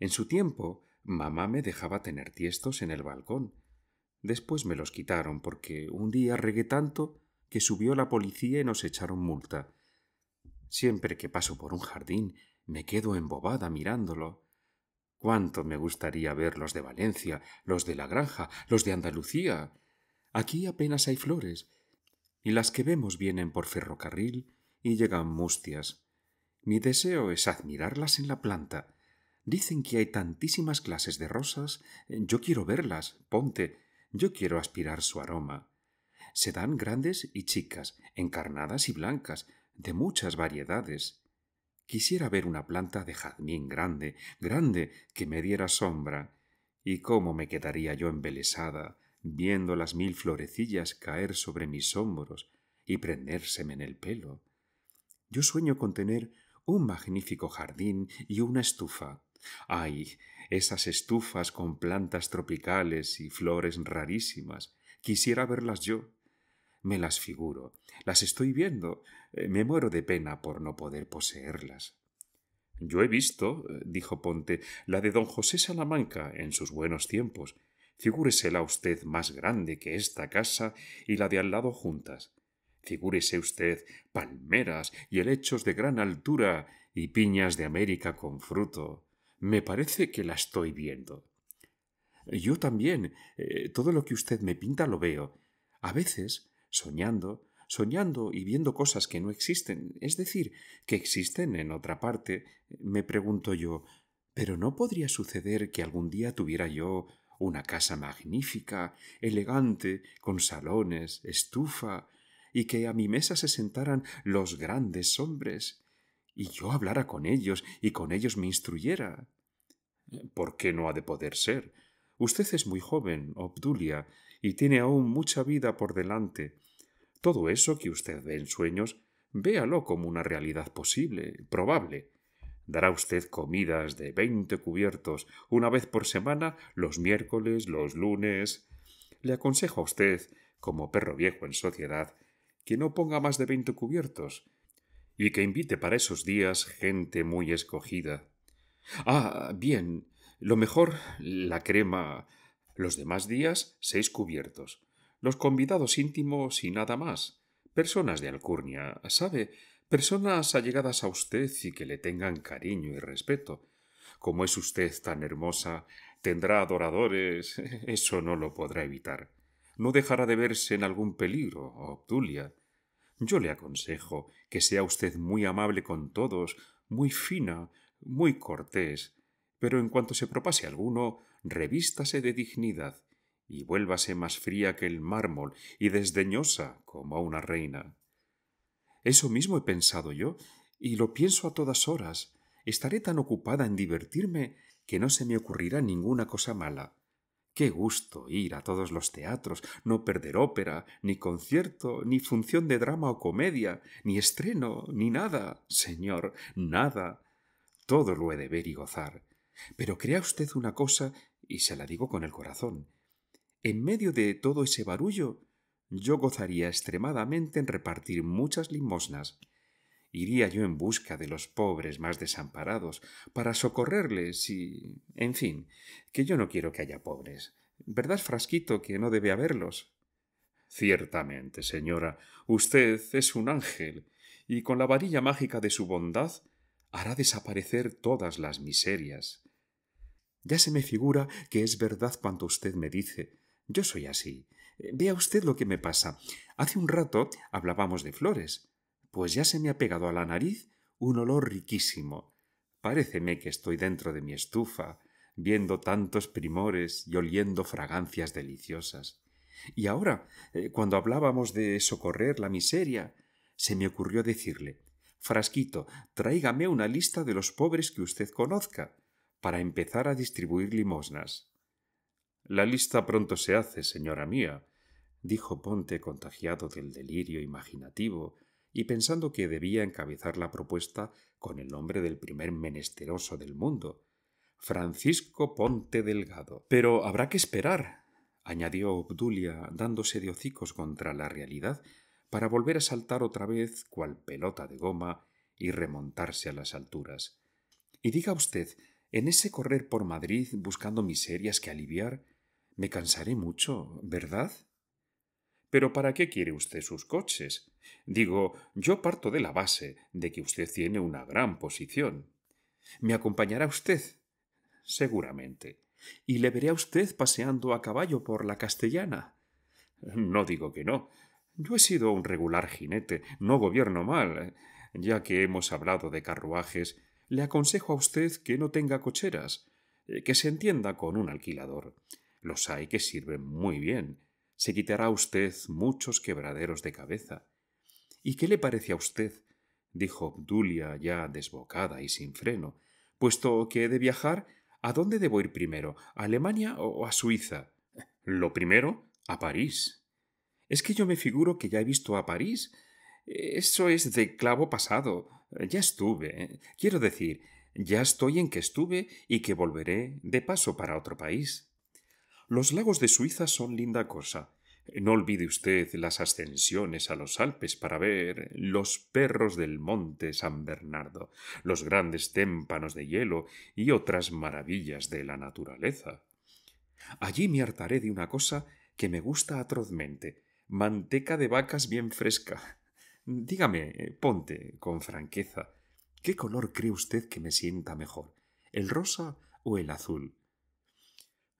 En su tiempo, mamá me dejaba tener tiestos en el balcón, Después me los quitaron porque un día regué tanto que subió la policía y nos echaron multa. Siempre que paso por un jardín me quedo embobada mirándolo. Cuánto me gustaría ver los de Valencia, los de la granja, los de Andalucía. Aquí apenas hay flores, y las que vemos vienen por ferrocarril y llegan mustias. Mi deseo es admirarlas en la planta. Dicen que hay tantísimas clases de rosas. Yo quiero verlas. Ponte, yo quiero aspirar su aroma. Se dan grandes y chicas, encarnadas y blancas, de muchas variedades. Quisiera ver una planta de jazmín grande, grande, que me diera sombra. Y cómo me quedaría yo embelesada, viendo las mil florecillas caer sobre mis hombros y prendérseme en el pelo. Yo sueño con tener un magnífico jardín y una estufa, Ay, esas estufas con plantas tropicales y flores rarísimas. Quisiera verlas yo. Me las figuro, las estoy viendo. Eh, me muero de pena por no poder poseerlas. Yo he visto, eh, dijo Ponte, la de don José Salamanca en sus buenos tiempos. Figúresela usted más grande que esta casa y la de al lado juntas. Figúrese usted palmeras y helechos de gran altura y piñas de América con fruto. Me parece que la estoy viendo. Yo también. Eh, todo lo que usted me pinta lo veo. A veces, soñando, soñando y viendo cosas que no existen, es decir, que existen en otra parte, me pregunto yo, ¿pero no podría suceder que algún día tuviera yo una casa magnífica, elegante, con salones, estufa, y que a mi mesa se sentaran los grandes hombres, y yo hablara con ellos y con ellos me instruyera. ¿Por qué no ha de poder ser? Usted es muy joven, Obdulia, y tiene aún mucha vida por delante. Todo eso que usted ve en sueños, véalo como una realidad posible, probable. Dará usted comidas de veinte cubiertos una vez por semana, los miércoles, los lunes. Le aconsejo a usted, como perro viejo en sociedad, que no ponga más de veinte cubiertos, y que invite para esos días gente muy escogida. Ah, bien, lo mejor, la crema. Los demás días, seis cubiertos. Los convidados íntimos y nada más. Personas de alcurnia, ¿sabe? Personas allegadas a usted y que le tengan cariño y respeto. Como es usted tan hermosa, tendrá adoradores. [LAUGHS] Eso no lo podrá evitar. No dejará de verse en algún peligro, Obdulia yo le aconsejo que sea usted muy amable con todos, muy fina, muy cortés, pero en cuanto se propase alguno, revístase de dignidad y vuélvase más fría que el mármol y desdeñosa como una reina. Eso mismo he pensado yo, y lo pienso a todas horas. Estaré tan ocupada en divertirme que no se me ocurrirá ninguna cosa mala. Qué gusto ir a todos los teatros, no perder ópera, ni concierto, ni función de drama o comedia, ni estreno, ni nada, señor, nada. Todo lo he de ver y gozar. Pero crea usted una cosa, y se la digo con el corazón. En medio de todo ese barullo, yo gozaría extremadamente en repartir muchas limosnas, iría yo en busca de los pobres más desamparados, para socorrerles y. en fin, que yo no quiero que haya pobres. ¿Verdad, Frasquito, que no debe haberlos? Ciertamente, señora, usted es un ángel, y con la varilla mágica de su bondad hará desaparecer todas las miserias. Ya se me figura que es verdad cuanto usted me dice. Yo soy así. Vea usted lo que me pasa. Hace un rato hablábamos de flores pues ya se me ha pegado a la nariz un olor riquísimo. Paréceme que estoy dentro de mi estufa, viendo tantos primores y oliendo fragancias deliciosas. Y ahora, eh, cuando hablábamos de socorrer la miseria, se me ocurrió decirle Frasquito, tráigame una lista de los pobres que usted conozca, para empezar a distribuir limosnas. La lista pronto se hace, señora mía, dijo Ponte contagiado del delirio imaginativo y pensando que debía encabezar la propuesta con el nombre del primer menesteroso del mundo, Francisco Ponte Delgado. Pero habrá que esperar, añadió Obdulia, dándose de hocicos contra la realidad, para volver a saltar otra vez cual pelota de goma y remontarse a las alturas. Y diga usted, en ese correr por Madrid buscando miserias que aliviar, me cansaré mucho, ¿verdad? Pero ¿para qué quiere usted sus coches? Digo, yo parto de la base de que usted tiene una gran posición. ¿Me acompañará usted? Seguramente. ¿Y le veré a usted paseando a caballo por la castellana? No digo que no. Yo he sido un regular jinete, no gobierno mal. Ya que hemos hablado de carruajes, le aconsejo a usted que no tenga cocheras, eh, que se entienda con un alquilador. Los hay que sirven muy bien, se quitará usted muchos quebraderos de cabeza. ¿Y qué le parece a usted? dijo Obdulia ya desbocada y sin freno, puesto que he de viajar, ¿a dónde debo ir primero? ¿A Alemania o a Suiza? Lo primero, a París. Es que yo me figuro que ya he visto a París. Eso es de clavo pasado. Ya estuve. ¿eh? Quiero decir, ya estoy en que estuve y que volveré de paso para otro país. Los lagos de Suiza son linda cosa. No olvide usted las ascensiones a los Alpes para ver los perros del monte San Bernardo, los grandes témpanos de hielo y otras maravillas de la naturaleza. Allí me hartaré de una cosa que me gusta atrozmente manteca de vacas bien fresca. Dígame, ponte, con franqueza, ¿qué color cree usted que me sienta mejor? ¿El rosa o el azul?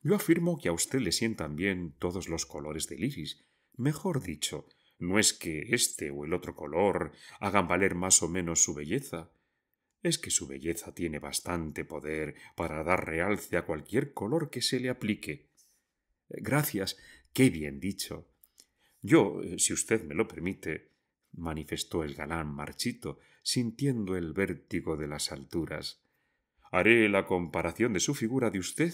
Yo afirmo que a usted le sientan bien todos los colores del iris. Mejor dicho, no es que este o el otro color hagan valer más o menos su belleza. Es que su belleza tiene bastante poder para dar realce a cualquier color que se le aplique. Gracias, qué bien dicho. Yo, eh, si usted me lo permite, manifestó el galán marchito, sintiendo el vértigo de las alturas. Haré la comparación de su figura de usted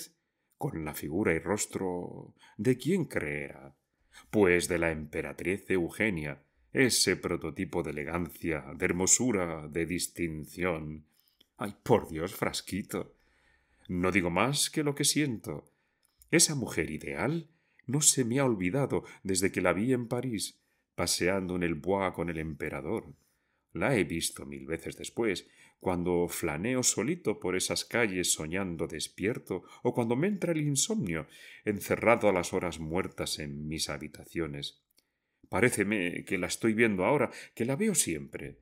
con la figura y rostro de quién creerá? pues de la emperatriz Eugenia, ese prototipo de elegancia, de hermosura, de distinción. Ay, por Dios, frasquito. No digo más que lo que siento. Esa mujer ideal no se me ha olvidado desde que la vi en París, paseando en el Bois con el emperador. La he visto mil veces después, cuando flaneo solito por esas calles soñando despierto, o cuando me entra el insomnio, encerrado a las horas muertas en mis habitaciones. Paréceme que la estoy viendo ahora, que la veo siempre.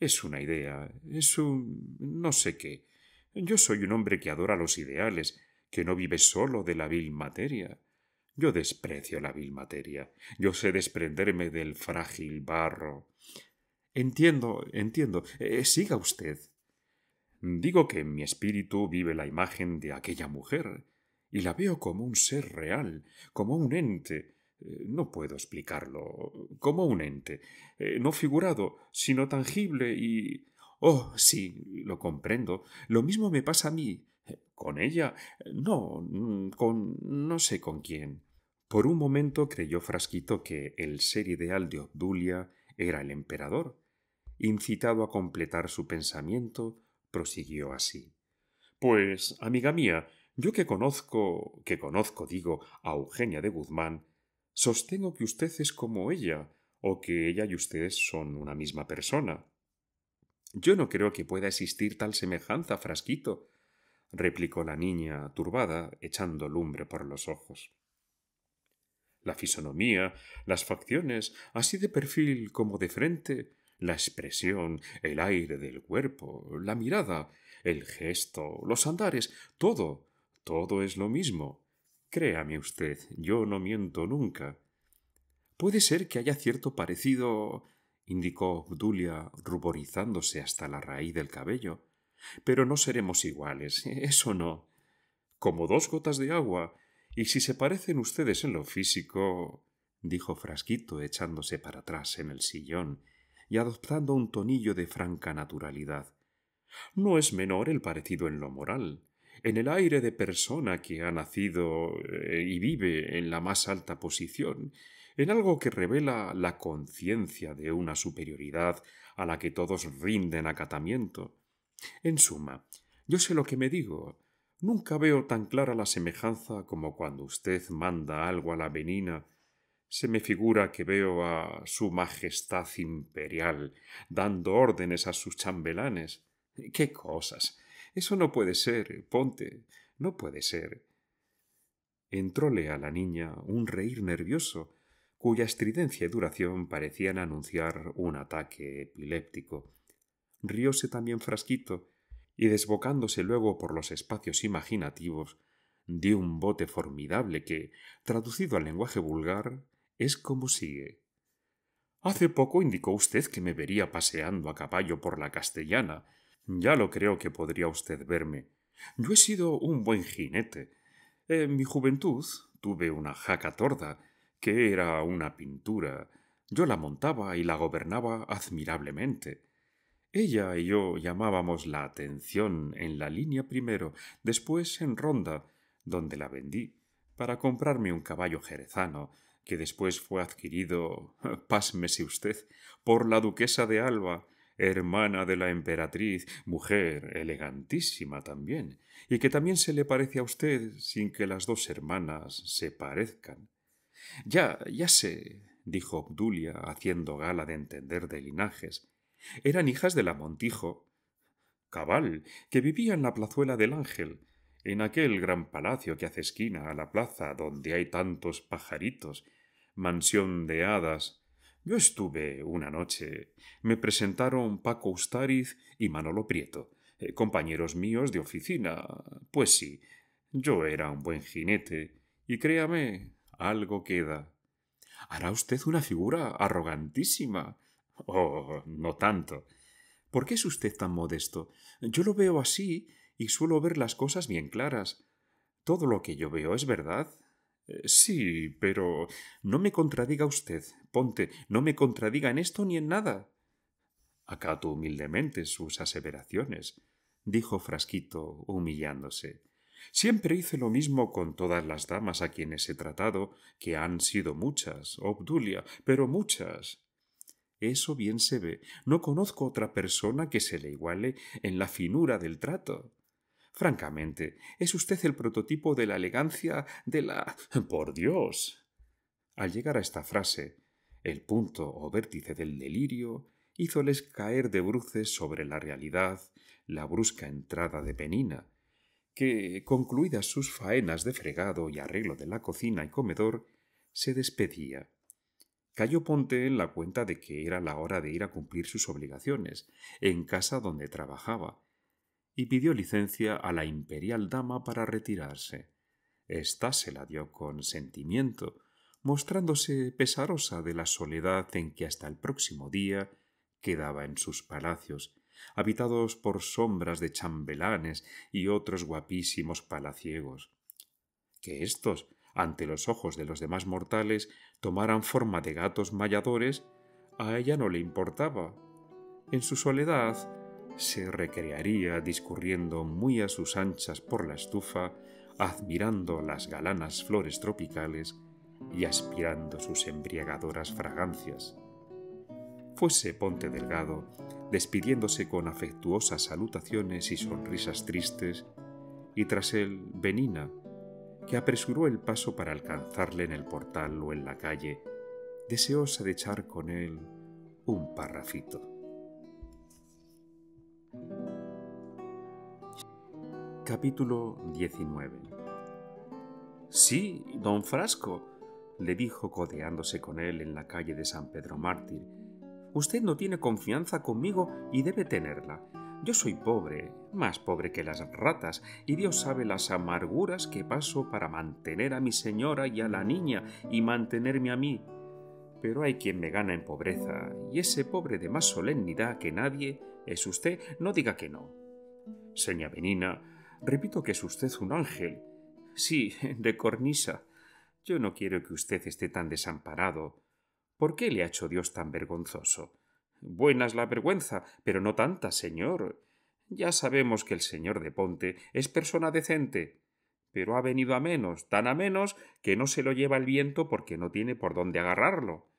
Es una idea, es un no sé qué. Yo soy un hombre que adora los ideales, que no vive solo de la vil materia. Yo desprecio la vil materia. Yo sé desprenderme del frágil barro, Entiendo, entiendo. Eh, siga usted. Digo que en mi espíritu vive la imagen de aquella mujer, y la veo como un ser real, como un ente. Eh, no puedo explicarlo. Como un ente. Eh, no figurado, sino tangible y. Oh, sí, lo comprendo. Lo mismo me pasa a mí. ¿Con ella? No, mm, con. no sé con quién. Por un momento creyó Frasquito que el ser ideal de Obdulia era el emperador. Incitado a completar su pensamiento, prosiguió así. Pues, amiga mía, yo que conozco, que conozco, digo, a Eugenia de Guzmán, sostengo que usted es como ella, o que ella y usted son una misma persona. Yo no creo que pueda existir tal semejanza, Frasquito, replicó la niña turbada, echando lumbre por los ojos la fisonomía, las facciones, así de perfil como de frente, la expresión, el aire del cuerpo, la mirada, el gesto, los andares, todo, todo es lo mismo. Créame usted, yo no miento nunca. Puede ser que haya cierto parecido indicó Obdulia, ruborizándose hasta la raíz del cabello. Pero no seremos iguales, [LAUGHS] eso no. Como dos gotas de agua, y si se parecen ustedes en lo físico dijo Frasquito echándose para atrás en el sillón y adoptando un tonillo de franca naturalidad. No es menor el parecido en lo moral, en el aire de persona que ha nacido eh, y vive en la más alta posición, en algo que revela la conciencia de una superioridad a la que todos rinden acatamiento. En suma, yo sé lo que me digo, Nunca veo tan clara la semejanza como cuando usted manda algo a la venina. Se me figura que veo a Su Majestad Imperial dando órdenes a sus chambelanes. ¡Qué cosas! Eso no puede ser, Ponte. No puede ser. Entróle a la niña un reír nervioso, cuya estridencia y duración parecían anunciar un ataque epiléptico. Rióse también Frasquito, y desbocándose luego por los espacios imaginativos dio un bote formidable que, traducido al lenguaje vulgar, es como sigue. Hace poco indicó usted que me vería paseando a caballo por la castellana. Ya lo creo que podría usted verme. Yo he sido un buen jinete. En mi juventud tuve una jaca torda, que era una pintura. Yo la montaba y la gobernaba admirablemente. Ella y yo llamábamos la atención en la línea primero, después en Ronda, donde la vendí, para comprarme un caballo jerezano, que después fue adquirido, [LAUGHS] pásmese usted, por la duquesa de Alba, hermana de la emperatriz, mujer elegantísima también, y que también se le parece a usted sin que las dos hermanas se parezcan. Ya, ya sé, dijo Obdulia, haciendo gala de entender de linajes, eran hijas la montijo Cabal, que vivía en la plazuela del Ángel, en aquel gran palacio que hace esquina a la plaza donde hay tantos pajaritos, mansión de hadas. Yo estuve una noche. Me presentaron Paco Ustariz y Manolo Prieto, eh, compañeros míos de oficina. Pues sí, yo era un buen jinete, y créame, algo queda. Hará usted una figura arrogantísima, [LAUGHS] Oh, no tanto. ¿Por qué es usted tan modesto? Yo lo veo así y suelo ver las cosas bien claras. Todo lo que yo veo es verdad. Eh, sí, pero no me contradiga usted. Ponte, no me contradiga en esto ni en nada. Acato humildemente sus aseveraciones, dijo Frasquito, humillándose. Siempre hice lo mismo con todas las damas a quienes he tratado, que han sido muchas, Obdulia, pero muchas. Eso bien se ve. No conozco otra persona que se le iguale en la finura del trato. Francamente, es usted el prototipo de la elegancia de la. [LAUGHS] por Dios. Al llegar a esta frase, el punto o vértice del delirio hízoles caer de bruces sobre la realidad la brusca entrada de Penina, que, concluidas sus faenas de fregado y arreglo de la cocina y comedor, se despedía cayó Ponte en la cuenta de que era la hora de ir a cumplir sus obligaciones, en casa donde trabajaba, y pidió licencia a la imperial dama para retirarse. Esta se la dio con sentimiento, mostrándose pesarosa de la soledad en que hasta el próximo día quedaba en sus palacios, habitados por sombras de chambelanes y otros guapísimos palaciegos. Que éstos, ante los ojos de los demás mortales, tomaran forma de gatos malladores, a ella no le importaba. En su soledad se recrearía discurriendo muy a sus anchas por la estufa, admirando las galanas flores tropicales y aspirando sus embriagadoras fragancias. Fuese Ponte Delgado, despidiéndose con afectuosas salutaciones y sonrisas tristes, y tras él Benina, que apresuró el paso para alcanzarle en el portal o en la calle, deseosa de echar con él un parrafito. Capítulo 19 Sí, don Frasco, le dijo codeándose con él en la calle de San Pedro Mártir, usted no tiene confianza conmigo y debe tenerla. Yo soy pobre, más pobre que las ratas, y Dios sabe las amarguras que paso para mantener a mi señora y a la niña y mantenerme a mí. Pero hay quien me gana en pobreza, y ese pobre de más solemnidad que nadie es usted, no diga que no. Seña Benina, repito que es usted un ángel. Sí, [LAUGHS] de cornisa. Yo no quiero que usted esté tan desamparado. ¿Por qué le ha hecho Dios tan vergonzoso? Buena es la vergüenza, pero no tanta, señor. Ya sabemos que el señor de Ponte es persona decente, pero ha venido a menos, tan a menos que no se lo lleva el viento porque no tiene por dónde agarrarlo.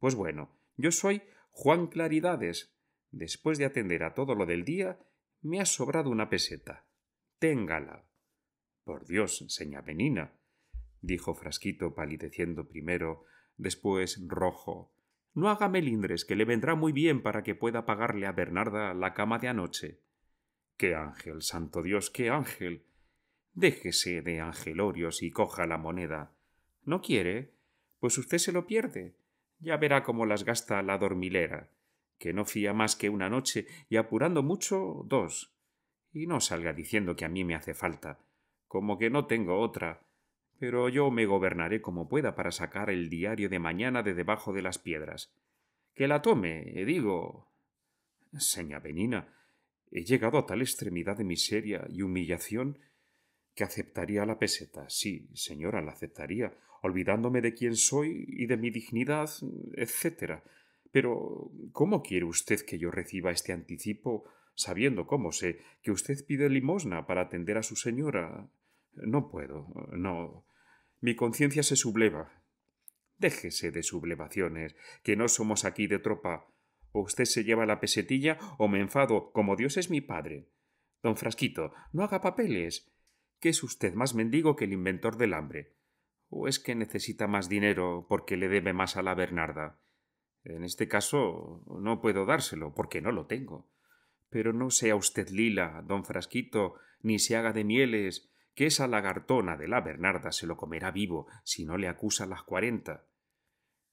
Pues bueno, yo soy Juan Claridades. Después de atender a todo lo del día, me ha sobrado una peseta. Téngala. Por Dios, señá Benina, dijo Frasquito palideciendo primero, después rojo. No haga melindres, que le vendrá muy bien para que pueda pagarle a Bernarda la cama de anoche. ¡Qué ángel, santo Dios, qué ángel! Déjese de angelorios y coja la moneda. ¿No quiere? Pues usted se lo pierde. Ya verá cómo las gasta la dormilera, que no fía más que una noche y apurando mucho dos. Y no salga diciendo que a mí me hace falta, como que no tengo otra, pero yo me gobernaré como pueda para sacar el diario de mañana de debajo de las piedras. Que la tome, digo. Señá Benina, he llegado a tal extremidad de miseria y humillación que aceptaría la peseta. Sí, señora, la aceptaría, olvidándome de quién soy y de mi dignidad, etc. Pero, ¿cómo quiere usted que yo reciba este anticipo, sabiendo cómo sé que usted pide limosna para atender a su señora? No puedo, eh, no. Mi conciencia se subleva. Déjese de sublevaciones, que no somos aquí de tropa. O usted se lleva la pesetilla o me enfado, como Dios es mi padre. Don Frasquito, no haga papeles. ¿Qué es usted más mendigo que el inventor del hambre? ¿O es que necesita más dinero porque le debe más a la Bernarda? En este caso no puedo dárselo, porque no lo tengo. Pero no sea usted lila, don Frasquito, ni se haga de mieles, que esa lagartona de la Bernarda se lo comerá vivo si no le acusa las cuarenta.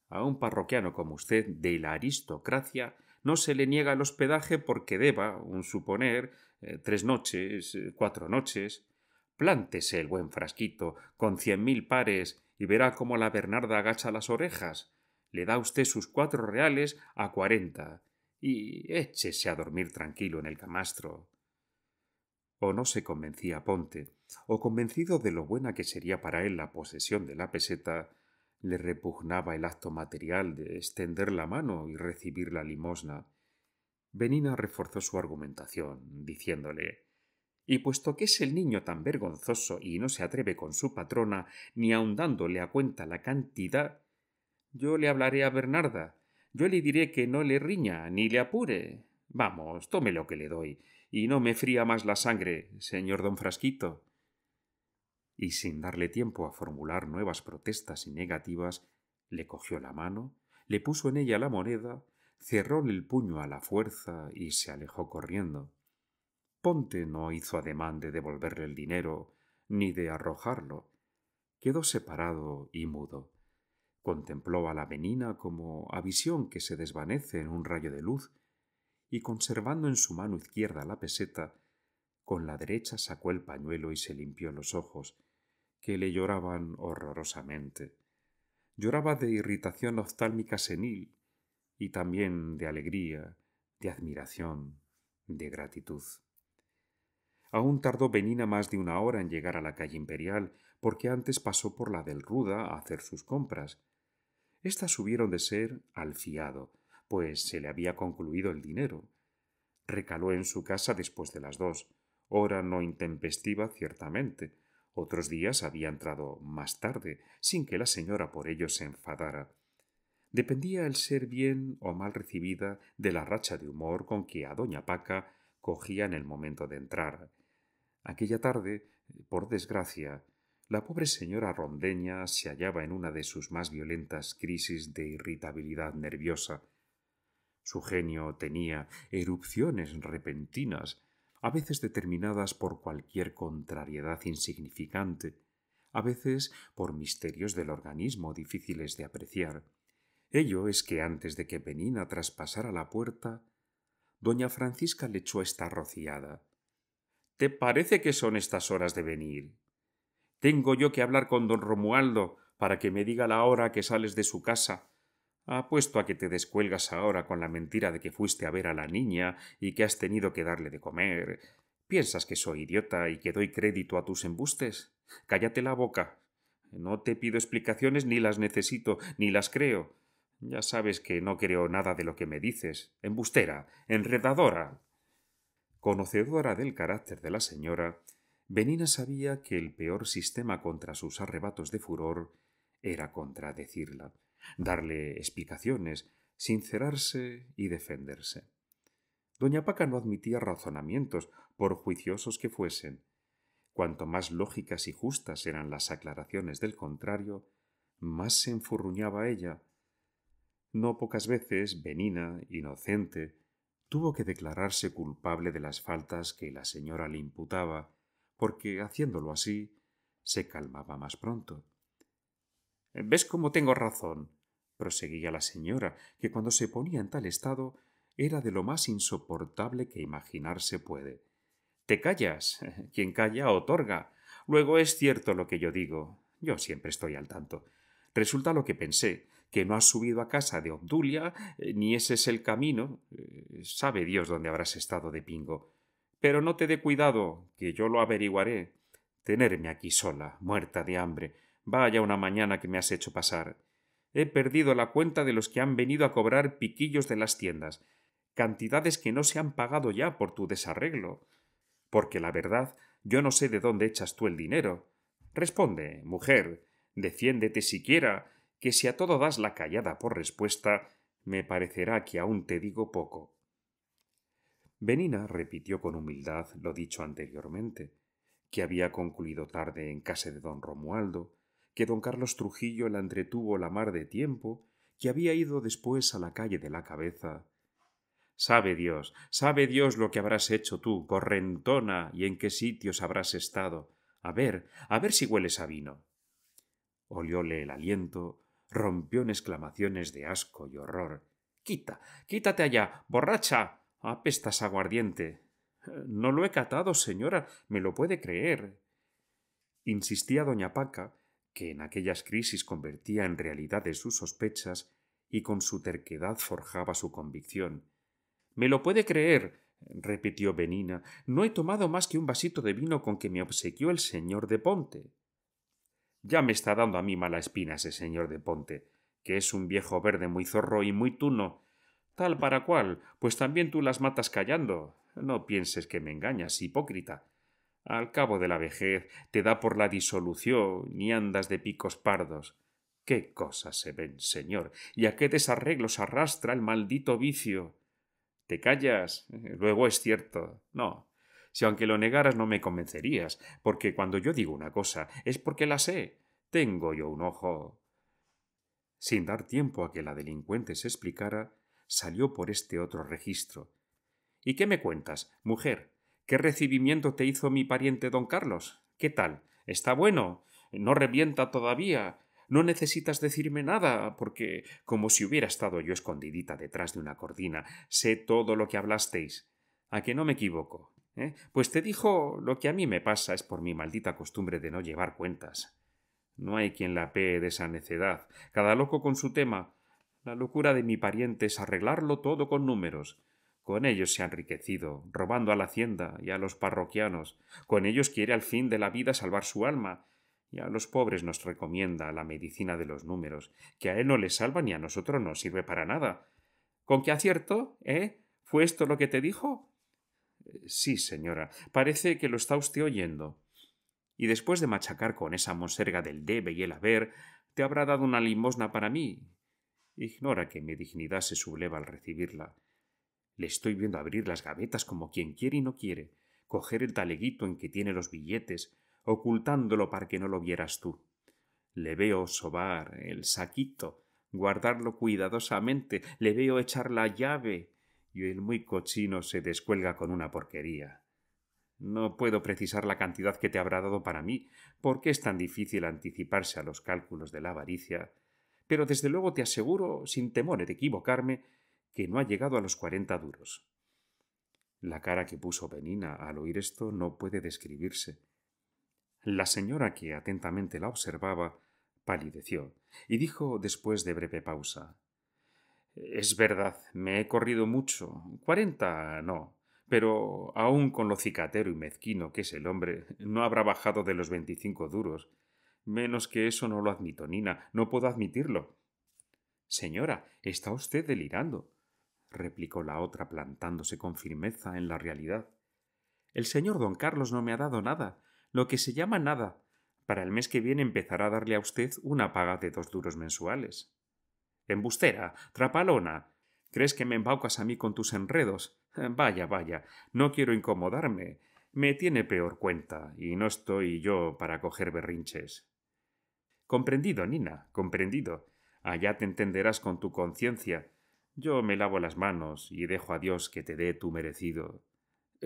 A un parroquiano como usted de la aristocracia no se le niega el hospedaje porque deba, un suponer, eh, tres noches, eh, cuatro noches. Plántese el buen frasquito con cien mil pares y verá cómo la Bernarda agacha las orejas. Le da usted sus cuatro reales a cuarenta y échese a dormir tranquilo en el camastro. O no se convencía Ponte, o convencido de lo buena que sería para él la posesión de la peseta, le repugnaba el acto material de extender la mano y recibir la limosna. Benina reforzó su argumentación, diciéndole Y puesto que es el niño tan vergonzoso y no se atreve con su patrona, ni aun dándole a cuenta la cantidad, yo le hablaré a Bernarda, yo le diré que no le riña ni le apure. Vamos, tome lo que le doy, y no me fría más la sangre, señor don Frasquito y sin darle tiempo a formular nuevas protestas y negativas, le cogió la mano, le puso en ella la moneda, cerróle el puño a la fuerza y se alejó corriendo. Ponte no hizo ademán de devolverle el dinero ni de arrojarlo. Quedó separado y mudo. Contempló a la venina como a visión que se desvanece en un rayo de luz y conservando en su mano izquierda la peseta, con la derecha sacó el pañuelo y se limpió los ojos, que le lloraban horrorosamente. Lloraba de irritación oftálmica senil y también de alegría, de admiración, de gratitud. Aún tardó Benina más de una hora en llegar a la calle imperial, porque antes pasó por la del Ruda a hacer sus compras. Estas hubieron de ser al fiado, pues se le había concluido el dinero. Recaló en su casa después de las dos, hora no intempestiva ciertamente. Otros días había entrado más tarde, sin que la señora por ello se enfadara. Dependía el ser bien o mal recibida de la racha de humor con que a doña Paca cogía en el momento de entrar. Aquella tarde, por desgracia, la pobre señora rondeña se hallaba en una de sus más violentas crisis de irritabilidad nerviosa. Su genio tenía erupciones repentinas a veces determinadas por cualquier contrariedad insignificante, a veces por misterios del organismo difíciles de apreciar. Ello es que antes de que Benina traspasara la puerta, doña Francisca le echó esta rociada. ¿Te parece que son estas horas de venir? Tengo yo que hablar con don Romualdo para que me diga la hora que sales de su casa Apuesto a que te descuelgas ahora con la mentira de que fuiste a ver a la niña y que has tenido que darle de comer. ¿Piensas que soy idiota y que doy crédito a tus embustes? Cállate la boca. No te pido explicaciones ni las necesito, ni las creo. Ya sabes que no creo nada de lo que me dices. Embustera, enredadora. Conocedora del carácter de la señora, Benina sabía que el peor sistema contra sus arrebatos de furor era contradecirla darle explicaciones, sincerarse y defenderse. Doña Paca no admitía razonamientos, por juiciosos que fuesen. Cuanto más lógicas y justas eran las aclaraciones del contrario, más se enfurruñaba ella. No pocas veces, Benina, inocente, tuvo que declararse culpable de las faltas que la señora le imputaba, porque haciéndolo así se calmaba más pronto. ¿Ves cómo tengo razón? proseguía la señora, que cuando se ponía en tal estado era de lo más insoportable que imaginarse puede. Te callas. [LAUGHS] Quien calla otorga. Luego es cierto lo que yo digo. Yo siempre estoy al tanto. Resulta lo que pensé, que no has subido a casa de Obdulia, eh, ni ese es el camino. Eh, sabe Dios dónde habrás estado de pingo. Pero no te dé cuidado, que yo lo averiguaré. Tenerme aquí sola, muerta de hambre, Vaya una mañana que me has hecho pasar. He perdido la cuenta de los que han venido a cobrar piquillos de las tiendas, cantidades que no se han pagado ya por tu desarreglo. Porque la verdad, yo no sé de dónde echas tú el dinero. Responde, mujer, defiéndete siquiera, que si a todo das la callada por respuesta, me parecerá que aún te digo poco. Benina repitió con humildad lo dicho anteriormente, que había concluido tarde en casa de don Romualdo, que don Carlos Trujillo la entretuvo la mar de tiempo, que había ido después a la calle de la cabeza. Sabe Dios, sabe Dios lo que habrás hecho tú, correntona, y en qué sitios habrás estado. A ver, a ver si hueles a vino. Olióle el aliento, rompió en exclamaciones de asco y horror. Quita, quítate allá, borracha. Apestas aguardiente. No lo he catado, señora, me lo puede creer. Insistía doña Paca que en aquellas crisis convertía en realidades sus sospechas y con su terquedad forjaba su convicción. Me lo puede creer, repitió Benina, no he tomado más que un vasito de vino con que me obsequió el señor de Ponte. Ya me está dando a mí mala espina ese señor de Ponte, que es un viejo verde muy zorro y muy tuno. Tal para cual, pues también tú las matas callando. No pienses que me engañas, hipócrita. Al cabo de la vejez te da por la disolución y andas de picos pardos. ¿Qué cosas se ven, señor? ¿Y a qué desarreglos arrastra el maldito vicio? ¿Te callas? [LAUGHS] Luego es cierto. No. Si aunque lo negaras no me convencerías, porque cuando yo digo una cosa es porque la sé. Tengo yo un ojo. Sin dar tiempo a que la delincuente se explicara, salió por este otro registro. ¿Y qué me cuentas, mujer? ¿Qué recibimiento te hizo mi pariente don Carlos? ¿Qué tal? ¿Está bueno? ¿No revienta todavía? No necesitas decirme nada, porque, como si hubiera estado yo escondidita detrás de una cordina, sé todo lo que hablasteis. ¿A que no me equivoco? ¿Eh? Pues te dijo lo que a mí me pasa es por mi maldita costumbre de no llevar cuentas. No hay quien la pee de esa necedad. Cada loco con su tema. La locura de mi pariente es arreglarlo todo con números. Con ellos se ha enriquecido, robando a la hacienda y a los parroquianos. Con ellos quiere al fin de la vida salvar su alma. Y a los pobres nos recomienda la medicina de los números, que a él no le salva ni a nosotros no sirve para nada. ¿Con qué acierto? ¿Eh? ¿Fue esto lo que te dijo? Sí, señora. Parece que lo está usted oyendo. Y después de machacar con esa monserga del debe y el haber, te habrá dado una limosna para mí. Ignora que mi dignidad se subleva al recibirla le estoy viendo abrir las gavetas como quien quiere y no quiere, coger el taleguito en que tiene los billetes, ocultándolo para que no lo vieras tú. Le veo sobar el saquito, guardarlo cuidadosamente, le veo echar la llave, y el muy cochino se descuelga con una porquería. No puedo precisar la cantidad que te habrá dado para mí, porque es tan difícil anticiparse a los cálculos de la avaricia, pero desde luego te aseguro, sin temor de equivocarme, que no ha llegado a los cuarenta duros. La cara que puso Benina al oír esto no puede describirse. La señora que atentamente la observaba palideció y dijo después de breve pausa Es verdad, me he corrido mucho. Cuarenta no, pero aún con lo cicatero y mezquino que es el hombre, no habrá bajado de los veinticinco duros. Menos que eso no lo admito, Nina, no puedo admitirlo. Señora, está usted delirando replicó la otra plantándose con firmeza en la realidad. El señor don Carlos no me ha dado nada, lo que se llama nada. Para el mes que viene empezará a darle a usted una paga de dos duros mensuales. Embustera, trapalona. ¿Crees que me embaucas a mí con tus enredos? [LAUGHS] Vaya, vaya, no quiero incomodarme. Me tiene peor cuenta, y no estoy yo para coger berrinches. Comprendido, Nina, comprendido. Allá te entenderás con tu conciencia. Yo me lavo las manos y dejo a Dios que te dé tu merecido.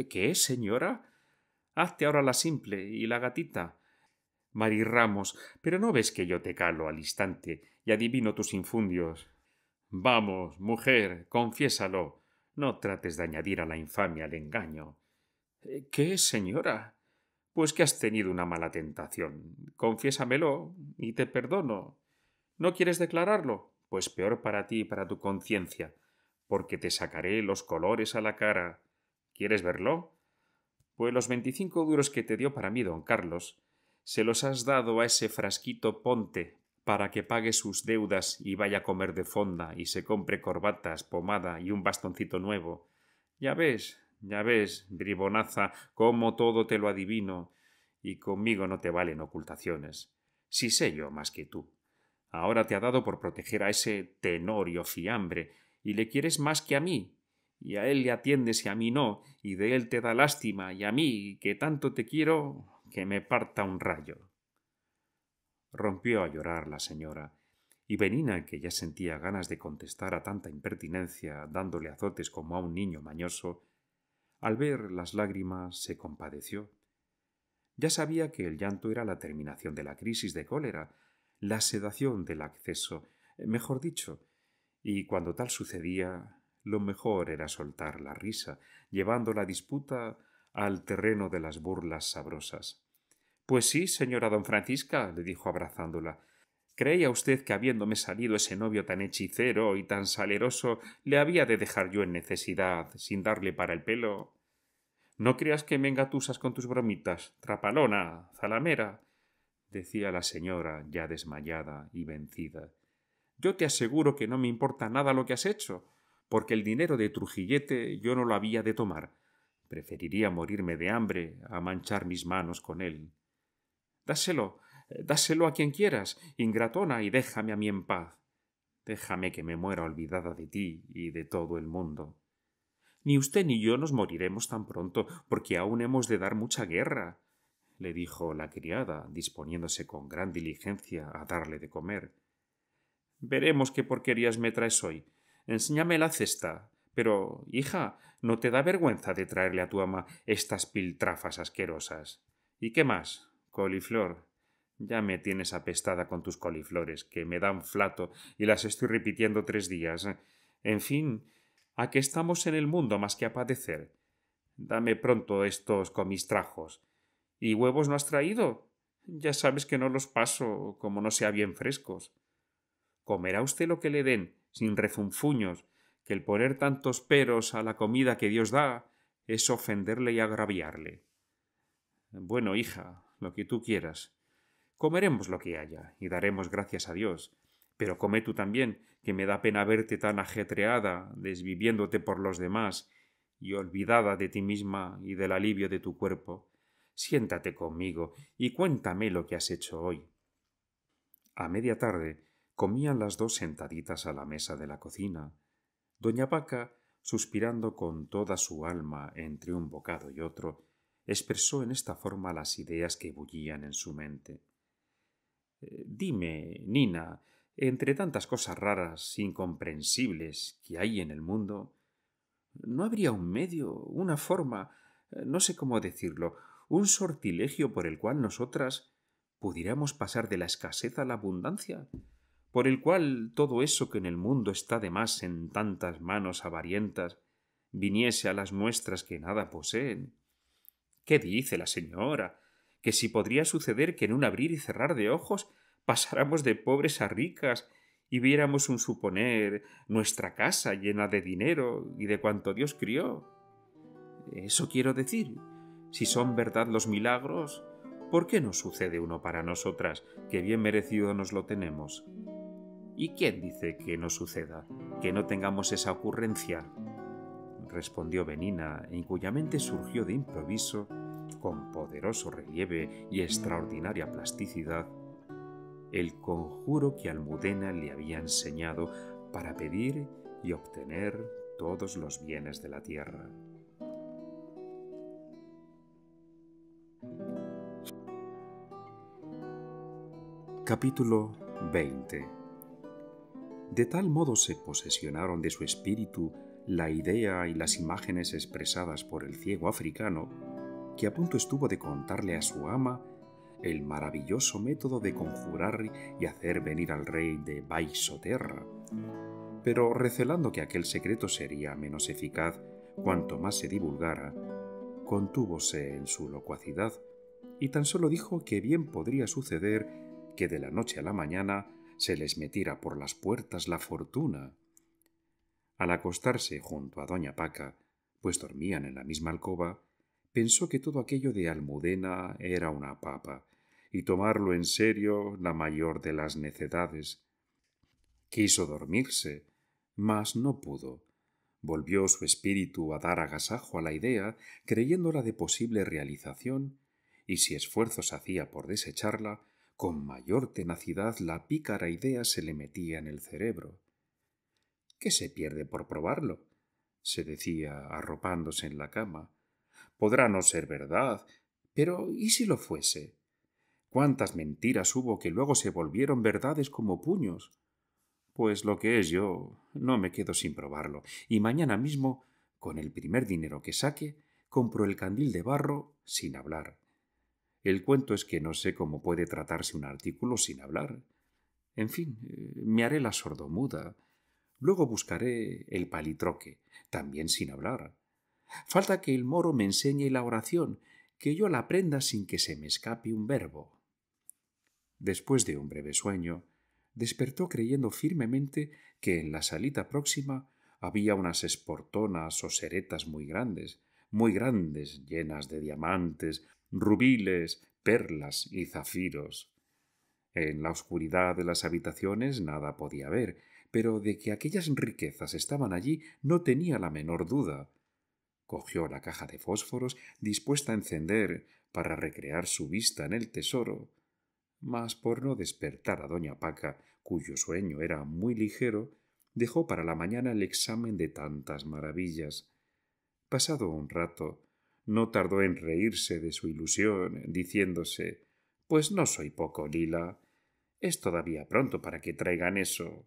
¿Qué, señora? Hazte ahora la simple y la gatita. Mari Ramos, pero no ves que yo te calo al instante y adivino tus infundios. Vamos, mujer, confiésalo. No trates de añadir a la infamia el engaño. ¿Qué, señora? Pues que has tenido una mala tentación. Confiésamelo y te perdono. ¿No quieres declararlo? pues peor para ti y para tu conciencia, porque te sacaré los colores a la cara. ¿Quieres verlo? Pues los veinticinco duros que te dio para mí don Carlos, se los has dado a ese frasquito Ponte para que pague sus deudas y vaya a comer de fonda y se compre corbatas, pomada y un bastoncito nuevo. Ya ves, ya ves, bribonaza, cómo todo te lo adivino, y conmigo no te valen ocultaciones. Si sé yo más que tú. Ahora te ha dado por proteger a ese Tenorio Fiambre, y le quieres más que a mí, y a él le atiendes y a mí no, y de él te da lástima, y a mí, que tanto te quiero, que me parta un rayo. Rompió a llorar la señora, y Benina, que ya sentía ganas de contestar a tanta impertinencia, dándole azotes como a un niño mañoso, al ver las lágrimas se compadeció. Ya sabía que el llanto era la terminación de la crisis de cólera, la sedación del acceso, eh, mejor dicho, y cuando tal sucedía, lo mejor era soltar la risa, llevando la disputa al terreno de las burlas sabrosas. Pues sí, señora don Francisca, le dijo abrazándola. ¿Creía usted que habiéndome salido ese novio tan hechicero y tan saleroso, le había de dejar yo en necesidad, sin darle para el pelo? No creas que me engatusas con tus bromitas, trapalona, zalamera decía la señora, ya desmayada y vencida. Yo te aseguro que no me importa nada lo que has hecho, porque el dinero de Trujillete yo no lo había de tomar. Preferiría morirme de hambre a manchar mis manos con él. Dáselo, dáselo a quien quieras, ingratona, y déjame a mí en paz. Déjame que me muera olvidada de ti y de todo el mundo. Ni usted ni yo nos moriremos tan pronto, porque aún hemos de dar mucha guerra le dijo la criada, disponiéndose con gran diligencia a darle de comer. Veremos qué porquerías me traes hoy. Enséñame la cesta. Pero, hija, ¿no te da vergüenza de traerle a tu ama estas piltrafas asquerosas? ¿Y qué más? Coliflor. Ya me tienes apestada con tus coliflores, que me dan flato y las estoy repitiendo tres días. En fin, ¿a qué estamos en el mundo más que a padecer? Dame pronto estos comistrajos ¿Y huevos no has traído? Ya sabes que no los paso como no sea bien frescos. Comerá usted lo que le den, sin refunfuños, que el poner tantos peros a la comida que Dios da es ofenderle y agraviarle. Bueno, hija, lo que tú quieras. Comeremos lo que haya y daremos gracias a Dios. Pero come tú también, que me da pena verte tan ajetreada, desviviéndote por los demás y olvidada de ti misma y del alivio de tu cuerpo siéntate conmigo y cuéntame lo que has hecho hoy. A media tarde comían las dos sentaditas a la mesa de la cocina, doña Paca, suspirando con toda su alma entre un bocado y otro, expresó en esta forma las ideas que bullían en su mente. Eh, dime, Nina, entre tantas cosas raras, incomprensibles que hay en el mundo, ¿no habría un medio, una forma, eh, no sé cómo decirlo, un sortilegio por el cual nosotras pudiéramos pasar de la escasez a la abundancia, por el cual todo eso que en el mundo está de más en tantas manos avarientas viniese a las muestras que nada poseen. ¿Qué dice la señora? Que si podría suceder que en un abrir y cerrar de ojos pasáramos de pobres a ricas y viéramos un suponer nuestra casa llena de dinero y de cuanto Dios crió. Eso quiero decir, si son verdad los milagros, ¿por qué no sucede uno para nosotras, que bien merecido nos lo tenemos? ¿Y quién dice que no suceda, que no tengamos esa ocurrencia? respondió Benina, en cuya mente surgió de improviso, con poderoso relieve y extraordinaria plasticidad, el conjuro que Almudena le había enseñado para pedir y obtener todos los bienes de la tierra. Capítulo 20 De tal modo se posesionaron de su espíritu la idea y las imágenes expresadas por el ciego africano, que a punto estuvo de contarle a su ama el maravilloso método de conjurar y hacer venir al rey de Baisoterra. Pero recelando que aquel secreto sería menos eficaz cuanto más se divulgara, contúvose en su locuacidad y tan solo dijo que bien podría suceder que de la noche a la mañana se les metiera por las puertas la fortuna. Al acostarse junto a doña Paca, pues dormían en la misma alcoba, pensó que todo aquello de Almudena era una papa, y tomarlo en serio la mayor de las necedades. Quiso dormirse, mas no pudo. Volvió su espíritu a dar agasajo a la idea, creyéndola de posible realización, y si esfuerzos hacía por desecharla, con mayor tenacidad la pícara idea se le metía en el cerebro. ¿Qué se pierde por probarlo? se decía, arropándose en la cama. Podrá no ser verdad, pero ¿y si lo fuese? ¿Cuántas mentiras hubo que luego se volvieron verdades como puños? Pues lo que es yo, no me quedo sin probarlo, y mañana mismo, con el primer dinero que saque, compro el candil de barro sin hablar. El cuento es que no sé cómo puede tratarse un artículo sin hablar. En fin, eh, me haré la sordomuda. Luego buscaré el palitroque, también sin hablar. Falta que el moro me enseñe la oración, que yo la aprenda sin que se me escape un verbo. Después de un breve sueño, despertó creyendo firmemente que en la salita próxima había unas esportonas o seretas muy grandes, muy grandes, llenas de diamantes, rubiles, perlas y zafiros. En la oscuridad de las habitaciones nada podía ver, pero de que aquellas riquezas estaban allí no tenía la menor duda. Cogió la caja de fósforos dispuesta a encender para recrear su vista en el tesoro, mas por no despertar a doña Paca, cuyo sueño era muy ligero, dejó para la mañana el examen de tantas maravillas. Pasado un rato, no tardó en reírse de su ilusión, diciéndose Pues no soy poco, Lila. Es todavía pronto para que traigan eso.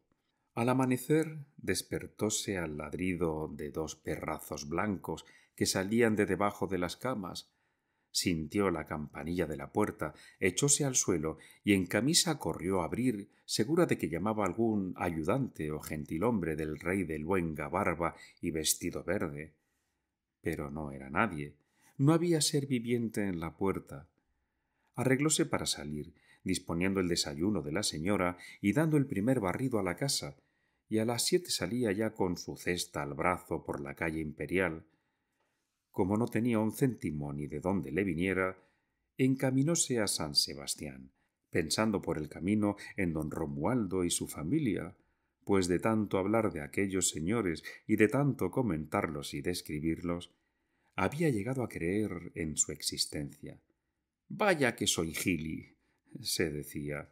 Al amanecer despertóse al ladrido de dos perrazos blancos que salían de debajo de las camas, sintió la campanilla de la puerta, echóse al suelo y en camisa corrió a abrir, segura de que llamaba algún ayudante o gentilhombre del rey de luenga barba y vestido verde. Pero no era nadie. No había ser viviente en la puerta. Arreglóse para salir, disponiendo el desayuno de la señora y dando el primer barrido a la casa, y a las siete salía ya con su cesta al brazo por la calle imperial. Como no tenía un céntimo ni de dónde le viniera, encaminóse a San Sebastián, pensando por el camino en don Romualdo y su familia, pues de tanto hablar de aquellos señores y de tanto comentarlos y describirlos, había llegado a creer en su existencia. Vaya que soy gili, se decía.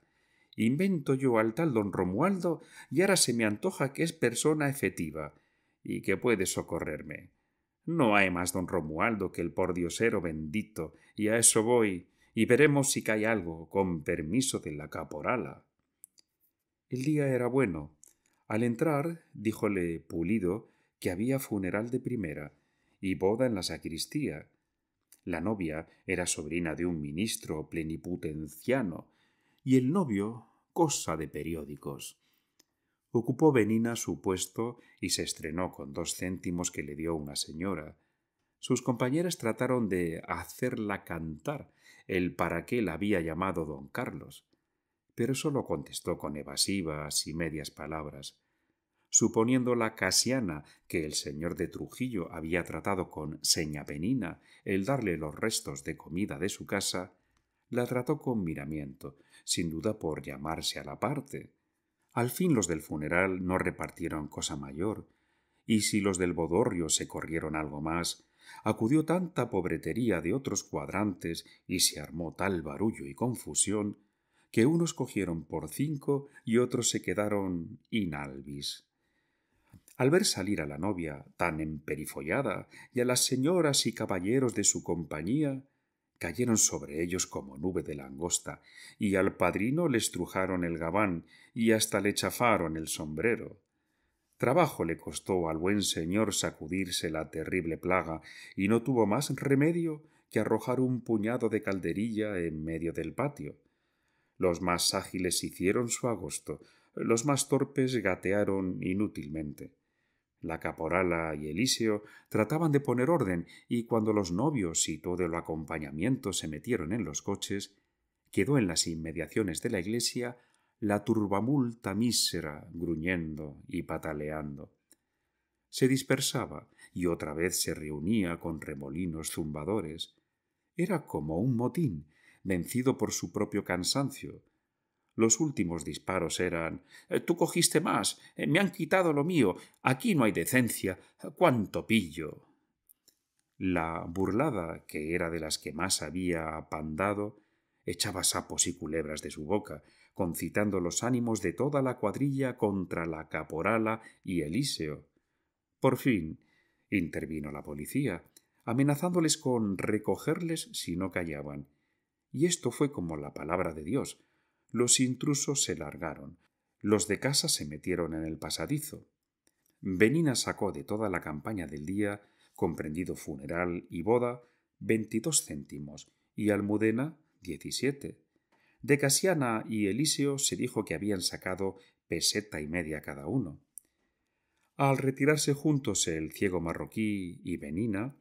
Invento yo al tal don Romualdo y ahora se me antoja que es persona efectiva y que puede socorrerme. No hay más don Romualdo que el pordiosero bendito, y a eso voy, y veremos si cae algo, con permiso de la caporala. El día era bueno. Al entrar, díjole Pulido que había funeral de primera, y boda en la sacristía. La novia era sobrina de un ministro plenipotenciano y el novio cosa de periódicos. Ocupó Benina su puesto y se estrenó con dos céntimos que le dio una señora. Sus compañeras trataron de hacerla cantar el para qué la había llamado don Carlos, pero solo contestó con evasivas y medias palabras suponiendo la casiana que el señor de Trujillo había tratado con seña penina el darle los restos de comida de su casa, la trató con miramiento, sin duda por llamarse a la parte. Al fin los del funeral no repartieron cosa mayor, y si los del bodorrio se corrieron algo más, acudió tanta pobretería de otros cuadrantes y se armó tal barullo y confusión que unos cogieron por cinco y otros se quedaron inalvis. Al ver salir a la novia tan emperifollada y a las señoras y caballeros de su compañía, cayeron sobre ellos como nube de langosta, y al padrino le estrujaron el gabán y hasta le chafaron el sombrero. Trabajo le costó al buen señor sacudirse la terrible plaga, y no tuvo más remedio que arrojar un puñado de calderilla en medio del patio. Los más ágiles hicieron su agosto, los más torpes gatearon inútilmente. La caporala y Eliseo trataban de poner orden y cuando los novios y todo el acompañamiento se metieron en los coches, quedó en las inmediaciones de la iglesia la turbamulta mísera gruñendo y pataleando. Se dispersaba y otra vez se reunía con remolinos zumbadores. Era como un motín, vencido por su propio cansancio, los últimos disparos eran eh, Tú cogiste más, eh, me han quitado lo mío, aquí no hay decencia, cuánto pillo. La burlada, que era de las que más había apandado, echaba sapos y culebras de su boca, concitando los ánimos de toda la cuadrilla contra la caporala y Elíseo. Por fin intervino la policía, amenazándoles con recogerles si no callaban. Y esto fue como la palabra de Dios, los intrusos se largaron. Los de casa se metieron en el pasadizo. Benina sacó de toda la campaña del día, comprendido funeral y boda, veintidós céntimos y Almudena diecisiete. De Casiana y Eliseo se dijo que habían sacado peseta y media cada uno. Al retirarse juntos el ciego marroquí y Benina,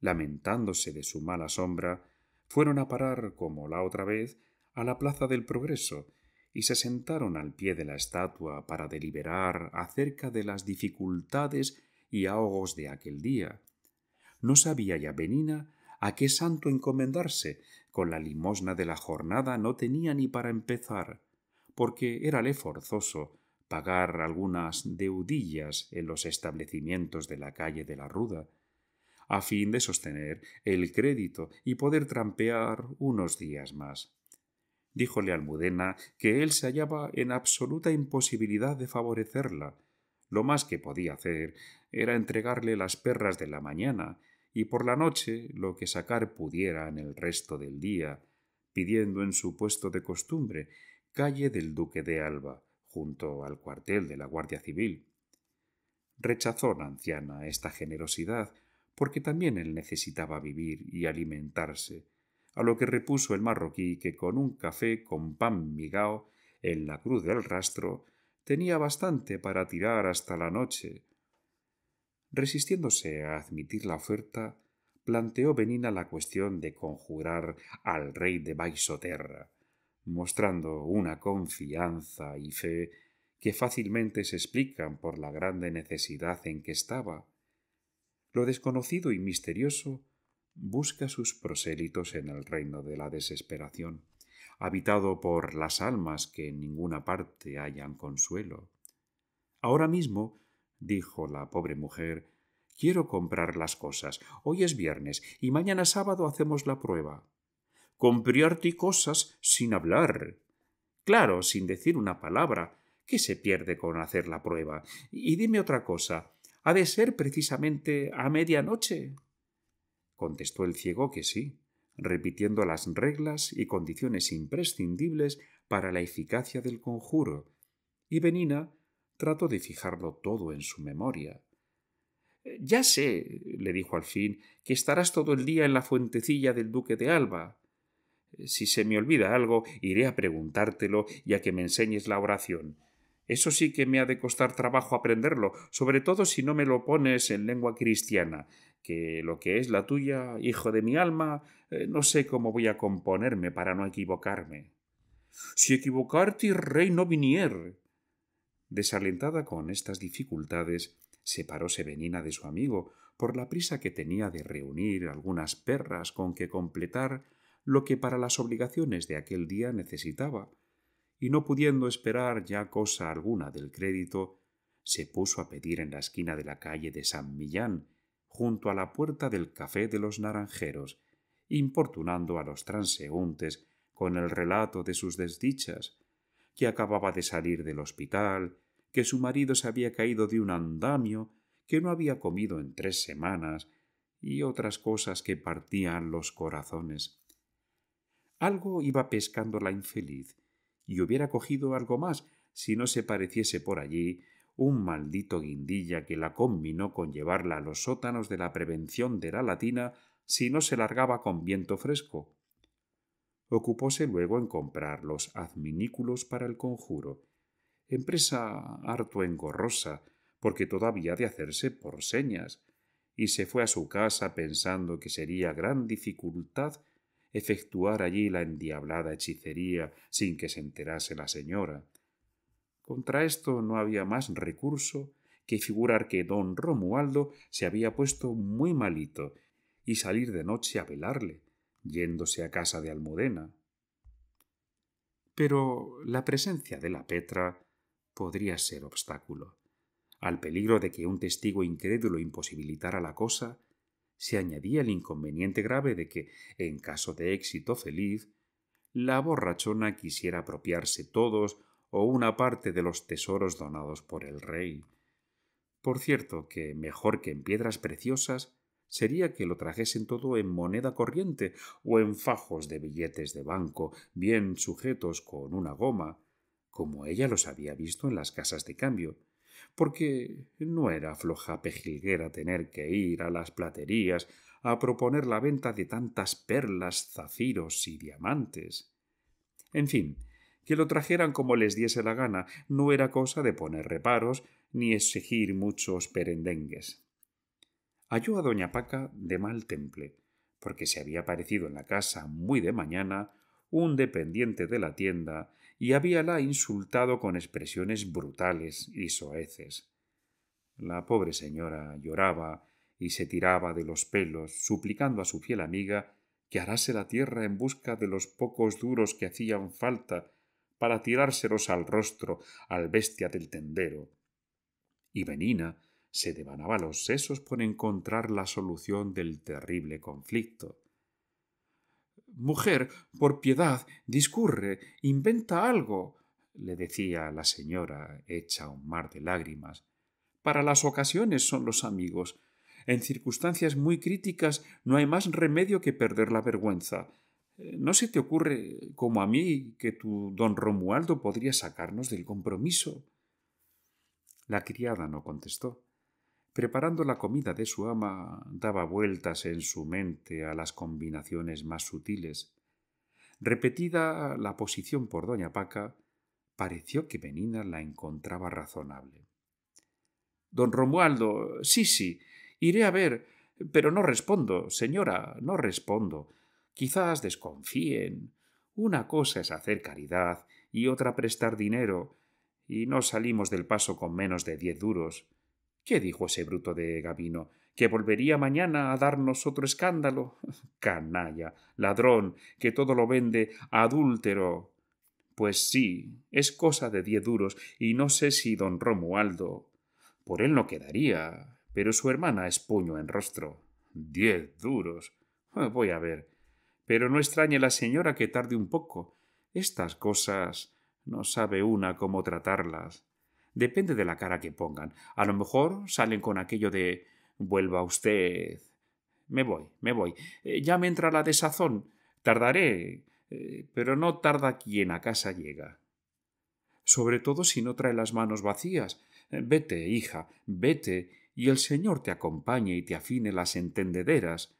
lamentándose de su mala sombra, fueron a parar, como la otra vez, a la Plaza del Progreso y se sentaron al pie de la estatua para deliberar acerca de las dificultades y ahogos de aquel día. No sabía ya Benina a qué santo encomendarse, con la limosna de la jornada no tenía ni para empezar, porque érale forzoso pagar algunas deudillas en los establecimientos de la calle de la Ruda, a fin de sostener el crédito y poder trampear unos días más. Díjole Almudena que él se hallaba en absoluta imposibilidad de favorecerla. Lo más que podía hacer era entregarle las perras de la mañana y por la noche lo que sacar pudiera en el resto del día, pidiendo en su puesto de costumbre calle del Duque de Alba, junto al cuartel de la Guardia Civil. Rechazó la anciana esta generosidad, porque también él necesitaba vivir y alimentarse, a lo que repuso el marroquí que con un café con pan migao en la cruz del rastro tenía bastante para tirar hasta la noche. Resistiéndose a admitir la oferta, planteó Benina la cuestión de conjurar al rey de Baisoterra, mostrando una confianza y fe que fácilmente se explican por la grande necesidad en que estaba. Lo desconocido y misterioso busca sus prosélitos en el reino de la desesperación, habitado por las almas que en ninguna parte hallan consuelo. Ahora mismo, dijo la pobre mujer, quiero comprar las cosas. Hoy es viernes y mañana sábado hacemos la prueba. —¿Comprar cosas sin hablar. Claro, sin decir una palabra. ¿Qué se pierde con hacer la prueba? Y dime otra cosa. ¿Ha de ser precisamente a medianoche? Contestó el ciego que sí, repitiendo las reglas y condiciones imprescindibles para la eficacia del conjuro, y Benina trató de fijarlo todo en su memoria. Ya sé, le dijo al fin, que estarás todo el día en la fuentecilla del duque de Alba. Si se me olvida algo, iré a preguntártelo y a que me enseñes la oración. Eso sí que me ha de costar trabajo aprenderlo, sobre todo si no me lo pones en lengua cristiana que lo que es la tuya, hijo de mi alma, eh, no sé cómo voy a componerme para no equivocarme. Si equivocarte, rey no vinier. Desalentada con estas dificultades, separóse Benina de su amigo por la prisa que tenía de reunir algunas perras con que completar lo que para las obligaciones de aquel día necesitaba, y no pudiendo esperar ya cosa alguna del crédito, se puso a pedir en la esquina de la calle de San Millán, junto a la puerta del Café de los Naranjeros, importunando a los transeúntes con el relato de sus desdichas, que acababa de salir del hospital, que su marido se había caído de un andamio, que no había comido en tres semanas, y otras cosas que partían los corazones. Algo iba pescando la infeliz, y hubiera cogido algo más si no se pareciese por allí un maldito guindilla que la combinó con llevarla a los sótanos de la prevención de la latina si no se largaba con viento fresco. Ocupóse luego en comprar los adminículos para el conjuro, empresa harto engorrosa, porque todavía de hacerse por señas, y se fue a su casa pensando que sería gran dificultad efectuar allí la endiablada hechicería sin que se enterase la señora contra esto no había más recurso que figurar que don Romualdo se había puesto muy malito y salir de noche a velarle, yéndose a casa de Almudena. Pero la presencia de la Petra podría ser obstáculo. Al peligro de que un testigo incrédulo imposibilitara la cosa, se añadía el inconveniente grave de que, en caso de éxito feliz, la borrachona quisiera apropiarse todos o una parte de los tesoros donados por el rey. Por cierto, que mejor que en piedras preciosas sería que lo trajesen todo en moneda corriente o en fajos de billetes de banco, bien sujetos con una goma, como ella los había visto en las casas de cambio, porque no era floja pejilguera tener que ir a las platerías a proponer la venta de tantas perlas, zafiros y diamantes. En fin, que lo trajeran como les diese la gana, no era cosa de poner reparos ni exigir muchos perendengues. Halló a doña Paca de mal temple, porque se había aparecido en la casa muy de mañana un dependiente de la tienda y habíala insultado con expresiones brutales y soeces. La pobre señora lloraba y se tiraba de los pelos, suplicando a su fiel amiga que arase la tierra en busca de los pocos duros que hacían falta para tirárselos al rostro al bestia del tendero. Y Benina se devanaba los sesos por encontrar la solución del terrible conflicto. Mujer, por piedad, discurre, inventa algo, le decía la señora, hecha un mar de lágrimas. Para las ocasiones son los amigos. En circunstancias muy críticas no hay más remedio que perder la vergüenza. Eh, ¿No se te ocurre, como a mí, que tu don Romualdo podría sacarnos del compromiso? La criada no contestó. Preparando la comida de su ama, daba vueltas en su mente a las combinaciones más sutiles. Repetida la posición por doña Paca, pareció que Benina la encontraba razonable. Don Romualdo, sí, sí, iré a ver, pero no respondo, señora, no respondo. Quizás desconfíen. Una cosa es hacer caridad y otra prestar dinero, y no salimos del paso con menos de diez duros. ¿Qué dijo ese bruto de Gabino? ¿Que volvería mañana a darnos otro escándalo? [LAUGHS] Canalla, ladrón, que todo lo vende, adúltero. Pues sí, es cosa de diez duros, y no sé si don Romualdo. Por él no quedaría, pero su hermana es puño en rostro. Diez duros. Voy a ver. Pero no extrañe la señora que tarde un poco. Estas cosas no sabe una cómo tratarlas. Depende de la cara que pongan. A lo mejor salen con aquello de vuelva usted. Me voy, me voy. Eh, ya me entra la desazón. Tardaré. Eh, pero no tarda quien a casa llega. Sobre todo si no trae las manos vacías. Eh, vete, hija, vete, y el Señor te acompañe y te afine las entendederas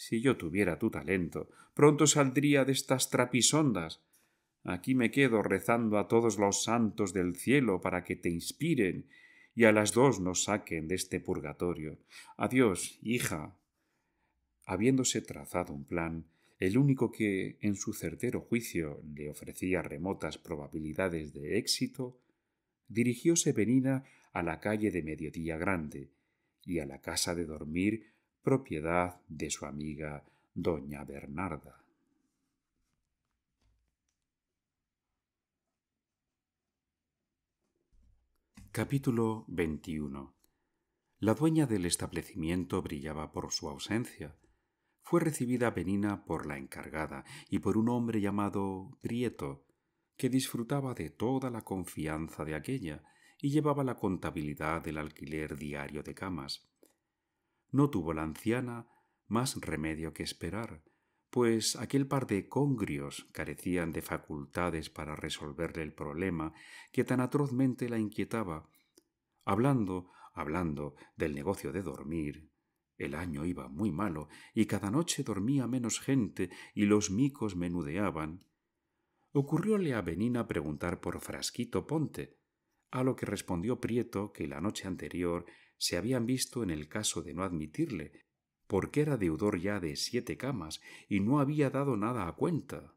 si yo tuviera tu talento, pronto saldría de estas trapisondas. Aquí me quedo rezando a todos los santos del cielo para que te inspiren y a las dos nos saquen de este purgatorio. Adiós, hija. Habiéndose trazado un plan, el único que, en su certero juicio, le ofrecía remotas probabilidades de éxito, dirigióse Benina a la calle de Mediodía Grande y a la casa de dormir propiedad de su amiga doña Bernarda. Capítulo 21 La dueña del establecimiento brillaba por su ausencia. Fue recibida Benina por la encargada y por un hombre llamado Prieto, que disfrutaba de toda la confianza de aquella y llevaba la contabilidad del alquiler diario de camas no tuvo la anciana más remedio que esperar, pues aquel par de congrios carecían de facultades para resolverle el problema que tan atrozmente la inquietaba. Hablando, hablando del negocio de dormir, el año iba muy malo y cada noche dormía menos gente y los micos menudeaban, ocurrióle a Benina preguntar por Frasquito Ponte, a lo que respondió Prieto que la noche anterior se habían visto en el caso de no admitirle, porque era deudor ya de siete camas y no había dado nada a cuenta.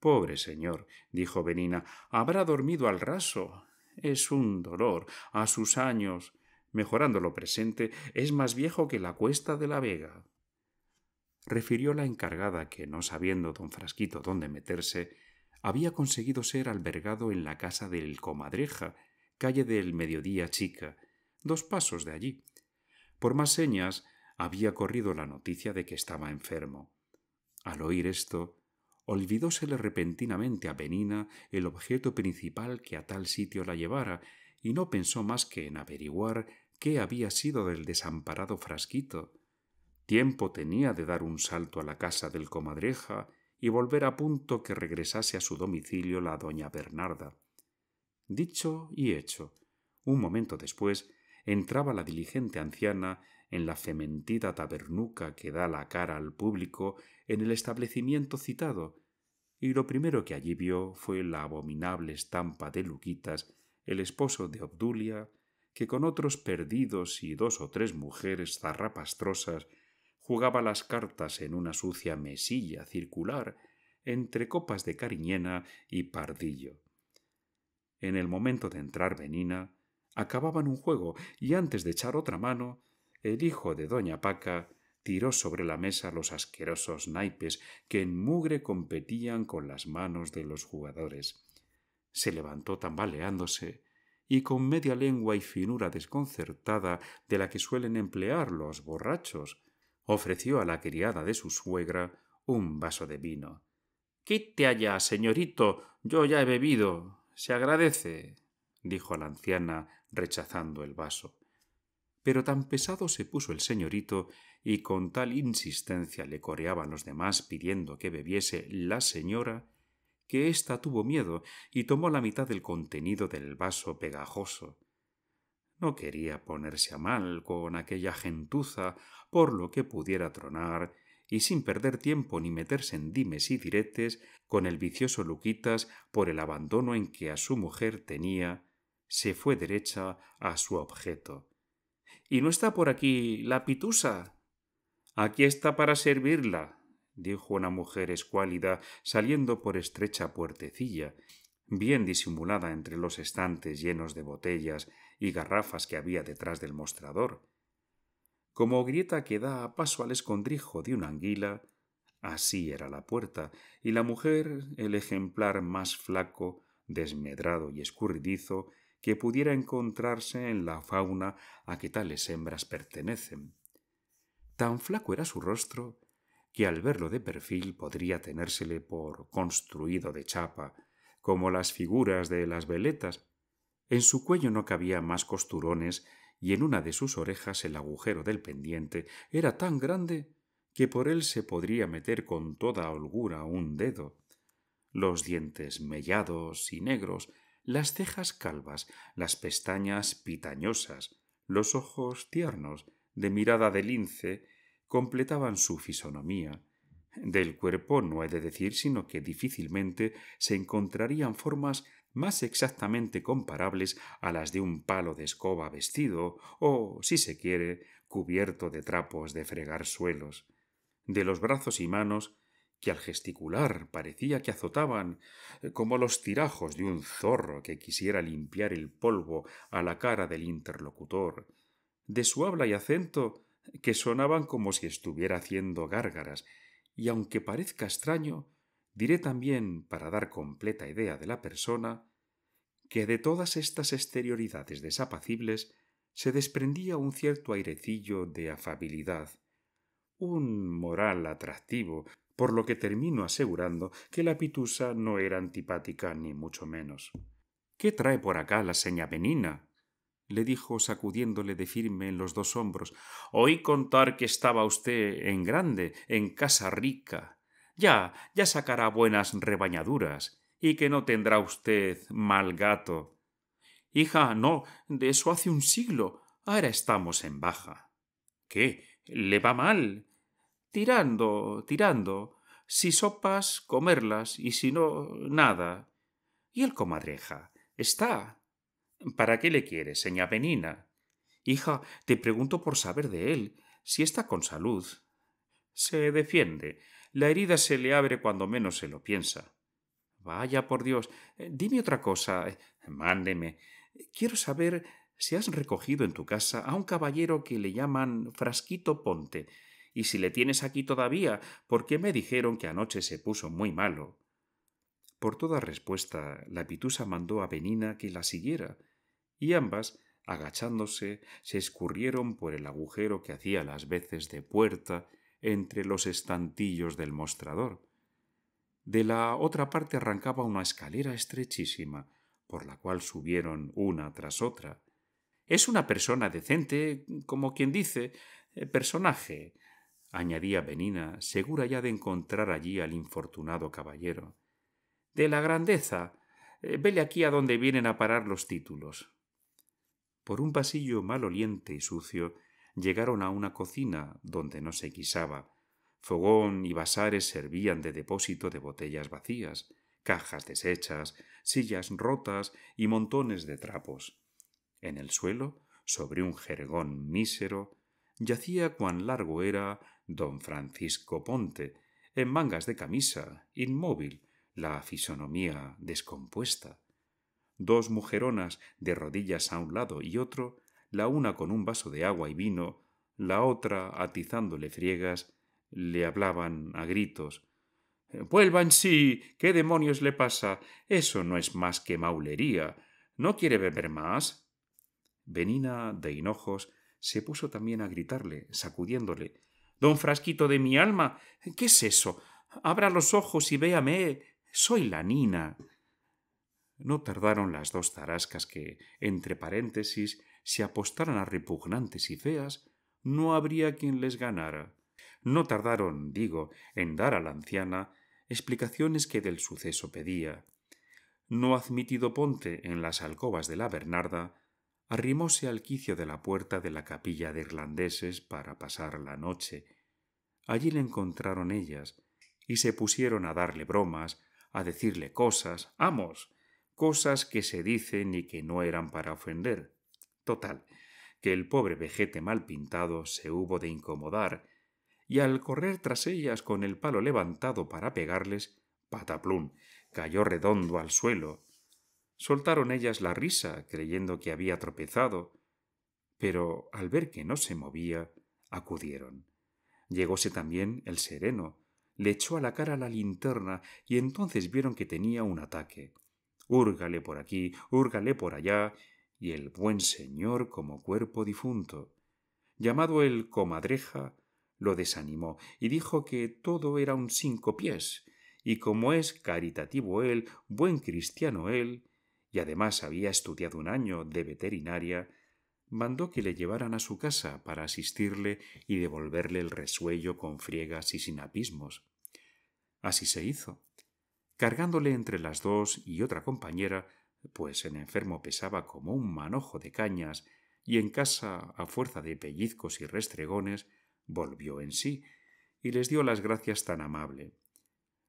Pobre señor, dijo Benina, habrá dormido al raso. Es un dolor. A sus años, mejorando lo presente, es más viejo que la cuesta de la Vega. Refirió la encargada que, no sabiendo don Frasquito dónde meterse, había conseguido ser albergado en la casa del comadreja, calle del mediodía chica, dos pasos de allí. Por más señas había corrido la noticia de que estaba enfermo. Al oír esto, olvidósele repentinamente a Benina el objeto principal que a tal sitio la llevara, y no pensó más que en averiguar qué había sido del desamparado frasquito. Tiempo tenía de dar un salto a la casa del comadreja y volver a punto que regresase a su domicilio la doña Bernarda. Dicho y hecho. Un momento después entraba la diligente anciana en la fementida tabernuca que da la cara al público en el establecimiento citado, y lo primero que allí vio fue la abominable estampa de Luquitas, el esposo de Obdulia, que con otros perdidos y dos o tres mujeres zarrapastrosas jugaba las cartas en una sucia mesilla circular entre copas de cariñena y pardillo. En el momento de entrar Benina, acababan un juego y antes de echar otra mano, el hijo de doña Paca tiró sobre la mesa los asquerosos naipes que en mugre competían con las manos de los jugadores. Se levantó tambaleándose y con media lengua y finura desconcertada de la que suelen emplear los borrachos, ofreció a la criada de su suegra un vaso de vino. Quite allá, señorito, yo ya he bebido. Se agradece, dijo la anciana rechazando el vaso. Pero tan pesado se puso el señorito y con tal insistencia le coreaban los demás pidiendo que bebiese la señora, que ésta tuvo miedo y tomó la mitad del contenido del vaso pegajoso. No quería ponerse a mal con aquella gentuza por lo que pudiera tronar, y sin perder tiempo ni meterse en dimes y diretes con el vicioso Luquitas por el abandono en que a su mujer tenía, se fue derecha a su objeto. ¿Y no está por aquí la pitusa? Aquí está para servirla, dijo una mujer escuálida saliendo por estrecha puertecilla, bien disimulada entre los estantes llenos de botellas y garrafas que había detrás del mostrador. Como grieta que da paso al escondrijo de una anguila, así era la puerta, y la mujer, el ejemplar más flaco, desmedrado y escurridizo, que pudiera encontrarse en la fauna a que tales hembras pertenecen. Tan flaco era su rostro que al verlo de perfil podría tenérsele por construido de chapa, como las figuras de las veletas. En su cuello no cabía más costurones y en una de sus orejas el agujero del pendiente era tan grande que por él se podría meter con toda holgura un dedo. Los dientes mellados y negros las cejas calvas, las pestañas pitañosas, los ojos tiernos, de mirada de lince, completaban su fisonomía. Del cuerpo no he de decir sino que difícilmente se encontrarían formas más exactamente comparables a las de un palo de escoba vestido o, si se quiere, cubierto de trapos de fregar suelos. De los brazos y manos que al gesticular parecía que azotaban, eh, como los tirajos de un zorro que quisiera limpiar el polvo a la cara del interlocutor, de su habla y acento que sonaban como si estuviera haciendo gárgaras, y aunque parezca extraño, diré también, para dar completa idea de la persona, que de todas estas exterioridades desapacibles se desprendía un cierto airecillo de afabilidad, un moral atractivo por lo que termino asegurando que la pitusa no era antipática ni mucho menos. ¿Qué trae por acá la seña Benina? le dijo sacudiéndole de firme en los dos hombros. Oí contar que estaba usted en grande, en casa rica. Ya, ya sacará buenas rebañaduras, y que no tendrá usted mal gato. Hija, no, de eso hace un siglo. Ahora estamos en baja. ¿Qué? ¿Le va mal? tirando, tirando, si sopas, comerlas, y si no, nada. Y el comadreja, está. ¿Para qué le quieres, señá Benina? Hija, te pregunto por saber de él, si está con salud. Se defiende. La herida se le abre cuando menos se lo piensa. Vaya por Dios. Eh, dime otra cosa. Eh, mándeme. Quiero saber si has recogido en tu casa a un caballero que le llaman Frasquito Ponte, y si le tienes aquí todavía, ¿por qué me dijeron que anoche se puso muy malo? Por toda respuesta, la pitusa mandó a Benina que la siguiera, y ambas, agachándose, se escurrieron por el agujero que hacía las veces de puerta entre los estantillos del mostrador. De la otra parte arrancaba una escalera estrechísima, por la cual subieron una tras otra. Es una persona decente, como quien dice, eh, personaje, añadía Benina, segura ya de encontrar allí al infortunado caballero. De la grandeza. Eh, vele aquí a donde vienen a parar los títulos. Por un pasillo maloliente y sucio llegaron a una cocina donde no se quisaba Fogón y basares servían de depósito de botellas vacías, cajas deshechas, sillas rotas y montones de trapos. En el suelo, sobre un jergón mísero, yacía cuán largo era don Francisco Ponte, en mangas de camisa, inmóvil, la fisonomía descompuesta. Dos mujeronas de rodillas a un lado y otro, la una con un vaso de agua y vino, la otra atizándole friegas, le hablaban a gritos. —¡Vuelvan, sí. ¿Qué demonios le pasa? Eso no es más que maulería. ¿No quiere beber más? Benina de hinojos se puso también a gritarle, sacudiéndole, Don Frasquito de mi alma. ¿Qué es eso? Abra los ojos y véame. Soy la Nina. No tardaron las dos tarascas que, entre paréntesis, se apostaran a repugnantes y feas, no habría quien les ganara. No tardaron, digo, en dar a la anciana explicaciones que del suceso pedía. No admitido Ponte en las alcobas de la Bernarda, arrimóse al quicio de la puerta de la capilla de irlandeses para pasar la noche. Allí le encontraron ellas, y se pusieron a darle bromas, a decirle cosas, amos, cosas que se dicen y que no eran para ofender. Total, que el pobre vejete mal pintado se hubo de incomodar, y al correr tras ellas con el palo levantado para pegarles, pataplum, cayó redondo al suelo, Soltaron ellas la risa, creyendo que había tropezado, pero al ver que no se movía, acudieron. Llegóse también el sereno, le echó a la cara la linterna y entonces vieron que tenía un ataque. Húrgale por aquí, húrgale por allá, y el buen señor como cuerpo difunto. Llamado el comadreja, lo desanimó y dijo que todo era un cinco pies, y como es caritativo él, buen cristiano él, y además había estudiado un año de veterinaria, mandó que le llevaran a su casa para asistirle y devolverle el resuello con friegas y sinapismos Así se hizo. Cargándole entre las dos y otra compañera, pues el enfermo pesaba como un manojo de cañas, y en casa, a fuerza de pellizcos y restregones, volvió en sí, y les dio las gracias tan amable,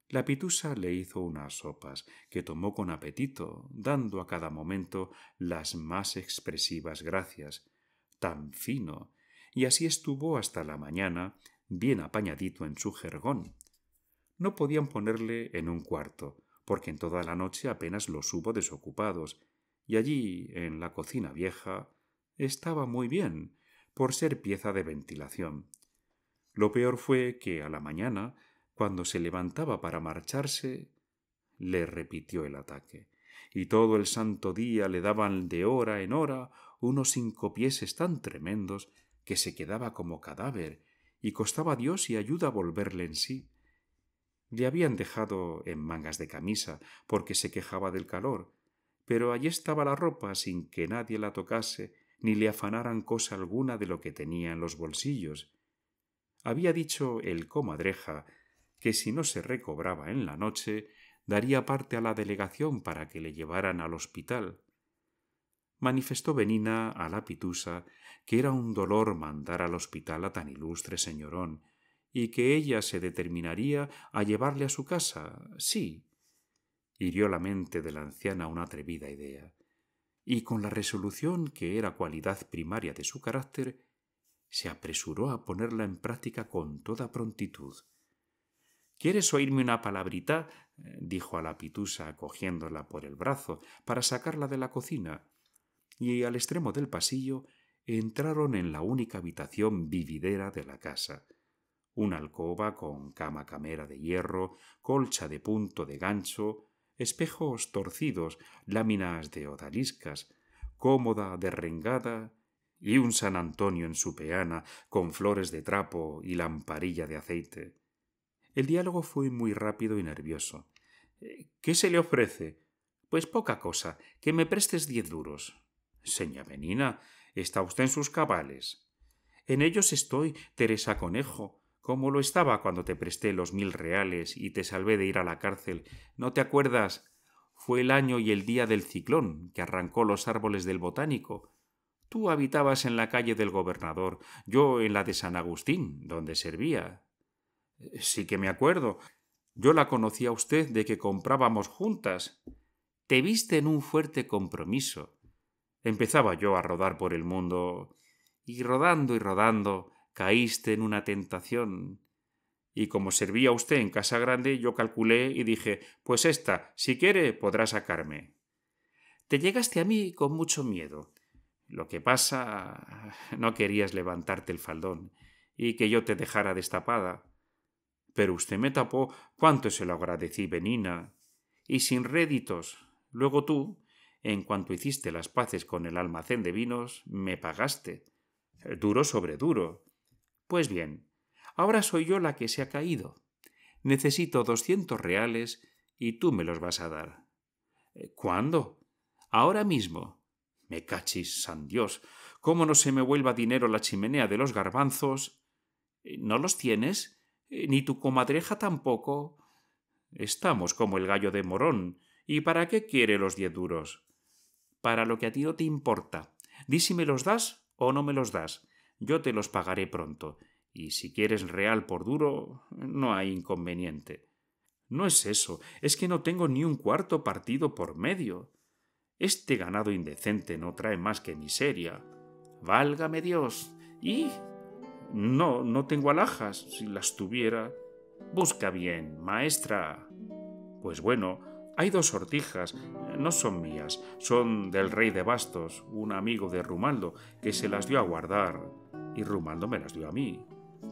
la pitusa le hizo unas sopas que tomó con apetito, dando a cada momento las más expresivas gracias. Tan fino. Y así estuvo hasta la mañana, bien apañadito en su jergón. No podían ponerle en un cuarto, porque en toda la noche apenas los hubo desocupados, y allí, en la cocina vieja, estaba muy bien, por ser pieza de ventilación. Lo peor fue que a la mañana cuando se levantaba para marcharse, le repitió el ataque, y todo el santo día le daban de hora en hora unos cinco pieses tan tremendos que se quedaba como cadáver, y costaba Dios y ayuda volverle en sí. Le habían dejado en mangas de camisa, porque se quejaba del calor, pero allí estaba la ropa sin que nadie la tocase, ni le afanaran cosa alguna de lo que tenía en los bolsillos. Había dicho el comadreja que si no se recobraba en la noche, daría parte a la delegación para que le llevaran al hospital. Manifestó Benina a la pitusa que era un dolor mandar al hospital a tan ilustre señorón, y que ella se determinaría a llevarle a su casa, sí. Hirió la mente de la anciana una atrevida idea, y con la resolución que era cualidad primaria de su carácter, se apresuró a ponerla en práctica con toda prontitud ¿Quieres oírme una palabrita? Eh, dijo a la pitusa, cogiéndola por el brazo, para sacarla de la cocina. Y al extremo del pasillo entraron en la única habitación vividera de la casa. Una alcoba con cama camera de hierro, colcha de punto de gancho, espejos torcidos, láminas de odaliscas, cómoda derrengada y un San Antonio en su peana con flores de trapo y lamparilla de aceite. El diálogo fue muy rápido y nervioso. Eh, ¿Qué se le ofrece? Pues poca cosa, que me prestes diez duros. Señá Benina, está usted en sus cabales. En ellos estoy, Teresa Conejo, como lo estaba cuando te presté los mil reales y te salvé de ir a la cárcel. ¿No te acuerdas? Fue el año y el día del ciclón que arrancó los árboles del botánico. Tú habitabas en la calle del gobernador, yo en la de San Agustín, donde servía. Eh, sí que me acuerdo. Yo la conocí a usted de que comprábamos juntas. Te viste en un fuerte compromiso. Empezaba yo a rodar por el mundo, y rodando y rodando caíste en una tentación. Y como servía usted en casa grande, yo calculé y dije Pues esta, si quiere, podrá sacarme. Te llegaste a mí con mucho miedo. Lo que pasa. no querías levantarte el faldón y que yo te dejara destapada pero usted me tapó cuánto se lo agradecí, Benina. Y sin réditos. Luego tú, en cuanto hiciste las paces con el almacén de vinos, me pagaste. Duro sobre duro. Pues bien, ahora soy yo la que se ha caído. Necesito doscientos reales y tú me los vas a dar. Eh, ¿Cuándo? Ahora mismo. Me cachis, san Dios. ¿Cómo no se me vuelva dinero la chimenea de los garbanzos? ¿No los tienes? Eh, ni tu comadreja tampoco. Estamos como el gallo de Morón. ¿Y para qué quiere los diez duros? Para lo que a ti no te importa. Di si me los das o no me los das. Yo te los pagaré pronto. Y si quieres real por duro, no hay inconveniente. No es eso, es que no tengo ni un cuarto partido por medio. Este ganado indecente no trae más que miseria. Válgame Dios. Y no, no tengo alhajas. Si las tuviera... Busca bien, maestra. Pues bueno, hay dos sortijas, no son mías, son del rey de bastos, un amigo de Rumaldo, que se las dio a guardar, y Rumaldo me las dio a mí.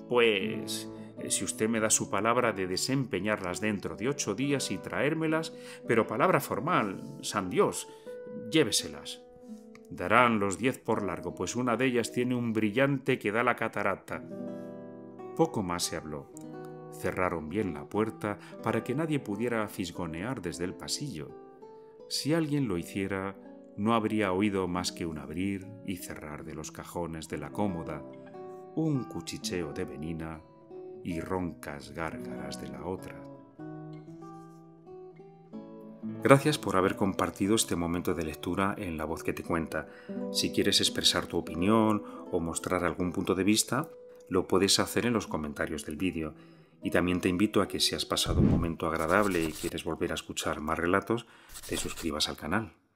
Pues, si usted me da su palabra de desempeñarlas dentro de ocho días y traérmelas, pero palabra formal, san Dios, lléveselas. Darán los diez por largo, pues una de ellas tiene un brillante que da la catarata. Poco más se habló. Cerraron bien la puerta para que nadie pudiera fisgonear desde el pasillo. Si alguien lo hiciera, no habría oído más que un abrir y cerrar de los cajones de la cómoda, un cuchicheo de venina y roncas gárgaras de la otra. Gracias por haber compartido este momento de lectura en La voz que te cuenta. Si quieres expresar tu opinión o mostrar algún punto de vista, lo puedes hacer en los comentarios del vídeo. Y también te invito a que si has pasado un momento agradable y quieres volver a escuchar más relatos, te suscribas al canal.